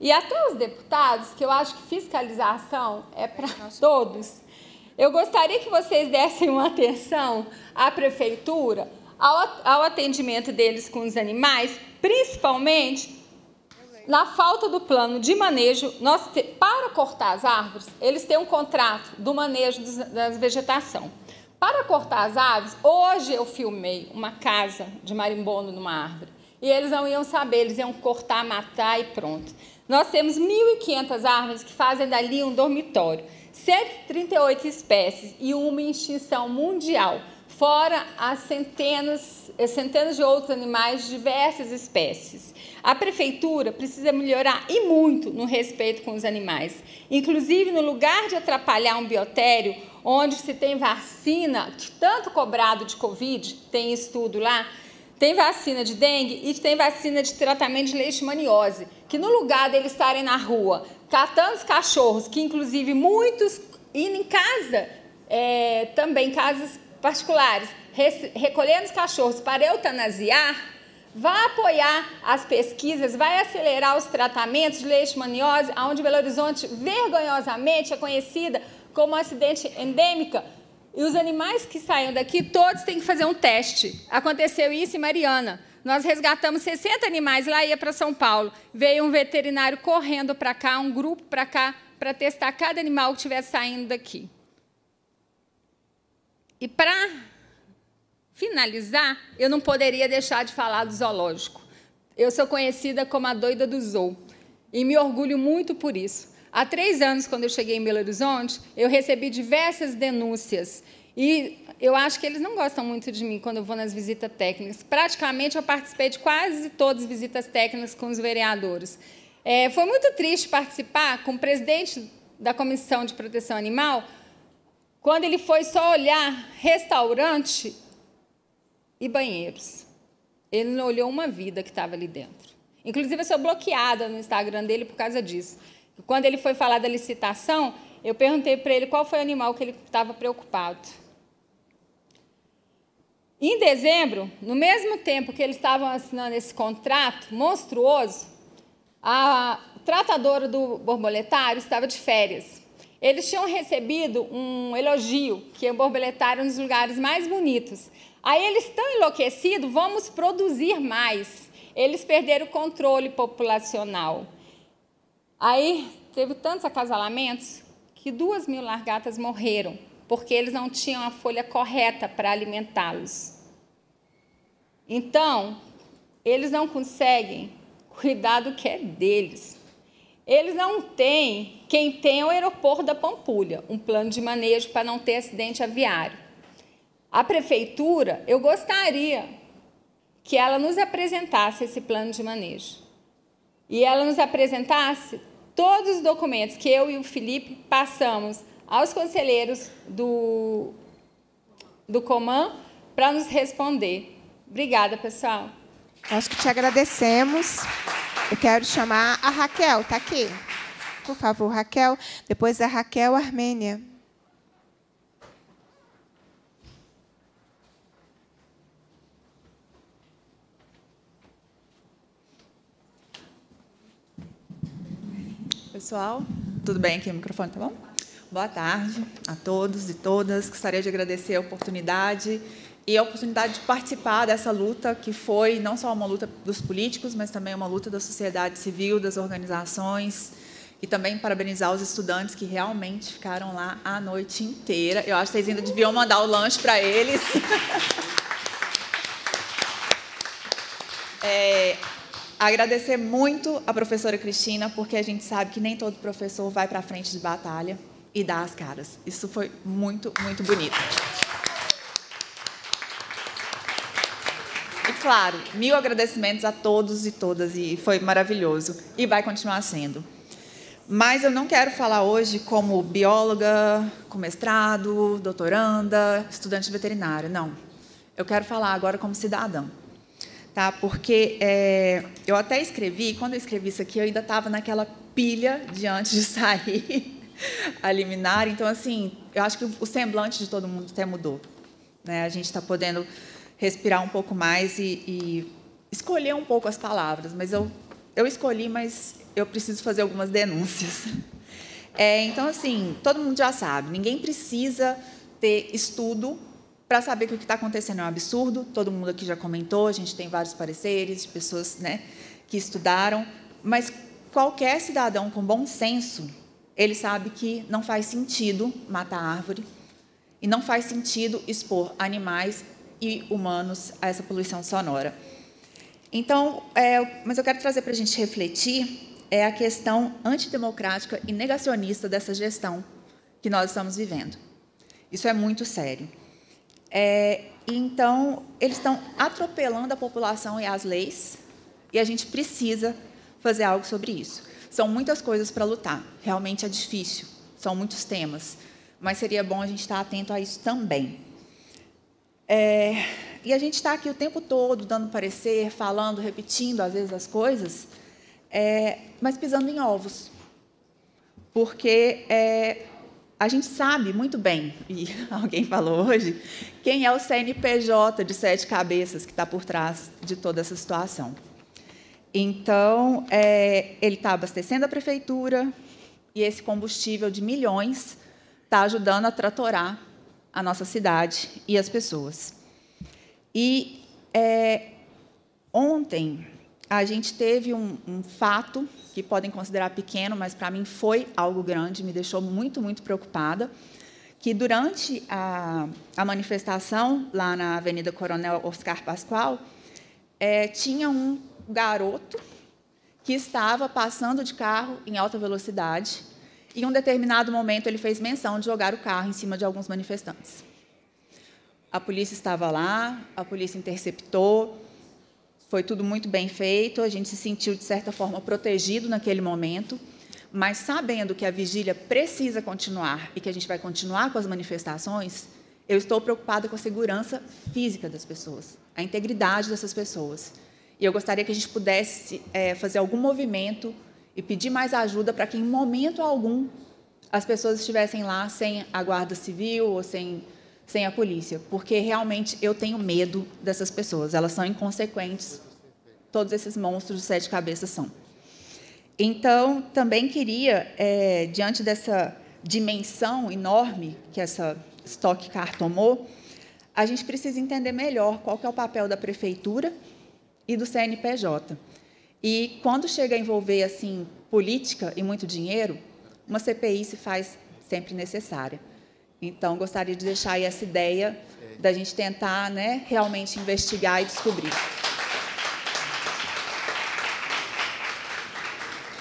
e até os deputados, que eu acho que fiscalização é para todos, eu gostaria que vocês dessem uma atenção à prefeitura, ao, ao atendimento deles com os animais, principalmente na falta do plano de manejo, nós te, para cortar as árvores, eles têm um contrato do manejo dos, da vegetação. Para cortar as árvores, hoje eu filmei uma casa de marimbondo numa árvore. E eles não iam saber, eles iam cortar, matar e pronto. Nós temos 1.500 árvores que fazem dali um dormitório, 138 espécies e uma extinção mundial, fora as centenas, eh, centenas de outros animais de diversas espécies. A prefeitura precisa melhorar e muito no respeito com os animais, inclusive no lugar de atrapalhar um biotério onde se tem vacina, tanto cobrado de Covid, tem estudo lá, tem vacina de dengue e tem vacina de tratamento de leishmaniose que no lugar deles estarem na rua catando os cachorros, que inclusive muitos indo em casa, é, também casas particulares, recolhendo os cachorros para eutanasiar, vai apoiar as pesquisas, vai acelerar os tratamentos de leishmaniose, onde Belo Horizonte vergonhosamente é conhecida como acidente endêmica. E os animais que saem daqui, todos têm que fazer um teste. Aconteceu isso em Mariana. Nós resgatamos 60 animais lá ia para São Paulo. Veio um veterinário correndo para cá, um grupo para cá, para testar cada animal que estivesse saindo daqui. E para finalizar, eu não poderia deixar de falar do zoológico. Eu sou conhecida como a doida do zoo e me orgulho muito por isso. Há três anos, quando eu cheguei em Belo Horizonte, eu recebi diversas denúncias e eu acho que eles não gostam muito de mim quando eu vou nas visitas técnicas. Praticamente eu participei de quase todas as visitas técnicas com os vereadores. É, foi muito triste participar com o presidente da Comissão de Proteção Animal, quando ele foi só olhar restaurante e banheiros. Ele não olhou uma vida que estava ali dentro. Inclusive, eu sou bloqueada no Instagram dele por causa disso. Quando ele foi falar da licitação, eu perguntei para ele qual foi o animal que ele estava preocupado. Em dezembro, no mesmo tempo que eles estavam assinando esse contrato monstruoso, a tratadora do borboletário estava de férias. Eles tinham recebido um elogio, que o borboletário é um dos lugares mais bonitos. Aí eles estão enlouquecidos, vamos produzir mais. Eles perderam o controle populacional. Aí teve tantos acasalamentos que duas mil largatas morreram porque eles não tinham a folha correta para alimentá-los. Então, eles não conseguem cuidar do que é deles. Eles não têm quem tem é o aeroporto da Pampulha, um plano de manejo para não ter acidente aviário. A prefeitura, eu gostaria que ela nos apresentasse esse plano de manejo. E ela nos apresentasse todos os documentos que eu e o Felipe passamos aos conselheiros do, do Coman para nos responder. Obrigada, pessoal. Acho que te agradecemos. Eu quero chamar a Raquel, está aqui. Por favor, Raquel. Depois a Raquel Armênia. Pessoal, tudo bem aqui o microfone, tá bom? Boa tarde a todos e todas. Gostaria de agradecer a oportunidade e a oportunidade de participar dessa luta que foi não só uma luta dos políticos, mas também uma luta da sociedade civil, das organizações e também parabenizar os estudantes que realmente ficaram lá a noite inteira. Eu acho que vocês ainda deviam mandar o lanche para eles. É, agradecer muito a professora Cristina, porque a gente sabe que nem todo professor vai para a frente de batalha e dar as caras. Isso foi muito, muito bonito. E claro, mil agradecimentos a todos e todas, e foi maravilhoso, e vai continuar sendo. Mas eu não quero falar hoje como bióloga, com mestrado, doutoranda, estudante veterinária, não. Eu quero falar agora como cidadã, tá? Porque é, eu até escrevi, quando eu escrevi isso aqui, eu ainda estava naquela pilha de antes de sair a liminar. Então, assim, eu acho que o semblante de todo mundo até mudou. Né? A gente está podendo respirar um pouco mais e, e, escolher um pouco as palavras. Mas eu, eu escolhi, mas eu preciso fazer algumas denúncias. É, então, assim, todo mundo já sabe, ninguém precisa ter estudo para saber que o que está acontecendo é um absurdo. Todo mundo aqui já comentou, a gente tem vários pareceres de pessoas né, que estudaram, mas qualquer cidadão com bom senso ele sabe que não faz sentido matar árvore e não faz sentido expor animais e humanos a essa poluição sonora. Então, é, mas eu quero trazer para a gente refletir é a questão antidemocrática e negacionista dessa gestão que nós estamos vivendo. Isso é muito sério. É, então, eles estão atropelando a população e as leis, e a gente precisa fazer algo sobre isso. São muitas coisas para lutar, realmente é difícil, são muitos temas, mas seria bom a gente estar tá atento a isso também. É, e a gente está aqui o tempo todo dando parecer, falando, repetindo às vezes as coisas, é, mas pisando em ovos. Porque é, a gente sabe muito bem, e alguém falou hoje, quem é o CNPJ de sete cabeças que está por trás de toda essa situação. Então, é, ele está abastecendo a prefeitura e esse combustível de milhões está ajudando a tratorar a nossa cidade e as pessoas. E é, ontem a gente teve um, um fato que podem considerar pequeno, mas para mim foi algo grande, me deixou muito, muito preocupada, que durante a, a manifestação lá na Avenida Coronel Oscar Pascoal, é, tinha um garoto que estava passando de carro em alta velocidade. E, em um determinado momento, ele fez menção de jogar o carro em cima de alguns manifestantes. A polícia estava lá, a polícia interceptou, foi tudo muito bem feito, a gente se sentiu, de certa forma, protegido naquele momento, mas sabendo que a vigília precisa continuar e que a gente vai continuar com as manifestações, eu estou preocupada com a segurança física das pessoas, a integridade dessas pessoas. E eu gostaria que a gente pudesse é, fazer algum movimento e pedir mais ajuda para que, em momento algum, as pessoas estivessem lá sem a Guarda Civil ou sem, sem a polícia, porque realmente eu tenho medo dessas pessoas, elas são inconsequentes. Todos esses monstros de sete cabeças são. Então, também queria, é, diante dessa dimensão enorme que essa Stock Car tomou, a gente precisa entender melhor qual é o papel da prefeitura e do CNPJ. E quando chega a envolver assim política e muito dinheiro, uma CPI se faz sempre necessária. Então, gostaria de deixar aí essa ideia é. da gente tentar né, realmente investigar e descobrir.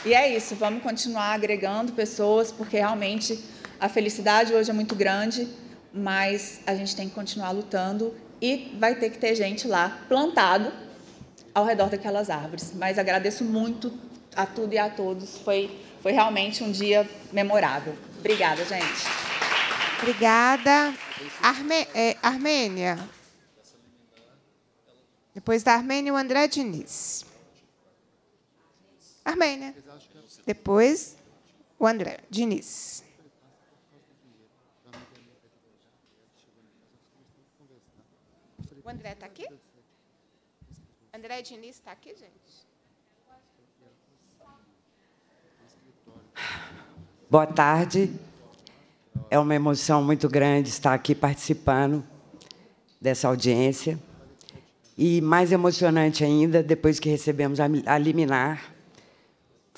E é isso, vamos continuar agregando pessoas, porque realmente a felicidade hoje é muito grande, mas a gente tem que continuar lutando e vai ter que ter gente lá plantado ao redor daquelas árvores. Mas agradeço muito a tudo e a todos. Foi, foi realmente um dia memorável. Obrigada, gente. Obrigada. Arme, é, Armênia. Depois da Armênia, o André Diniz. Armênia. Depois, o André Diniz. O André está aqui? André Diniz está aqui, gente? Boa tarde. É uma emoção muito grande estar aqui participando dessa audiência. E mais emocionante ainda, depois que recebemos a liminar,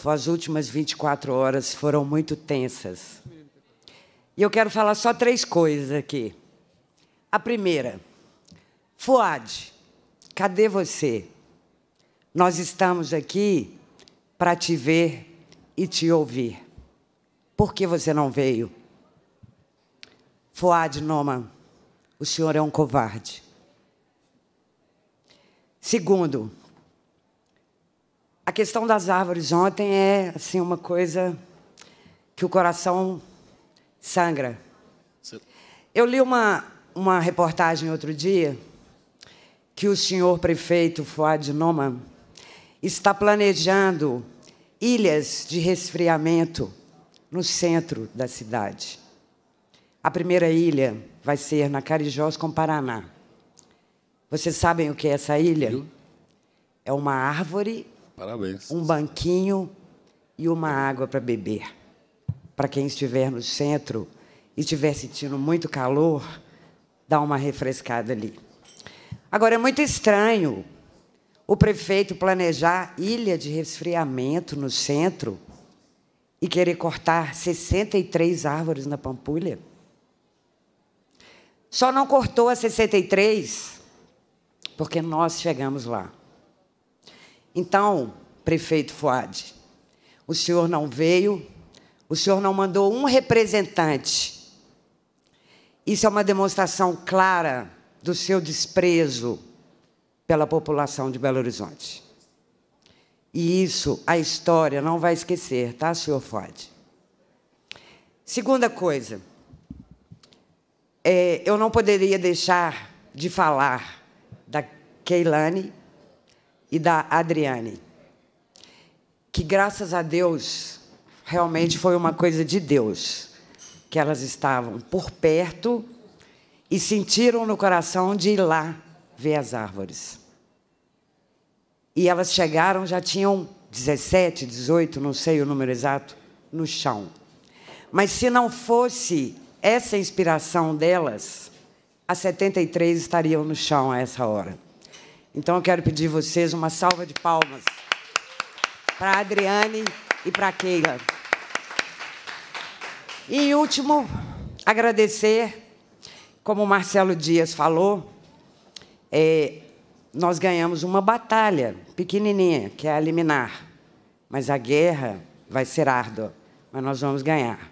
as últimas 24 horas foram muito tensas. E eu quero falar só três coisas aqui. A primeira, Fuad, Cadê você? Nós estamos aqui para te ver e te ouvir. Por que você não veio? Fuad Noma, o senhor é um covarde. Segundo, a questão das árvores ontem é assim uma coisa que o coração sangra. Eu li uma, uma reportagem outro dia que o senhor prefeito Fuad Noman está planejando ilhas de resfriamento no centro da cidade. A primeira ilha vai ser na Carijós com Paraná. Vocês sabem o que é essa ilha? É uma árvore, Parabéns. um banquinho e uma água para beber. Para quem estiver no centro e estiver sentindo muito calor, dá uma refrescada ali. Agora, é muito estranho o prefeito planejar ilha de resfriamento no centro e querer cortar 63 árvores na Pampulha. Só não cortou as 63 porque nós chegamos lá. Então, prefeito Fuad, o senhor não veio, o senhor não mandou um representante. Isso é uma demonstração clara do seu desprezo pela população de Belo Horizonte. E isso a história não vai esquecer, tá, senhor Ford? Segunda coisa, é, eu não poderia deixar de falar da Keilane e da Adriane, que graças a Deus realmente foi uma coisa de Deus que elas estavam por perto e sentiram no coração de ir lá ver as árvores. E elas chegaram, já tinham 17, 18, não sei o número exato, no chão. Mas se não fosse essa inspiração delas, as 73 estariam no chão a essa hora. Então eu quero pedir vocês uma salva de palmas para Adriane e para Keila. E em último, agradecer como o Marcelo Dias falou, é, nós ganhamos uma batalha pequenininha, que é a liminar. Mas a guerra vai ser árdua, mas nós vamos ganhar.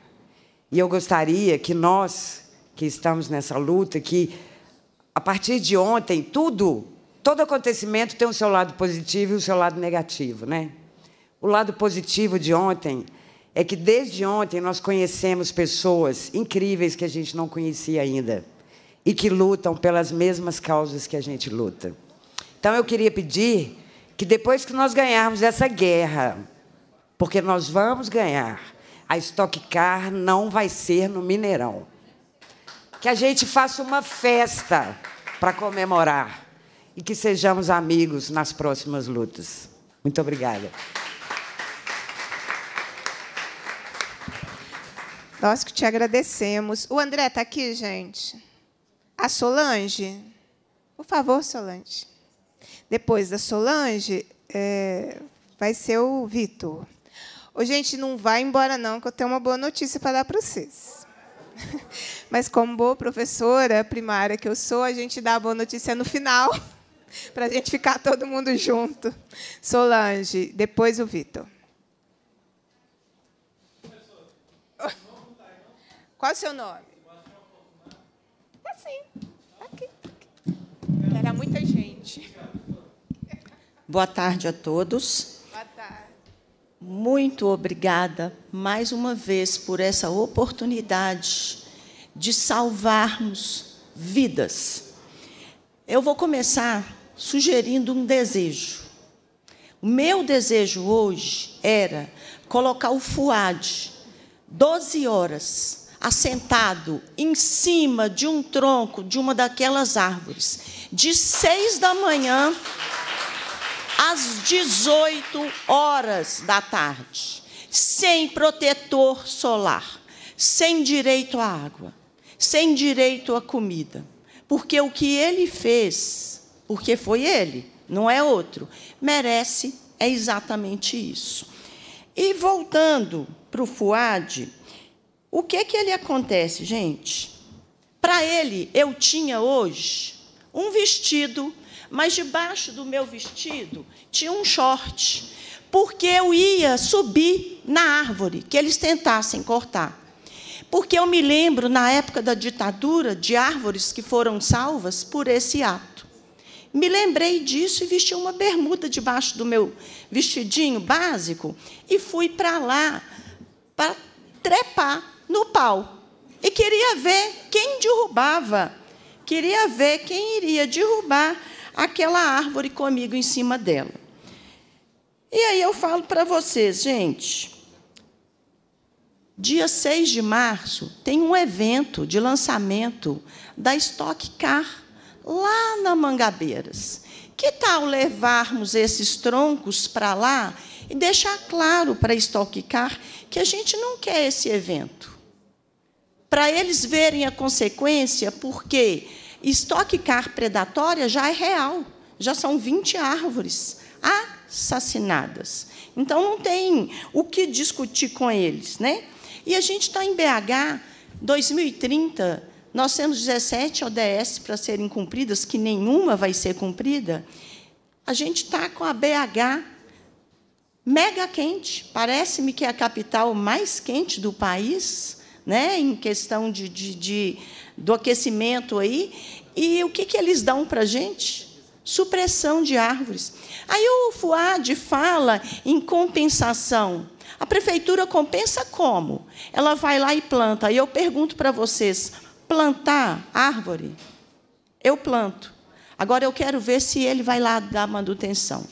E eu gostaria que nós, que estamos nessa luta, que a partir de ontem, tudo, todo acontecimento tem o seu lado positivo e o seu lado negativo, né? O lado positivo de ontem é que desde ontem nós conhecemos pessoas incríveis que a gente não conhecia ainda e que lutam pelas mesmas causas que a gente luta. Então eu queria pedir que depois que nós ganharmos essa guerra, porque nós vamos ganhar, a Stock Car não vai ser no Mineirão. Que a gente faça uma festa para comemorar e que sejamos amigos nas próximas lutas. Muito obrigada. Nós que te agradecemos. O André está aqui, gente? A Solange. Por favor, Solange. Depois da Solange, é, vai ser o Vitor. Ô, gente, não vai embora, não, que eu tenho uma boa notícia para dar para vocês. Mas, como boa professora primária que eu sou, a gente dá a boa notícia no final, para a gente ficar todo mundo junto. Solange, depois o Vitor. Qual é o seu nome? muita gente. Boa tarde a todos. Boa tarde. Muito obrigada mais uma vez por essa oportunidade de salvarmos vidas. Eu vou começar sugerindo um desejo. O meu desejo hoje era colocar o Fuad 12 horas assentado em cima de um tronco de uma daquelas árvores de 6 da manhã às 18 horas da tarde, sem protetor solar, sem direito à água, sem direito à comida. Porque o que ele fez, porque foi ele, não é outro, merece é exatamente isso. E voltando para o Fuad, o que que ele acontece, gente? Para ele, eu tinha hoje um vestido, mas debaixo do meu vestido tinha um short, porque eu ia subir na árvore que eles tentassem cortar. Porque eu me lembro, na época da ditadura, de árvores que foram salvas por esse ato. Me lembrei disso e vesti uma bermuda debaixo do meu vestidinho básico e fui para lá para trepar no pau. E queria ver quem derrubava Queria ver quem iria derrubar aquela árvore comigo em cima dela. E aí eu falo para vocês, gente. Dia 6 de março tem um evento de lançamento da Stock Car lá na Mangabeiras. Que tal levarmos esses troncos para lá e deixar claro para a Stock Car que a gente não quer esse evento? Para eles verem a consequência, porque Estoque car predatória já é real, já são 20 árvores assassinadas. Então não tem o que discutir com eles, né? E a gente está em BH, 2030, nós temos 17 ODS para serem cumpridas, que nenhuma vai ser cumprida. A gente está com a BH mega quente. Parece-me que é a capital mais quente do país, né? Em questão de, de, de do aquecimento aí. E o que, que eles dão para a gente? Supressão de árvores. Aí o FUAD fala em compensação. A prefeitura compensa como? Ela vai lá e planta. Aí eu pergunto para vocês: plantar árvore? Eu planto. Agora eu quero ver se ele vai lá dar manutenção.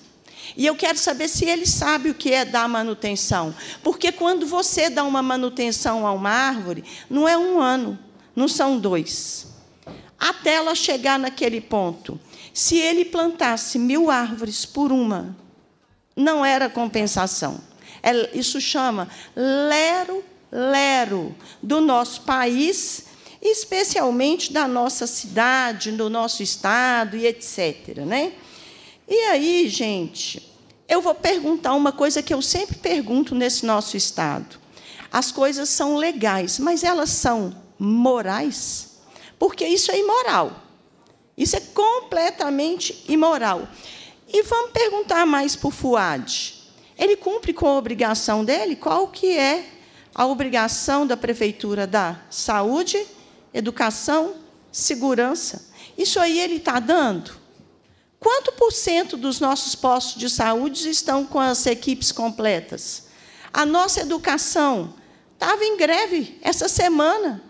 E eu quero saber se ele sabe o que é dar manutenção. Porque quando você dá uma manutenção a uma árvore, não é um ano, não são dois. Até ela chegar naquele ponto. Se ele plantasse mil árvores por uma, não era compensação. É, isso chama lero, lero do nosso país, especialmente da nossa cidade, do nosso estado e etc. Né? E aí, gente, eu vou perguntar uma coisa que eu sempre pergunto nesse nosso estado. As coisas são legais, mas elas são morais, porque isso é imoral. Isso é completamente imoral. E vamos perguntar mais para o Fuad. Ele cumpre com a obrigação dele? Qual que é a obrigação da prefeitura da saúde, educação, segurança? Isso aí ele está dando? Quanto por cento dos nossos postos de saúde estão com as equipes completas? A nossa educação estava em greve essa semana.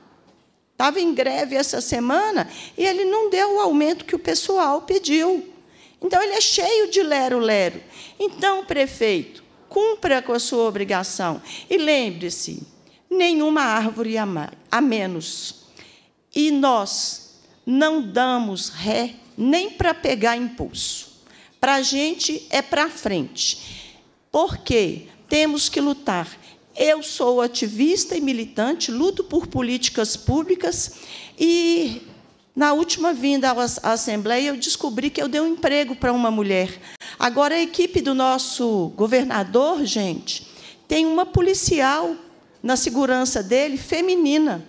Estava em greve essa semana e ele não deu o aumento que o pessoal pediu. Então, ele é cheio de lero-lero. Então, prefeito, cumpra com a sua obrigação. E lembre-se: nenhuma árvore a menos. E nós não damos ré nem para pegar impulso. Para a gente é para frente. Porque temos que lutar eu sou ativista e militante, luto por políticas públicas e na última vinda à Assembleia, eu descobri que eu dei um emprego para uma mulher. Agora, a equipe do nosso governador, gente, tem uma policial na segurança dele, feminina.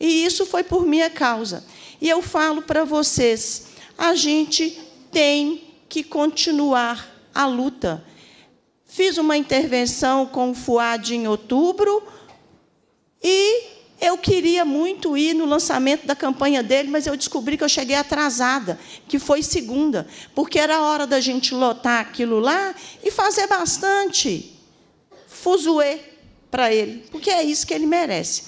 E isso foi por minha causa. E eu falo para vocês: a gente tem que continuar a luta fiz uma intervenção com o FUAD em outubro e eu queria muito ir no lançamento da campanha dele, mas eu descobri que eu cheguei atrasada, que foi segunda, porque era hora da gente lotar aquilo lá e fazer bastante fuzuê para ele, porque é isso que ele merece.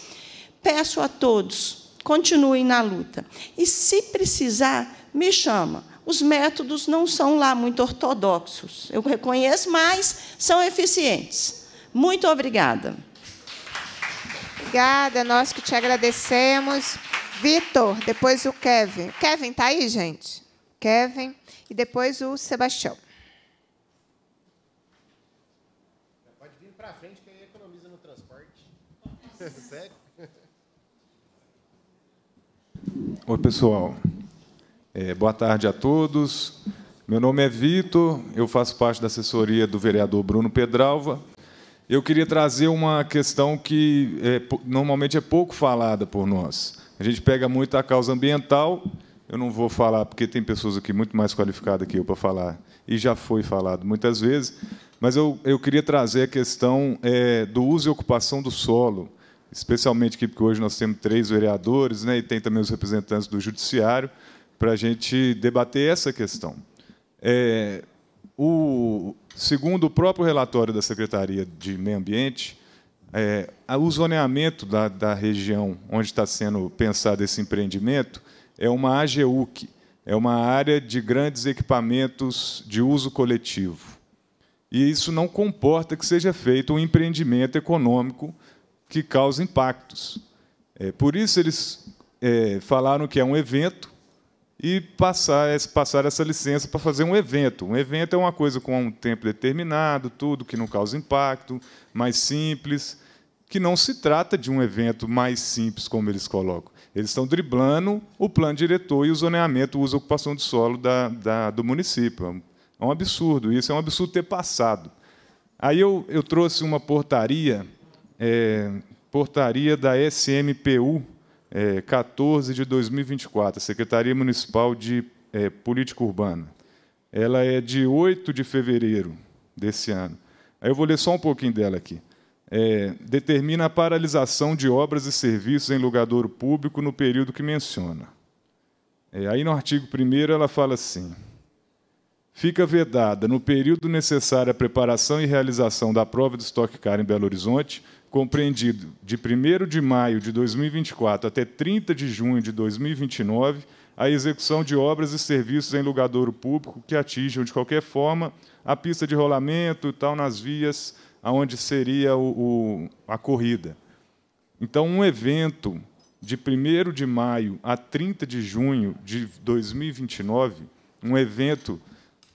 Peço a todos, continuem na luta. E se precisar, me chama os métodos não são lá muito ortodoxos. Eu reconheço, mas são eficientes. Muito obrigada. Obrigada, nós que te agradecemos. Vitor, depois o Kevin. Kevin, tá aí, gente? Kevin e depois o Sebastião. Pode vir para frente que aí economiza no transporte. Sério? Oi, pessoal. É, boa tarde a todos. Meu nome é Vitor, eu faço parte da assessoria do vereador Bruno Pedralva. Eu queria trazer uma questão que é, normalmente é pouco falada por nós. A gente pega muito a causa ambiental, eu não vou falar porque tem pessoas aqui muito mais qualificadas que eu para falar, e já foi falado muitas vezes, mas eu, eu queria trazer a questão é, do uso e ocupação do solo, especialmente aqui porque hoje nós temos três vereadores né, e tem também os representantes do Judiciário para a gente debater essa questão. É, o, segundo o próprio relatório da Secretaria de Meio Ambiente, é, o zoneamento da, da região onde está sendo pensado esse empreendimento é uma AGUC, é uma área de grandes equipamentos de uso coletivo. E isso não comporta que seja feito um empreendimento econômico que cause impactos. É, por isso, eles é, falaram que é um evento e passar, passar essa licença para fazer um evento. Um evento é uma coisa com um tempo determinado, tudo que não causa impacto, mais simples, que não se trata de um evento mais simples, como eles colocam. Eles estão driblando o plano diretor e o zoneamento, o uso e ocupação de solo da, da, do município. É um absurdo isso, é um absurdo ter passado. Aí eu, eu trouxe uma portaria, é, portaria da SMPU, é, 14 de 2024, Secretaria Municipal de é, Política Urbana. Ela é de 8 de fevereiro desse ano. Aí eu vou ler só um pouquinho dela aqui. É, determina a paralisação de obras e serviços em lugadouro público no período que menciona. É, aí no artigo 1 ela fala assim: fica vedada, no período necessário à preparação e realização da prova do Stock Car em Belo Horizonte, compreendido de 1 de maio de 2024 até 30 de junho de 2029, a execução de obras e serviços em lugadouro público que atinjam, de qualquer forma, a pista de rolamento e tal, nas vias onde seria o, o, a corrida. Então, um evento de 1 de maio a 30 de junho de 2029, um evento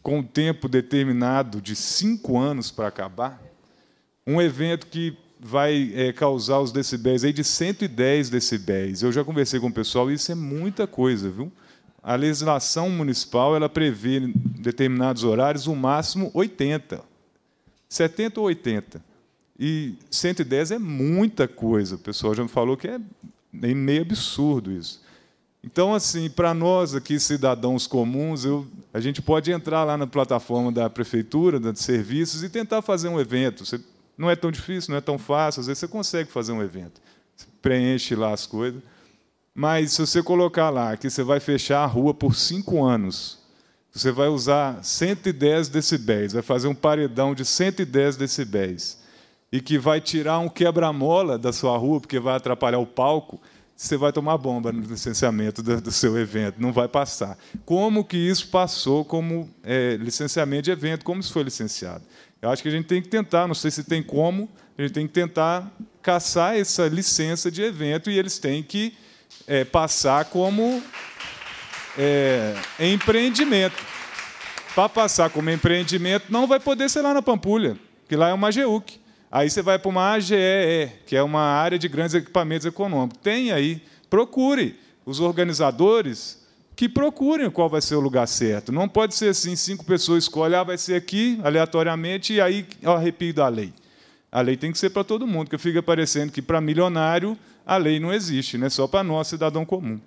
com tempo determinado de cinco anos para acabar, um evento que vai é, causar os decibéis aí de 110 decibéis. Eu já conversei com o pessoal e isso é muita coisa, viu? A legislação municipal ela prevê em determinados horários o máximo 80, 70 ou 80. E 110 é muita coisa. O pessoal já me falou que é meio absurdo isso. Então, assim, para nós aqui, cidadãos comuns, eu, a gente pode entrar lá na plataforma da prefeitura, de serviços, e tentar fazer um evento. Você não é tão difícil, não é tão fácil, às vezes você consegue fazer um evento. Você preenche lá as coisas. Mas se você colocar lá que você vai fechar a rua por cinco anos, você vai usar 110 decibéis, vai fazer um paredão de 110 decibéis, e que vai tirar um quebra-mola da sua rua, porque vai atrapalhar o palco, você vai tomar bomba no licenciamento do seu evento, não vai passar. Como que isso passou como é, licenciamento de evento? Como isso foi licenciado? Eu acho que a gente tem que tentar, não sei se tem como, a gente tem que tentar caçar essa licença de evento e eles têm que é, passar como é, empreendimento. Para passar como empreendimento, não vai poder ser lá na Pampulha, que lá é uma AGEUC. Aí você vai para uma AGEE, que é uma área de grandes equipamentos econômicos. Tem aí, procure. Os organizadores que procurem qual vai ser o lugar certo. Não pode ser assim, cinco pessoas escolhem, ah, vai ser aqui, aleatoriamente, e aí eu arrepio da lei. A lei tem que ser para todo mundo, porque fica parecendo que para milionário a lei não existe, né? só para nós, cidadão comum.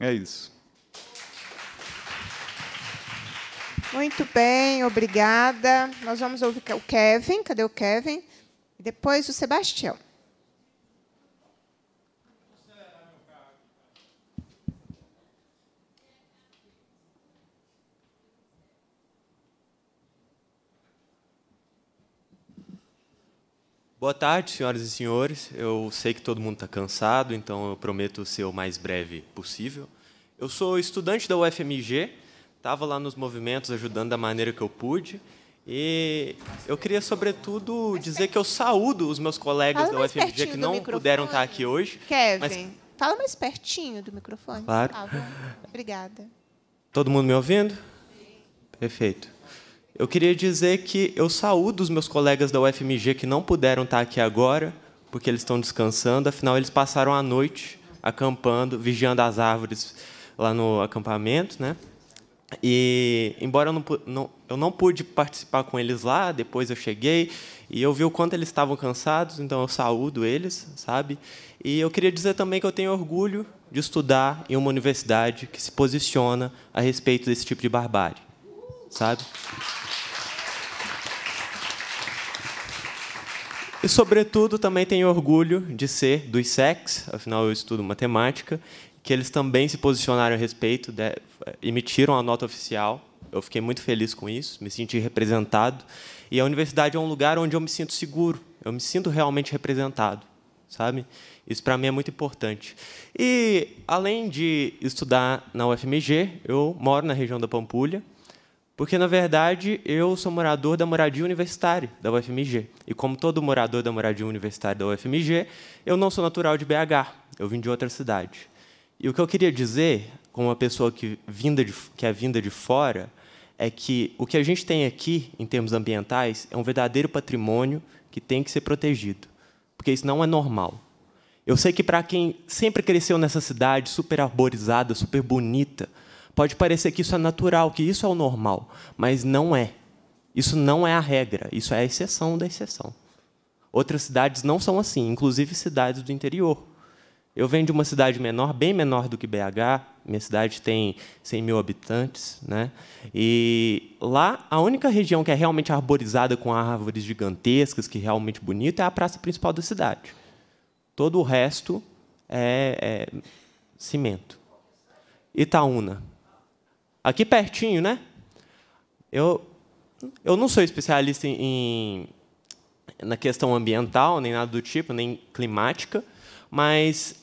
É isso. Muito bem, obrigada. Nós vamos ouvir o Kevin. Cadê o Kevin? E depois o Sebastião. Boa tarde, senhoras e senhores. Eu sei que todo mundo está cansado, então eu prometo ser o mais breve possível. Eu sou estudante da UFMG, estava lá nos movimentos ajudando da maneira que eu pude. E eu queria, sobretudo, dizer que eu saúdo os meus colegas Fala da UFMG que não puderam estar tá aqui hoje. Kevin, mas... fala mais pertinho do microfone. Claro. Obrigada. Todo mundo me ouvindo? Sim. Perfeito. Eu queria dizer que eu saúdo os meus colegas da UFMG que não puderam estar aqui agora, porque eles estão descansando, afinal, eles passaram a noite acampando, vigiando as árvores lá no acampamento, né? E, embora eu não, não, eu não pude participar com eles lá, depois eu cheguei e eu vi o quanto eles estavam cansados, então eu saúdo eles, sabe? E eu queria dizer também que eu tenho orgulho de estudar em uma universidade que se posiciona a respeito desse tipo de barbárie, sabe? E, sobretudo, também tenho orgulho de ser dos SECs, afinal eu estudo matemática, que eles também se posicionaram a respeito, de, eh, emitiram a nota oficial. Eu fiquei muito feliz com isso, me senti representado. E a universidade é um lugar onde eu me sinto seguro, eu me sinto realmente representado, sabe? Isso para mim é muito importante. E além de estudar na UFMG, eu moro na região da Pampulha, porque, na verdade, eu sou morador da moradia universitária da UFMG. E, como todo morador da moradia universitária da UFMG, eu não sou natural de BH, eu vim de outra cidade. E o que eu queria dizer, como uma pessoa que, vinda de, que é vinda de fora, é que o que a gente tem aqui, em termos ambientais, é um verdadeiro patrimônio que tem que ser protegido. Porque isso não é normal. Eu sei que para quem sempre cresceu nessa cidade super arborizada, super bonita, Pode parecer que isso é natural, que isso é o normal, mas não é. Isso não é a regra, isso é a exceção da exceção. Outras cidades não são assim, inclusive cidades do interior. Eu venho de uma cidade menor, bem menor do que BH. Minha cidade tem 100 mil habitantes, né? E lá a única região que é realmente arborizada com árvores gigantescas, que é realmente bonita, é a praça principal da cidade. Todo o resto é, é cimento. Itaúna, aqui pertinho, né? Eu, eu não sou especialista em, em, na questão ambiental, nem nada do tipo, nem climática, mas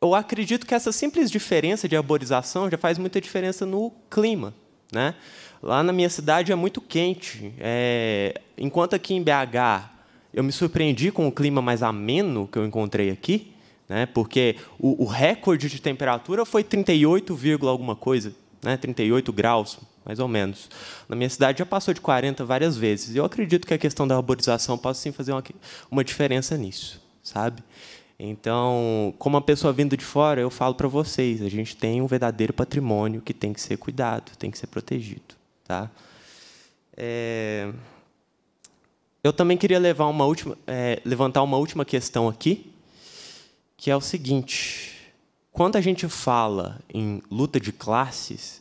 eu acredito que essa simples diferença de arborização já faz muita diferença no clima. Né? Lá na minha cidade é muito quente. É... Enquanto aqui em BH eu me surpreendi com o clima mais ameno que eu encontrei aqui, né? porque o, o recorde de temperatura foi 38, alguma coisa né, 38 graus, mais ou menos. Na minha cidade já passou de 40 várias vezes. eu acredito que a questão da arborização possa sim fazer uma, uma diferença nisso, sabe? Então, como uma pessoa vindo de fora, eu falo para vocês, a gente tem um verdadeiro patrimônio que tem que ser cuidado, tem que ser protegido, tá? É... Eu também queria levar uma última, é, levantar uma última questão aqui, que é o seguinte: quando a gente fala em luta de classes,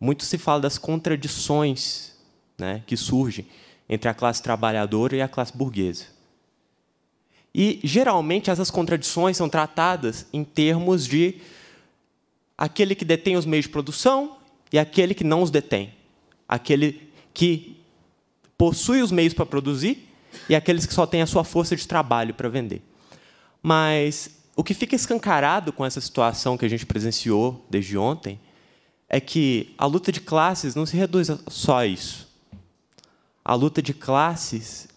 muito se fala das contradições né, que surgem entre a classe trabalhadora e a classe burguesa. E, geralmente, essas contradições são tratadas em termos de aquele que detém os meios de produção e aquele que não os detém. Aquele que possui os meios para produzir e aqueles que só têm a sua força de trabalho para vender. Mas o que fica escancarado com essa situação que a gente presenciou desde ontem é que a luta de classes não se reduz só a isso. A luta de classes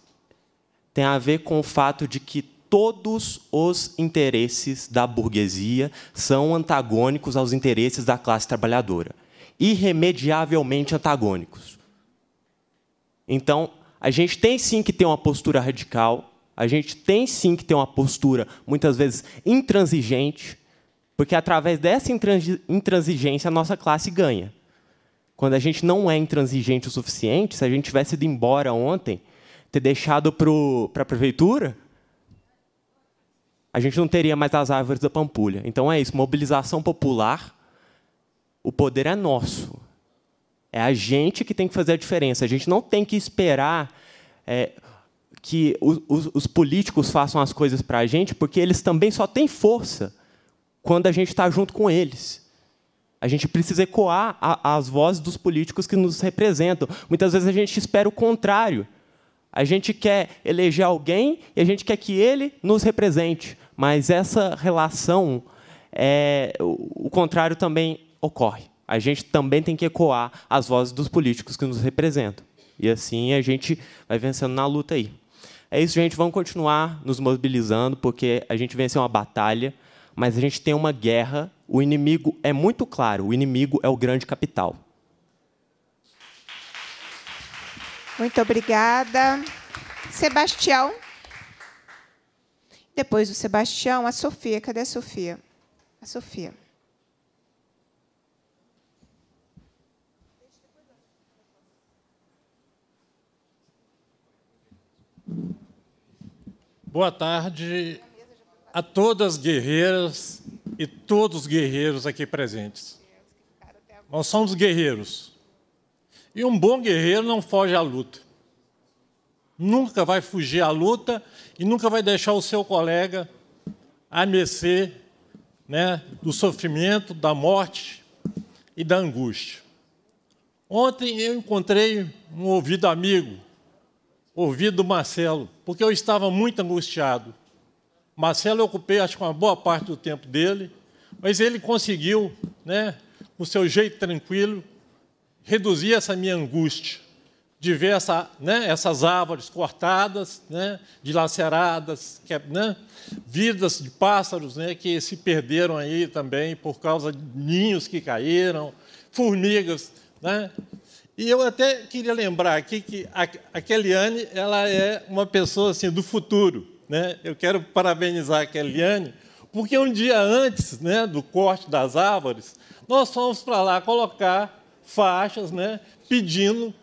tem a ver com o fato de que todos os interesses da burguesia são antagônicos aos interesses da classe trabalhadora, irremediavelmente antagônicos. Então, a gente tem sim que ter uma postura radical a gente tem sim que ter uma postura, muitas vezes, intransigente, porque através dessa intransigência a nossa classe ganha. Quando a gente não é intransigente o suficiente, se a gente tivesse ido embora ontem, ter deixado para a prefeitura, a gente não teria mais as árvores da Pampulha. Então é isso, mobilização popular, o poder é nosso. É a gente que tem que fazer a diferença. A gente não tem que esperar. É, que os, os, os políticos façam as coisas para a gente, porque eles também só têm força quando a gente está junto com eles. A gente precisa ecoar a, as vozes dos políticos que nos representam. Muitas vezes a gente espera o contrário. A gente quer eleger alguém e a gente quer que ele nos represente. Mas essa relação, é, o, o contrário também ocorre. A gente também tem que ecoar as vozes dos políticos que nos representam. E assim a gente vai vencendo na luta aí. É isso, gente. Vamos continuar nos mobilizando, porque a gente venceu uma batalha, mas a gente tem uma guerra. O inimigo é muito claro: o inimigo é o grande capital. Muito obrigada. Sebastião. Depois do Sebastião, a Sofia. Cadê a Sofia? A Sofia. Boa tarde a todas guerreiras e todos os guerreiros aqui presentes. Nós somos guerreiros. E um bom guerreiro não foge à luta. Nunca vai fugir à luta e nunca vai deixar o seu colega a mercê né, do sofrimento, da morte e da angústia. Ontem eu encontrei um ouvido amigo ouvido Marcelo, porque eu estava muito angustiado. Marcelo eu ocupei, acho que uma boa parte do tempo dele, mas ele conseguiu, né, com seu jeito tranquilo, reduzir essa minha angústia de ver essa, né, essas árvores cortadas, né, dilaceradas, que, é, né, vidas de pássaros né, que se perderam aí também por causa de ninhos que caíram, formigas né, e eu até queria lembrar aqui que a Keliane, ela é uma pessoa assim do futuro, né? Eu quero parabenizar a Keliane, porque um dia antes, né, do corte das árvores, nós fomos para lá colocar faixas, né, pedindo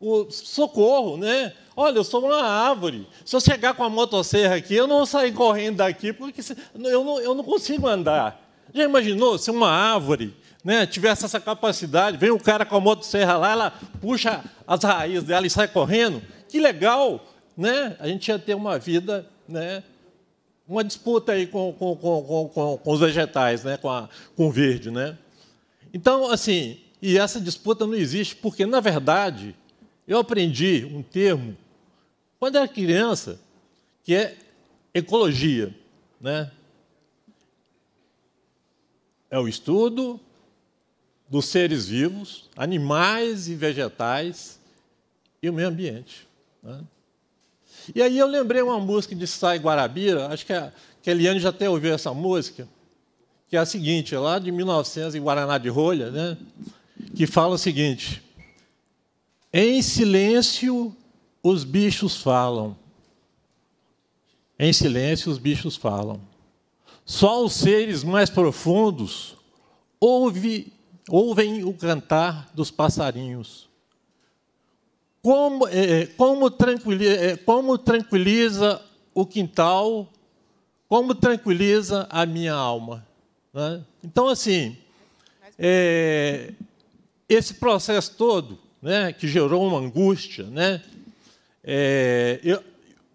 o socorro, né? Olha, eu sou uma árvore. Se eu chegar com a motosserra aqui, eu não vou sair correndo daqui porque eu não, eu não consigo andar. Já imaginou se uma árvore né, tivesse essa capacidade, vem o cara com a motosserra lá, ela puxa as raízes dela e sai correndo, que legal, né? A gente ia ter uma vida, né? Uma disputa aí com, com, com, com os vegetais, né? Com, a, com o verde, né? Então, assim, e essa disputa não existe porque, na verdade, eu aprendi um termo quando era criança que é ecologia, né? É o estudo dos seres vivos, animais e vegetais, e o meio ambiente. Né? E aí eu lembrei uma música de Sai Guarabira, acho que a, que a Eliane já até ouviu essa música, que é a seguinte, é lá de 1900, em Guaraná de Rolha, né? que fala o seguinte: Em silêncio os bichos falam. Em silêncio os bichos falam. Só os seres mais profundos ouvem ouvem o cantar dos passarinhos. Como, é, é como, tranquiliza, é, como tranquiliza o quintal, como tranquiliza a minha alma. Né? Então, assim, é, esse processo todo, né, que gerou uma angústia, né, é, eu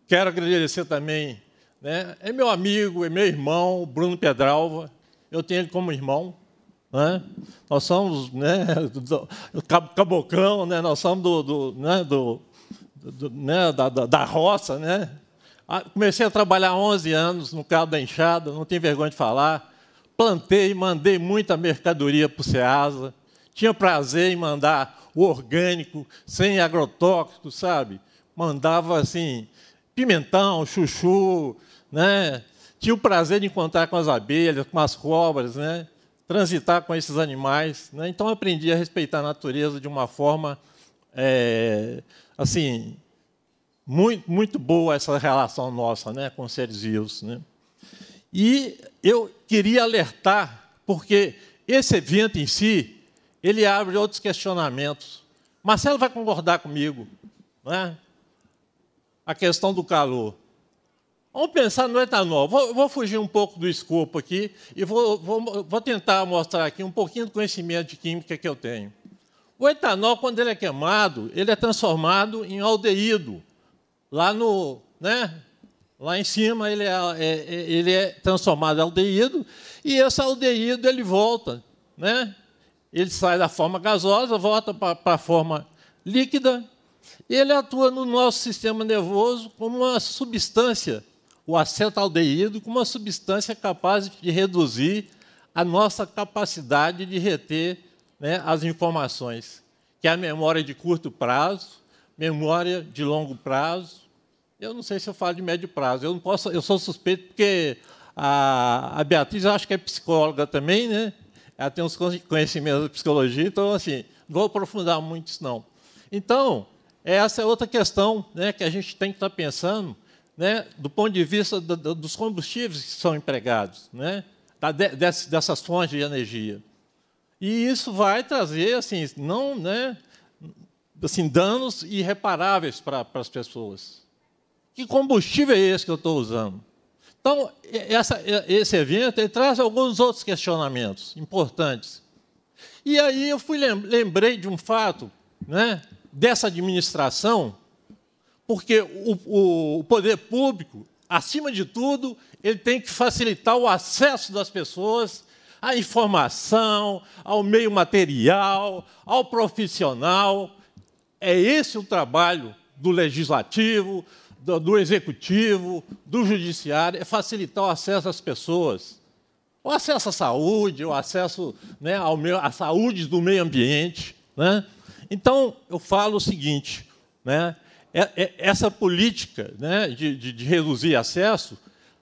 quero agradecer também, né, é meu amigo, é meu irmão, Bruno Pedralva, eu tenho ele como irmão, né? Nós somos né, do, cabocão, né? nós somos do, do, né, do, do né, da, da, da, roça. Né? Ah, comecei a trabalhar 11 anos no carro da enxada, não tenho vergonha de falar. Plantei, mandei muita mercadoria para o Ceasa. Tinha prazer em mandar o orgânico, sem agrotóxico, sabe? Mandava assim, pimentão, chuchu, né? Tinha o prazer de encontrar com as abelhas, com as cobras, né? transitar com esses animais. Né? Então, aprendi a respeitar a natureza de uma forma é, assim muito, muito boa essa relação nossa né, com seres vivos. Né? E eu queria alertar, porque esse evento em si, ele abre outros questionamentos. Marcelo vai concordar comigo. Né? A questão do calor. Vamos pensar é no etanol. Vou, vou, fugir um pouco do escopo aqui e vou, vou, vou, tentar mostrar aqui um pouquinho do conhecimento de química que eu tenho. O etanol, quando ele é queimado, ele é transformado em aldeído. Lá, no, né, lá em cima ele é, é, é ele é transformado em aldeído e esse aldeído ele volta. Né? Ele sai da forma gasosa, volta para a forma líquida. E ele atua no nosso sistema nervoso como uma substância o acetaldeído como uma substância capaz de reduzir a nossa capacidade de reter né, as informações, que é a memória de curto prazo, memória de longo prazo. Eu não sei se eu falo de médio prazo. Eu não posso, eu sou suspeito porque a, a Beatriz, acho que é psicóloga também, né? Ela tem uns conhecimentos de psicologia, então assim, não vou aprofundar muito isso não. Então, essa é outra questão, né, que a gente tem que estar tá pensando né, do ponto de vista do, do, dos combustíveis que são empregados, né, da, dessas, dessas fontes de energia. E isso vai trazer, assim, não, né, assim, danos irreparáveis para as pessoas. Que combustível é esse que eu estou usando? Então, essa, esse evento traz alguns outros questionamentos importantes. E aí eu fui lembrei de um fato né, dessa administração porque o, o poder público, acima de tudo, ele tem que facilitar o acesso das pessoas à informação, ao meio material, ao profissional. É esse o trabalho do legislativo, do, do executivo, do judiciário, é facilitar o acesso às pessoas. O acesso à saúde, o acesso né, ao meio, à saúde do meio ambiente. Né? Então, eu falo o seguinte: né, é, é, essa política né, de, de, de reduzir acesso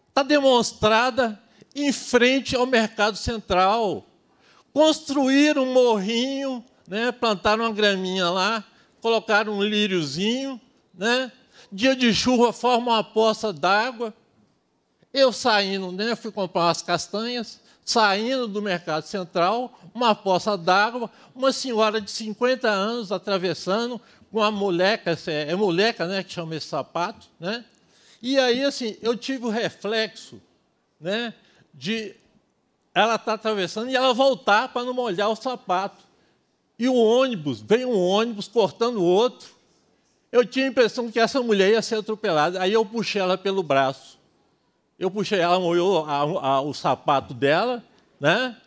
está demonstrada em frente ao mercado central. Construíram um morrinho, né, plantaram uma graminha lá, colocaram um líriozinho, né? dia de chuva forma uma poça d'água. Eu saindo, né, fui comprar umas castanhas, saindo do mercado central, uma poça d'água, uma senhora de 50 anos atravessando com a moleca, é, é moleca, né, que chama esse sapato, né? E aí, assim, eu tive o reflexo, né, de ela estar tá atravessando e ela voltar para não molhar o sapato. E o ônibus, vem um ônibus cortando o outro. Eu tinha a impressão que essa mulher ia ser atropelada. Aí eu puxei ela pelo braço. Eu puxei ela, molhou a, a, o sapato dela, né?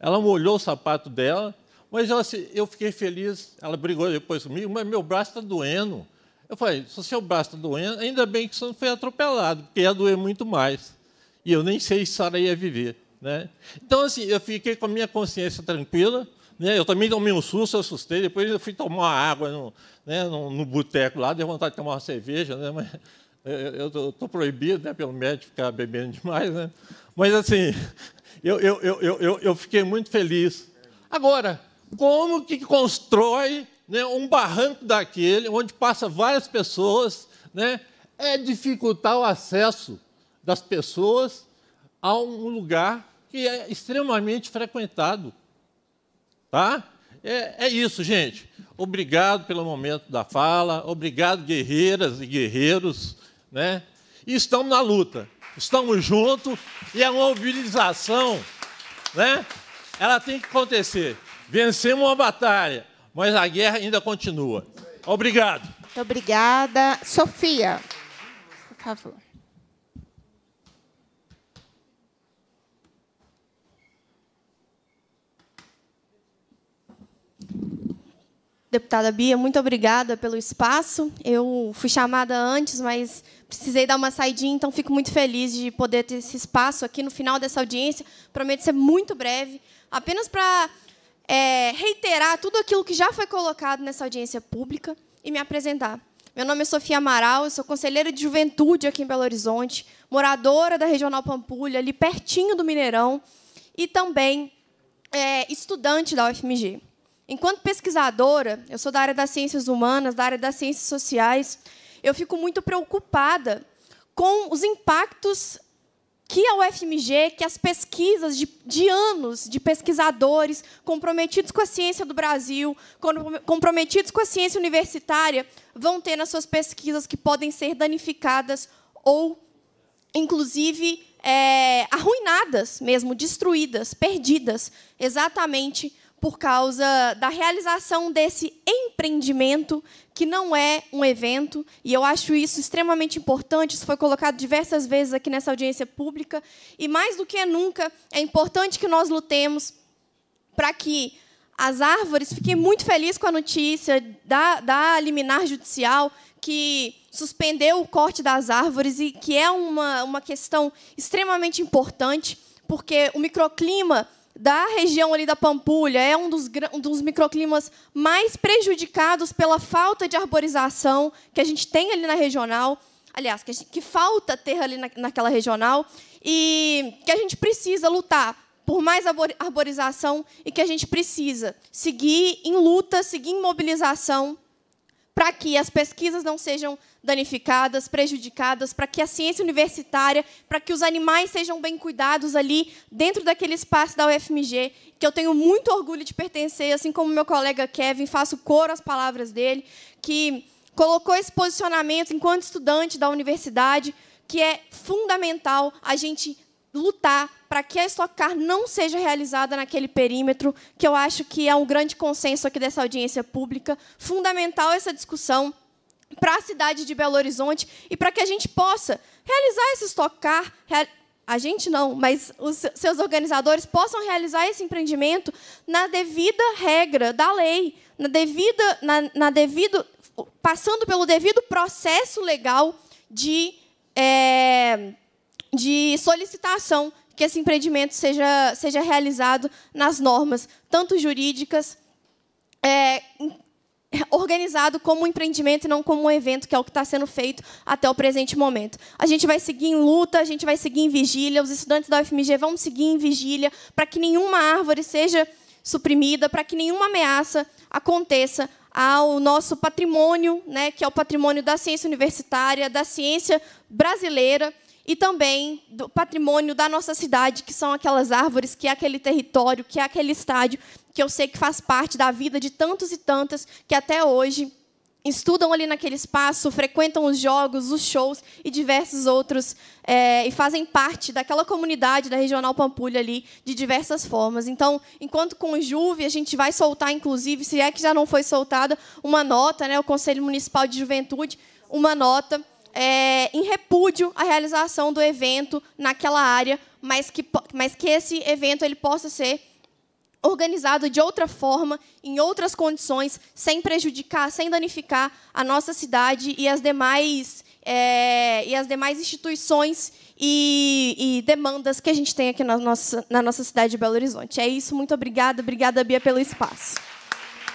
Ela molhou o sapato dela. Mas eu fiquei feliz, ela brigou depois comigo, mas meu braço está doendo. Eu falei, se o seu braço está doendo, ainda bem que você não foi atropelado, porque ia doer muito mais. E eu nem sei se senhora ia viver. Né? Então, assim, eu fiquei com a minha consciência tranquila. Né? Eu também tomei um susto, eu assustei. Depois eu fui tomar água no, né, no, no boteco lá, dei vontade de tomar uma cerveja, né? mas é, eu estou proibido né, pelo médico ficar bebendo demais. Né? Mas, assim, eu, eu, eu, eu, eu fiquei muito feliz. Agora, como que constrói né, um barranco daquele, onde passa várias pessoas, né, é dificultar o acesso das pessoas a um lugar que é extremamente frequentado. Tá? É, é isso, gente. Obrigado pelo momento da fala, obrigado, guerreiras e guerreiros. Né? E estamos na luta, estamos juntos e é a mobilização né, ela tem que acontecer. Vencemos uma batalha, mas a guerra ainda continua. Obrigado. Muito obrigada. Sofia, por favor. Deputada Bia, muito obrigada pelo espaço. Eu fui chamada antes, mas precisei dar uma saidinha, então fico muito feliz de poder ter esse espaço aqui no final dessa audiência. Prometo ser muito breve, apenas para é, reiterar tudo aquilo que já foi colocado nessa audiência pública e me apresentar. Meu nome é Sofia Amaral, eu sou conselheira de juventude aqui em Belo Horizonte, moradora da Regional Pampulha, ali pertinho do Mineirão, e também é, estudante da UFMG. Enquanto pesquisadora, eu sou da área das ciências humanas, da área das ciências sociais, eu fico muito preocupada com os impactos que a UFMG, que as pesquisas de, de, anos de pesquisadores comprometidos com a ciência do Brasil, comprometidos com a ciência universitária, vão ter nas suas pesquisas que podem ser danificadas ou, inclusive, é, arruinadas mesmo, destruídas, perdidas, exatamente por causa da realização desse empreendimento, que não é um evento, e eu acho isso extremamente importante. Isso foi colocado diversas vezes aqui nessa audiência pública, e mais do que nunca é importante que nós lutemos para que as árvores fiquem muito felizes com a notícia da, da liminar judicial que suspendeu o corte das árvores e que é uma, uma questão extremamente importante, porque o microclima da região ali da Pampulha é um dos, um dos microclimas mais prejudicados pela falta de arborização que a gente tem ali na regional, aliás, que, gente, que falta ter ali na, naquela regional, e que a gente precisa lutar por mais arborização e que a gente precisa seguir em luta, seguir em mobilização para que as pesquisas não sejam danificadas, prejudicadas, para que a ciência universitária, para que os animais sejam bem cuidados ali dentro daquele espaço da UFMG, que eu tenho muito orgulho de pertencer, assim como meu colega Kevin, faço coro às palavras dele, que colocou esse posicionamento enquanto estudante da universidade, que é fundamental a gente lutar para que a Stock Car não seja realizada naquele perímetro, que eu acho que é um grande consenso aqui dessa audiência pública, fundamental essa discussão para a cidade de Belo Horizonte e para que a gente possa realizar esse Stock Car, a gente não, mas os seus organizadores possam realizar esse empreendimento na devida regra da lei, na devida, na, na devido, passando pelo devido processo legal de é, de solicitação que esse empreendimento seja, seja realizado nas normas, tanto jurídicas, é, organizado como um empreendimento e não como um evento, que é o que está sendo feito até o presente momento. A gente vai seguir em luta, a gente vai seguir em vigília, os estudantes da UFMG vão seguir em vigília para que nenhuma árvore seja suprimida, para que nenhuma ameaça aconteça ao nosso patrimônio, né, que é o patrimônio da ciência universitária, da ciência brasileira e também do patrimônio da nossa cidade, que são aquelas árvores, que é aquele território, que é aquele estádio, que eu sei que faz parte da vida de tantos e tantas que até hoje estudam ali naquele espaço, frequentam os jogos, os shows e diversos outros, é, e fazem parte daquela comunidade da Regional Pampulha ali de diversas formas. Então, enquanto com o Juve a gente vai soltar, inclusive, se é que já não foi soltada, uma nota, né, o Conselho Municipal de Juventude, uma nota é, em repúdio à realização do evento naquela área, mas que, mas que esse evento ele possa ser organizado de outra forma, em outras condições, sem prejudicar, sem danificar a nossa cidade e as demais, é, e as demais instituições e, e, demandas que a gente tem aqui na nossa, na nossa cidade de Belo Horizonte. É isso, muito obrigada. Obrigada, Bia, pelo espaço.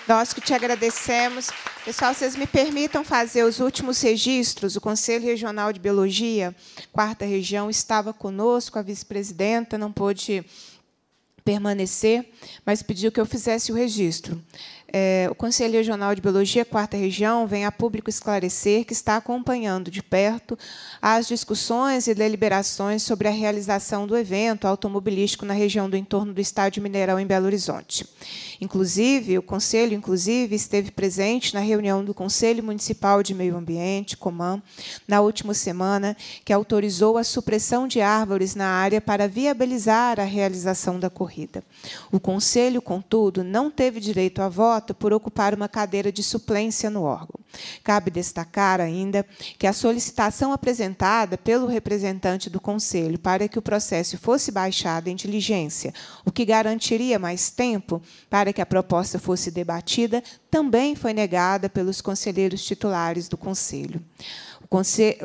Nós que te agradecemos. Pessoal, vocês me permitam fazer os últimos registros. O Conselho Regional de Biologia, quarta região, estava conosco, a vice-presidenta não pôde permanecer, mas pediu que eu fizesse o registro. É, o Conselho Regional de Biologia, quarta região, vem a público esclarecer que está acompanhando de perto as discussões e deliberações sobre a realização do evento automobilístico na região do entorno do Estádio Mineirão, em Belo Horizonte. Inclusive, o conselho inclusive esteve presente na reunião do Conselho Municipal de Meio Ambiente, Comam, na última semana, que autorizou a supressão de árvores na área para viabilizar a realização da corrida. O conselho, contudo, não teve direito a voto por ocupar uma cadeira de suplência no órgão. Cabe destacar ainda que a solicitação apresentada pelo representante do Conselho para que o processo fosse baixado em diligência, o que garantiria mais tempo para para que a proposta fosse debatida também foi negada pelos conselheiros titulares do Conselho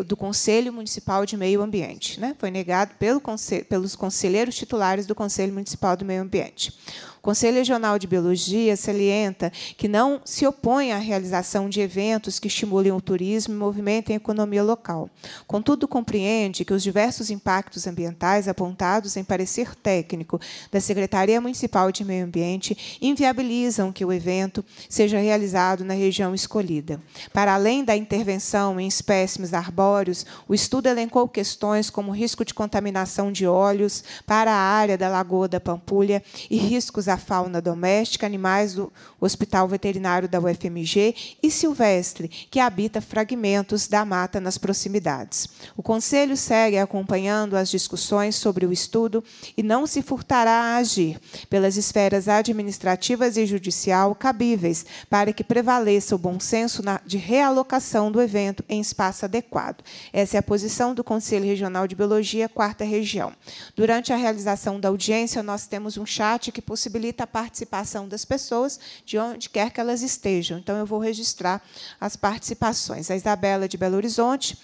do Conselho Municipal de Meio Ambiente. Né? Foi negado pelo pelos conselheiros titulares do Conselho Municipal do Meio Ambiente. O Conselho Regional de Biologia salienta que não se opõe à realização de eventos que estimulem o turismo e movimentem a economia local. Contudo, compreende que os diversos impactos ambientais apontados em parecer técnico da Secretaria Municipal de Meio Ambiente inviabilizam que o evento seja realizado na região escolhida. Para além da intervenção em espécimes arbóreos, o estudo elencou questões como risco de contaminação de óleos para a área da Lagoa da Pampulha e riscos à fauna doméstica, animais do Hospital Veterinário da UFMG e silvestre, que habita fragmentos da mata nas proximidades. O Conselho segue acompanhando as discussões sobre o estudo e não se furtará a agir pelas esferas administrativas e judicial cabíveis para que prevaleça o bom senso de realocação do evento em espaço adequado. Essa é a posição do Conselho Regional de Biologia, quarta região. Durante a realização da audiência, nós temos um chat que possibilita possibilita a participação das pessoas de onde quer que elas estejam. Então, eu vou registrar as participações. A Isabela de Belo Horizonte,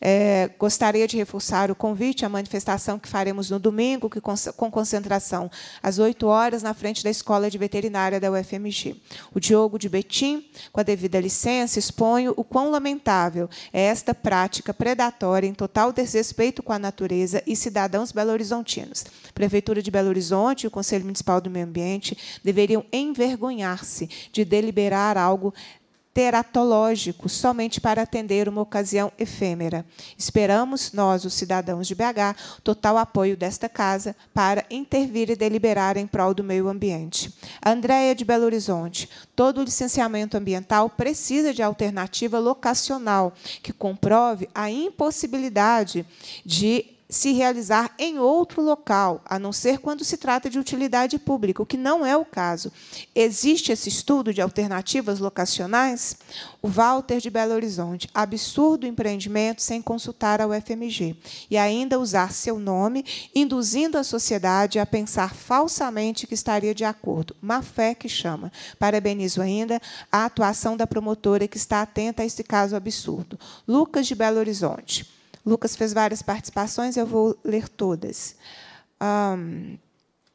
é, gostaria de reforçar o convite à manifestação que faremos no domingo, que com, com concentração às 8 horas, na frente da Escola de Veterinária da UFMG. O Diogo de Betim, com a devida licença, exponho o quão lamentável é esta prática predatória em total desrespeito com a natureza e cidadãos belo-horizontinos. Prefeitura de Belo Horizonte e o Conselho Municipal do Meio Ambiente deveriam envergonhar-se de deliberar algo teratológico, somente para atender uma ocasião efêmera. Esperamos, nós, os cidadãos de BH, total apoio desta Casa para intervir e deliberar em prol do meio ambiente. Andréia de Belo Horizonte, todo licenciamento ambiental precisa de alternativa locacional que comprove a impossibilidade de se realizar em outro local, a não ser quando se trata de utilidade pública, o que não é o caso. Existe esse estudo de alternativas locacionais? O Walter de Belo Horizonte, absurdo empreendimento sem consultar a UFMG e ainda usar seu nome, induzindo a sociedade a pensar falsamente que estaria de acordo. Má fé que chama. Parabenizo ainda a atuação da promotora que está atenta a esse caso absurdo. Lucas de Belo Horizonte. Lucas fez várias participações, eu vou ler todas. Um,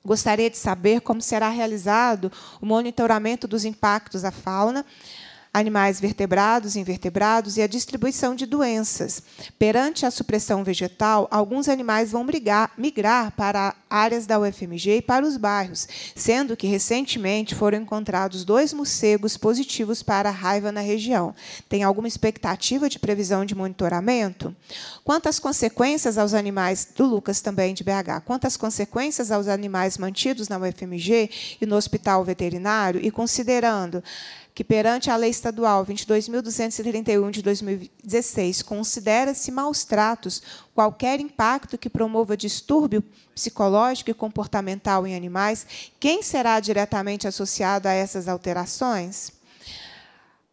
gostaria de saber como será realizado o monitoramento dos impactos à fauna animais vertebrados e invertebrados e a distribuição de doenças. Perante a supressão vegetal, alguns animais vão brigar, migrar para áreas da UFMG e para os bairros, sendo que recentemente foram encontrados dois morcegos positivos para raiva na região. Tem alguma expectativa de previsão de monitoramento? Quanto às consequências aos animais do Lucas também de BH, quanto às consequências aos animais mantidos na UFMG e no hospital veterinário e considerando que, perante a Lei Estadual 22.231 de 2016, considera-se maus tratos qualquer impacto que promova distúrbio psicológico e comportamental em animais, quem será diretamente associado a essas alterações?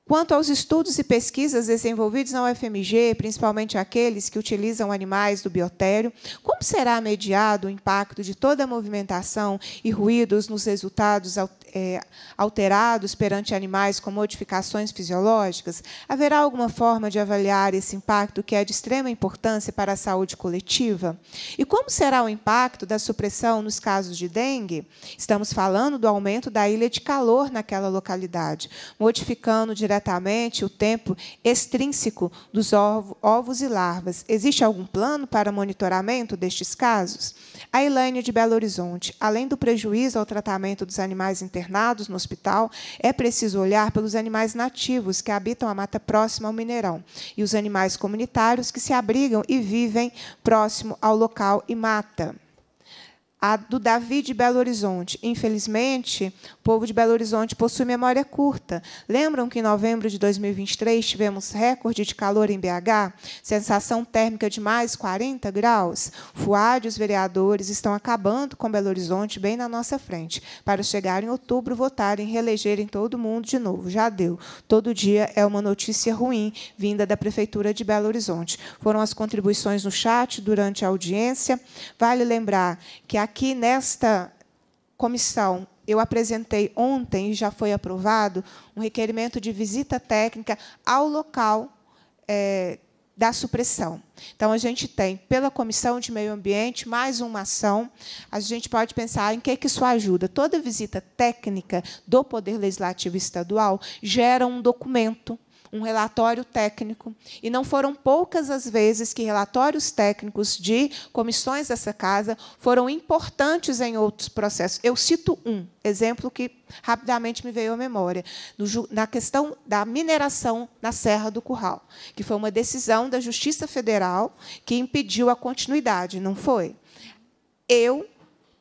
Quanto aos estudos e pesquisas desenvolvidos na UFMG, principalmente aqueles que utilizam animais do biotério, como será mediado o impacto de toda a movimentação e ruídos nos resultados é, alterados perante animais com modificações fisiológicas? Haverá alguma forma de avaliar esse impacto que é de extrema importância para a saúde coletiva? E como será o impacto da supressão nos casos de dengue? Estamos falando do aumento da ilha de calor naquela localidade, modificando diretamente o tempo extrínseco dos ovos e larvas. Existe algum plano para monitoramento destes casos? A Elaine de Belo Horizonte, além do prejuízo ao tratamento dos animais internos, internados no hospital, é preciso olhar pelos animais nativos que habitam a mata próxima ao mineirão e os animais comunitários que se abrigam e vivem próximo ao local e mata a do Davi de Belo Horizonte. Infelizmente, o povo de Belo Horizonte possui memória curta. Lembram que em novembro de 2023 tivemos recorde de calor em BH? Sensação térmica de mais 40 graus? Fuad e os vereadores estão acabando com Belo Horizonte bem na nossa frente, para chegar em outubro, votarem, reelegerem todo mundo de novo. Já deu. Todo dia é uma notícia ruim vinda da Prefeitura de Belo Horizonte. Foram as contribuições no chat durante a audiência. Vale lembrar que a aqui nesta comissão eu apresentei ontem e já foi aprovado um requerimento de visita técnica ao local é, da supressão. Então, a gente tem, pela Comissão de Meio Ambiente, mais uma ação. A gente pode pensar em que, que isso ajuda. Toda visita técnica do Poder Legislativo Estadual gera um documento um relatório técnico. E não foram poucas as vezes que relatórios técnicos de comissões dessa casa foram importantes em outros processos. Eu cito um exemplo que rapidamente me veio à memória, no, na questão da mineração na Serra do Curral, que foi uma decisão da Justiça Federal que impediu a continuidade, não foi? Eu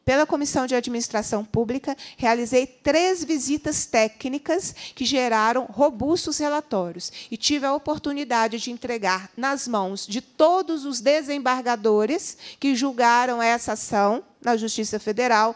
pela Comissão de Administração Pública, realizei três visitas técnicas que geraram robustos relatórios e tive a oportunidade de entregar nas mãos de todos os desembargadores que julgaram essa ação na Justiça Federal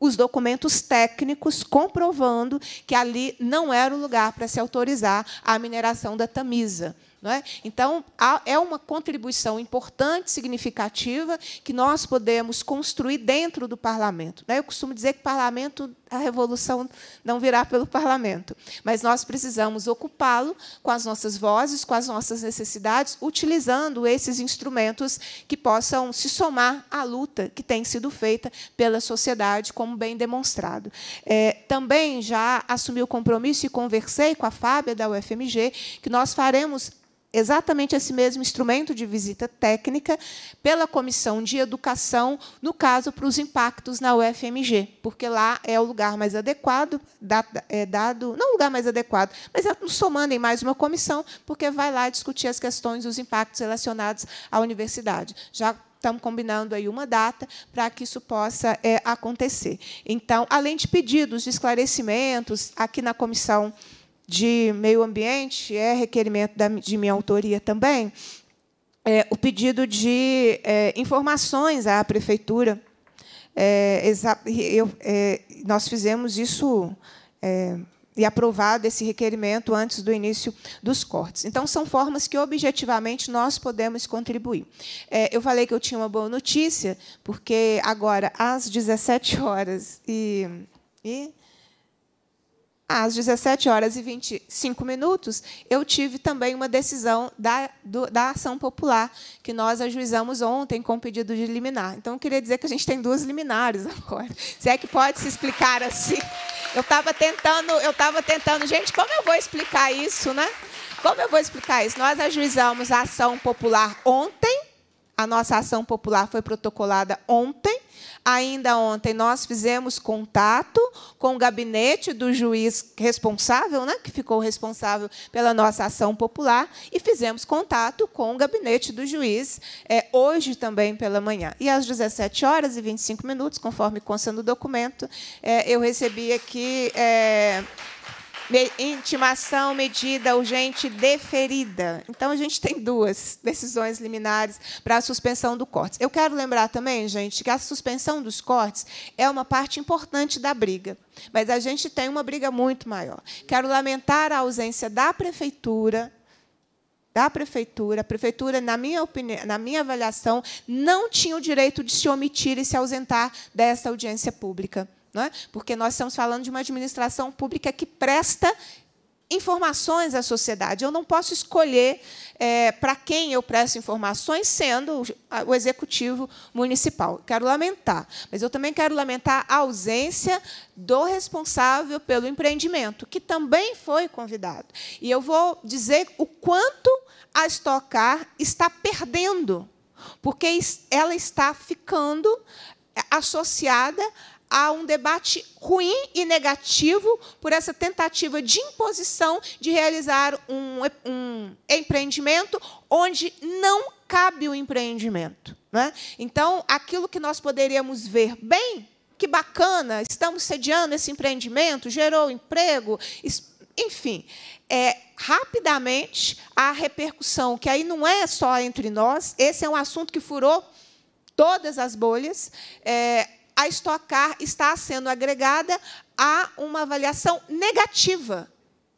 os documentos técnicos comprovando que ali não era o lugar para se autorizar a mineração da Tamisa. É? Então, há, é uma contribuição importante, significativa, que nós podemos construir dentro do parlamento. Né? Eu costumo dizer que parlamento, a revolução não virá pelo parlamento, mas nós precisamos ocupá-lo com as nossas vozes, com as nossas necessidades, utilizando esses instrumentos que possam se somar à luta que tem sido feita pela sociedade, como bem demonstrado. É, também já assumi o compromisso e conversei com a Fábia da UFMG que nós faremos exatamente esse mesmo instrumento de visita técnica pela Comissão de Educação, no caso, para os impactos na UFMG, porque lá é o lugar mais adequado, é dado, não o lugar mais adequado, mas é somando em mais uma comissão, porque vai lá discutir as questões, os impactos relacionados à universidade. Já estamos combinando aí uma data para que isso possa é, acontecer. Então, além de pedidos de esclarecimentos aqui na comissão de meio ambiente, é requerimento de minha autoria também, é, o pedido de é, informações à prefeitura. É, eu, é, nós fizemos isso é, e aprovado esse requerimento antes do início dos cortes. Então, são formas que objetivamente nós podemos contribuir. É, eu falei que eu tinha uma boa notícia, porque agora, às 17 horas e, e às 17 horas e 25 minutos, eu tive também uma decisão da, do, da ação popular, que nós ajuizamos ontem com pedido de liminar. Então, eu queria dizer que a gente tem duas liminares agora. Se é que pode se explicar assim. Eu estava tentando, eu estava tentando, gente, como eu vou explicar isso, né? Como eu vou explicar isso? Nós ajuizamos a ação popular ontem a nossa ação popular foi protocolada ontem. Ainda ontem nós fizemos contato com o gabinete do juiz responsável, né, que ficou responsável pela nossa ação popular, e fizemos contato com o gabinete do juiz é, hoje também pela manhã. E às 17 horas e 25 minutos, conforme consta no documento, é, eu recebi aqui. É, intimação, medida urgente deferida. Então, a gente tem duas decisões liminares para a suspensão do corte. Eu quero lembrar também, gente, que a suspensão dos cortes é uma parte importante da briga, mas a gente tem uma briga muito maior. Quero lamentar a ausência da prefeitura da prefeitura. A prefeitura, na minha, opinião, na minha avaliação, não tinha o direito de se omitir e se ausentar dessa audiência pública. É? porque nós estamos falando de uma administração pública que presta informações à sociedade. Eu não posso escolher é, para quem eu presto informações, sendo o executivo municipal. Quero lamentar, mas eu também quero lamentar a ausência do responsável pelo empreendimento, que também foi convidado. E eu vou dizer o quanto a Estocar está perdendo, porque ela está ficando é, associada há um debate ruim e negativo por essa tentativa de imposição de realizar um, um empreendimento onde não cabe o empreendimento. Né? Então, aquilo que nós poderíamos ver bem, que bacana, estamos sediando esse empreendimento, gerou emprego, enfim, é, rapidamente a repercussão, que aí não é só entre nós, esse é um assunto que furou todas as bolhas. É, a Stock Car está sendo agregada a uma avaliação negativa,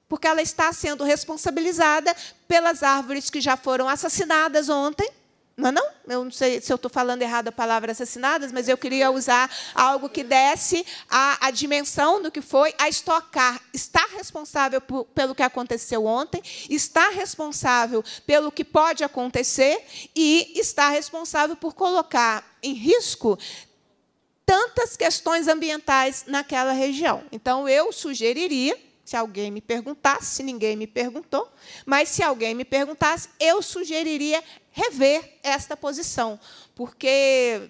porque ela está sendo responsabilizada pelas árvores que já foram assassinadas ontem. Não, é não, eu não sei se eu estou falando errado a palavra assassinadas, mas eu queria usar algo que desse a, a dimensão do que foi. A Stock Car está responsável por, pelo que aconteceu ontem, está responsável pelo que pode acontecer e está responsável por colocar em risco tantas questões ambientais naquela região. Então, eu sugeriria, se alguém me perguntasse, se ninguém me perguntou, mas se alguém me perguntasse, eu sugeriria rever esta posição, porque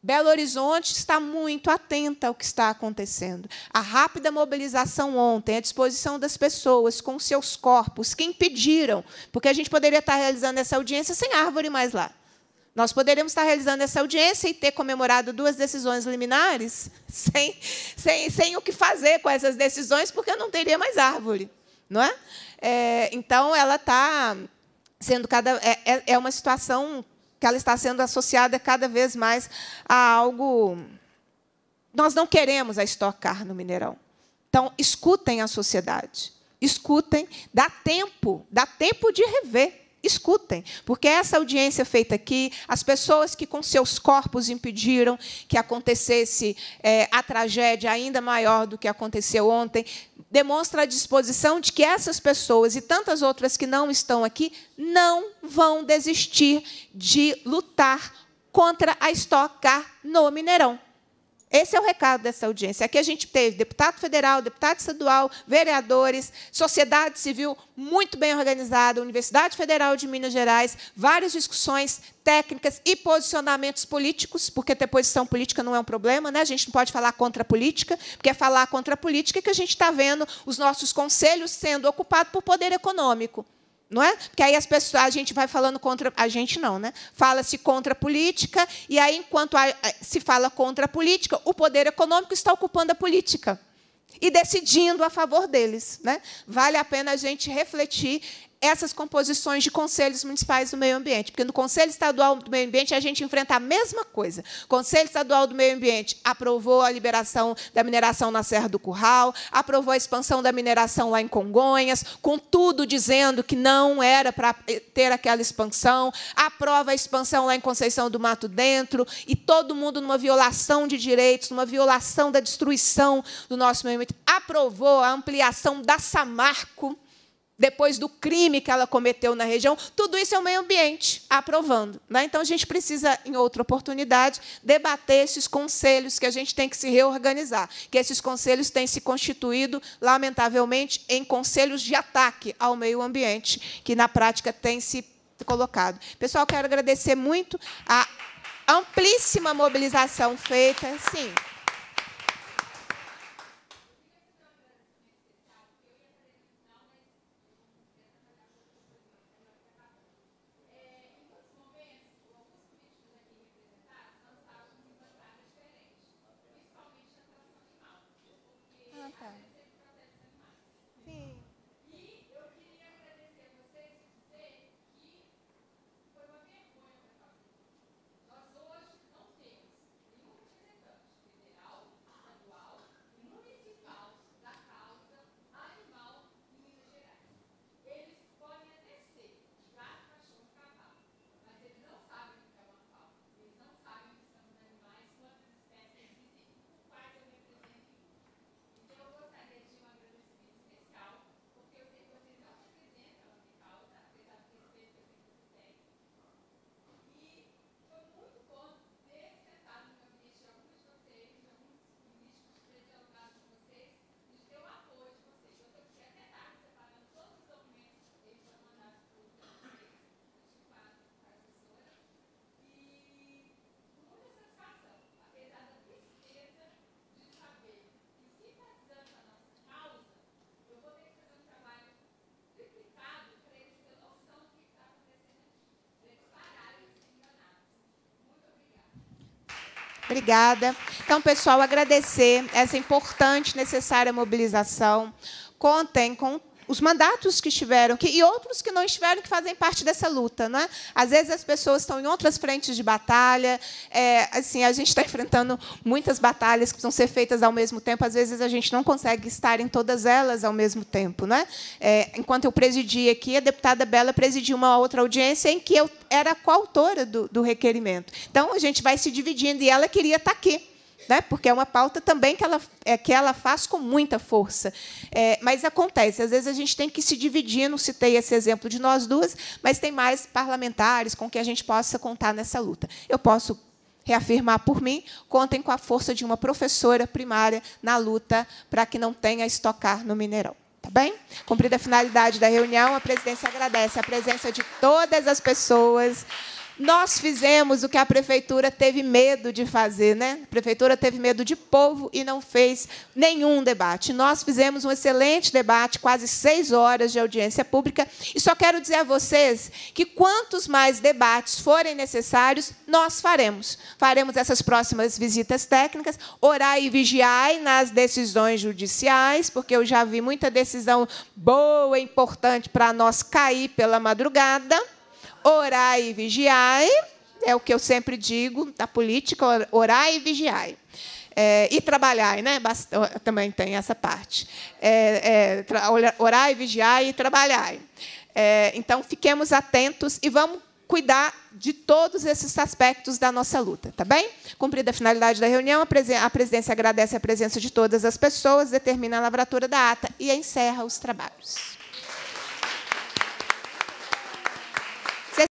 Belo Horizonte está muito atenta ao que está acontecendo. A rápida mobilização ontem, a disposição das pessoas com seus corpos, que impediram, porque a gente poderia estar realizando essa audiência sem árvore mais lá. Nós poderíamos estar realizando essa audiência e ter comemorado duas decisões liminares sem, sem, sem o que fazer com essas decisões, porque eu não teria mais árvore. não é, é então, ela está sendo cada. É, é, é uma situação que ela está sendo associada cada vez mais a algo. Nós não queremos a estocar no Mineirão. Então, escutem a sociedade. Escutem, dá tempo, dá tempo de rever escutem, porque essa audiência feita aqui, as pessoas que com seus corpos impediram que acontecesse é, a tragédia ainda maior do que aconteceu ontem, demonstra a disposição de que essas pessoas e tantas outras que não estão aqui não vão desistir de lutar contra a Stock Car no Mineirão. Esse é o recado dessa audiência. Aqui a gente teve deputado federal, deputado estadual, vereadores, sociedade civil muito bem organizada, Universidade Federal de Minas Gerais, várias discussões técnicas e posicionamentos políticos, porque ter posição política não é um problema, né? a gente não pode falar contra a política, porque é falar contra a política que a gente está vendo os nossos conselhos sendo ocupados por poder econômico não é? Porque aí as pessoas, a gente vai falando contra a gente não, né? Fala-se contra a política e aí enquanto a, se fala contra a política, o poder econômico está ocupando a política e decidindo a favor deles, né? Vale a pena a gente refletir essas composições de conselhos municipais do meio ambiente, porque no Conselho Estadual do Meio Ambiente a gente enfrenta a mesma coisa. O Conselho Estadual do Meio Ambiente aprovou a liberação da mineração na Serra do Curral, aprovou a expansão da mineração lá em Congonhas, com tudo dizendo que não era para ter aquela expansão, aprova a expansão lá em Conceição do Mato Dentro, e todo mundo numa violação de direitos, numa violação da destruição do nosso meio ambiente. Aprovou a ampliação da Samarco, depois do crime que ela cometeu na região, tudo isso é o meio ambiente aprovando. Né? Então, a gente precisa, em outra oportunidade, debater esses conselhos que a gente tem que se reorganizar, que esses conselhos têm se constituído, lamentavelmente, em conselhos de ataque ao meio ambiente, que, na prática, tem se colocado. Pessoal, quero agradecer muito a amplíssima mobilização feita. Sim. Obrigada. Então, pessoal, agradecer essa importante, necessária mobilização. Contem com os mandatos que estiveram que, e outros que não estiveram, que fazem parte dessa luta. Não é? Às vezes as pessoas estão em outras frentes de batalha, é, assim, a gente está enfrentando muitas batalhas que precisam ser feitas ao mesmo tempo, às vezes a gente não consegue estar em todas elas ao mesmo tempo. Não é? é enquanto eu presidi aqui, a deputada Bela presidiu uma outra audiência em que eu era coautora do, do requerimento. Então, a gente vai se dividindo, e ela queria estar tá aqui né? porque é uma pauta também que ela, é, que ela faz com muita força. É, mas acontece, às vezes a gente tem que se dividir, não citei esse exemplo de nós duas, mas tem mais parlamentares com que a gente possa contar nessa luta. Eu posso reafirmar por mim, contem com a força de uma professora primária na luta para que não tenha estocar no Mineirão. Tá bem? Cumprida a finalidade da reunião, a presidência agradece a presença de todas as pessoas. Nós fizemos o que a prefeitura teve medo de fazer, né? A prefeitura teve medo de povo e não fez nenhum debate. Nós fizemos um excelente debate, quase seis horas de audiência pública. E só quero dizer a vocês que quantos mais debates forem necessários, nós faremos. Faremos essas próximas visitas técnicas, orai e vigiai nas decisões judiciais, porque eu já vi muita decisão boa, importante para nós cair pela madrugada orai e vigiai. É o que eu sempre digo da política, orai e vigiai. É, e trabalhar, né? também tem essa parte. É, é, orar e e trabalhar. É, então, fiquemos atentos e vamos cuidar de todos esses aspectos da nossa luta, tá bem? Cumprida a finalidade da reunião, a presidência agradece a presença de todas as pessoas, determina a lavratura da ata e encerra os trabalhos.